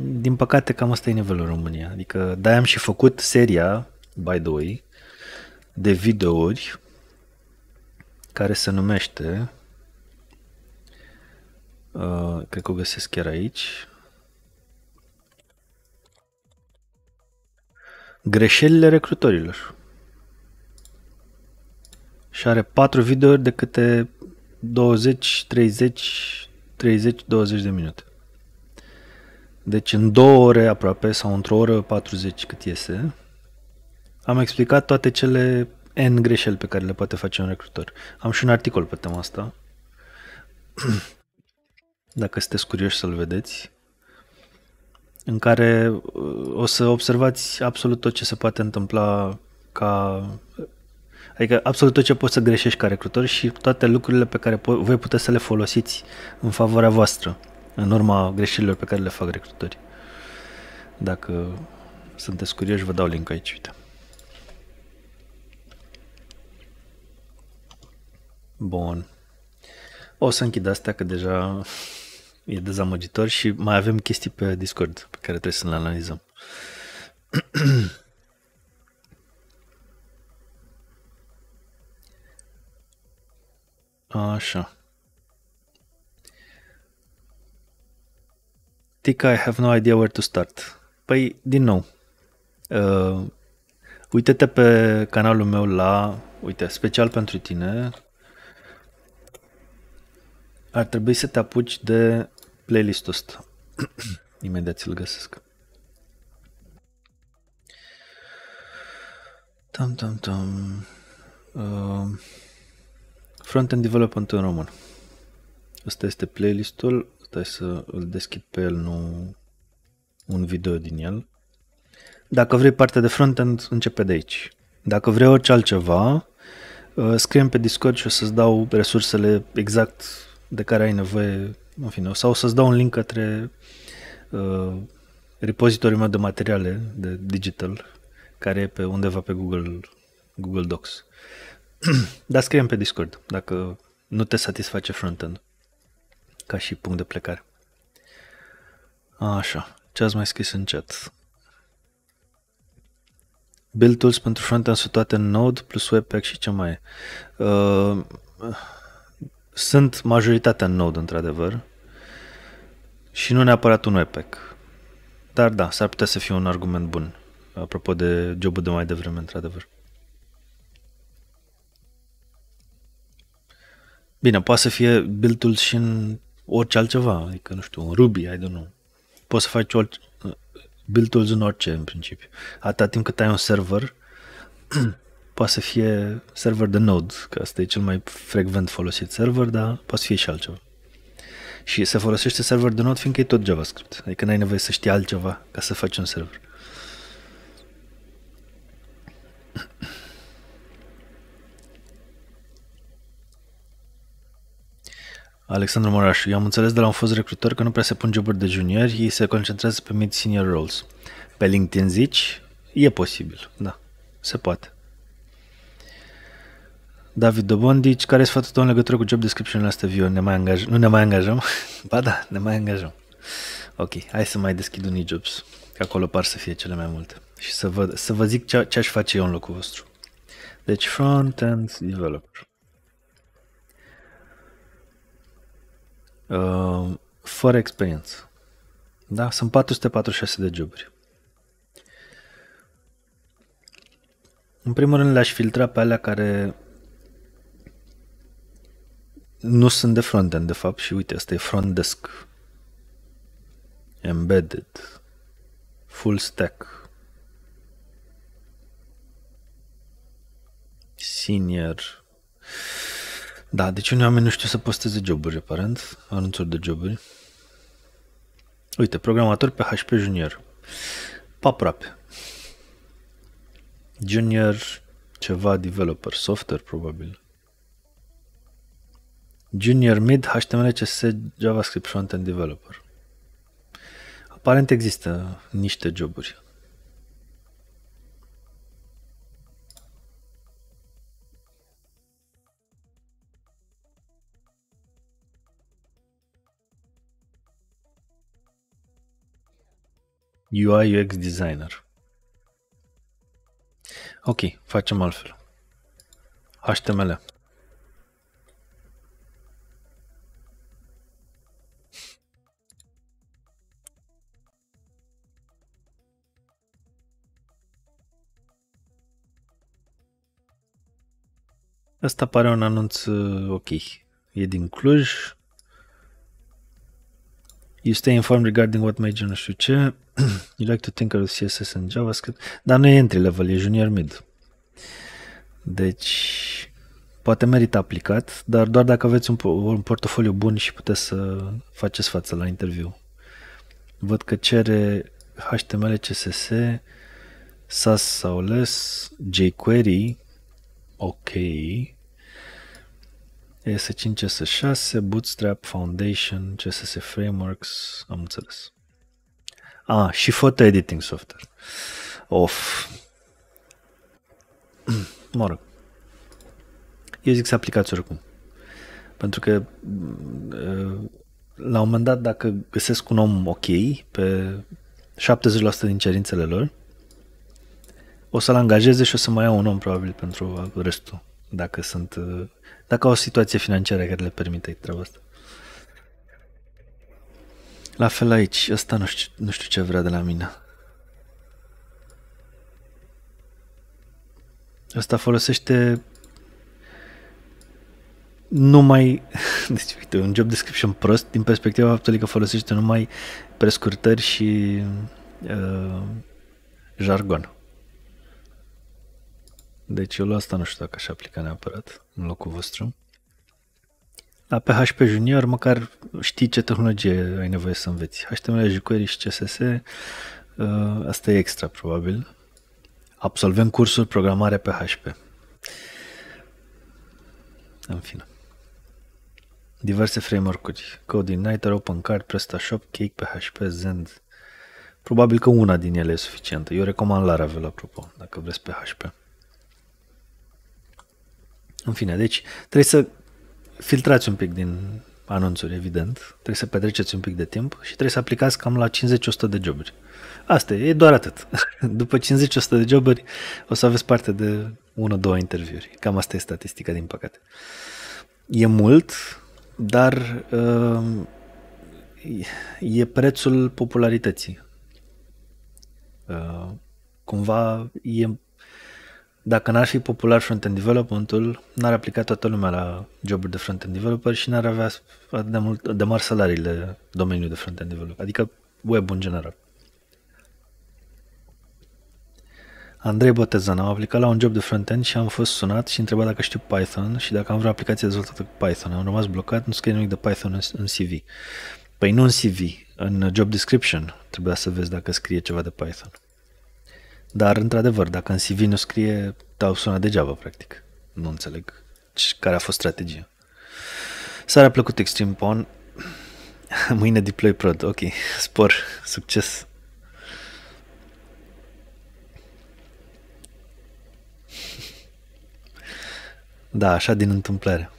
din păcate cam asta e nivelul în România. Adică de am și făcut seria, by the way, de videouri care se numește uh, cred că o găsesc chiar aici Greșelile recrutorilor și are 4 videouri de câte 20, 30, 30, 20 de minute. Deci în două ore aproape sau într-o oră 40 cât iese, am explicat toate cele N greșeli pe care le poate face un recrutor. Am și un articol pe tema asta. [clears throat] Dacă sunteți curioși să-l vedeți, în care uh, o să observați absolut tot ce se poate întâmpla ca Adică absolut tot ce poți să greșești ca recrutor și toate lucrurile pe care voi puteți să le folosiți în favoarea voastră în urma greșelilor pe care le fac recrutorii. Dacă sunteți curioși, vă dau link aici, uite. Bun. O să închid astea că deja e dezamăgitor și mai avem chestii pe Discord pe care trebuie să le analizăm. [clears throat] Așa. Tic, I have no idea where to start. Păi, din nou, uh, uite-te pe canalul meu la, uite, special pentru tine, ar trebui să te apuci de playlistul ăsta. [clears throat] Imediat ți-l găsesc. Tam, tam, tam. Uh, end Development în român. Asta este playlistul. Stai să îl deschid pe el, nu un video din el. Dacă vrei partea de frontend, începe de aici. Dacă vrei orice altceva, uh, scriem pe Discord și o să-ți dau resursele exact de care ai nevoie, în fine, sau o să-ți dau un link către uh, repozitoriul meu de materiale de digital, care e pe undeva pe Google, Google Docs. [clears throat] Dar scriem pe Discord, dacă nu te satisface frontend ca și punct de plecare. Așa, ce ați mai scris în chat? Build tools pentru frontend sunt toate Node plus Webpack și ce mai e? Uh, sunt majoritatea Node, într-adevăr, și nu neapărat un Webpack. Dar da, s-ar putea să fie un argument bun, apropo de jobul de mai devreme, într-adevăr. Bine, poate să fie build tools și în orice altceva, adică, nu știu, un Ruby, I don't know. Poți să faci orice, build tools în orice, în principiu. Atâta timp cât ai un server, [clears throat] poate să fie server de Node, că asta e cel mai frecvent folosit server, dar poate să fie și altceva. Și se folosește server de Node fiindcă e tot JavaScript, adică n-ai nevoie să știi altceva ca să faci un server. Alexandru Moraș, eu am înțeles de la un fost recrutor că nu prea se pun joburi de junior ei se concentrează pe mid-senior roles. Pe LinkedIn zici, e posibil, da, se poate. David Dobondici, care e sfatul tău în legătură cu job description-ul asta viu, Ne mai angajăm? Nu ne mai angajăm? [laughs] ba da, ne mai angajăm. Ok, hai să mai deschid unii jobs, că acolo par să fie cele mai multe. Și să vă, să vă zic ce, ce aș face eu în locul vostru. Deci front-end developer. uh, fără experiență. Da? Sunt 446 de joburi. În primul rând le-aș filtra pe alea care nu sunt de frontend, de fapt, și uite, asta e front desk, embedded, full stack, senior, da, deci unii oameni nu știu să posteze joburi, aparent, anunțuri de joburi. Uite, programator pe HP Junior. aproape. Junior ceva developer, software probabil. Junior Mid HTML CSS JavaScript Frontend Developer. Aparent există niște joburi. UI UX designer. Ok, facem altfel. HTML. Asta pare un anunț uh, ok. E din Cluj, you stay informed regarding what major nu știu ce, [clears throat] you like to tinker with CSS and JavaScript, dar nu e entry level, e junior mid. Deci, poate merită aplicat, dar doar dacă aveți un, un portofoliu bun și puteți să faceți față la interviu. Văd că cere HTML, CSS, SAS sau LES, jQuery, ok, ES5, CS6, Bootstrap, Foundation, CSS Frameworks, am înțeles. A, și photo editing software. Of. [clears throat] Mă rog. Eu zic să aplicați oricum. Pentru că uh, la un moment dat, dacă găsesc un om ok pe 70% din cerințele lor, o să-l angajeze și o să mai iau un om probabil pentru restul, dacă sunt uh, dacă au o situație financiară care le permite treaba asta. La fel aici, ăsta nu știu, nu știu ce vrea de la mine. Ăsta folosește numai, [laughs] deci uite, un job description prost din perspectiva faptului că folosește numai prescurtări și uh, jargon. Deci eu la asta nu știu dacă aș aplica neapărat în locul vostru. La PHP Junior măcar știi ce tehnologie ai nevoie să înveți. HTML, jQuery și CSS, uh, asta e extra probabil. Absolvem cursul programare PHP. În fine. Diverse framework-uri. Code Igniter, OpenCard, PrestaShop, Cake, PHP, Zend. Probabil că una din ele e suficientă. Eu recomand Laravel, apropo, dacă vreți PHP. În fine, deci trebuie să filtrați un pic din anunțuri, evident, trebuie să petreceți un pic de timp și trebuie să aplicați cam la 50-100 de joburi. Asta e, e doar atât. [laughs] După 50-100 de joburi o să aveți parte de 1-2 interviuri. Cam asta e statistica, din păcate. E mult, dar uh, e prețul popularității. Uh, cumva e dacă n-ar fi popular front-end development-ul, n-ar aplica toată lumea la joburi de front-end developer și n-ar avea atât de, mult, de mari salariile domeniului de front-end developer, adică web în general. Andrei Botezan, am aplicat la un job de front-end și am fost sunat și întrebat dacă știu Python și dacă am vreo aplicație dezvoltată cu Python. Am rămas blocat, nu scrie nimic de Python în CV. Păi nu în CV, în job description trebuia să vezi dacă scrie ceva de Python. Dar, într-adevăr, dacă în CV nu scrie, dau sună degeaba, practic. Nu înțeleg care a fost strategia. s a plăcut Extreme Pawn. [laughs] Mâine Deploy Prod. Ok, spor, [laughs] succes. [laughs] Da, așa din întâmplare.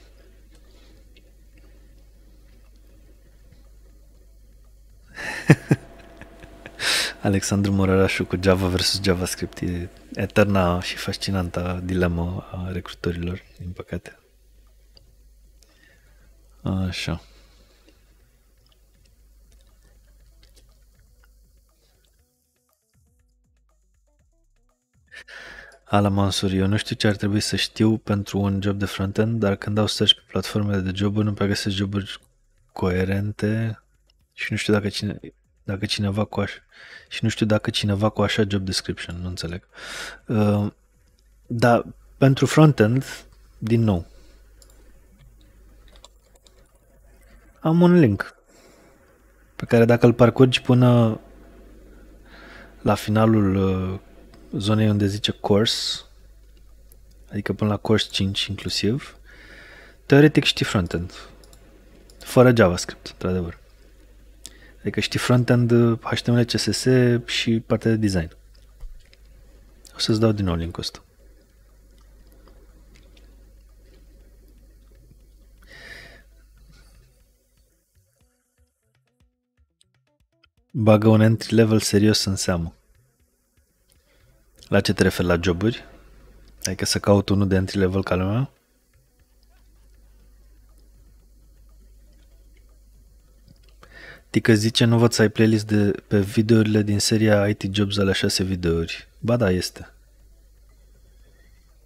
Alexandru Murărașu cu Java versus JavaScript e eterna și fascinanta dilemă a recrutorilor, din păcate. Așa. Ala Mansur, eu nu știu ce ar trebui să știu pentru un job de frontend, dar când dau search pe platformele de joburi, nu prea găsesc joburi coerente și nu știu dacă cine... Dacă cineva cu așa... Și nu știu dacă cineva cu așa job description, nu înțeleg. Uh, dar pentru frontend, din nou, am un link pe care dacă îl parcurgi până la finalul uh, zonei unde zice course, adică până la course 5 inclusiv, teoretic știi frontend, fără JavaScript, într-adevăr. Adică știi front-end, HTML, CSS și partea de design. O să-ți dau din nou link-ul ăsta. Bagă un entry level serios în seamă. La ce te referi la joburi? Adică să caut unul de entry level ca lumea? Tica zice, nu văd să ai playlist de, pe videourile din seria IT Jobs alea 6 videouri. Ba da, este.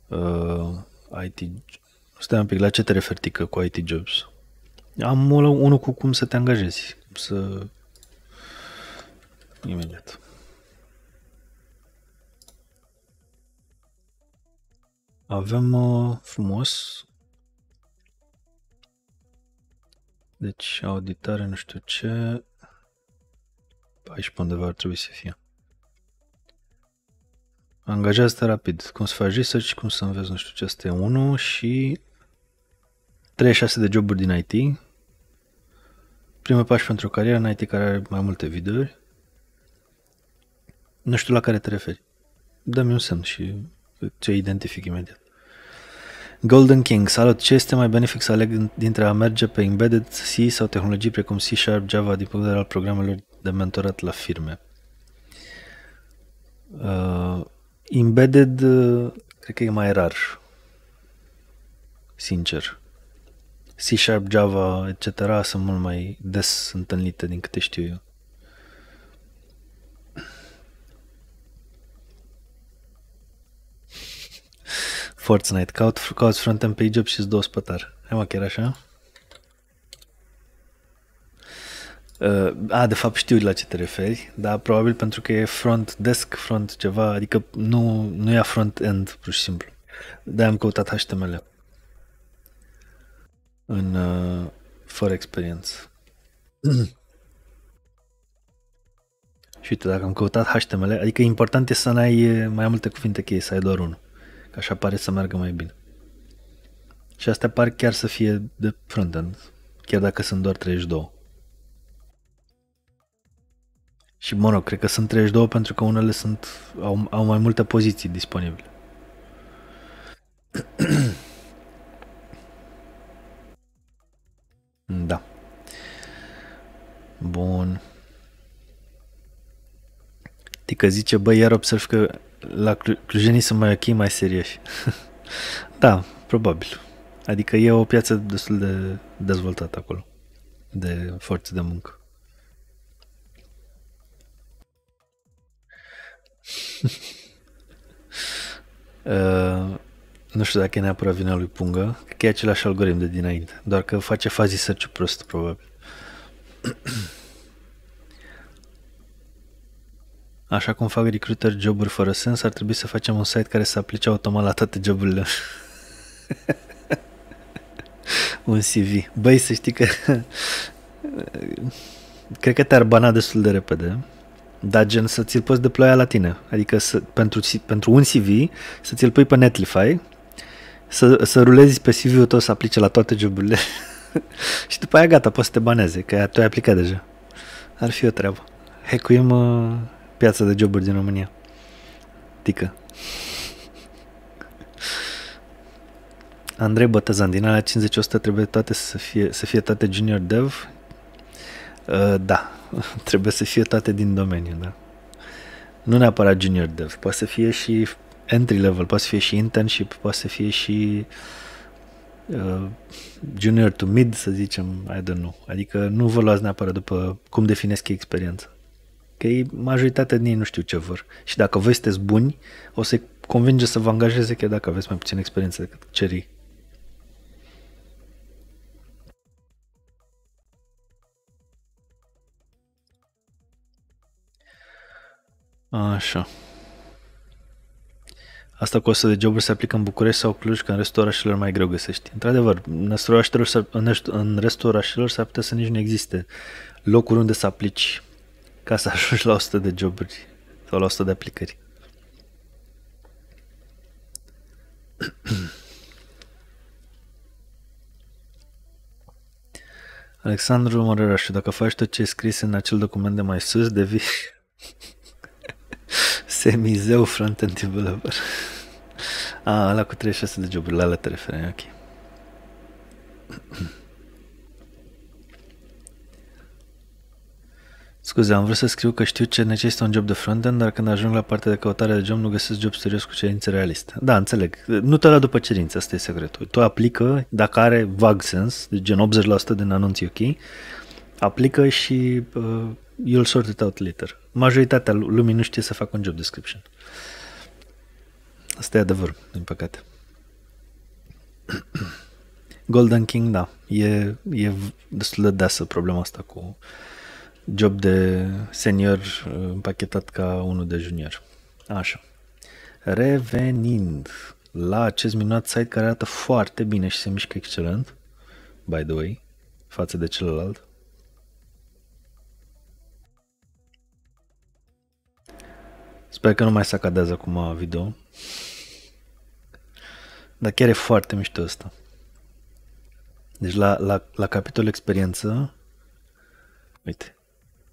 Uh, IT... Stai un pic, la ce te referi, Tică, cu IT Jobs? Am unul cu cum să te angajezi. Să... Imediat. Avem uh, frumos Deci auditare nu știu ce. Aici pe undeva ar trebui să fie. Angajează-te rapid. Cum să faci research, cum să înveți nu știu ce. Asta e 1 și 36 de joburi din IT. Primul pași pentru o carieră în IT care are mai multe videouri. Nu știu la care te referi. Dă-mi un semn și ce identific imediat. Golden King, salut! Ce este mai benefic să aleg dintre a merge pe Embedded C sau tehnologii precum C Sharp, Java din punct de vedere al programelor de mentorat la firme? Uh, embedded uh, cred că e mai rar, sincer. C Sharp, Java, etc. sunt mult mai des întâlnite din câte știu eu. Fortnite, caut, caut frontend pe job și-ți dă ospătar. Hai mă, chiar așa? Uh, a, de fapt știu la ce te referi, dar probabil pentru că e front desk, front ceva, adică nu, nu e front-end, pur și simplu. de am căutat HTML în uh, fără experiență. [clears throat] și uite, dacă am căutat HTML, adică important e să n-ai mai multe cuvinte cheie, să ai doar unul. Că așa pare să meargă mai bine. Și astea par chiar să fie de frontend, chiar dacă sunt doar 32. Și, mă rog, cred că sunt 32 pentru că unele sunt, au, au mai multe poziții disponibile. [clears throat] da. Bun. Adică zice, băi, iar observ că la clujenii sunt mai ok, mai serioși. [laughs] da, probabil. Adică e o piață destul de dezvoltată acolo, de forță de muncă. [laughs] uh, nu știu dacă e neapărat vina lui Punga, că e același algoritm de dinainte, doar că face fazii search prost, probabil. [clears throat] Așa cum fac recruiter joburi fără sens, ar trebui să facem un site care să aplice automat la toate joburile. [laughs] un CV. Băi, să știi că... [laughs] Cred că te-ar bana destul de repede, dar gen să ți-l poți deploya la tine. Adică să, pentru, pentru un CV să ți-l pui pe Netlify, să, să rulezi pe CV-ul tău să aplice la toate joburile [laughs] și după aia gata, poți să te baneze, că tu ai aplicat deja. Ar fi o treabă. Hecuim uh, piața de joburi din România. Tică. Andrei Bătăzan, din alea 50-100 trebuie toate să fie, să fie toate junior dev? Uh, da, [laughs] trebuie să fie toate din domeniu, da. Nu neapărat junior dev, poate să fie și entry level, poate să fie și internship, poate să fie și uh, junior to mid, să zicem, I don't know. Adică nu vă luați neapărat după cum definesc experiența. Că ei, majoritatea din ei nu știu ce vor. Și dacă voi sunteți buni, o să-i convinge să vă angajeze chiar dacă aveți mai puțină experiență decât cerii. Așa. Asta cu 100 de joburi se aplică în București sau Cluj, că în restul orașelor mai greu găsești. Într-adevăr, în restul orașelor, în restul orașelor s-ar putea să nici nu existe locuri unde să aplici ca să ajungi la 100 de joburi sau la 100 de aplicări. [clears throat] Alexandru Mărărașu, dacă faci tot ce e scris în acel document de mai sus, devii [laughs] semizeu front-end developer. A, ah, ăla cu 36 de joburi, la ăla te referi, ok. [clears throat] Scuze, am vrut să scriu că știu ce necesită un job de front-end, dar când ajung la partea de căutare de job, nu găsesc job serios cu cerințe realiste. Da, înțeleg. Nu te la după cerințe, asta e secretul. Tu aplică, dacă are vag sens, de deci gen 80% din anunții ok, aplică și uh, you'll sort it out later. Majoritatea lumii nu știe să facă un job description. Asta e adevăr, din păcate. [coughs] Golden King, da, e, e destul de deasă problema asta cu uh, job de senior uh, împachetat ca unul de junior. Așa. Revenind la acest minunat site care arată foarte bine și se mișcă excelent, by the way, față de celălalt. Sper că nu mai sacadează acum video. Dar chiar e foarte mișto asta. Deci la, la, la capitol experiență, uite,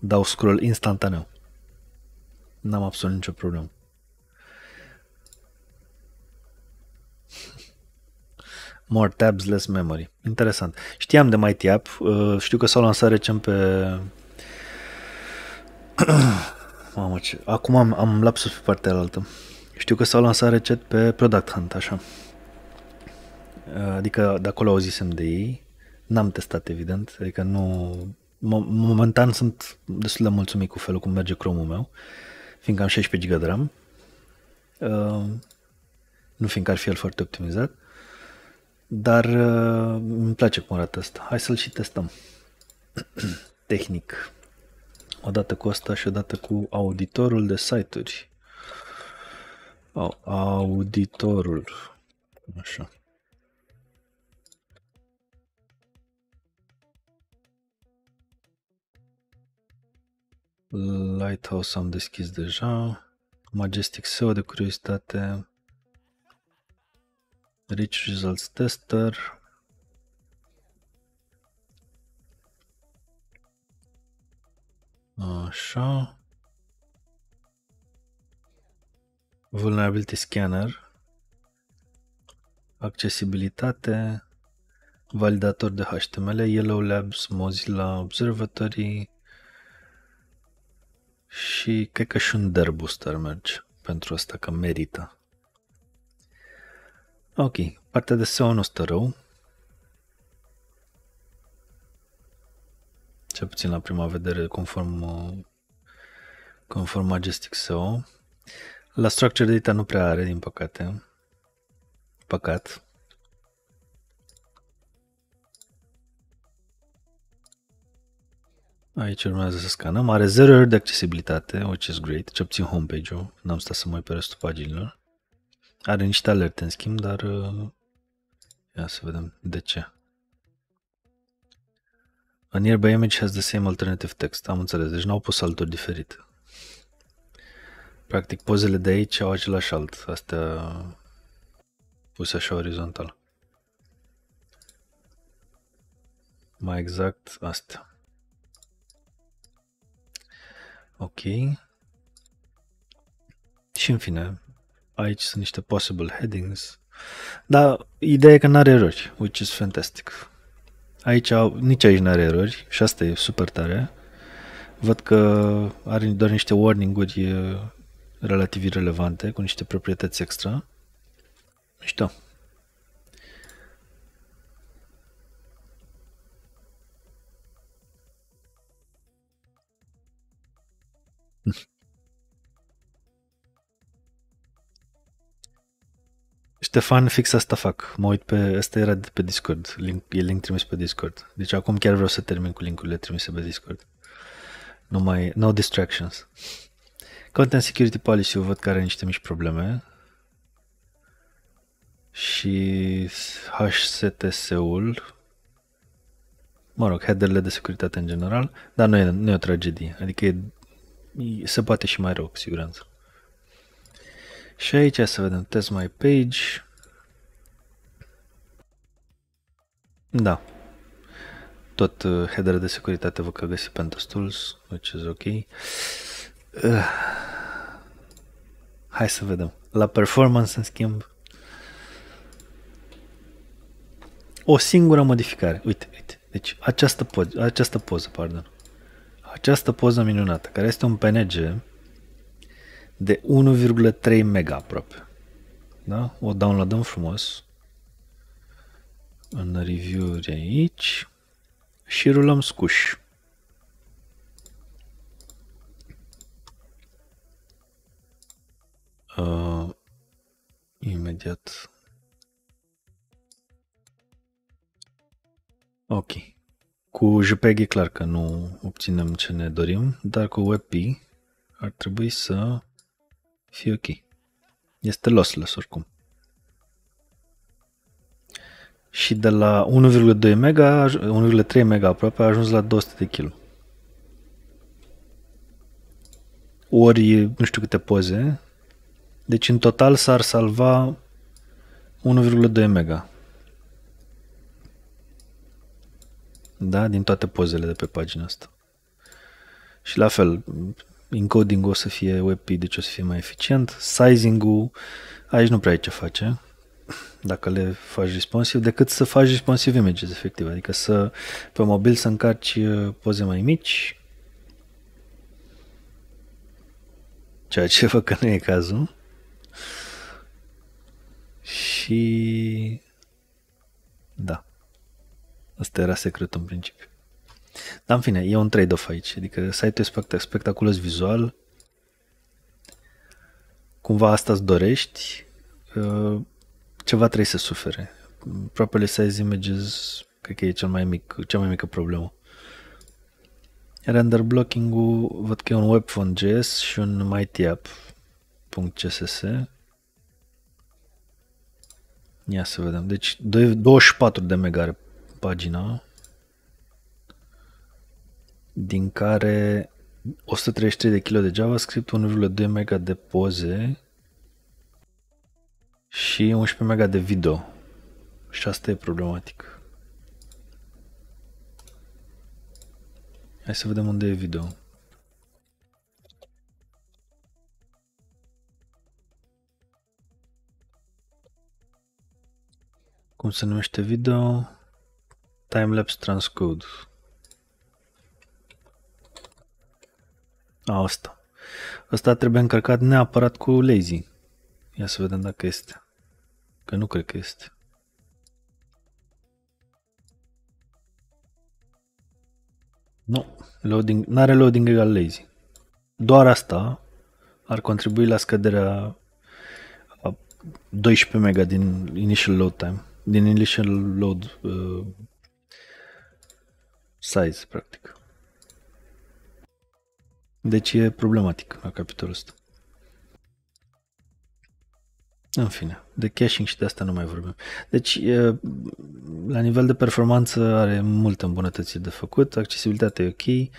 dau scroll instantaneu. N-am absolut nicio problemă. [laughs] More tabs, less memory. Interesant. Știam de MyTap, uh, știu că s-au lansat recent pe... [clears throat] Mamă, ce... Acum am, am lapsus pe partea alaltă. Știu că s-au lansat recent pe Product Hunt, așa. Uh, adică de acolo auzisem de ei. N-am testat, evident, adică nu momentan sunt destul de mulțumit cu felul cum merge Chrome-ul meu, fiindcă am 16 GB de RAM, uh, nu fiindcă ar fi el foarte optimizat, dar uh, îmi place cum arată asta. Hai să-l și testăm. [clears throat] Tehnic. Odată cu asta și odată cu auditorul de site-uri. Auditorul. Așa. Lighthouse am deschis deja. Majestic SEO de curiozitate. Rich Results Tester. Așa. Vulnerability Scanner. Accesibilitate. Validator de HTML, Yellow Labs, Mozilla Observatory, și cred că și un Derbuster merge pentru asta că merită. Ok, partea de SEO nu stă rău. Cel puțin la prima vedere, conform, conform Majestic SEO. La Structure Data nu prea are, din păcate. Păcat. Aici urmează să scanăm. Are 0 erori de accesibilitate, which is great, Ce obțin homepage-ul. N-am stat să mă pe restul paginilor. Are niște alerte, în schimb, dar... Uh, ia să vedem de ce. A nearby image has the same alternative text. Am înțeles, deci n-au pus alturi diferite. Practic, pozele de aici au același alt. Astea puse așa orizontal. Mai exact, astea. Ok. Și în fine, aici sunt niște possible headings. Dar ideea e că n are erori, which is fantastic. Aici, nici aici n are erori și asta e super tare. Văd că are doar niște warning-uri relativ irrelevante cu niște proprietăți extra. Mișto. Ștefan, fix asta fac. Mă uit pe... Asta era de pe Discord. Link, e link trimis pe Discord. Deci acum chiar vreau să termin cu linkurile trimise pe Discord. Nu mai... No distractions. Content Security Policy, eu văd că are niște mici probleme. Și HSTS-ul, mă rog, headerele de securitate în general, dar nu e, nu e o tragedie. Adică e, se poate și mai rău, cu siguranță. Și aici să vedem test my page. Da. Tot uh, header de securitate vă că găsi tools, which is ok. Uh, hai să vedem. La performance, în schimb, o singură modificare. Uite, uite. Deci această, po- această poză, pardon. Această poză minunată, care este un PNG de 1,3 mega aproape. Da? O downloadăm frumos în review-uri aici și rulăm scuș, Uh, imediat. Ok. Cu JPEG e clar că nu obținem ce ne dorim, dar cu WebP ar trebui să fie ok. Este lossless oricum. Și de la 1,2 mega, 1,3 mega aproape, a ajuns la 200 de kg. Ori nu știu câte poze. Deci în total s-ar salva 1,2 mega. Da, din toate pozele de pe pagina asta. Și la fel, encoding-ul o să fie WebP, deci o să fie mai eficient. Sizing-ul, aici nu prea ai ce face dacă le faci responsive, decât să faci responsive images, efectiv. Adică să, pe mobil să încarci uh, poze mai mici, ceea ce fac [laughs] că nu e cazul. Și... Da. Asta era secretul în principiu. Dar în fine, e un trade-off aici, adică site-ul e spectaculos vizual, cumva asta îți dorești, uh, ceva trebuie să sufere. Properly size images, cred că e cel mai mic, cea mai mică problemă. Render blocking-ul, văd că e un web js și un mightyapp.css. Ia să vedem. Deci 24 de mega are pagina din care 133 de kg de JavaScript, 1,2 MB de poze și 11 MB de video. Și asta e problematic. Hai să vedem unde e video. Cum se numește video? Timelapse transcode. Asta. Asta trebuie încărcat neapărat cu lazy. Ia să vedem dacă este. Că nu cred că este. Nu. Loading, n-are loading egal lazy. Doar asta ar contribui la scăderea a 12 mega din initial load time, din initial load uh, size, practic. Deci e problematic la capitolul ăsta. În fine, de caching și de asta nu mai vorbim. Deci, la nivel de performanță are multă îmbunătățire de făcut, accesibilitatea e ok,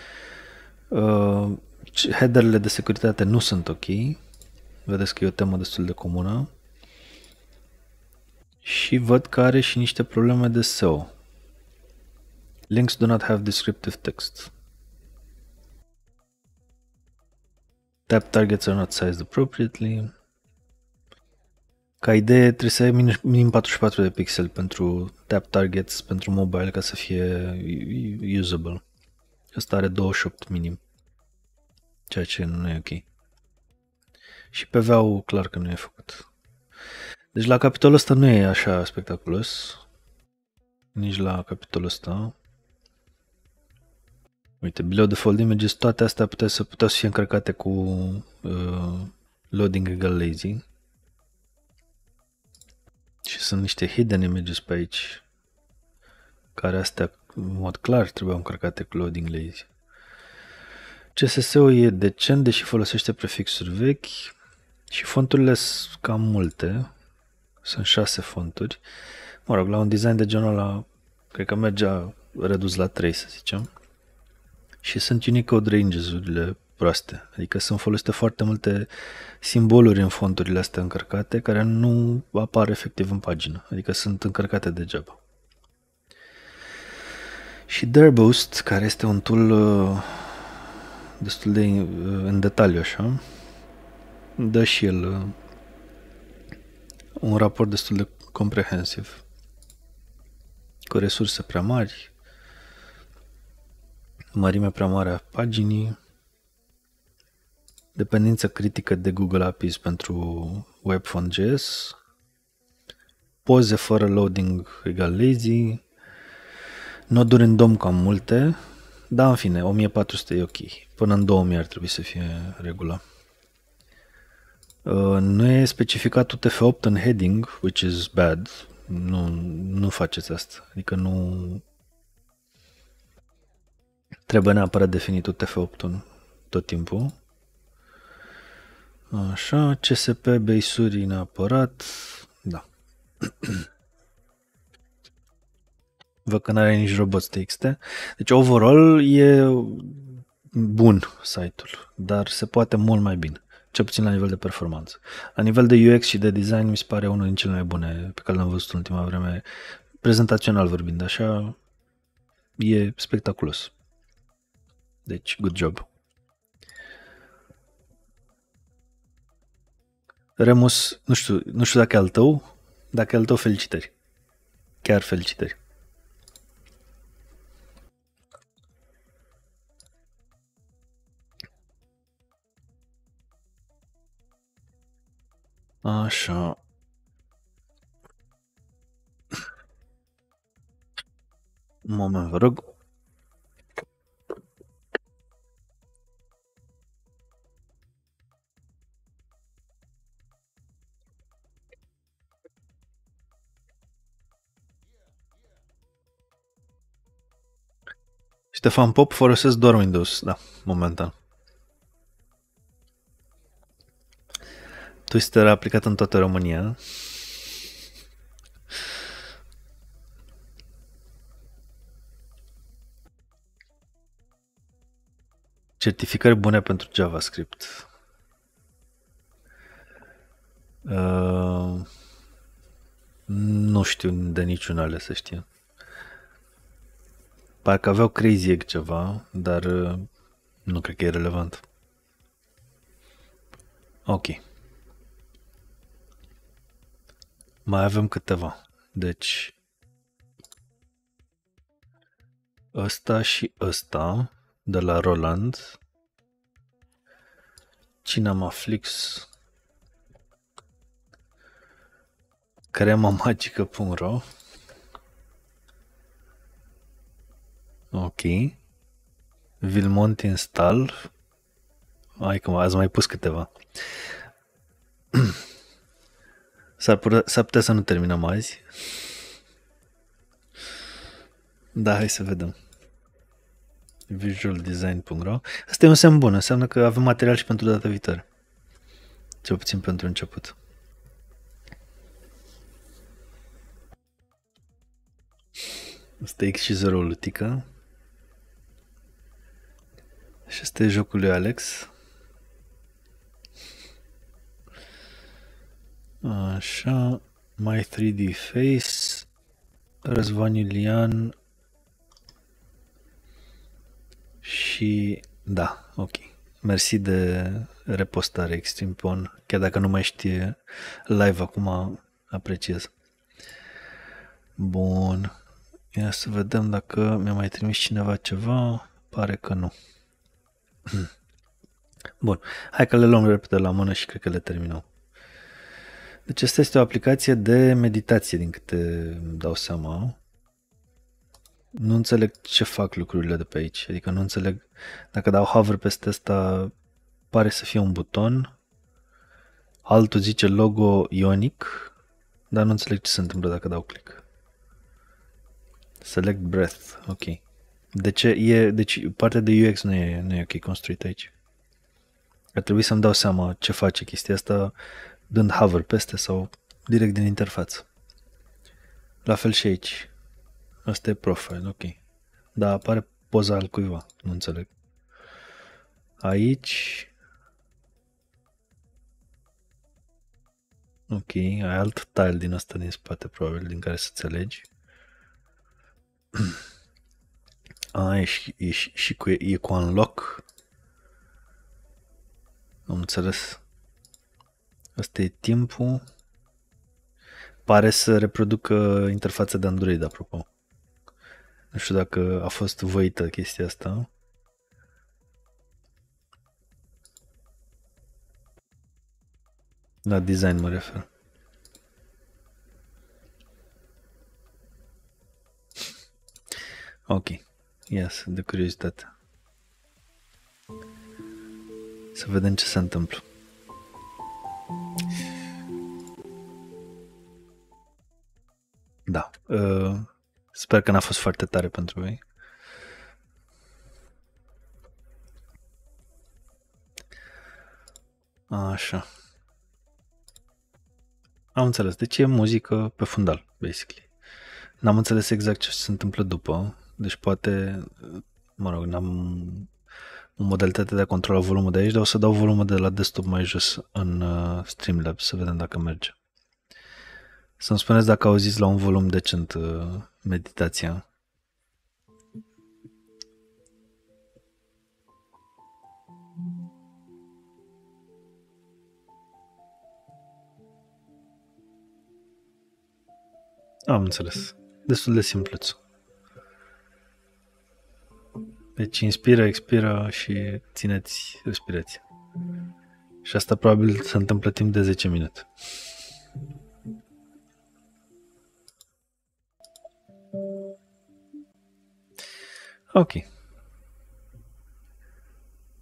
headerele de securitate nu sunt ok, vedeți că e o temă destul de comună și văd că are și niște probleme de SEO. Links do not have descriptive text. Tap targets are not sized appropriately. Ca idee, trebuie să ai minim 44 de pixel pentru tap targets pentru mobile ca să fie usable. Asta are 28 minim, ceea ce nu e ok. Și pe ul clar că nu e făcut. Deci la capitolul ăsta nu e așa spectaculos. Nici la capitolul ăsta. Uite, below default images, toate astea puteau să, puteau să fie încărcate cu uh, loading egal lazy. Și sunt niște hidden images pe aici, care astea în mod clar trebuiau încărcate cu loading lazy. CSS-ul e decent, deși folosește prefixuri vechi și fonturile sunt cam multe. Sunt șase fonturi. Mă rog, la un design de genul ăla, cred că mergea redus la 3, să zicem și sunt Unicode ranges-urile proaste. Adică sunt folosite foarte multe simboluri în fonturile astea încărcate care nu apar efectiv în pagină. Adică sunt încărcate degeaba. Și Derboost, care este un tool uh, destul de uh, în detaliu așa, dă și el uh, un raport destul de comprehensiv cu resurse prea mari, mărimea prea mare a paginii, dependență critică de Google APIs pentru Webfont.js, poze fără loading egal lazy, noduri în DOM cam multe, da, în fine, 1400 e ok. Până în 2000 ar trebui să fie regula. Uh, nu e specificat UTF-8 în heading, which is bad. Nu, nu faceți asta. Adică nu Trebuie neapărat definit UTF-8 tot timpul. Așa, CSP, beisuri neapărat. Da. [clears throat] Văd că n-are nici TXT. Deci, overall, e bun site-ul, dar se poate mult mai bine, cel puțin la nivel de performanță. La nivel de UX și de design, mi se pare unul din cele mai bune pe care l-am văzut în ultima vreme, prezentațional vorbind, așa, e spectaculos. Deci, good job. Remus, nu știu, nu știu dacă e al tău, dacă e al tău, felicitări. Chiar felicitări. Așa. Un moment, vă rog. Ștefan Pop folosesc doar Windows, da, momentan. Twister a aplicat în toată România. Certificări bune pentru JavaScript. Uh, nu știu de niciun ales să știu. Parcă aveau Crazy Egg ceva, dar uh, nu cred că e relevant. Ok. Mai avem câteva. Deci, ăsta și ăsta de la Roland. CinemaFlix, Flix. Crema magică.ro Ok. Vilmont install. Hai că ați mai pus câteva. [clears throat] S-ar putea, s-ar putea să nu terminăm azi. Da, hai să vedem. Visualdesign.ro Asta e un semn bun, înseamnă că avem material și pentru data viitoare. Cel puțin pentru început. Asta e X și 0 lutică. Și este jocul lui Alex. Așa, My 3D Face, Răzvan Iulian și da, ok. Mersi de repostare Extreme Pon, chiar dacă nu mai știe live acum, apreciez. Bun, ia să vedem dacă mi-a mai trimis cineva ceva, pare că nu. [clears throat] Bun, hai că le luăm repede la mână și cred că le terminăm. Deci asta este o aplicație de meditație, din câte dau seama. Nu înțeleg ce fac lucrurile de pe aici, adică nu înțeleg dacă dau hover peste asta pare să fie un buton, altul zice logo ionic, dar nu înțeleg ce se întâmplă dacă dau click. Select breath, ok. De ce? E, deci partea de UX nu e, nu e ok construită aici. Ar trebui să-mi dau seama ce face chestia asta dând hover peste sau direct din interfață. La fel și aici. Asta e profile, ok. Dar apare poza al cuiva, nu înțeleg. Aici... Ok, ai alt tile din asta din spate, probabil, din care să înțelegi. [clears throat] A, e și, e, și, și cu, e cu unlock. Am înțeles. Asta e timpul. Pare să reproducă interfața de Android, apropo. Nu știu dacă a fost văită chestia asta. La da, design mă refer. Ok. Ia să de curiozitate. Să vedem ce se întâmplă. Da. Ă, sper că n-a fost foarte tare pentru voi. Așa. Am înțeles. Deci e muzică pe fundal, basically. N-am înțeles exact ce se întâmplă după. Deci poate, mă rog, n-am modalitate de a controla volumul de aici, dar o să dau volumul de la desktop mai jos în uh, Streamlabs să vedem dacă merge. Să-mi spuneți dacă auziți la un volum decent uh, meditația. Am înțeles. Destul de simpluț. Deci inspiră, expiră și țineți respirația. Și asta probabil se întâmplă timp de 10 minute. Ok.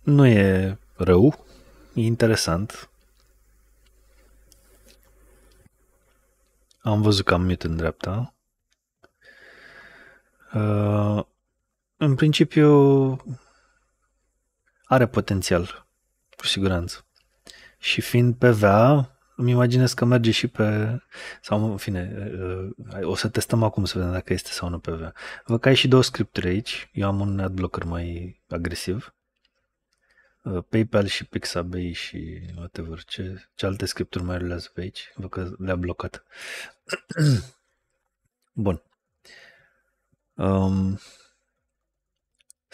Nu e rău, e interesant. Am văzut că am mit în dreapta. Uh, în principiu, are potențial, cu siguranță. Și fiind PVA, îmi imaginez că merge și pe... sau în fine, eh, o să testăm acum să vedem dacă este sau nu PVA. Văd că ai și două scripturi aici. Eu am un adblocker mai agresiv. Eh, PayPal și Pixabay și whatever. Ce, ce alte scripturi mai rulează pe aici? Văd că le-a blocat. [clears throat] Bun. Um,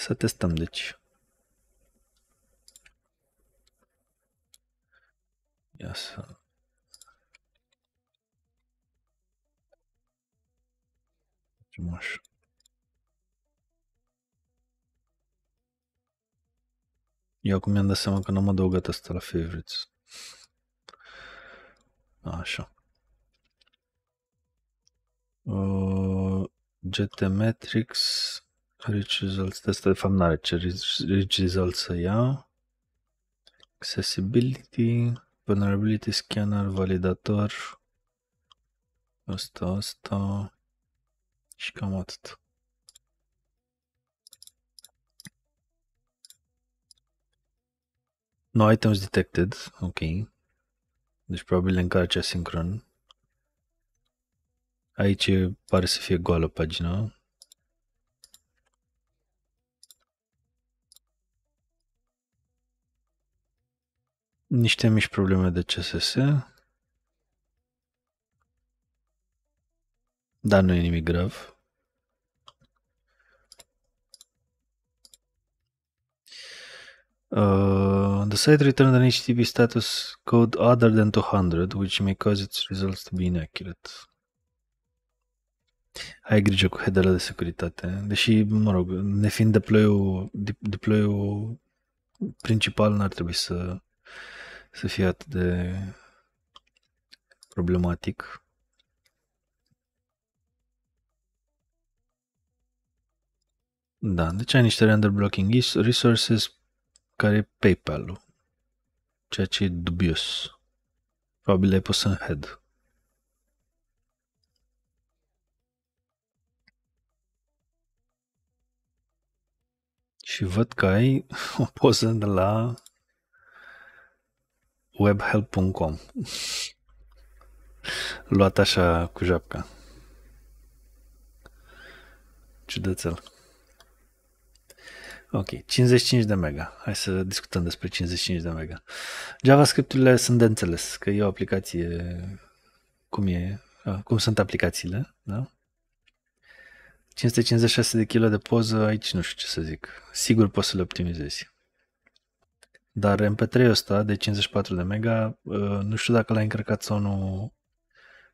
să testăm, deci. Ia să... Facem așa. Eu acum mi-am dat seama că n-am adăugat asta la favorites. Așa. Uh, GT Matrix Rich Results, de asta de fapt n-are ce Rich Results să ia. Accessibility, Vulnerability Scanner, Validator. Asta, asta. Și cam atât. No items detected, ok. Deci probabil le încarce asincron. Aici pare să fie goală pagina, niște mici probleme de CSS. Dar nu e nimic grav. Uh, the site returned an HTTP status code other than 200, which may cause its results to be inaccurate. Ai grijă cu header de securitate. Deși, mă rog, fiind deploy-ul, deploy-ul principal, n-ar trebui să să fie atât de problematic. Da, deci ai niște render blocking resources care e PayPal-ul, ceea ce e dubios. Probabil le-ai pus în head. Și văd că ai [laughs] o poză de la webhelp.com Luat așa cu japca. Ciudățel. Ok, 55 de mega. Hai să discutăm despre 55 de mega. JavaScript-urile sunt de înțeles, că e o aplicație cum e, cum sunt aplicațiile, da? 556 de kg de poză, aici nu știu ce să zic. Sigur poți să le optimizezi. Dar mp 3 ăsta de 54 de mega, uh, nu știu dacă l-ai încărcat sau nu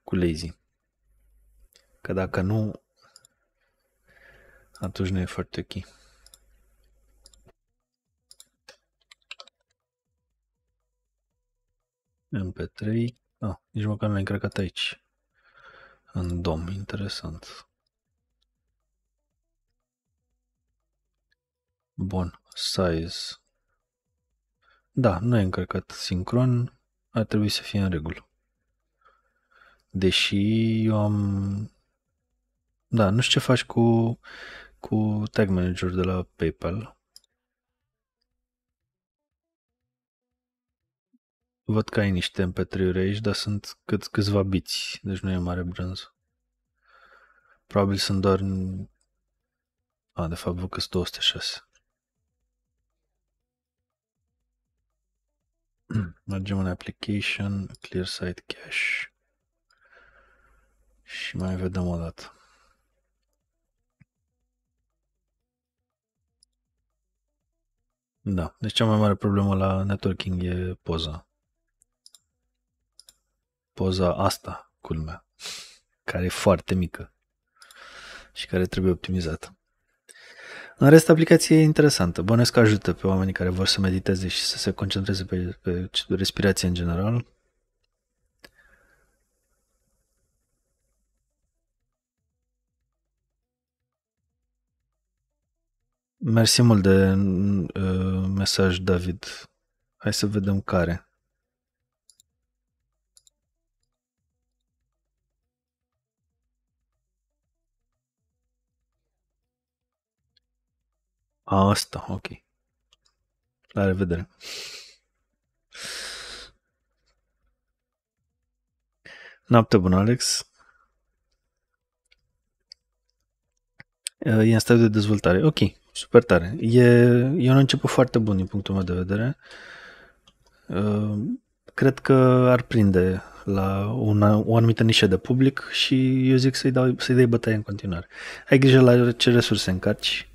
cu Lazy. Că dacă nu, atunci nu e foarte ok. MP3. Ah, nici măcar nu l-ai încărcat aici. În DOM, interesant. Bun, size da, nu e încărcat sincron, ar trebui să fie în regulă. Deși eu am... Da, nu știu ce faci cu, cu tag manager de la PayPal. Văd că ai niște mp 3 aici, dar sunt cât, câțiva biți, deci nu e mare brânz. Probabil sunt doar... A, de fapt, văd că sunt 206. [clears throat] mergem în application, clear site cache și mai vedem o dată. Da, deci cea mai mare problemă la networking e poza. Poza asta, culmea, care e foarte mică și care trebuie optimizată. În rest, aplicația e interesantă. Bănesc că ajută pe oamenii care vor să mediteze și să se concentreze pe, pe respirație în general. Mersi mult de uh, mesaj, David. Hai să vedem care. A, asta, ok. La revedere. Noapte bună, Alex. E în stadiu de dezvoltare. Ok, super tare. E, e un început foarte bun din punctul meu de vedere. Cred că ar prinde la una, o anumită nișă de public și eu zic să-i, dau, să-i dai bătaie în continuare. Ai grijă la ce resurse încarci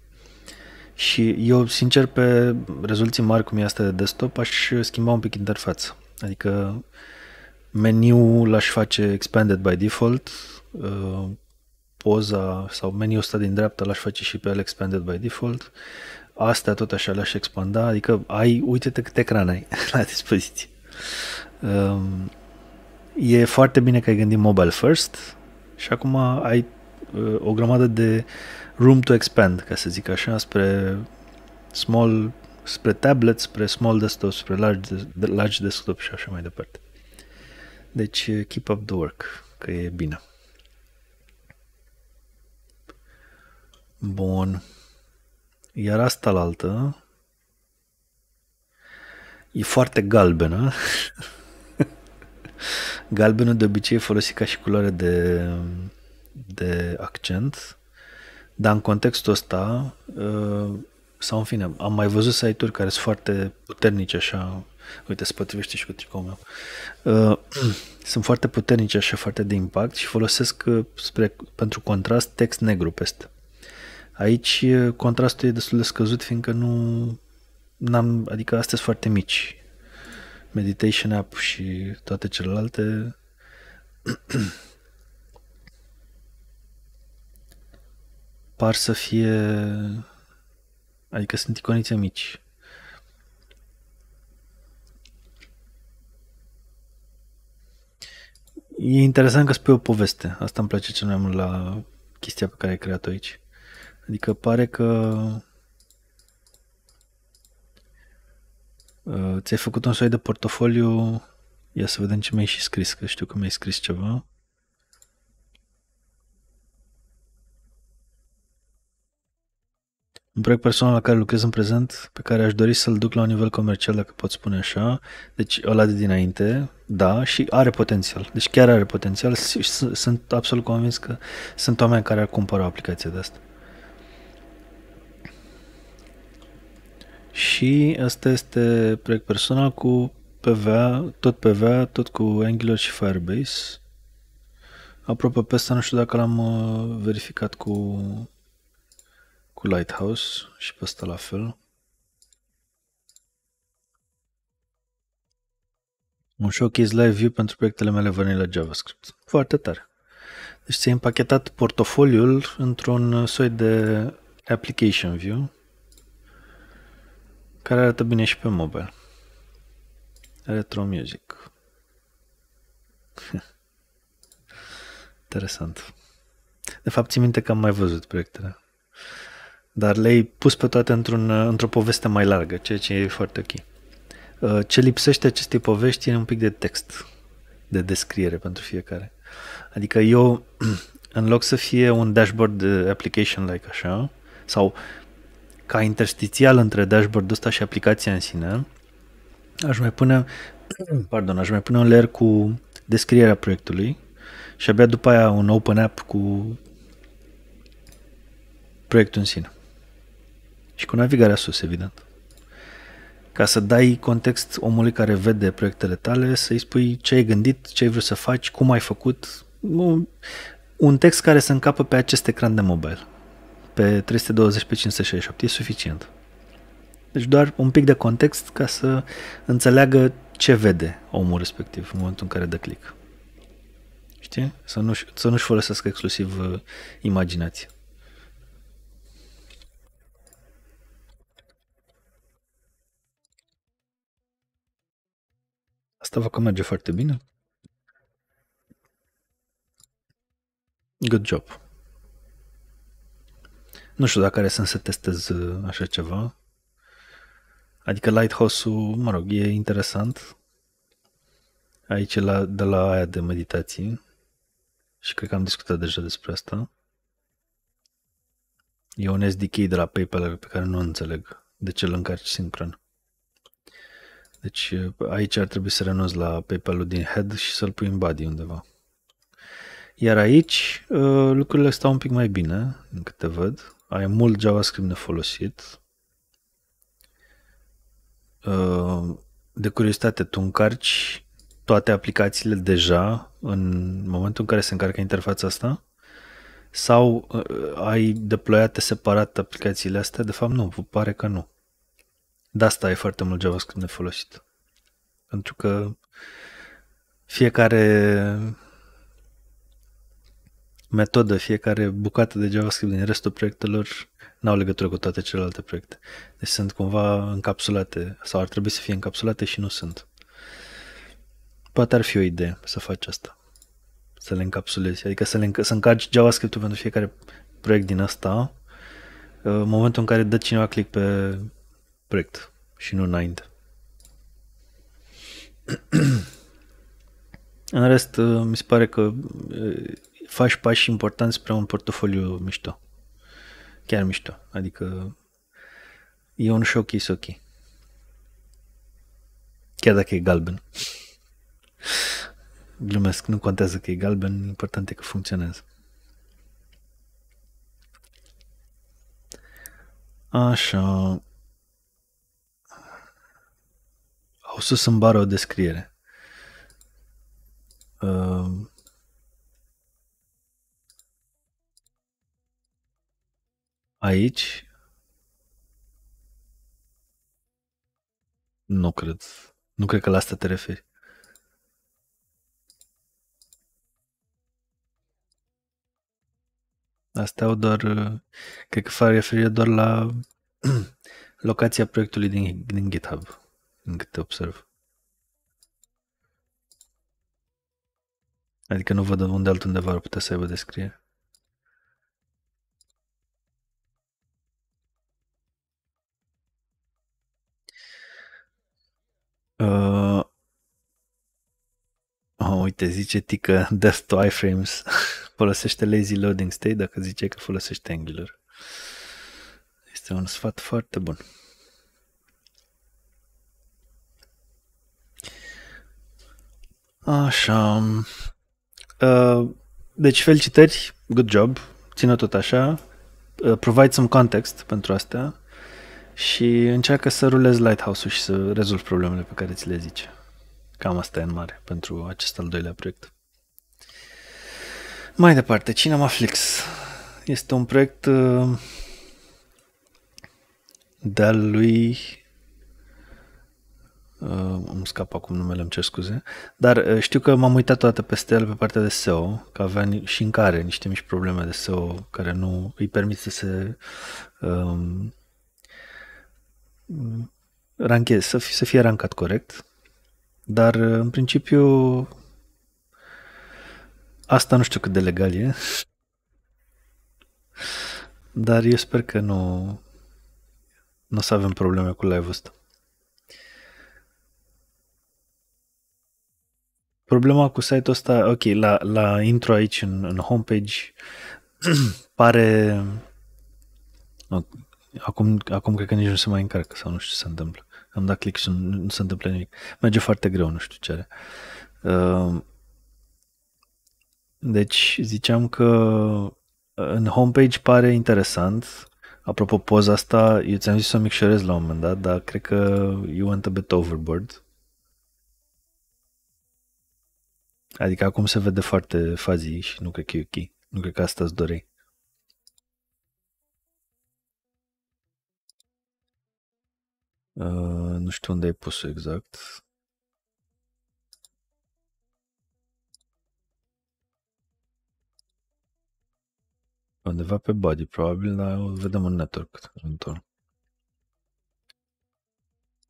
și eu, sincer, pe rezoluții mari cum e asta de desktop, aș schimba un pic interfață. Adică meniul l-aș face expanded by default, uh, poza sau meniul ăsta din dreapta l-aș face și pe el expanded by default, astea tot așa le-aș expanda, adică ai, uite-te cât ecran ai [laughs] la dispoziție. Um, e foarte bine că ai gândit mobile first și acum ai uh, o grămadă de uh, room to expand, ca să zic așa, spre small, spre tablet, spre small desktop, spre large, large desktop și așa mai departe. Deci, eh, keep up the work, că e bine. Bun. Iar asta la altă e foarte galbenă. [laughs] Galbenul de obicei e folosit ca și culoare de, de accent. Dar în contextul ăsta, uh, sau în fine, am mai văzut site-uri care sunt foarte puternice așa, uite, se potrivește și cu tricoul meu, uh, [clears throat] sunt foarte puternice așa, foarte de impact și folosesc uh, spre, pentru contrast text negru peste. Aici contrastul e destul de scăzut, fiindcă nu n-am, adică astea sunt foarte mici. Meditation app și toate celelalte [clears throat] par să fie... Adică sunt iconițe mici. E interesant că spui o poveste. Asta îmi place cel mai mult la chestia pe care ai creat-o aici. Adică pare că uh, ți-ai făcut un soi de portofoliu. Ia să vedem ce mi-ai și scris, că știu că mi-ai scris ceva. Un proiect personal la care lucrez în prezent, pe care aș dori să-l duc la un nivel comercial, dacă pot spune așa. Deci ăla de dinainte, da, și are potențial. Deci chiar are potențial și sunt absolut convins că sunt oameni care ar cumpăra o aplicație de asta. Și asta este proiect personal cu PVA, tot PVA, tot cu Angular și Firebase. Apropo, pe asta nu știu dacă l-am uh, verificat cu cu Lighthouse și pe asta la fel. Un showcase live view pentru proiectele mele vanilla JavaScript. Foarte tare. Deci ți-ai împachetat portofoliul într-un soi de application view care arată bine și pe mobile. Retro music. [laughs] Interesant. De fapt, țin minte că am mai văzut proiectele dar le-ai pus pe toate într-un, uh, într-o poveste mai largă, ceea ce e foarte ok. Uh, ce lipsește acestei povești e un pic de text, de descriere pentru fiecare. Adică eu, [clears throat] în loc să fie un dashboard application like așa, sau ca interstițial între dashboard-ul ăsta și aplicația în sine, aș mai pune, [clears throat] pardon, aș mai pune un layer cu descrierea proiectului și abia după aia un open app cu proiectul în sine și cu navigarea sus, evident. Ca să dai context omului care vede proiectele tale, să-i spui ce ai gândit, ce ai vrut să faci, cum ai făcut, un text care să încapă pe acest ecran de mobile, pe 320 pe 568, e suficient. Deci doar un pic de context ca să înțeleagă ce vede omul respectiv în momentul în care dă click. Știi? Să nu-și, să nu-și folosească exclusiv uh, imaginația. Asta vă că merge foarte bine. Good job. Nu știu dacă are sens să testez uh, așa ceva. Adică Lighthouse-ul, mă rog, e interesant. Aici la, de la aia de meditații. Și cred că am discutat deja despre asta. E un SDK de la PayPal pe care nu înțeleg de ce îl încarci sincron. Deci uh, aici ar trebui să renunți la PayPal-ul din head și să-l pui în body undeva. Iar aici uh, lucrurile stau un pic mai bine, din câte văd. Ai mult JavaScript nefolosit. Uh, de curiozitate, tu încarci toate aplicațiile deja în momentul în care se încarcă interfața asta? Sau ai deployate separat aplicațiile astea? De fapt, nu, pare că nu. De asta e foarte mult JavaScript nefolosit. Pentru că fiecare metodă, fiecare bucată de JavaScript din restul proiectelor n-au legătură cu toate celelalte proiecte. Deci sunt cumva încapsulate sau ar trebui să fie încapsulate și nu sunt. Poate ar fi o idee să faci asta. Să le încapsulezi. Adică să, le înc- să încarci JavaScript-ul pentru fiecare proiect din asta în momentul în care dă cineva click pe proiect și nu înainte. [clears throat] În rest, uh, mi se pare că uh, faci pași importanți spre un portofoliu mișto. Chiar mișto. Adică e un showcase ok. Chiar dacă e galben. [laughs] Glumesc, nu contează că e galben, important e că funcționează. Așa. Au să să-mi bară o descriere. Uh, aici nu cred. Nu cred că la asta te referi. Asta au doar, eh, cred că fac referire doar la [clears throat] locația proiectului din, din GitHub în observ. Adică nu văd unde altundeva ar putea să aibă descriere. Uh, oh, uite, zice tică Death to iframes. [laughs] folosește lazy loading state dacă zice că folosește Angular. Este un sfat foarte bun. Așa. Uh, deci, felicitări, good job, țină tot așa, uh, provide some context pentru astea și încearcă să rulezi Lighthouse-ul și să rezolvi problemele pe care ți le zice. Cam asta e în mare pentru acest al doilea proiect. Mai departe, Cinemaflix. Este un proiect uh, de-al lui uh, îmi scap acum numele, îmi cer scuze, dar uh, știu că m-am uitat toată peste el pe partea de SEO, că avea ni- și în care niște mici probleme de SEO care nu îi permit să se um, rancheze, să, fie, să fie rancat corect, dar uh, în principiu asta nu știu cât de legal e, dar eu sper că nu, nu o să avem probleme cu live-ul ăsta. Problema cu site-ul ăsta, ok, la, la intro aici în, în homepage [clears throat] pare... Acum, acum cred că nici nu se mai încarcă sau nu știu ce se întâmplă. Am dat click și nu, nu se întâmplă nimic. Merge foarte greu, nu știu ce are. Uh, deci ziceam că uh, în homepage pare interesant. Apropo, poza asta, eu ți-am zis să o micșorez la un moment dat, dar cred că you went a bit overboard. Adică acum se vede foarte fazi și nu cred că e ok. Nu cred că asta îți dorei. Uh, nu știu unde ai pus exact. Undeva pe body, probabil, dar o vedem în network. Întorc.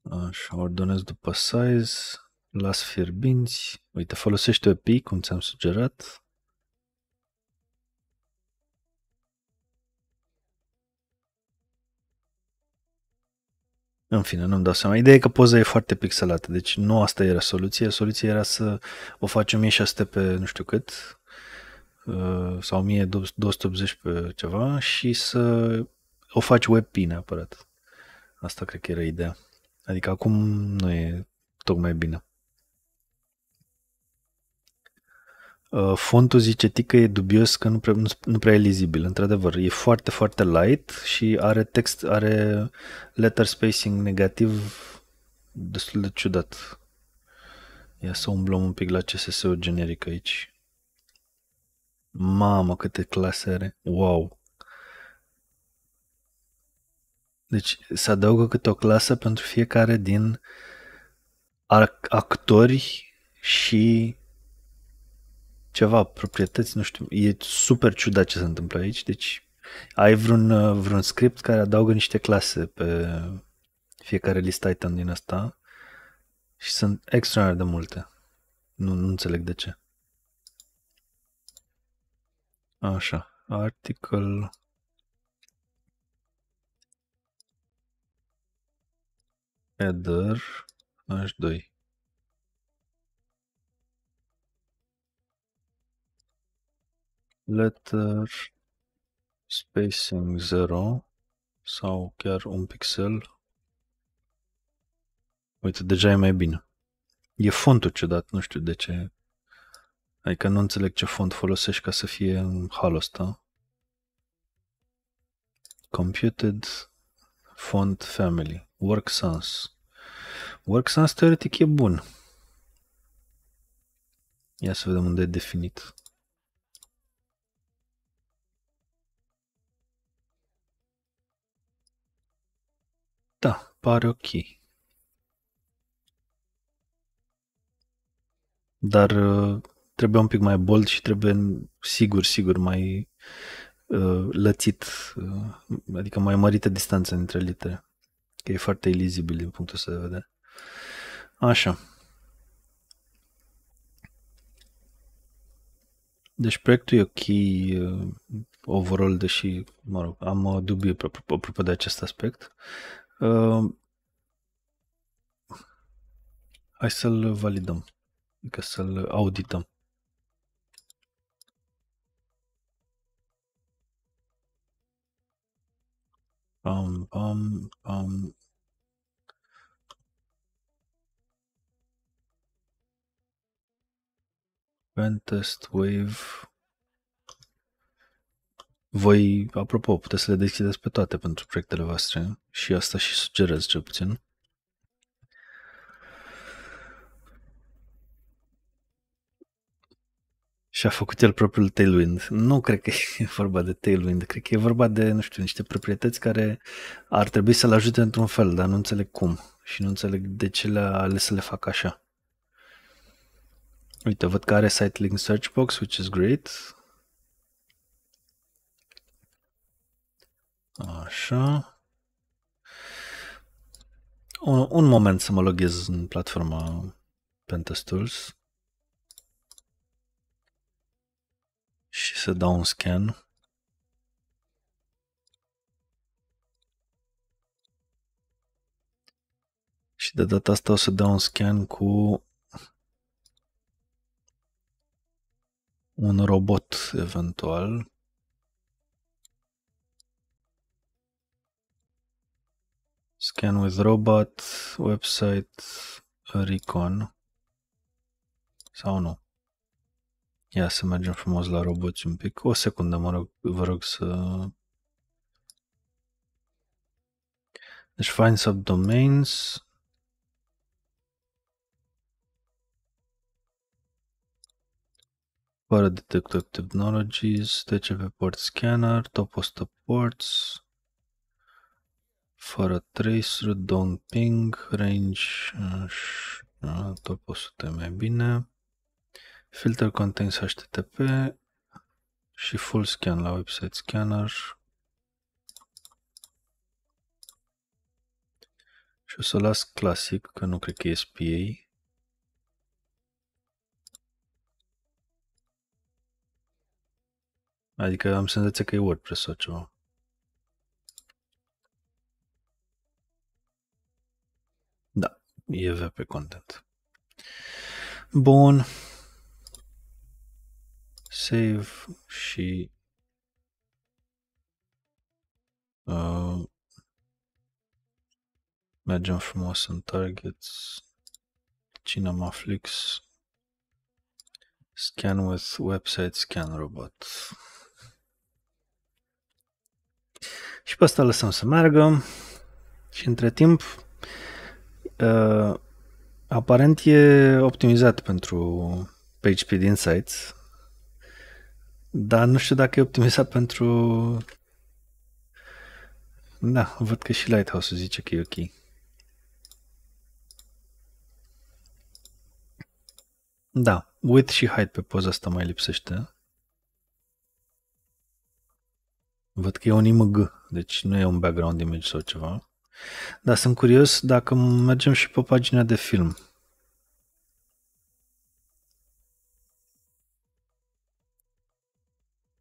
Așa, ordonez după size. Las fierbinți. Uite, folosește pic, cum ți-am sugerat. În fine, nu-mi dau seama. Ideea e că poza e foarte pixelată, deci nu asta era soluția. Soluția era să o faci 1600 pe nu știu cât uh, sau 1280 pe ceva și să o faci WebP neapărat. Asta cred că era ideea. Adică acum nu e tocmai bine. Uh, fontul zice că e dubios că nu prea, nu, nu prea e lizibil, într-adevăr. E foarte, foarte light și are text, are letter spacing negativ destul de ciudat. Ia să umblăm un pic la CSS-ul generic aici. Mamă, câte clase are. Wow! Deci se adaugă câte o clasă pentru fiecare din actori și ceva proprietăți, nu știu, e super ciudat ce se întâmplă aici, deci ai vreun, uh, vreun script care adaugă niște clase pe fiecare list item din asta și sunt extraordinar de multe. Nu, nu înțeleg de ce. Așa, article... header H2 letter spacing 0 sau chiar un pixel. Uite, deja e mai bine. E fontul ciudat, nu știu de ce. Adică nu înțeleg ce font folosești ca să fie în halul ăsta. Computed Font Family, work sans. work sans teoretic e bun. Ia să vedem unde e definit. Da, pare ok. Dar uh, trebuie un pic mai bold și trebuie sigur, sigur mai uh, lățit, uh, adică mai mărită distanța între litere. Că e foarte ilizibil din punctul ăsta de vedere. Așa. Deci proiectul e ok uh, overall, deși, mă rog, am dubii apropo, apropo de acest aspect. Uh, hai să-l validăm, adică să-l audităm. Pam, pam, pam. Pentest Wave voi, apropo, puteți să le deschideți pe toate pentru proiectele voastre și asta și sugerez cel puțin. Și a făcut el propriul Tailwind. Nu cred că [laughs] e vorba de Tailwind, cred că e vorba de, nu știu, niște proprietăți care ar trebui să-l ajute într-un fel, dar nu înțeleg cum și nu înțeleg de ce le-a ales să le fac așa. Uite, văd că are site link search box, which is great. Așa. Un, un moment să mă loghez în platforma Pentest Tools și să dau un scan. Și de data asta o să dau un scan cu un robot eventual Scan with robot, website, recon. Sau nu? Ia să mergem frumos la roboți un pic. O secundă, mă rog, vă rog să... Deci find subdomains. Fără detector technologies, TCP port scanner, top 100 ports fără tracer, don't ping, range, așa, top 100 mai bine. Filter contains HTTP și full scan la website scanner. Și o să las classic, că nu cred că e SPA. Adică am senzația că e WordPress sau ceva. EV pe content. Bun. Save și uh, mergem frumos în targets. Cinemaflix. Scan with website scan robot. Și pe asta lăsăm să meargă. Și între timp Uh, aparent e optimizat pentru PHP Insights, dar nu știu dacă e optimizat pentru... Da, văd că și Lighthouse zice că e ok. Da, width și height pe poza asta mai lipsește. Văd că e un img, deci nu e un background image sau ceva. Dar sunt curios dacă mergem și pe pagina de film.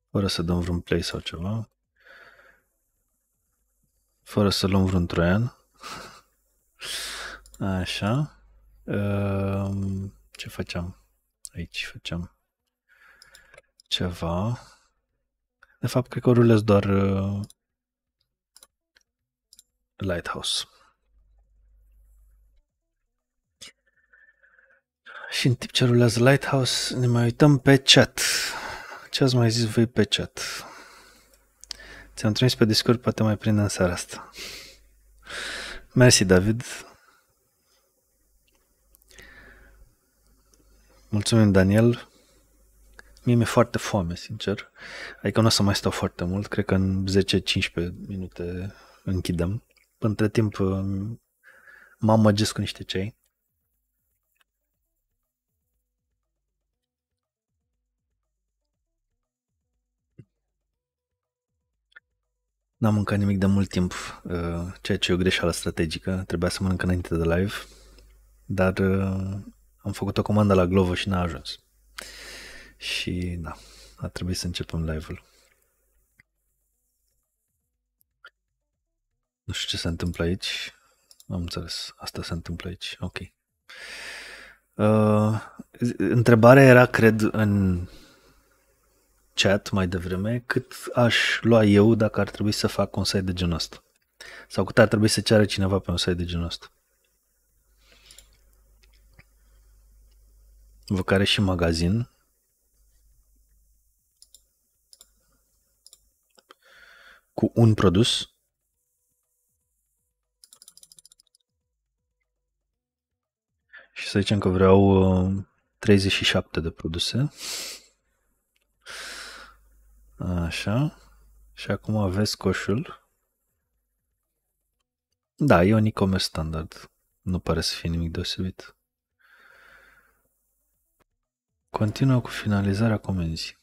Fără să dăm vreun play sau ceva. Fără să luăm vreun troian. Așa. Ehm, ce făceam? Aici făceam ceva. De fapt, cred că rulez doar Lighthouse. Și în timp ce rulează Lighthouse, ne mai uităm pe chat. Ce ați mai zis voi pe chat? Ți-am trimis pe Discord, poate mai prind în seara asta. Mersi, David. Mulțumim, Daniel. Mie mi-e foarte foame, sincer. Adică nu o să mai stau foarte mult. Cred că în 10-15 minute închidem. Între timp uh, m-am cu niște cei. N-am mâncat nimic de mult timp, uh, ceea ce e o greșeală strategică. Trebuia să mănânc înainte de live, dar uh, am făcut o comandă la Glovo și n-a ajuns. Și da, a trebuit să începem live-ul. Nu știu ce se întâmplă aici. Am înțeles. Asta se întâmplă aici. Ok. Uh, întrebarea era, cred, în chat mai devreme, cât aș lua eu dacă ar trebui să fac un site de genul ăsta? Sau cât ar trebui să ceară cineva pe un site de genul ăsta? Vă care și magazin. Cu un produs. și să zicem că vreau 37 uh, de produse. Așa. Și acum aveți coșul. Da, e un e-commerce standard. Nu pare să fie nimic deosebit. Continuă cu finalizarea comenzii.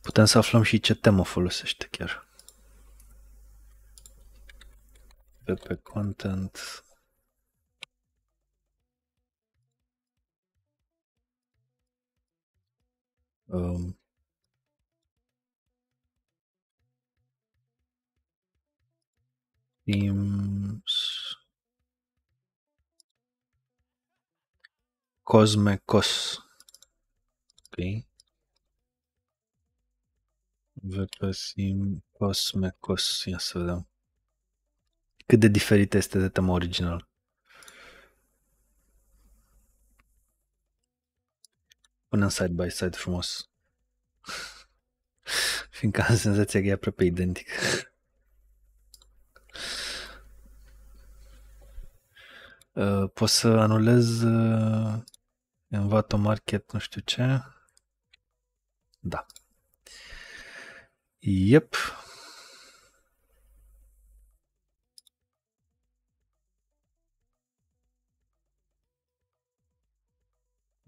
Putem să aflăm și ce temă folosește chiar. Pe Content Um, ehm, Teams Cosmecos. Ok. Verpasim Cosmecos. Ia să vedem. Cât de diferit este de tema original. Pune în side-by-side side frumos. [laughs] Fiindcă am senzația că e aproape identic. [laughs] Uh, pot să anulez uh, Envato Market, nu știu ce. Da. Yep.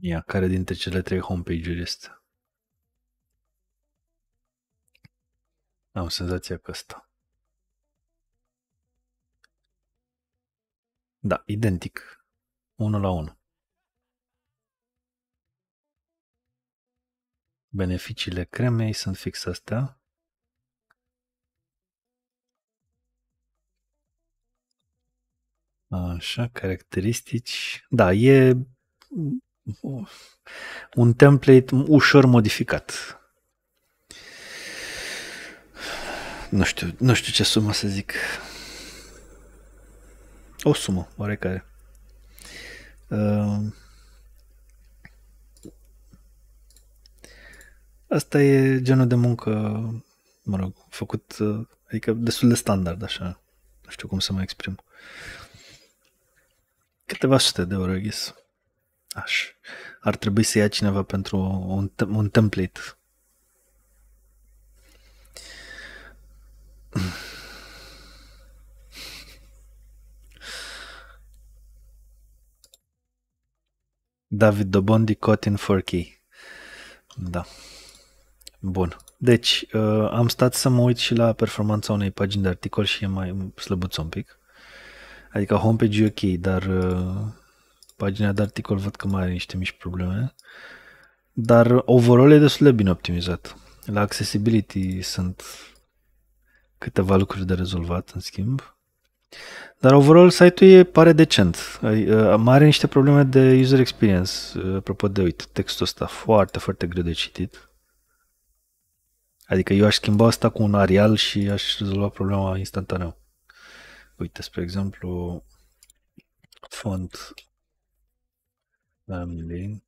ia Care dintre cele trei homepage-uri este? Am senzația că asta Da, identic. 1 la 1. Beneficiile cremei sunt fix astea. Așa, caracteristici. Da, e un template ușor modificat. Nu știu, nu știu ce sumă să zic. O sumă, oarecare. Uh, asta e genul de muncă, mă rog, făcut, uh, adică destul de standard, așa. Nu știu cum să mă exprim. Câteva sute de euro, I Aș. Ar trebui să ia cineva pentru un, un template. David Dobondi, Cotton, 4K. Da. Bun. Deci, uh, am stat să mă uit și la performanța unei pagini de articol și e mai slăbuț un pic. Adică homepage e ok, dar uh, pagina de articol văd că mai are niște mici probleme, dar overall e destul de bine optimizat. La accessibility sunt câteva lucruri de rezolvat, în schimb. Dar overall site-ul e, pare decent. Ă, mai are niște probleme de user experience. Ă, apropo de, uite, textul ăsta foarte, foarte greu de citit. Adică eu aș schimba asta cu un arial și aș rezolva problema instantaneu. Uite, spre exemplu, font Family,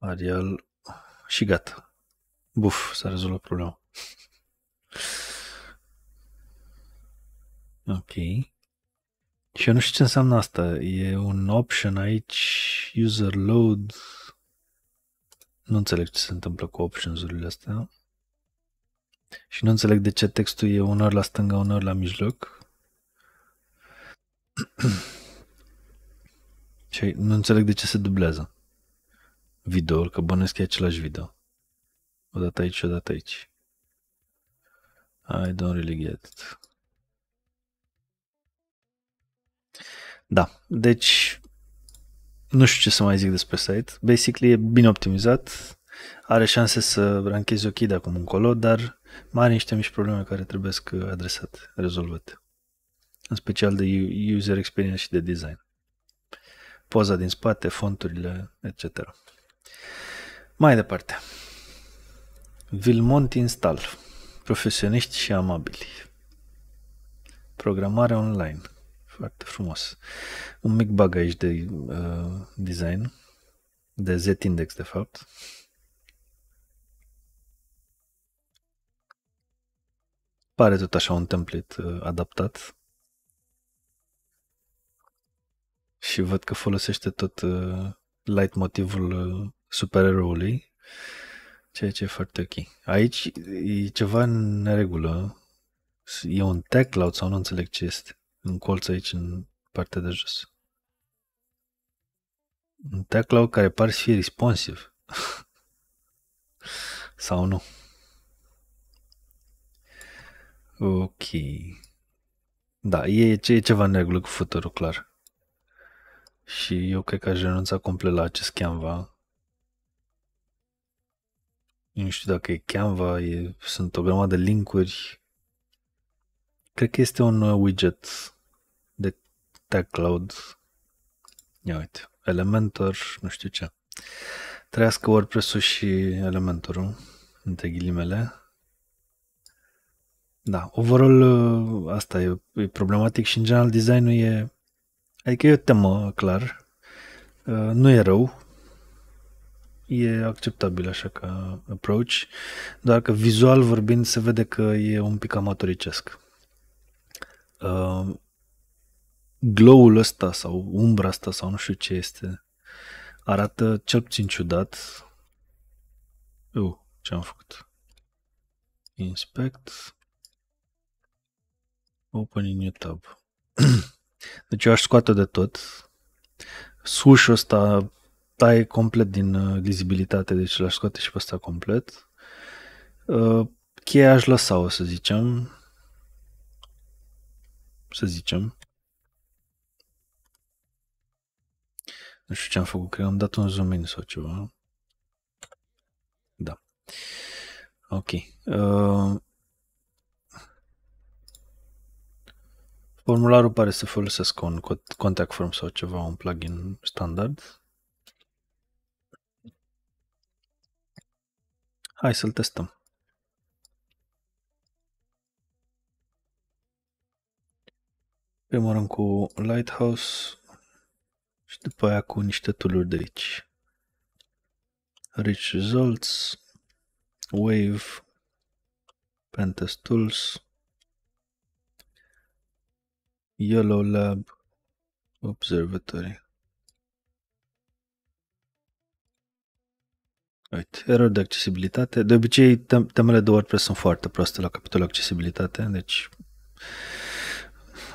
Arial și gata. Buf, s-a rezolvat problema. Ok. Și eu nu știu ce înseamnă asta. E un option aici, user load. Nu înțeleg ce se întâmplă cu options-urile astea. Și nu înțeleg de ce textul e unor la stânga, unor la mijloc. [clears throat] Și nu înțeleg de ce se dublează videoul, că bănesc e același video. dată aici și o dată aici. I don't really get it. Da, deci nu știu ce să mai zic despre site. Basically e bine optimizat, are șanse să ranchezi ochii de acum încolo, dar mai are niște mici probleme care trebuie să adresate, rezolvate. În special de user experience și de design poza din spate, fonturile, etc. Mai departe. Vilmont install, Profesioniști și amabili. Programare online. Foarte frumos. Un mic bug aici de uh, design. De Z-index, de fapt. Pare tot așa un template uh, adaptat, și văd că folosește tot uh, light motivul uh, supereroului, ceea ce e foarte ok. Aici e ceva în regulă, e un tech cloud sau nu înțeleg ce este, în colț aici, în partea de jos. Un tech cloud care pare să fie responsive. [laughs] sau nu. Ok. Da, e, e ceva în regulă cu futurul, clar și eu cred că aș renunța complet la acest Canva. Nu știu dacă e Canva, e, sunt o grămadă de linkuri. Cred că este un uh, widget de Tag Cloud. Ia uite, Elementor, nu știu ce. Trăiască WordPress-ul și Elementor-ul, între ghilimele. Da, overall uh, asta e, e problematic și în general designul e Adică e o temă, clar. Uh, nu e rău. E acceptabil așa ca approach, doar că vizual vorbind se vede că e un pic amatoricesc. Uh, glow-ul ăsta sau umbra asta sau nu știu ce este arată cel puțin ciudat. Eu, uh, ce am făcut? Inspect. Open in new tab. [clears throat] Deci eu aș scoate de tot. Sușul ăsta taie complet din vizibilitate, uh, deci l-aș scoate și pe ăsta complet. Uh, cheia aș lăsa, o să zicem. Să zicem. Nu știu ce am făcut, cred că am dat un zoom in sau ceva. Da. Ok. Uh, Formularul pare să folosească un contact form sau ceva, un plugin standard. Hai să-l testăm. rând cu Lighthouse și după aia cu niște tooluri de aici. Rich Results, Wave, Pentest Tools, Yellow Lab Observatory. Uite, error de accesibilitate. De obicei, temele de WordPress sunt foarte proaste la capitolul accesibilitate, deci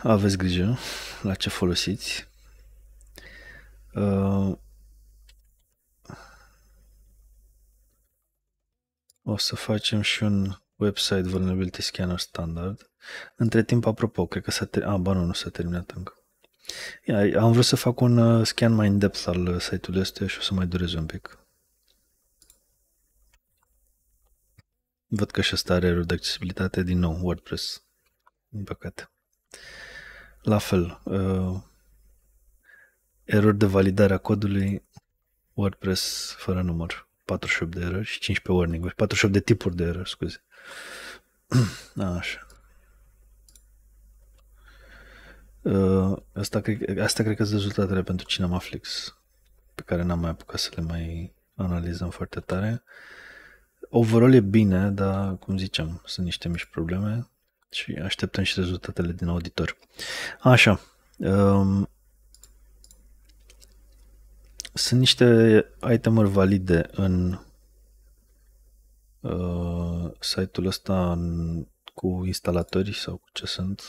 aveți grijă la ce folosiți. Uh, o să facem și un Website Vulnerability Scanner Standard. Între timp, apropo, cred că s-a ter- Ah, ba nu, nu s-a terminat încă. Ia, am vrut să fac un uh, scan mai in-depth al uh, site-ului ăsta și o să mai dureze un pic. Văd că și asta are de accesibilitate din nou, WordPress. Din păcate. La fel, uh, erori de validare a codului WordPress fără număr. 48 de erori și 15 warning-uri. 48 de tipuri de erori, scuze. Da, așa. Uh, asta cred, asta cred că sunt rezultatele pentru Cinemaflix, pe care n-am mai apucat să le mai analizăm foarte tare. Overall e bine, dar, cum ziceam, sunt niște mici probleme și așteptăm și rezultatele din auditor. Așa. Um, sunt niște itemuri valide în uh, site-ul ăsta în, cu instalatori sau cu ce sunt.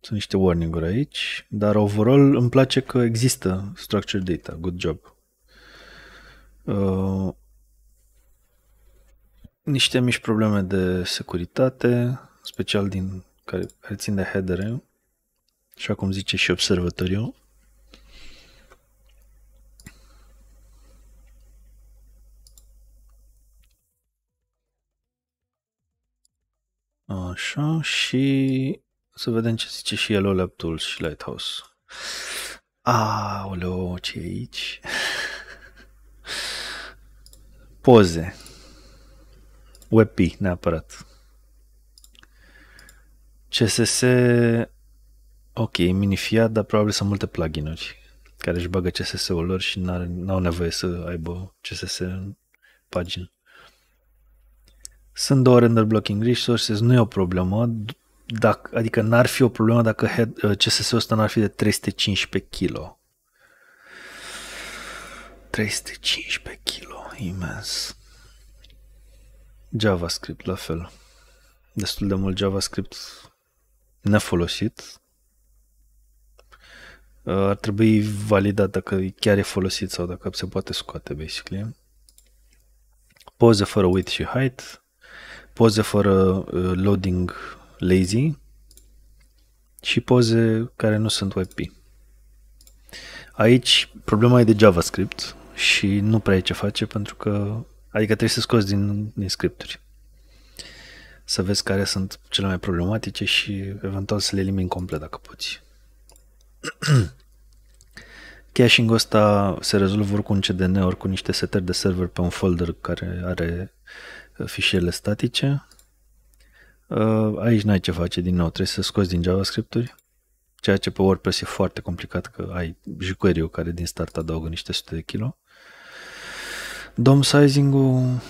Sunt niște warning-uri aici, dar overall îmi place că există structured data. Good job. Uh, niște mici probleme de securitate, special din care, care țin de headere, și cum zice și observatoriu. Așa, și să vedem ce zice și el laptopul și Lighthouse. Aoleo, ce e aici? [laughs] Poze. WebP, neapărat. CSS, ok, minifiat, dar probabil sunt multe pluginuri care își bagă CSS-ul lor și n-au nevoie să aibă CSS în pagină. Sunt două render blocking resources, deci nu e o problemă, dacă, adică n-ar fi o problemă dacă uh, CSS-ul ăsta n-ar fi de 315 kg. 315 kg, imens. JavaScript, la fel. Destul de mult JavaScript nefolosit. Uh, ar trebui validat dacă chiar e folosit sau dacă se poate scoate, basically. Poze fără width și height poze fără uh, loading lazy și poze care nu sunt WebP. Aici problema e de JavaScript și nu prea e ce face pentru că adică trebuie să scoți din, din scripturi să vezi care sunt cele mai problematice și eventual să le elimini complet dacă poți. [clears throat] Caching-ul ăsta se rezolvă oricum cu un CDN, ori cu niște setări de server pe un folder care are fișiere statice. Aici n-ai ce face din nou, trebuie să scoți din JavaScript-uri, ceea ce pe WordPress e foarte complicat că ai jicuriu care din start adaugă niște sute de kilo. DOM sizing-ul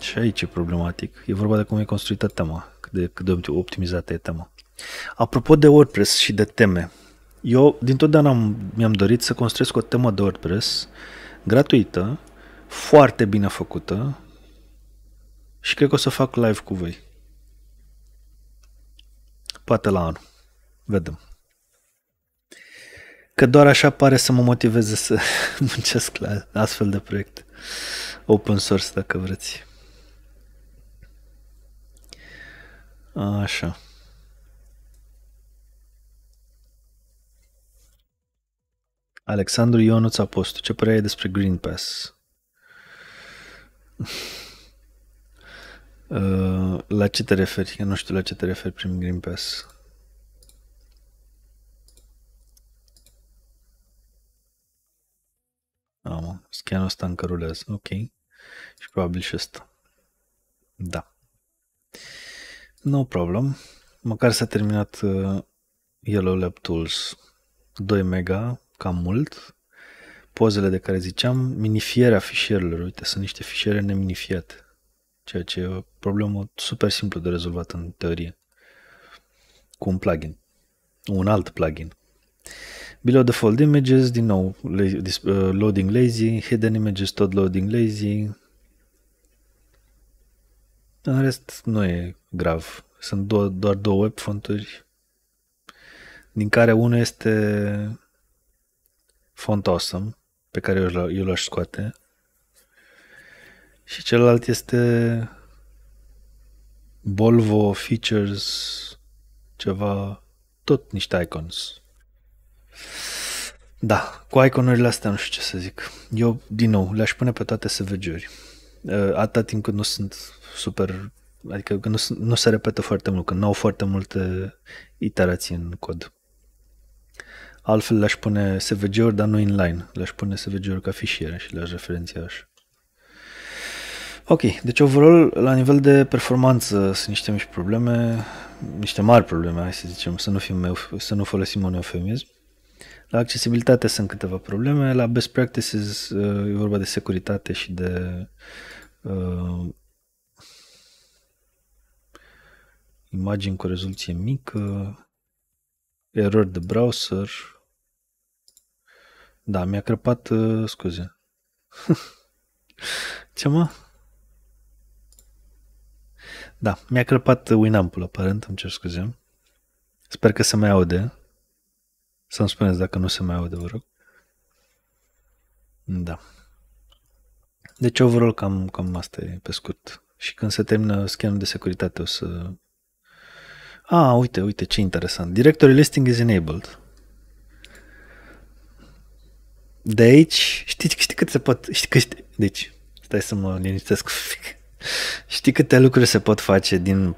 și aici e problematic. E vorba de cum e construită tema, de, cât de optimizată e tema. Apropo de WordPress și de teme, eu din totdeauna am, mi-am dorit să construiesc o temă de WordPress gratuită, foarte bine făcută, și cred că o să fac live cu voi. Poate la anul. Vedem. Că doar așa pare să mă motiveze să [laughs] muncesc la astfel de proiecte. Open source, dacă vreți. Așa. Alexandru Ionuț Apostu, ce părere ai despre Green Pass? Uh, la ce te referi? Eu nu știu la ce te referi prin Green Pass. Am, scanul ăsta încă rulează. Ok. Și probabil și ăsta. Da. No problem. Măcar s-a terminat uh, Yellow Lab Tools. 2 mega, cam mult. Pozele de care ziceam, minifierea fișierelor. Uite, sunt niște fișiere neminifiate ceea ce e o problemă super simplu de rezolvat în teorie cu un plugin, un alt plugin. Below default images, din nou, uh, loading lazy, hidden images, tot loading lazy. În rest, nu e grav. Sunt do- doar două web fonturi, din care unul este font awesome, pe care eu l-aș scoate, și celălalt este Volvo Features ceva, tot niște icons. Da, cu iconurile astea nu știu ce să zic. Eu, din nou, le-aș pune pe toate SVG-uri. Uh, Atâta timp cât nu sunt super, adică că nu, nu se repetă foarte mult, când nu au foarte multe iterații în cod. Altfel le-aș pune SVG-uri, dar nu inline. Le-aș pune SVG-uri ca fișiere și le-aș referenția așa. Ok, deci overall, la nivel de performanță, sunt niște mici probleme, niște mari probleme, hai să zicem, să nu, fim, să nu folosim un eufemism. La accesibilitate sunt câteva probleme, la best practices uh, e vorba de securitate și de uh, imagini cu rezoluție mică, erori de browser. Da, mi-a crăpat, uh, scuze. [laughs] Ce mă? Da, mi-a crăpat Winamp-ul aparent, îmi cer scuze. Sper că se mai aude. Să-mi spuneți dacă nu se mai aude, vă rog. Da. Deci overall cam, cam asta e pe scurt. Și când se termină scanul de securitate o să... A, ah, uite, uite ce interesant. Directory listing is enabled. De aici, știți, știți cât se pot... Știi, cât, deci, stai să mă liniștesc Știi câte lucruri se pot face din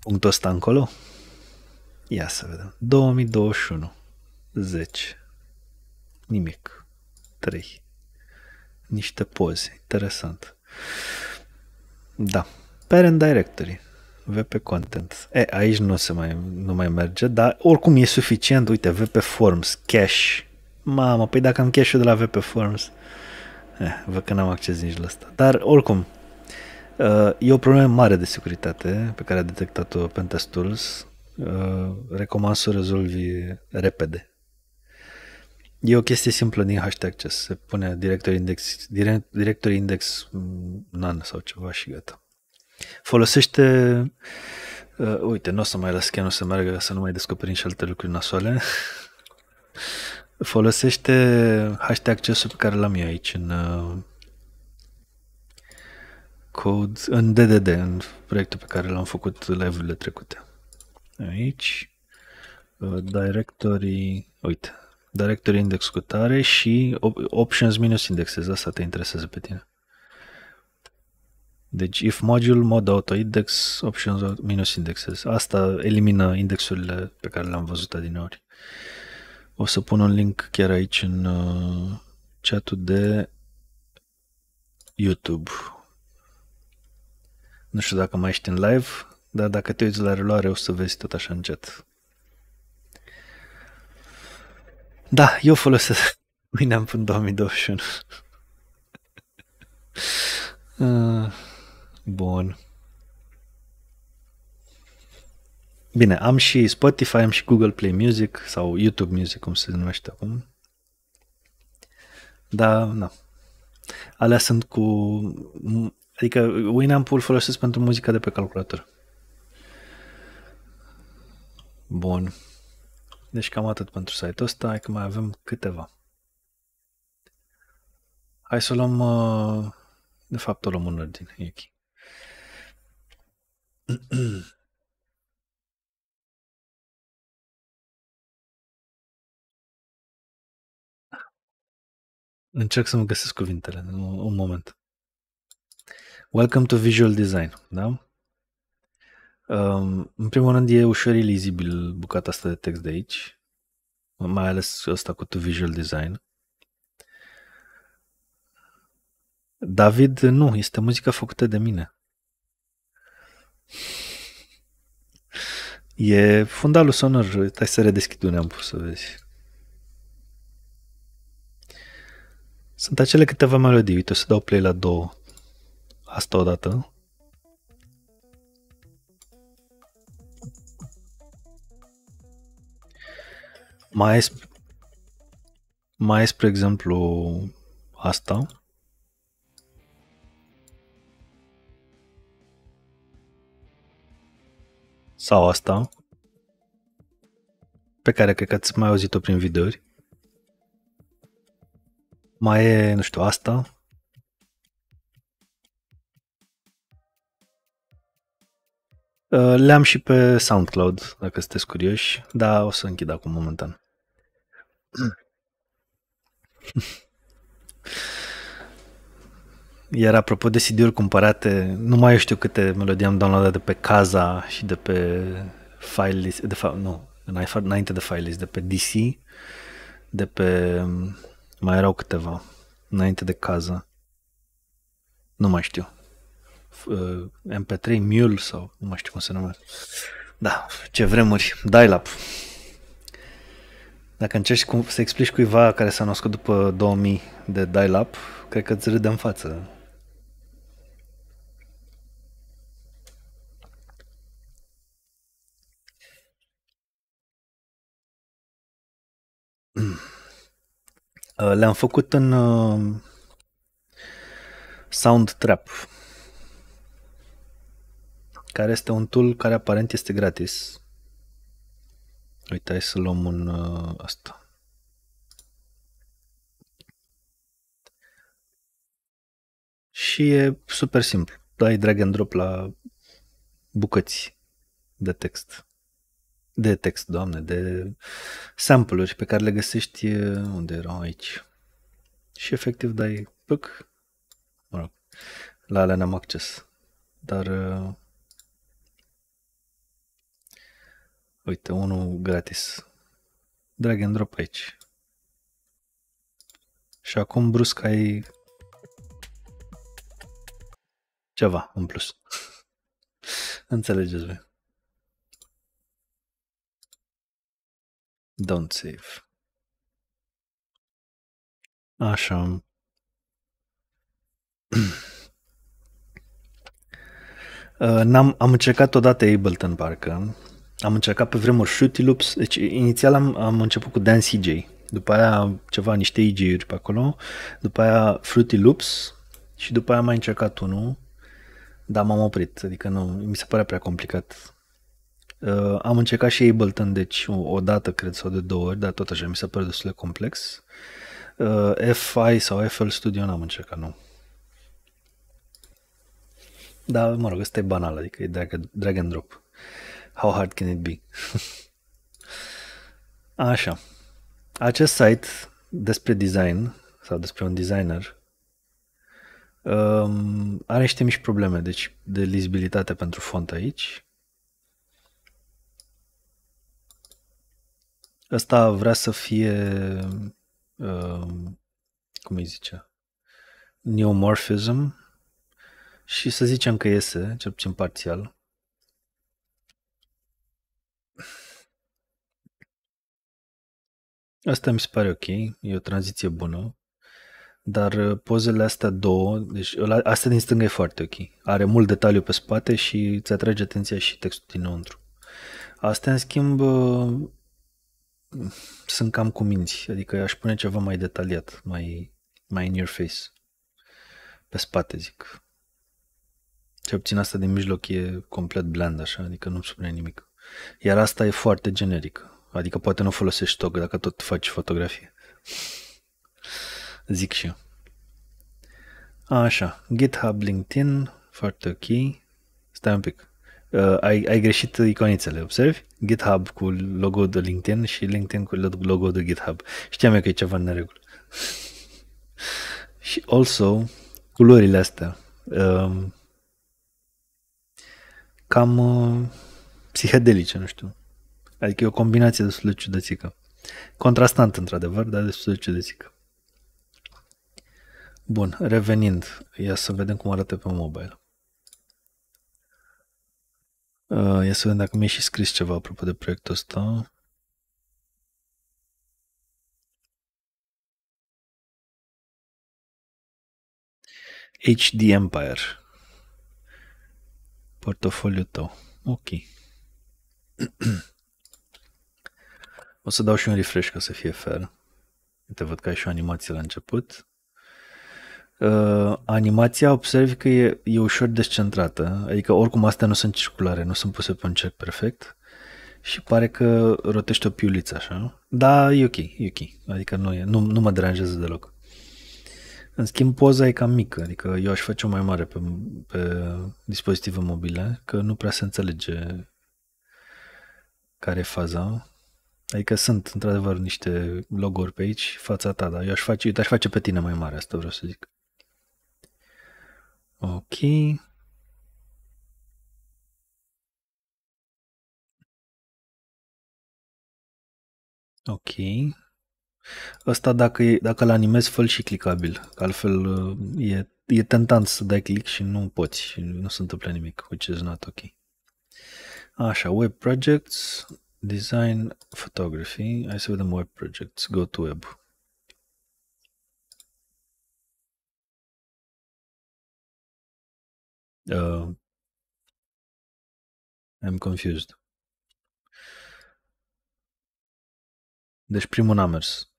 punctul ăsta încolo? Ia să vedem. 2021. 10. Nimic. 3. Niște poze. Interesant. Da. Parent Directory. VP Content. E, aici nu se mai, nu mai merge, dar oricum e suficient. Uite, VP Forms, Cash. Mamă, păi dacă am cash de la VP Forms, eh, văd că n-am acces nici la asta. Dar oricum, E o problemă mare de securitate pe care a detectat-o Uh, Recomand să o rezolvi repede. E o chestie simplă din hashtag ce se pune directory index, directory index mm, none sau ceva și gata. Folosește Uh, uite, nu o să mai las scanul să meargă să nu mai descoperim și alte lucruri nasoale. [laughs] Folosește hashtag accesul pe care l-am eu aici în, uh, code, în DDD, în proiectul pe care l-am făcut live-urile trecute. Aici, uh, directory, uite, directory index cu tare și options minus indexes, asta te interesează pe tine. Deci if module mod auto index options minus indexes. Asta elimină indexurile pe care le-am văzut adineori. O să pun un link chiar aici în uh, chatul de YouTube. Nu știu dacă mai ești în live, dar dacă te uiți la reluare o să vezi tot așa încet. Da, eu folosesc [laughs] mâineam până 2021. [laughs] Ah, bun. Bine, am și Spotify, am și Google Play Music sau YouTube Music, cum se numește acum. Da, nu. Alea sunt cu Adică Winamp îl folosesc pentru muzica de pe calculator. Bun. Deci cam atât pentru site-ul ăsta, hai că mai avem câteva. Hai să luăm, uh, de fapt o luăm în ordine, e ok. Încerc să-mi găsesc cuvintele, un moment. Welcome to Visual Design, da? Um, în primul rând e ușor ilizibil bucata asta de text de aici, mai ales asta cu to Visual Design. David, nu, este muzica făcută de mine. E fundalul sonor, hai să redeschid unde am pus să vezi. Sunt acele câteva melodii, uite, o să dau play la două. Asta odată. Mai ai, mai ai, spre exemplu, asta. Sau asta. Pe care cred că ați mai auzit-o prin videouri. Mai e, nu știu, asta. Uh, le-am și pe SoundCloud, dacă sunteți curioși, dar o să închid acum momentan. [clears throat] Iar apropo de CD-uri cumpărate, nu mai știu câte melodii am downloadat de pe Casa și de pe file list, de fapt, nu, înainte de file list, de pe DC, de pe, mai erau câteva, înainte de Casa. Nu mai știu. MP3 uh, Mule sau nu mai știu cum se numește. Da, ce vremuri, dial-up. Dacă încerci cum, să explici cuiva care s-a născut după 2000 de dial-up, cred că îți râde în față. [clears throat] Uh, le-am făcut în uh, Soundtrap care este un tool care aparent este gratis. Uite, hai să luăm un uh, asta. Și e super simplu. Dai drag and drop la bucăți de text. De text, doamne, de sample-uri pe care le găsești uh, unde erau aici. Și efectiv dai, păc, mă rog, la alea n-am acces. Dar uh, Uite, unul gratis. Drag and drop aici. Și acum brusc ai ceva în plus. [laughs] Înțelegeți voi. Don't save. Așa. [clears throat] Uh, n-am, am încercat odată Ableton, parcă, am încercat pe vremuri Shooty Loops, deci inițial am, am început cu Dan CJ, după aia ceva, niște EJ-uri pe acolo, după aia Fruity Loops și după aia am mai încercat unul, dar m-am oprit, adică nu, mi se părea prea complicat. Uh, am încercat și Ableton, deci o, o dată, cred, sau de două ori, dar tot așa mi se pare destul de complex. Uh, FI sau FL Studio n-am încercat, nu. Dar, mă rog, ăsta e banal, adică e drag, drag and drop. How hard can it be? [laughs] Așa. Acest site despre design sau despre un designer um, are niște mici probleme deci de lizibilitate pentru font aici. Ăsta vrea să fie, um, cum îi zice? neomorphism și să zicem că iese, cel puțin parțial. Asta mi se pare ok, e o tranziție bună, dar uh, pozele astea două, deci asta din stânga e foarte ok. Are mult detaliu pe spate și îți atrage atenția și textul dinăuntru. Astea, în schimb, uh, sunt cam cu minți, adică aș pune ceva mai detaliat, mai, mai in your face, pe spate, zic. Ce obțin asta din mijloc e complet bland, așa, adică nu-mi spune nimic. Iar asta e foarte generică. Adică poate nu folosești tog dacă tot faci fotografie. Zic și eu. Așa, GitHub, LinkedIn, foarte ok. Stai un pic. Uh, ai, ai greșit iconițele, observi? GitHub cu logo de LinkedIn și LinkedIn cu logo de GitHub. Știam eu că e ceva în neregulă. [laughs] și also, culorile astea. Uh, cam uh, psihedelice, nu știu. Adică e o combinație destul de ciudățică. Contrastant, într-adevăr, dar destul de ciudățică. Bun, revenind, ia să vedem cum arată pe mobile. Uh, ia să vedem dacă mi-e și scris ceva apropo de proiectul ăsta. HD Empire. Portofoliul tău. Ok. [clears throat] O să dau și un refresh ca să fie fair. Te văd că ai și o animație la început. Uh, animația observi că e, e ușor descentrată, adică oricum astea nu sunt circulare, nu sunt puse pe un cerc perfect și pare că rotește o piuliță așa. Da, e ok, e ok, adică nu, e, nu, nu mă deranjează deloc. În schimb, poza e cam mică, adică eu aș face-o mai mare pe, pe dispozitive mobile, că nu prea se înțelege care e faza. Adică sunt într-adevăr niște loguri pe aici, fața ta, dar eu aș face, aș face pe tine mai mare, asta vreau să zic. Ok. Ok. Asta dacă, dacă l animezi, fă și clicabil, că altfel uh, e, e tentant să dai click și nu poți nu se întâmplă nimic, which is not ok. Așa, web projects, design photography. I see them web projects. Go to web. Uh, I'm confused. Deci primul n-a mers.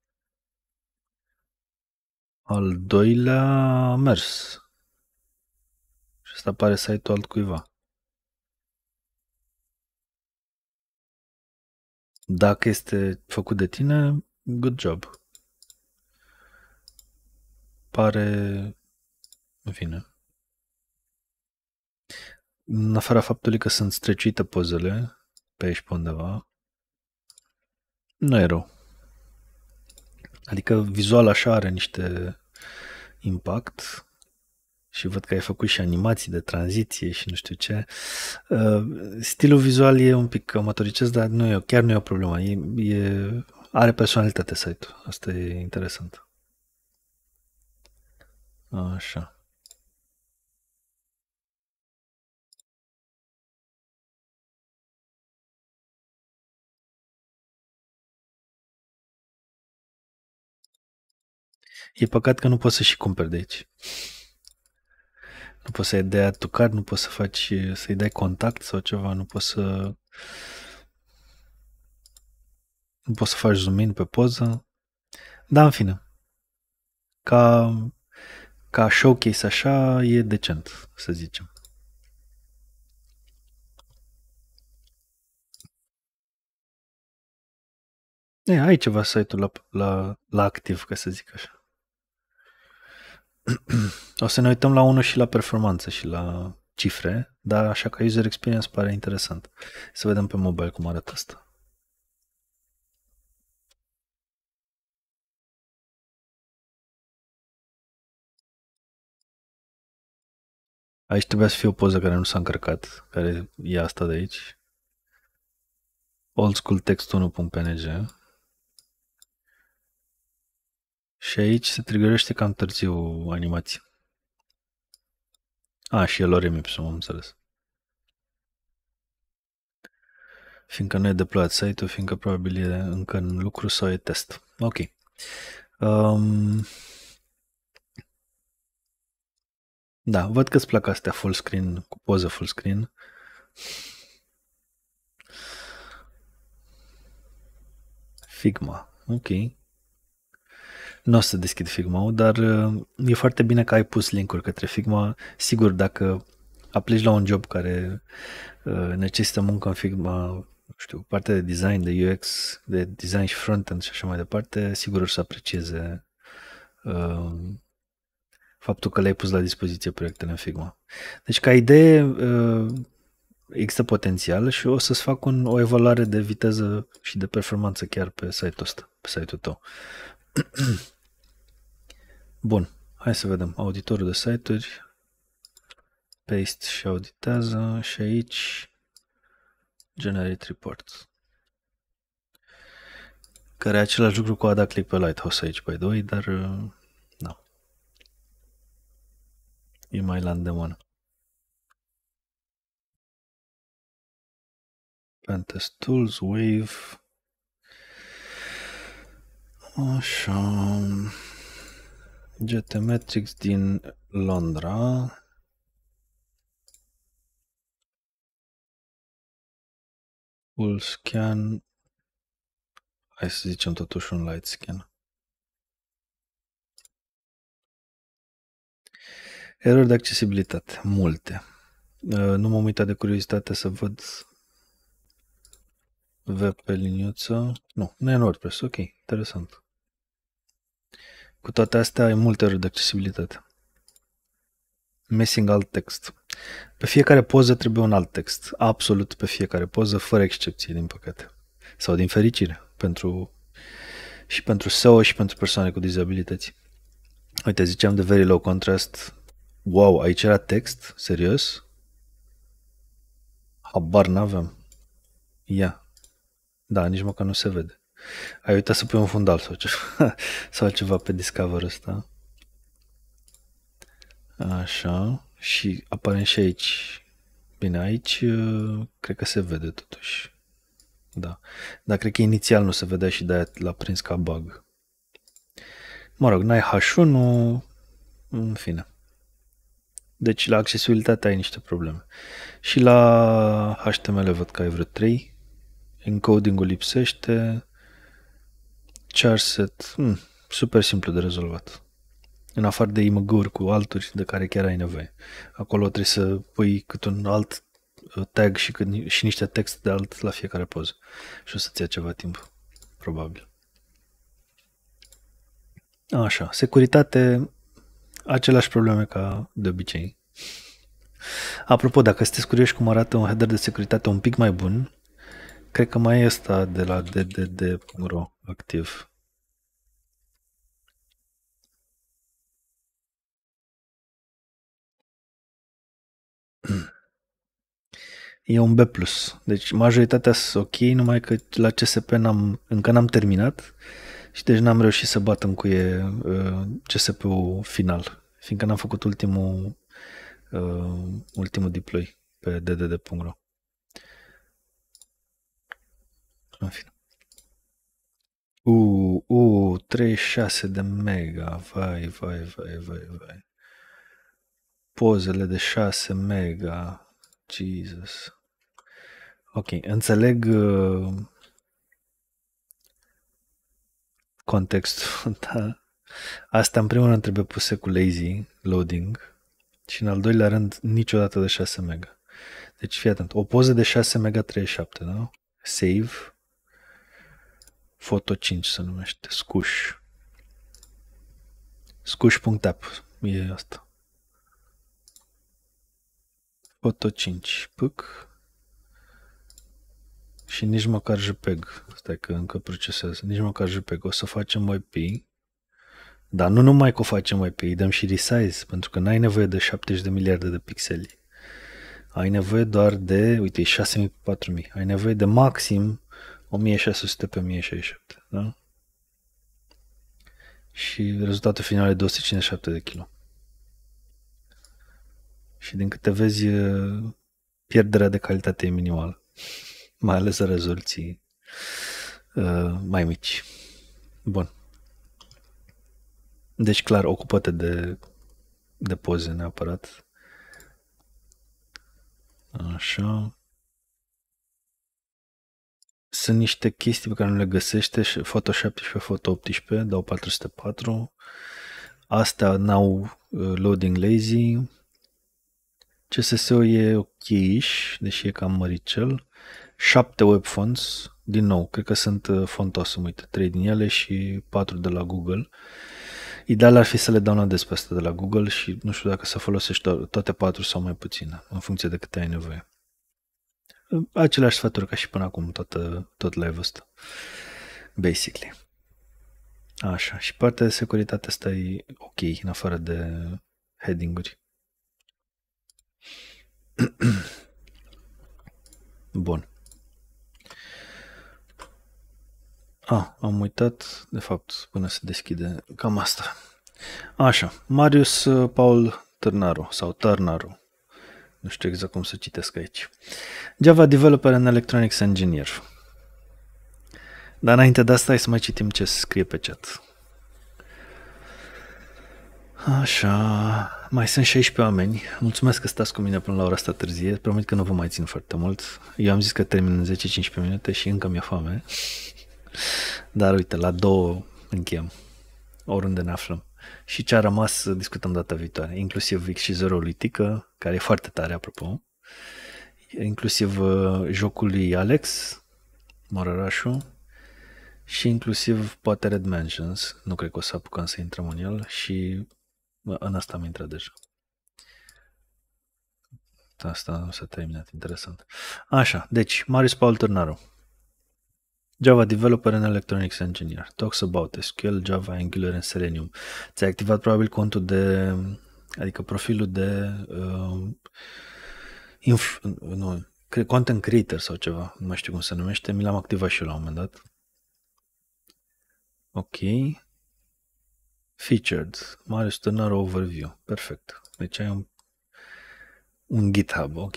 Al doilea a mers. Și asta pare site-ul altcuiva. Dacă este făcut de tine, good job. Pare... În fine. În afara faptului că sunt strecite pozele pe aici pe undeva, nu e rău. Adică vizual așa are niște impact, și văd că ai făcut și animații de tranziție și nu știu ce. Uh, stilul vizual e un pic cămătoricesc, dar nu e, chiar nu e o problemă. E, e, are personalitate site-ul. Asta e interesant. Așa. E păcat că nu poți să și cumperi de aici nu poți să-i dai atucar, nu poți să faci, să-i dai contact sau ceva, nu poți să nu poți să faci zoom pe poză. Dar în fine, ca, ca showcase așa e decent, să zicem. E, ai ceva site-ul la, la, la activ, ca să zic așa. [clears throat] O să ne uităm la unul și la performanță și la cifre, dar așa că user experience pare interesant. Să vedem pe mobile cum arată asta. Aici trebuia să fie o poză care nu s-a încărcat, care e asta de aici. Old School Text 1.png Și aici se trigărește cam târziu animația. A, și el are MIPS, am înțeles. Fiindcă nu e deployat site-ul, fiindcă probabil e încă în lucru sau e test. Ok. Um, da, văd că ți plac astea full screen, cu poză full screen. Figma, ok. Nu o să deschid figma dar uh, e foarte bine că ai pus link-uri către Figma. Sigur, dacă aplici la un job care uh, necesită muncă în Figma, știu, partea de design, de UX, de design și front-end și așa mai departe, sigur o să aprecieze uh, faptul că le-ai pus la dispoziție proiectele în Figma. Deci, ca idee, există potențial și o să-ți fac un, o evaluare de viteză și de performanță chiar pe site-ul ăsta, pe site-ul tău. [clears throat] Bun, hai să vedem. Auditorul de site-uri, paste și auditează și aici generate report. Care e același lucru cu a da click pe Lighthouse aici pe 2, dar uh, da. E mai la îndemână. Pentest Tools, Wave. Așa. GT Matrix din Londra. Full scan. Hai să zicem totuși un light scan. Erori de accesibilitate, multe. Uh, nu m-am uitat de curiozitate să văd web pe liniuță. Nu, nu e în WordPress, ok, interesant. Cu toate astea, ai multe ori de accesibilitate. Missing alt text. Pe fiecare poză trebuie un alt text. Absolut pe fiecare poză, fără excepție, din păcate. Sau din fericire, pentru și pentru SEO și pentru persoane cu dizabilități. Uite, ziceam de very low contrast. Wow, aici era text? Serios? Habar n-aveam. Ia. Da, nici măcar nu se vede. Ai uitat să pui un fundal sau ceva, [laughs] sau ceva pe Discover ăsta. Așa. Și apare și aici. Bine, aici uh, cred că se vede totuși. Da. Dar cred că inițial nu se vedea și de-aia l-a prins ca bug. Mă rog, n-ai H1, în fine. Deci la accesibilitate ai niște probleme. Și la HTML văd că ai vreo 3. Encoding-ul lipsește char set, hmm, super simplu de rezolvat. În afară de imăguri cu alturi de care chiar ai nevoie. Acolo trebuie să pui cât un alt uh, tag și, cât, și niște text de alt la fiecare poză. Și o să-ți ia ceva timp, probabil. Așa, securitate, aceleași probleme ca de obicei. Apropo, dacă sunteți curioși cum arată un header de securitate un pic mai bun, cred că mai e asta de la ddd.ro activ. [clears throat] E un B+. Deci majoritatea sunt ok, numai că la CSP n-am, încă n-am terminat și deci n-am reușit să batem cu e, uh, CSP-ul final, fiindcă n-am făcut ultimul, uh, ultimul deploy pe ddd.ro. În fine. U, uh, u, uh, 36 de mega, vai, vai, vai, vai, vai pozele de 6 mega. Jesus. Ok, înțeleg uh, contextul, [laughs] da. Asta în primul rând trebuie puse cu lazy loading și în al doilea rând niciodată de 6 mega. Deci fii atent, o poză de 6 mega 37, da? Save, Foto 5 se numește, scuș. Scuș.app e asta. Auto 5, pâc. Și nici măcar JPEG. Stai că încă procesează. Nici măcar JPEG. O să facem IP. Dar nu numai că o facem IP, îi dăm și resize, pentru că n-ai nevoie de 70 de miliarde de pixeli. Ai nevoie doar de, uite, 6000 4000. Ai nevoie de maxim 1600 pe 1067, da? Și rezultatul final e 257 de kilo și din câte vezi pierderea de calitate e minimală, mai ales rezoluții mai mici. Bun. Deci clar, ocupă-te de, de poze neapărat. Așa. Sunt niște chestii pe care nu le găsește, foto 17, foto 18, dau 404. Astea n-au loading lazy, CSS-ul e ok deși e cam măricel. cel. 7 web fonts, din nou, cred că sunt uh, font uite 3 din ele și 4 de la Google. Ideal ar fi să le downloadez pe asta de la Google și nu știu dacă să folosești toate 4 sau mai puține, în funcție de câte ai nevoie. Uh, aceleași sfaturi ca și până acum, toată, tot live-ul ăsta. Basically. Așa, și partea de securitate asta e ok, în afară de heading-uri. [clears throat] Bun. A, ah, am uitat, de fapt, până se deschide. Cam asta. Așa, Marius uh, Paul Târnaru sau Târnaru. Nu știu exact cum să citesc aici. Java Developer and Electronics Engineer. Dar înainte de asta hai să mai citim ce scrie pe chat. Așa, mai sunt 16 oameni. Mulțumesc că stați cu mine până la ora asta târzie. Promit că nu vă mai țin foarte mult. Eu am zis că termin în 10-15 minute și încă mi-e foame. Dar uite, la două încheiem. Oriunde ne aflăm. Și ce a rămas discutăm data viitoare. Inclusiv Vic și Zero lui Tică, care e foarte tare, apropo. Inclusiv uh, jocul lui Alex, Morărașul, și inclusiv poate Red Mansions, nu cred că o să apucăm să intrăm în el și Bă, în asta am intrat deja. Asta nu s-a terminat, interesant. Așa, deci, Marius Paul Turnaru. Java Developer and Electronics Engineer. Talks about SQL, Java, Angular and Selenium. Ți-ai activat probabil contul de, adică profilul de uh, inf, nu, content creator sau ceva, nu mai știu cum se numește, mi l-am activat și eu la un moment dat. Ok, Featured, Marius Târnaru Overview. Perfect. Deci ai un, un GitHub, ok.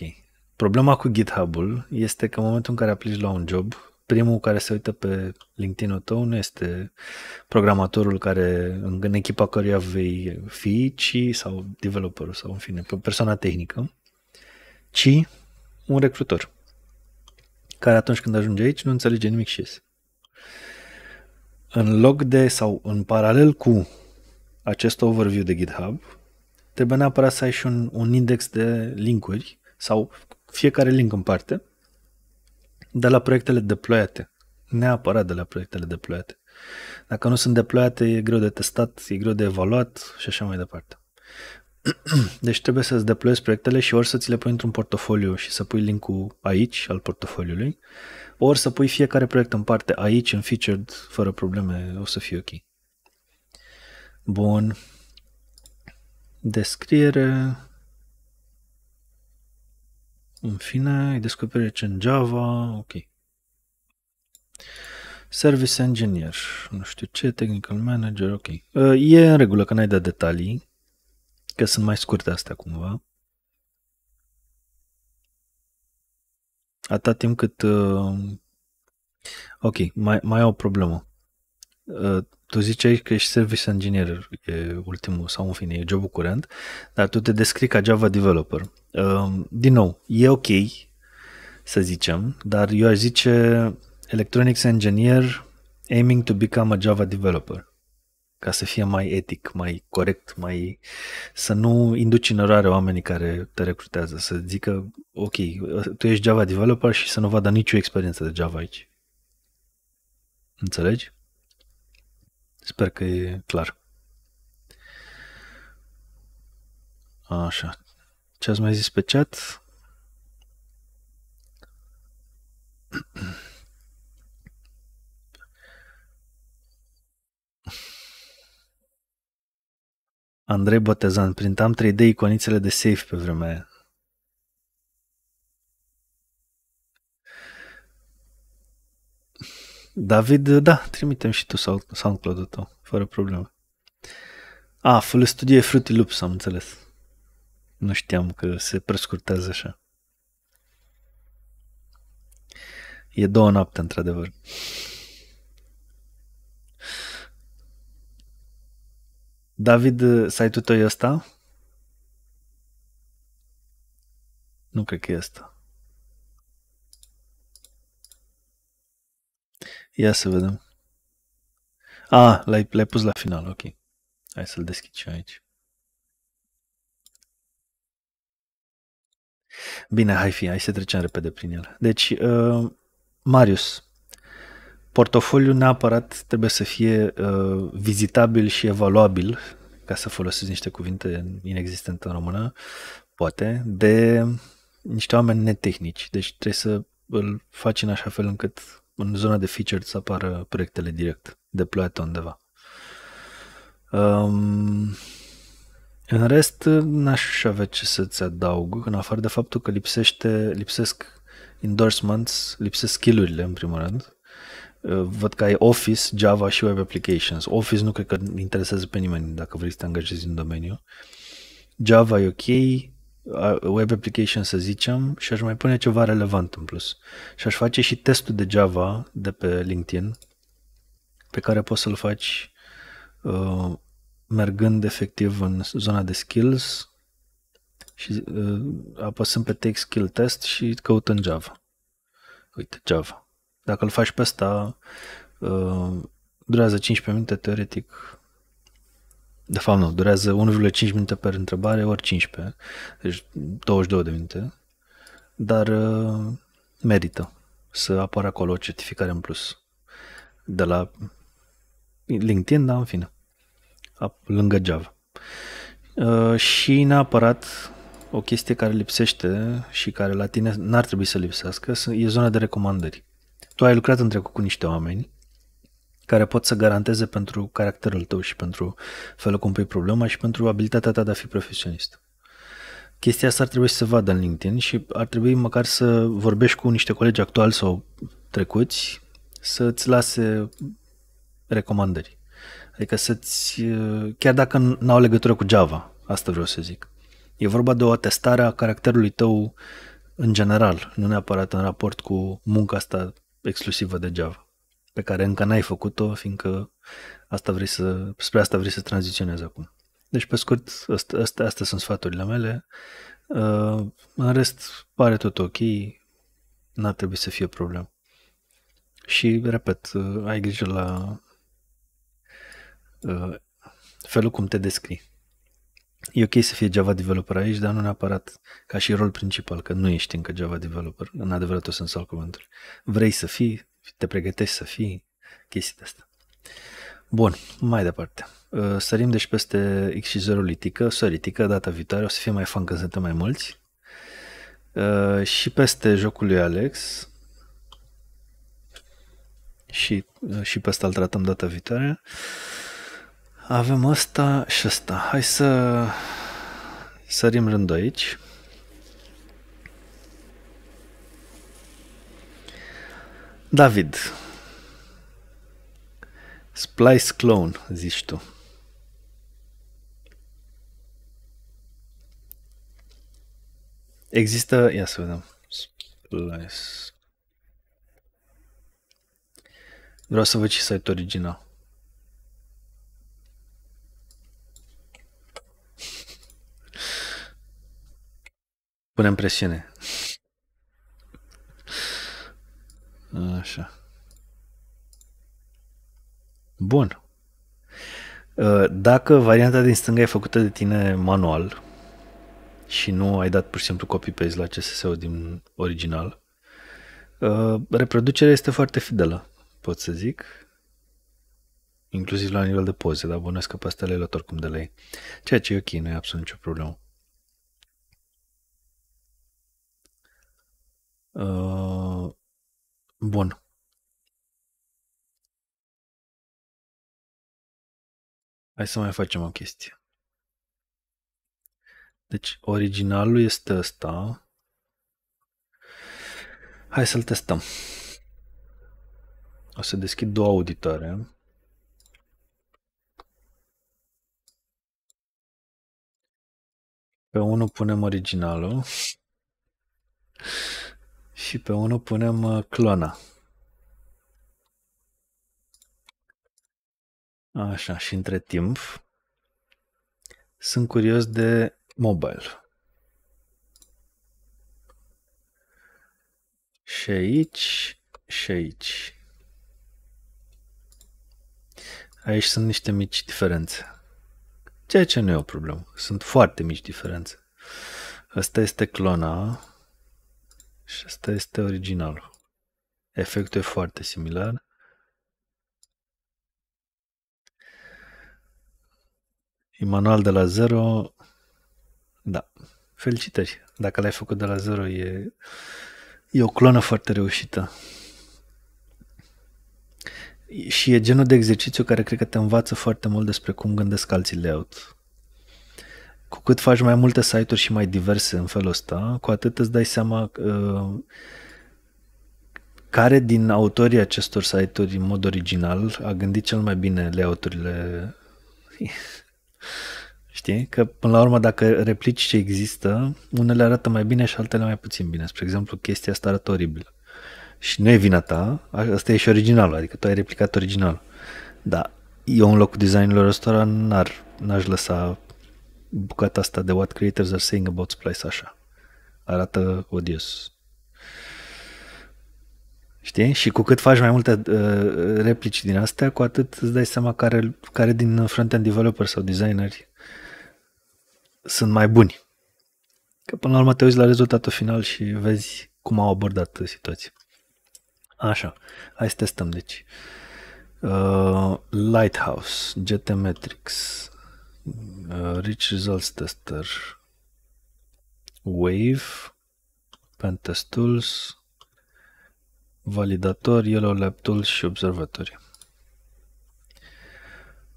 Problema cu GitHub-ul este că în momentul în care aplici la un job, primul care se uită pe LinkedIn-ul tău nu este programatorul care, în echipa căruia vei fi, ci, sau developerul, sau în fine, persoana tehnică, ci un recrutor care atunci când ajunge aici nu înțelege nimic și iese. În loc de sau în paralel cu acest overview de GitHub, trebuie neapărat să ai și un, un index de linkuri sau fiecare link în parte de la proiectele deployate. Neapărat de la proiectele deployate. Dacă nu sunt deployate, e greu de testat, e greu de evaluat și așa mai departe. [clears throat] Deci trebuie să-ți deployezi proiectele și ori să ți le pui într-un portofoliu și să pui linkul aici al portofoliului, ori să pui fiecare proiect în parte aici, în featured, fără probleme, o să fie ok. Bun. Descriere. În fine, ai descoperit ce în Java. Ok. Service Engineer, nu știu ce, Technical Manager, ok. E în regulă că n-ai dat detalii, că sunt mai scurte astea cumva. Atât timp cât... Uh, ok, mai, mai au o problemă. Uh, tu ziceai că ești service engineer, e ultimul, sau în fine, e jobul curent, dar tu te descrii ca Java developer. Ehm, din nou, e ok, să zicem, dar eu aș zice electronics engineer aiming to become a Java developer ca să fie mai etic, mai corect, mai să nu induci în eroare oamenii care te recrutează, să zică, ok, tu ești Java developer și să nu vadă nicio experiență de Java aici. Înțelegi? Sper că e clar. Așa. Ce ați mai zis pe chat? Andrei Botezan, printam 3D iconițele de safe pe vremea aia. David, da, trimitem și tu SoundCloud-ul tău, fără probleme. A, ah, Full Studio Fruity Loops, am înțeles. Nu știam că se prescurtează așa. E două noapte, într-adevăr. David, site-ul tău e ăsta? Nu cred că e ăsta. Ia să vedem. A, ah, l-ai, l-ai pus la final, ok. Hai să-l deschid și aici. Bine, hai fi, hai să trecem repede prin el. Deci, uh, Marius, portofoliul neapărat trebuie să fie uh, vizitabil și evaluabil, ca să folosesc niște cuvinte inexistente în română, poate, de niște oameni netehnici. Deci trebuie să îl faci în așa fel încât în zona de featured să apară proiectele direct, deployate undeva. Um, în rest, n-aș avea ce să-ți adaug, în afară de faptul că lipsește, lipsesc endorsements, lipsesc skillurile în primul rând. Uh, văd că ai Office, Java și Web Applications. Office nu cred că interesează pe nimeni dacă vrei să te angajezi în domeniu. Java e ok, web application să zicem și aș mai pune ceva relevant în plus. Și aș face și testul de Java de pe LinkedIn pe care poți să-l faci uh, mergând efectiv în zona de skills și uh, apăsând pe text skill test și căutând Java. Uite, Java. Dacă îl faci pe asta, uh, durează 15 minute, teoretic de fapt, nu, durează 1,5 minute per întrebare, ori 15, deci 22 de minute, dar uh, merită să apară acolo o certificare în plus. De la LinkedIn, da în fine, lângă Java. Uh, și neapărat o chestie care lipsește și care la tine n-ar trebui să lipsească e zona de recomandări. Tu ai lucrat trecut cu niște oameni care pot să garanteze pentru caracterul tău și pentru felul cum pui problema și pentru abilitatea ta de a fi profesionist. Chestia asta ar trebui să se vadă în LinkedIn și ar trebui măcar să vorbești cu niște colegi actuali sau trecuți să-ți lase recomandări. Adică să-ți, chiar dacă nu au legătură cu Java, asta vreau să zic. E vorba de o atestare a caracterului tău în general, nu neapărat în raport cu munca asta exclusivă de Java pe care încă n-ai făcut-o, fiindcă asta vrei să, spre asta vrei să tranziționezi acum. Deci, pe scurt, asta, astea, astea sunt sfaturile mele. Uh, în rest, pare tot ok, n-ar trebui să fie problemă. Și, repet, uh, ai grijă la uh, felul cum te descrii. E ok să fie Java developer aici, dar nu neapărat ca și rol principal, că nu ești încă Java developer, în adevăratul sens al cuvântului. Vrei să fii, te pregătești să fii chestii de asta. Bun, mai departe. Uh, sărim deci peste X și 0 litică, soritică, data viitoare o să fie mai fan când suntem mai mulți. Uh, și peste jocul lui Alex, și, uh, și pe asta îl tratăm data viitoare. Avem asta și asta. Hai să sărim rândul aici. David. Splice clone, zici tu. Există, ia să vedem. Splice. Vreau să văd și site original. Punem presiune. Așa. Bun. Uh, dacă varianta din stânga e făcută de tine manual și nu ai dat pur și simplu copy-paste la CSS-ul din original, uh, reproducerea este foarte fidelă, pot să zic, inclusiv la nivel de poze, dar bănuiesc că pe asta le luat oricum de la ei. Ceea ce e ok, nu e absolut nicio problemă. Uh, Bun. Hai să mai facem o chestie. Deci, originalul este ăsta. Hai să-l testăm. O să deschid două auditoare. Pe unul punem originalul și pe unul punem uh, clona. Așa, și între timp sunt curios de mobile. Și aici, și aici. Aici sunt niște mici diferențe. Ceea ce nu e o problemă. Sunt foarte mici diferențe. Asta este clona. Și asta este originalul. Efectul e foarte similar. E manual de la zero. Da. Felicitări. Dacă l-ai făcut de la zero, e, e o clonă foarte reușită. Și e genul de exercițiu care cred că te învață foarte mult despre cum gândesc alții layout cu cât faci mai multe site-uri și mai diverse în felul ăsta, cu atât îți dai seama uh, care din autorii acestor site-uri în mod original a gândit cel mai bine layout-urile. [laughs] Știi? Că până la urmă dacă replici ce există, unele arată mai bine și altele mai puțin bine. Spre exemplu, chestia asta arată oribil. Și nu e vina ta, asta e și originalul, adică tu ai replicat originalul. Da, eu în locul designerilor ăsta n-ar, n-aș lăsa bucata asta de what creators are saying about Splice așa. Arată odios. Știi? Și cu cât faci mai multe uh, replici din astea, cu atât îți dai seama care, care din front-end developer sau designeri sunt mai buni. Că până la urmă te uiți la rezultatul final și vezi cum au abordat situația. Așa, hai să testăm deci. Uh, Lighthouse, GT Uh, rich Results Tester, Wave, Pentest Tools, Validator, Yellow Lab Tools și Observatory.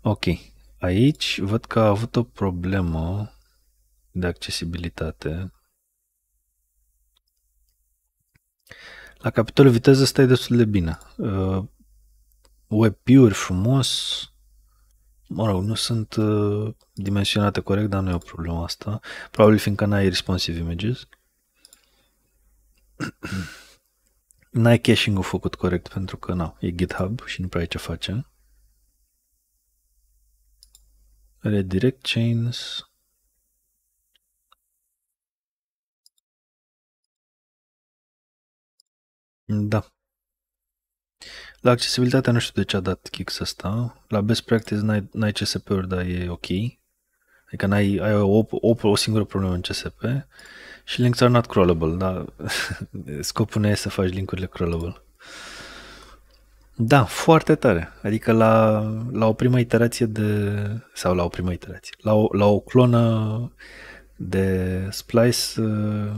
Ok, aici văd că a avut o problemă de accesibilitate. La capitolul viteză stai destul de bine. Uh, web pure frumos, mă rog, nu sunt uh, dimensionate corect, dar nu e o problemă asta. Probabil fiindcă n-ai responsive images. [clears throat] n-ai caching-ul făcut corect pentru că, nu, e GitHub și nu prea ai ce face. Redirect chains. Da. La accesibilitatea nu știu de ce a dat kick să asta. La best practice n-ai, n-ai CSP-uri, dar e ok. Adică n-ai, ai o, o, o singură problemă în CSP și links are not crawlable, dar [laughs] scopul nu e să faci linkurile crawlable. Da, foarte tare. Adică la, la o primă iterație de... sau la o primă iterație, la o, la o clonă de Splice uh,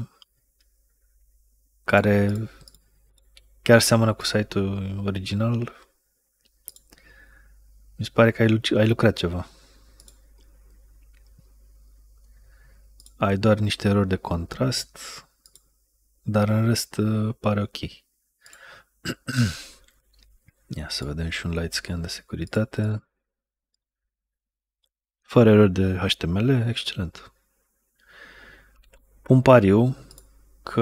care Chiar seamănă cu site-ul original. Mi se pare că ai, ai lucrat ceva. Ai doar niște erori de contrast, dar în rest uh, pare ok. [clears throat] Ia să vedem și un light scan de securitate. Fără erori de HTML, excelent. Pun pariu că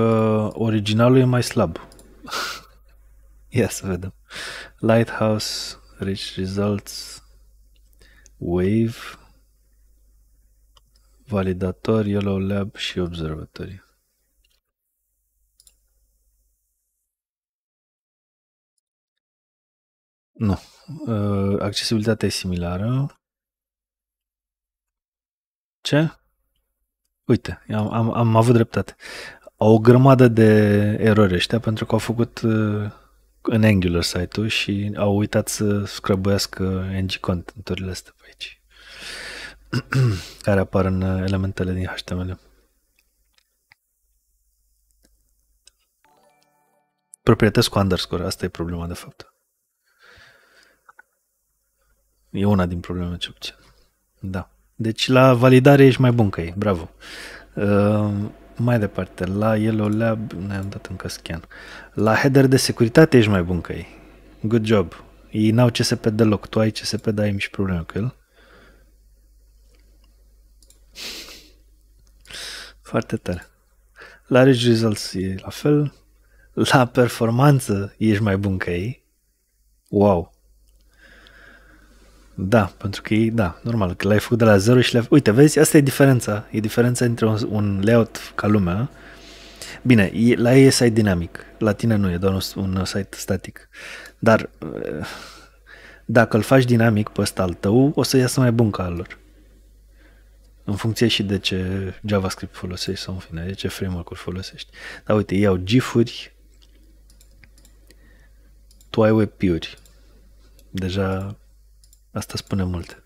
originalul e mai slab. [laughs] Ia să vedem. Lighthouse, Rich Results, Wave, Validator, Yellow Lab și Observatory. Nu. Uh, accesibilitatea e similară. Ce? Uite, am, am, am avut dreptate. Au o grămadă de erori ăștia pentru că au făcut uh, în Angular site-ul și au uitat să scrăbuiască ng contenturile astea pe aici [clears throat] care apar în elementele din HTML. Proprietăți cu underscore, asta e problema de fapt. E una din problemele ce Da. Deci la validare ești mai bun ca ei, bravo. Uh, mai departe, la Yellow Lab ne-am dat încă scan. La header de securitate ești mai bun ca ei. Good job. Ei n-au CSP deloc. Tu ai CSP, dar ai mici probleme cu el. Foarte tare. La Rich Results e la fel. La performanță ești mai bun ca ei. Wow. Da, pentru că ei, da, normal, că l-ai făcut de la zero și le Uite, vezi, asta e diferența. E diferența între un, un layout ca lumea. Bine, e, la ei e site dinamic, la tine nu, e doar un, un site static. Dar eh, dacă îl faci dinamic pe ăsta al tău, o să iasă mai bun ca al lor. În funcție și de ce JavaScript folosești sau în fine, de ce framework uri folosești. Dar uite, iau GIF-uri, tu ai web uri Deja Asta spune mult.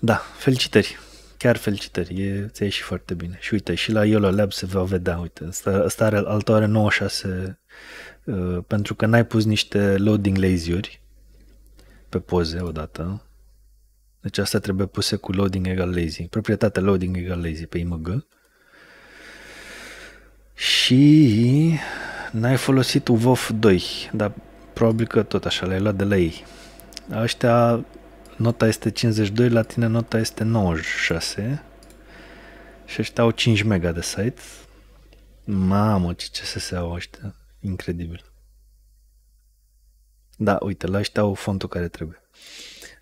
Da, felicitări. Chiar felicitări. E, ți-a ieșit foarte bine. Și uite, și la Yolo Lab se va vedea. Uite, asta, asta are, altă are 96 uh, pentru că n-ai pus niște loading lazy-uri pe poze odată. Deci asta trebuie puse cu loading egal lazy. Proprietatea loading egal lazy pe IMG. Și n-ai folosit UVOF 2, dar probabil că tot așa l-ai luat de la ei. Ăștia, nota este 52, la tine nota este 96 și ăștia au 5 mega de site. Mamă, ce CSS au ăștia, incredibil. Da, uite, la ăștia au fontul care trebuie.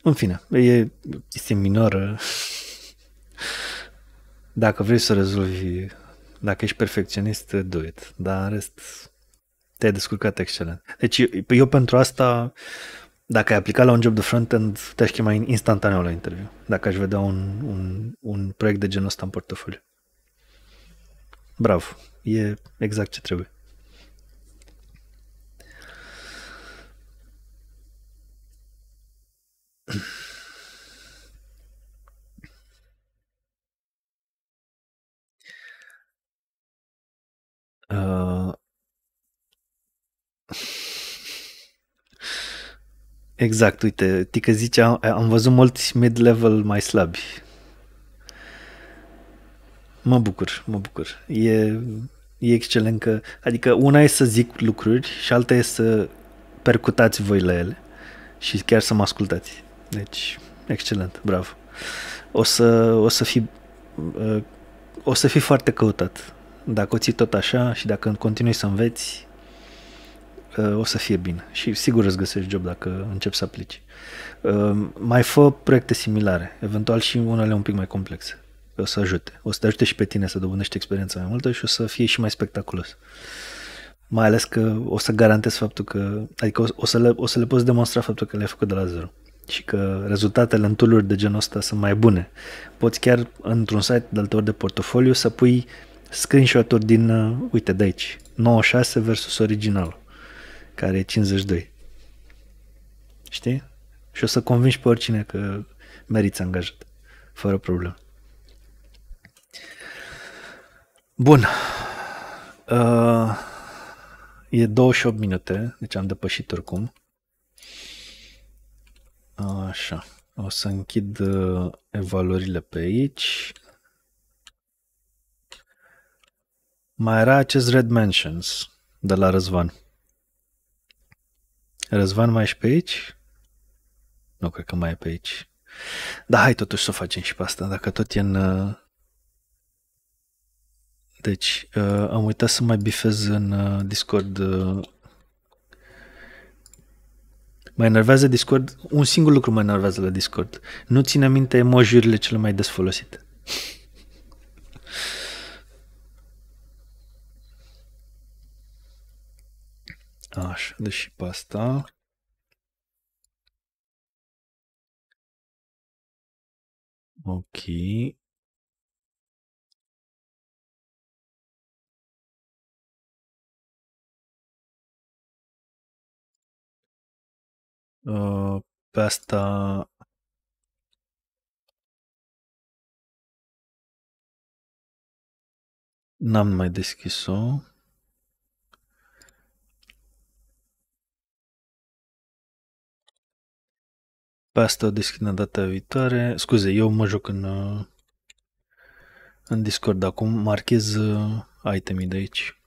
În fine, e este minoră. [laughs] Dacă vrei să rezolvi, dacă ești perfecționist, do it. Dar în rest, te-ai descurcat excelent. Deci eu, eu pentru asta dacă ai aplicat la un job de front-end, te-aș chema instantaneu la interviu, dacă aș vedea un, un, un proiect de genul ăsta în portofoliu. Bravo, e exact ce trebuie. [clears throat] Uh, Exact, uite, Tică zice, am, am văzut mulți mid-level mai slabi. Mă bucur, mă bucur. E, e excelent că, adică una e să zic lucruri și alta e să percutați voi la ele și chiar să mă ascultați. Deci, excelent, bravo. O să, o să fi uh, o să fi foarte căutat. Dacă o ții tot așa și dacă continui să înveți, Uh, o să fie bine și sigur îți găsești job dacă începi să aplici. Uh, mai fă proiecte similare, eventual și unele un pic mai complexe. O să ajute. O să te ajute și pe tine să dobândești experiența mai multă și o să fie și mai spectaculos. Mai ales că o să garantez faptul că, adică o, să, le, o să le poți demonstra faptul că le-ai făcut de la zero și că rezultatele în tool de genul ăsta sunt mai bune. Poți chiar într-un site de altor de portofoliu să pui screenshot-uri din, uh, uite, de aici, 96 versus original care e 52. Știi? Și o să convingi pe oricine că meriți angajat, fără problemă. Bun. Uh, e 28 minute, deci am depășit oricum. Așa. O să închid uh, evaluările pe aici. Mai era acest Red Mansions de la Răzvan. Răzvan mai ești pe aici? Nu cred că mai e pe aici. Da, hai totuși să o facem și pe asta, dacă tot e în... Uh, deci, uh, am uitat să mai bifez în uh, Discord. Uh... Mai enervează Discord, un singur lucru mă enervează la Discord. Nu ține minte emojurile cele mai des folosite. Așa, deși pe asta. Ok. Ă, pe asta n-am mai deschis-o. Pe asta o deschidem data viitoare. Scuze, eu mă joc în, uh, în Discord acum. Marchez uh, itemii de aici.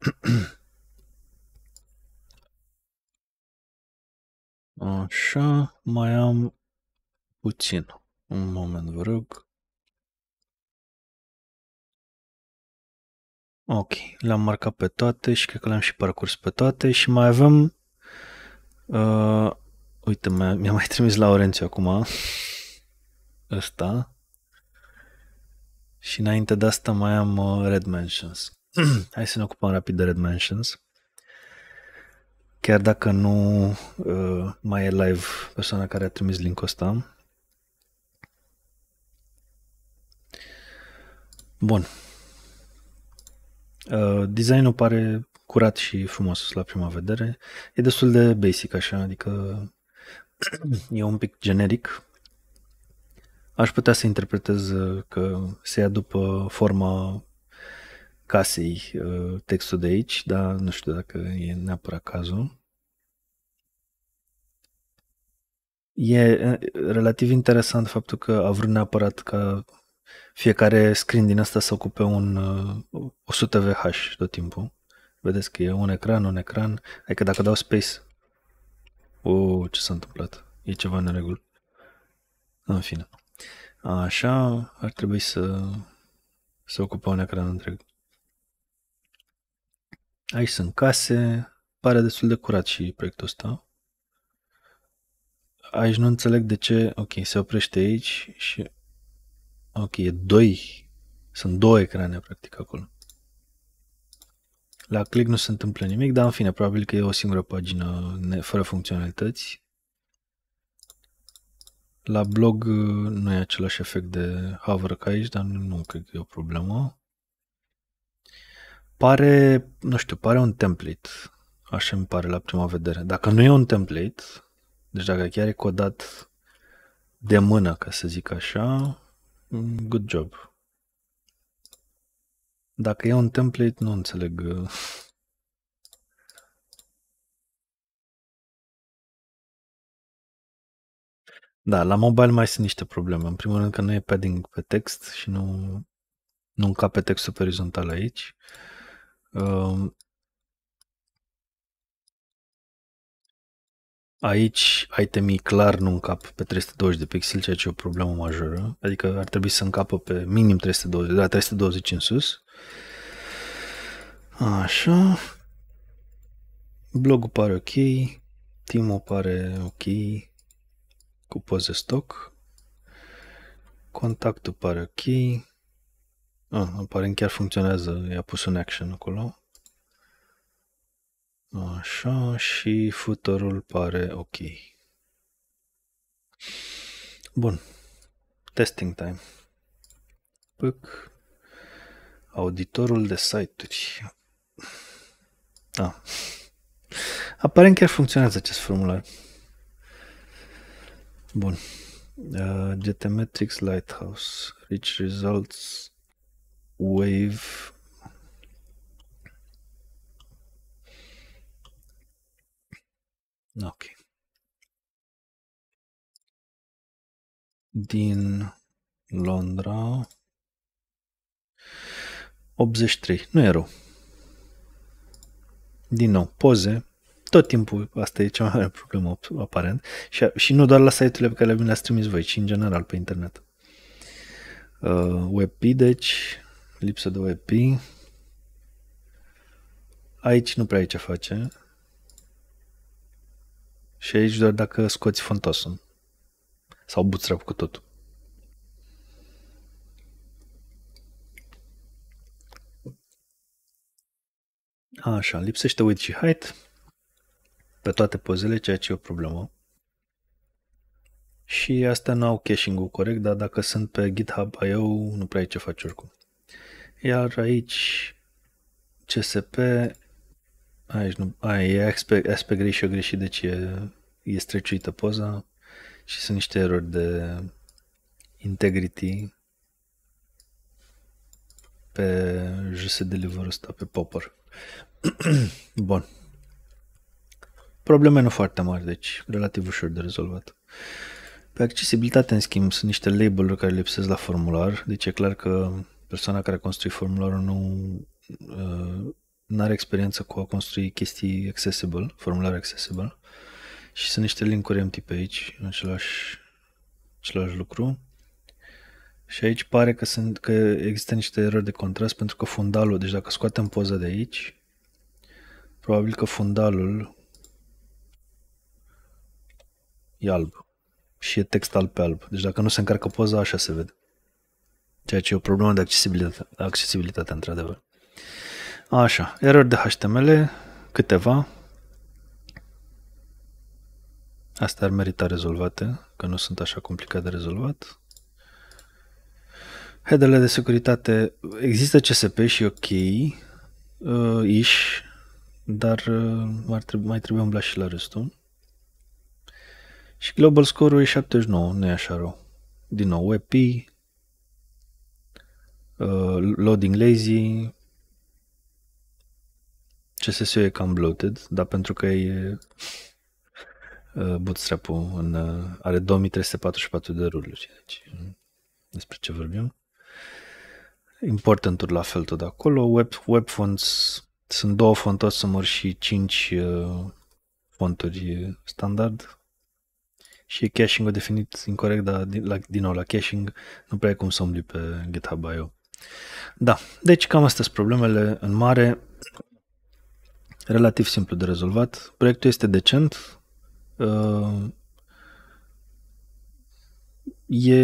[clears throat] Așa, mai am puțin. Un moment, vă rog. Ok, le-am marcat pe toate și cred că le-am și parcurs pe toate și mai avem uh, Uite, mi-a mai trimis Laurențiu acum ăsta. Și înainte de asta mai am uh, Red Mansions. [clears throat] Hai să ne ocupăm rapid de Red Mansions. Chiar dacă nu uh, mai e live persoana care a trimis linkul ăsta. Bun. Uh, designul pare curat și frumos la prima vedere. E destul de basic așa, adică e un pic generic. Aș putea să interpretez uh, că se ia după forma casei uh, textul de aici, dar nu știu dacă e neapărat cazul. E uh, relativ interesant faptul că a vrut neapărat ca fiecare screen din asta să ocupe un 100 VH tot timpul. Vedeți că e un ecran, un ecran. Adică dacă dau space, oh, ce s-a întâmplat? E ceva în regulă. În fine. Așa ar trebui să se ocupa un ecran întreg. Aici sunt case, pare destul de curat și proiectul ăsta. Aici nu înțeleg de ce, ok, se oprește aici și, ok, e doi, sunt două ecrane practic acolo. La click nu se întâmplă nimic, dar în fine, probabil că e o singură pagină fără funcționalități. La blog uh, nu e același efect de hover ca aici, dar nu, nu cred că e o problemă. Pare, nu știu, pare un template. Așa îmi pare la prima vedere. Dacă nu e un template, deci dacă chiar e codat de mână, ca să zic așa, mm, good job. Dacă e un template, nu înțeleg. Uh, [laughs] da, la mobile mai sunt niște probleme. În primul rând că nu e padding pe text și nu, nu încape textul pe orizontal aici. Um, aici itemii clar nu încap pe 320 de pixeli, ceea ce e o problemă majoră. Adică ar trebui să încapă pe minim 320, de la 320 în sus. Așa. Blogul pare ok. Timo pare ok. Cu poze stock. Contactul pare ok. Ah, aparent chiar funcționează. I-a pus un action acolo. Așa, și footerul pare ok. Bun. Testing time. Pâc. Auditorul de site-uri. Ah. Aparent chiar funcționează acest formular. Bun. Uh, Geometrics Lighthouse. Rich Results. Wave. Ok. Din Londra. 83. Nu e rău. Din nou, poze. Tot timpul asta e cea mai mare problemă, aparent. Și, și nu doar la site-urile pe care le-ați trimis voi, ci în general pe internet. Uh, WebP, deci, lipsă de WebP. Aici nu prea e ce face. Și aici doar dacă scoți fontosul. Sau bootstrap cu totul. Așa, lipsește width și height pe toate pozele, ceea ce e o problemă. Și astea nu au caching-ul corect, dar dacă sunt pe GitHub IO, nu prea ai ce faci oricum. Iar aici CSP, aici nu, aia e aspect, aspect o greșit, deci e, e streciuită poza și sunt niște erori de integrity pe JS Deliver ăsta, pe Popper. [clears throat] Bun. Probleme nu foarte mari, deci relativ ușor de rezolvat. Pe accesibilitate, în schimb, sunt niște label-uri care lipsesc la formular, deci e clar că persoana care a construit formularul nu uh, are experiență cu a construi chestii accessible, formulare accessible. Și sunt niște linkuri empty pe aici, în același, același lucru. Și aici pare că, sunt, că există niște erori de contrast pentru că fundalul, deci dacă scoatem poza de aici, Probabil că fundalul e alb și e text alb pe alb. Deci dacă nu se încarcă poza, așa se vede. Ceea ce e o problemă de accesibilitate, accesibilitate într-adevăr. Așa, erori de HTML, câteva. Astea ar merita rezolvate, că nu sunt așa complicate de rezolvat. Headerele de securitate, există CSP și ok, uh, ish, dar uh, ar trebui, mai trebuie umbla și la restul. Și global score-ul e 79, nu e așa rău. Din nou, WP, uh, loading lazy, css e cam bloated, dar pentru că e uh, bootstrap-ul în, uh, are 2344 de ruluri, deci uh, despre ce vorbim. Important-uri la fel tot acolo, web, web fonts sunt două mor și cinci uh, fonturi standard. Și e caching-ul definit incorrect, dar din, la, din nou la caching nu prea e cum să umbli pe GitHub IO. Da, deci cam astea sunt problemele în mare. Relativ simplu de rezolvat. Proiectul este decent. Uh, e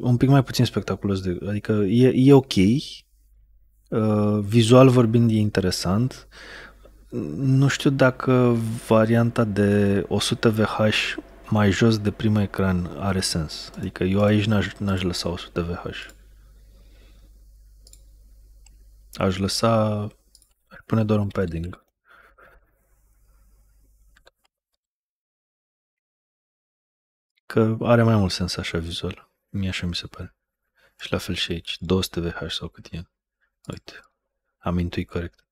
un pic mai puțin spectaculos, de, adică e, e ok, Uh, vizual vorbind e interesant. Nu știu dacă varianta de 100 VH mai jos de primul ecran are sens. Adică eu aici n-aș, n-aș lăsa 100 VH. Aș lăsa, aș pune doar un padding. Că are mai mult sens așa vizual. Mie așa mi se pare. Și la fel și aici, 200 VH sau cât e. Uite, am intuit corect.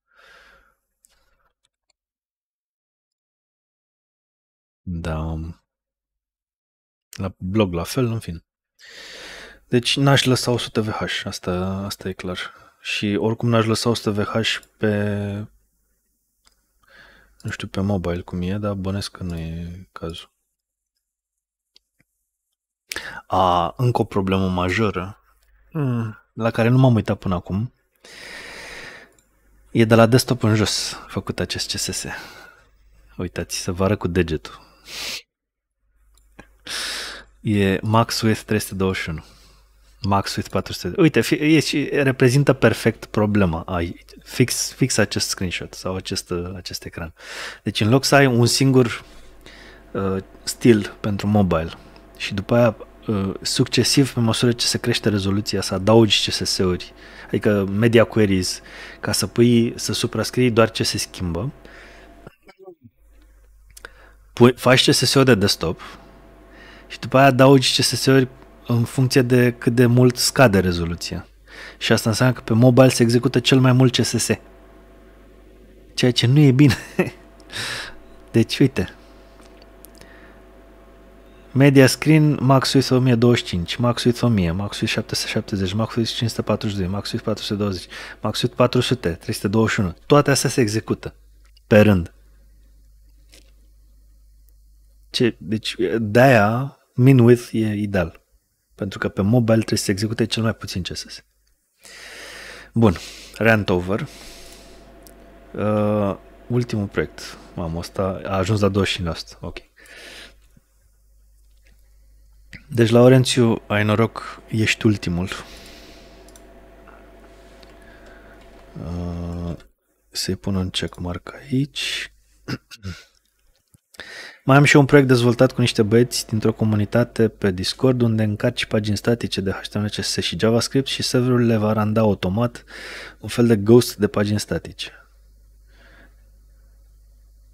Da. La blog la fel, în fine. Deci n-aș lăsa 100 VH, asta, asta e clar. Și oricum n-aș lăsa 100 VH pe... Nu știu pe mobile cum e, dar bănesc că nu e cazul. A, încă o problemă majoră mm. la care nu m-am uitat până acum E de la desktop în jos făcut acest CSS. Uitați, să vă arăt cu degetul. E Max Width 321. Max Width 400. Uite, e și, reprezintă perfect problema. Ai fix, fix acest screenshot sau acest, acest ecran. Deci în loc să ai un singur uh, stil pentru mobile și după aia uh, succesiv pe măsură ce se crește rezoluția să adaugi CSS-uri adică media queries, ca să pui, să suprascrii doar ce se schimbă. Pui, faci CSS-uri de desktop și după aia adaugi CSS-uri în funcție de cât de mult scade rezoluția. Și asta înseamnă că pe mobile se execută cel mai mult CSS. Ceea ce nu e bine. [laughs] Deci, uite, Media Screen MaxUS 1025, MaxUS 1000, MaxUS 770, MaxUS 542, MaxUS 420, MaxUS 400, 321. Toate astea se execută pe rând. Ce, deci de-aia min-width e ideal. Pentru că pe mobile trebuie să se execute cel mai puțin CSS. Bun, rant over. Uh, ultimul proiect. Mamă, ăsta a ajuns la 25%. Ok. Deci, Laurențiu, ai noroc, ești ultimul. Uh, să-i pun un checkmark aici. [clears throat] Mai am și un proiect dezvoltat cu niște băieți dintr-o comunitate pe Discord unde încarci pagini statice de HTML, CSS și JavaScript și serverul le va randa automat un fel de ghost de pagini statice.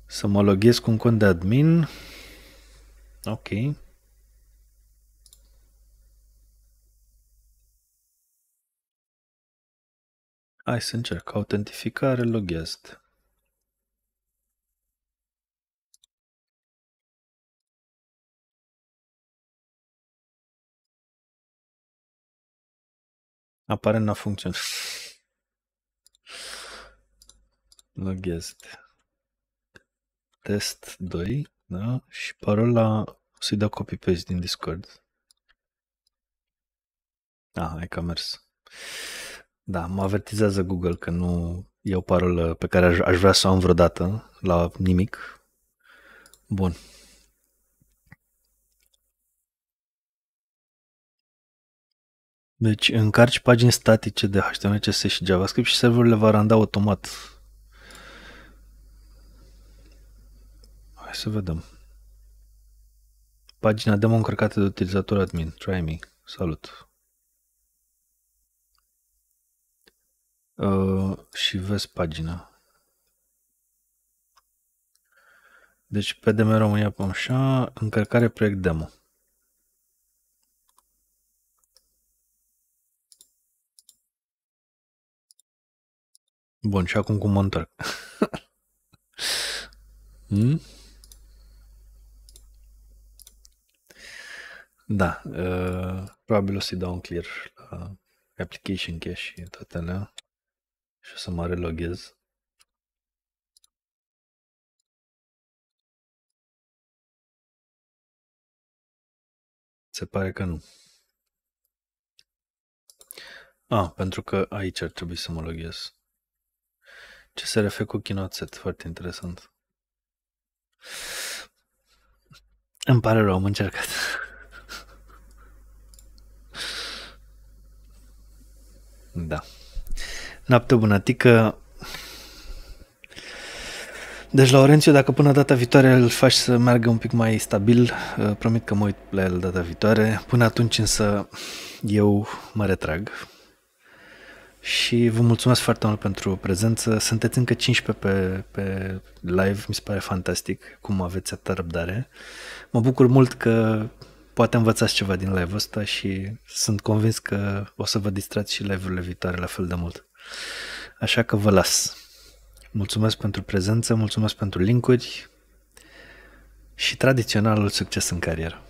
Să mă loghez cu un cont de admin. Ok. Hai să încerc. Autentificare, loghest. Aparent n-a funcționat. Loghest. Test 2, da? Și parola o să-i dau copy-paste din Discord. Ah, hai că a mers. Da, mă avertizează Google că nu e o parolă pe care aș, aș vrea să o am vreodată la nimic. Bun. Deci încarci pagini statice de HTML, CSS și JavaScript și serverul le va randa automat. Hai să vedem. Pagina demo încărcată de utilizator admin. Try me. Salut. Uh, și vezi pagina. Deci PDM România pe așa, încărcare proiect demo. Bun, și acum cum mă întorc? [laughs] hmm? Da, uh, probabil o să-i dau un clear la application cache și toate alea și o să mă reloghez. Se pare că nu. A, pentru că aici ar trebui să mă loghez. refer cu chinoțet, foarte interesant. Îmi pare rău, am încercat. [laughs] da. Noapte bună, tică. Deci, Laurențiu, dacă până data viitoare îl faci să meargă un pic mai stabil, uh, promit că mă uit la el data viitoare. Până atunci însă eu mă retrag. Și vă mulțumesc foarte mult pentru prezență. Sunteți încă 15 pe, pe live, mi se pare fantastic cum aveți atâta răbdare. Mă bucur mult că poate învățați ceva din live-ul ăsta și sunt convins că o să vă distrați și live-urile viitoare la fel de mult. Așa că vă las. Mulțumesc pentru prezență, mulțumesc pentru linkuri și tradiționalul succes în carieră.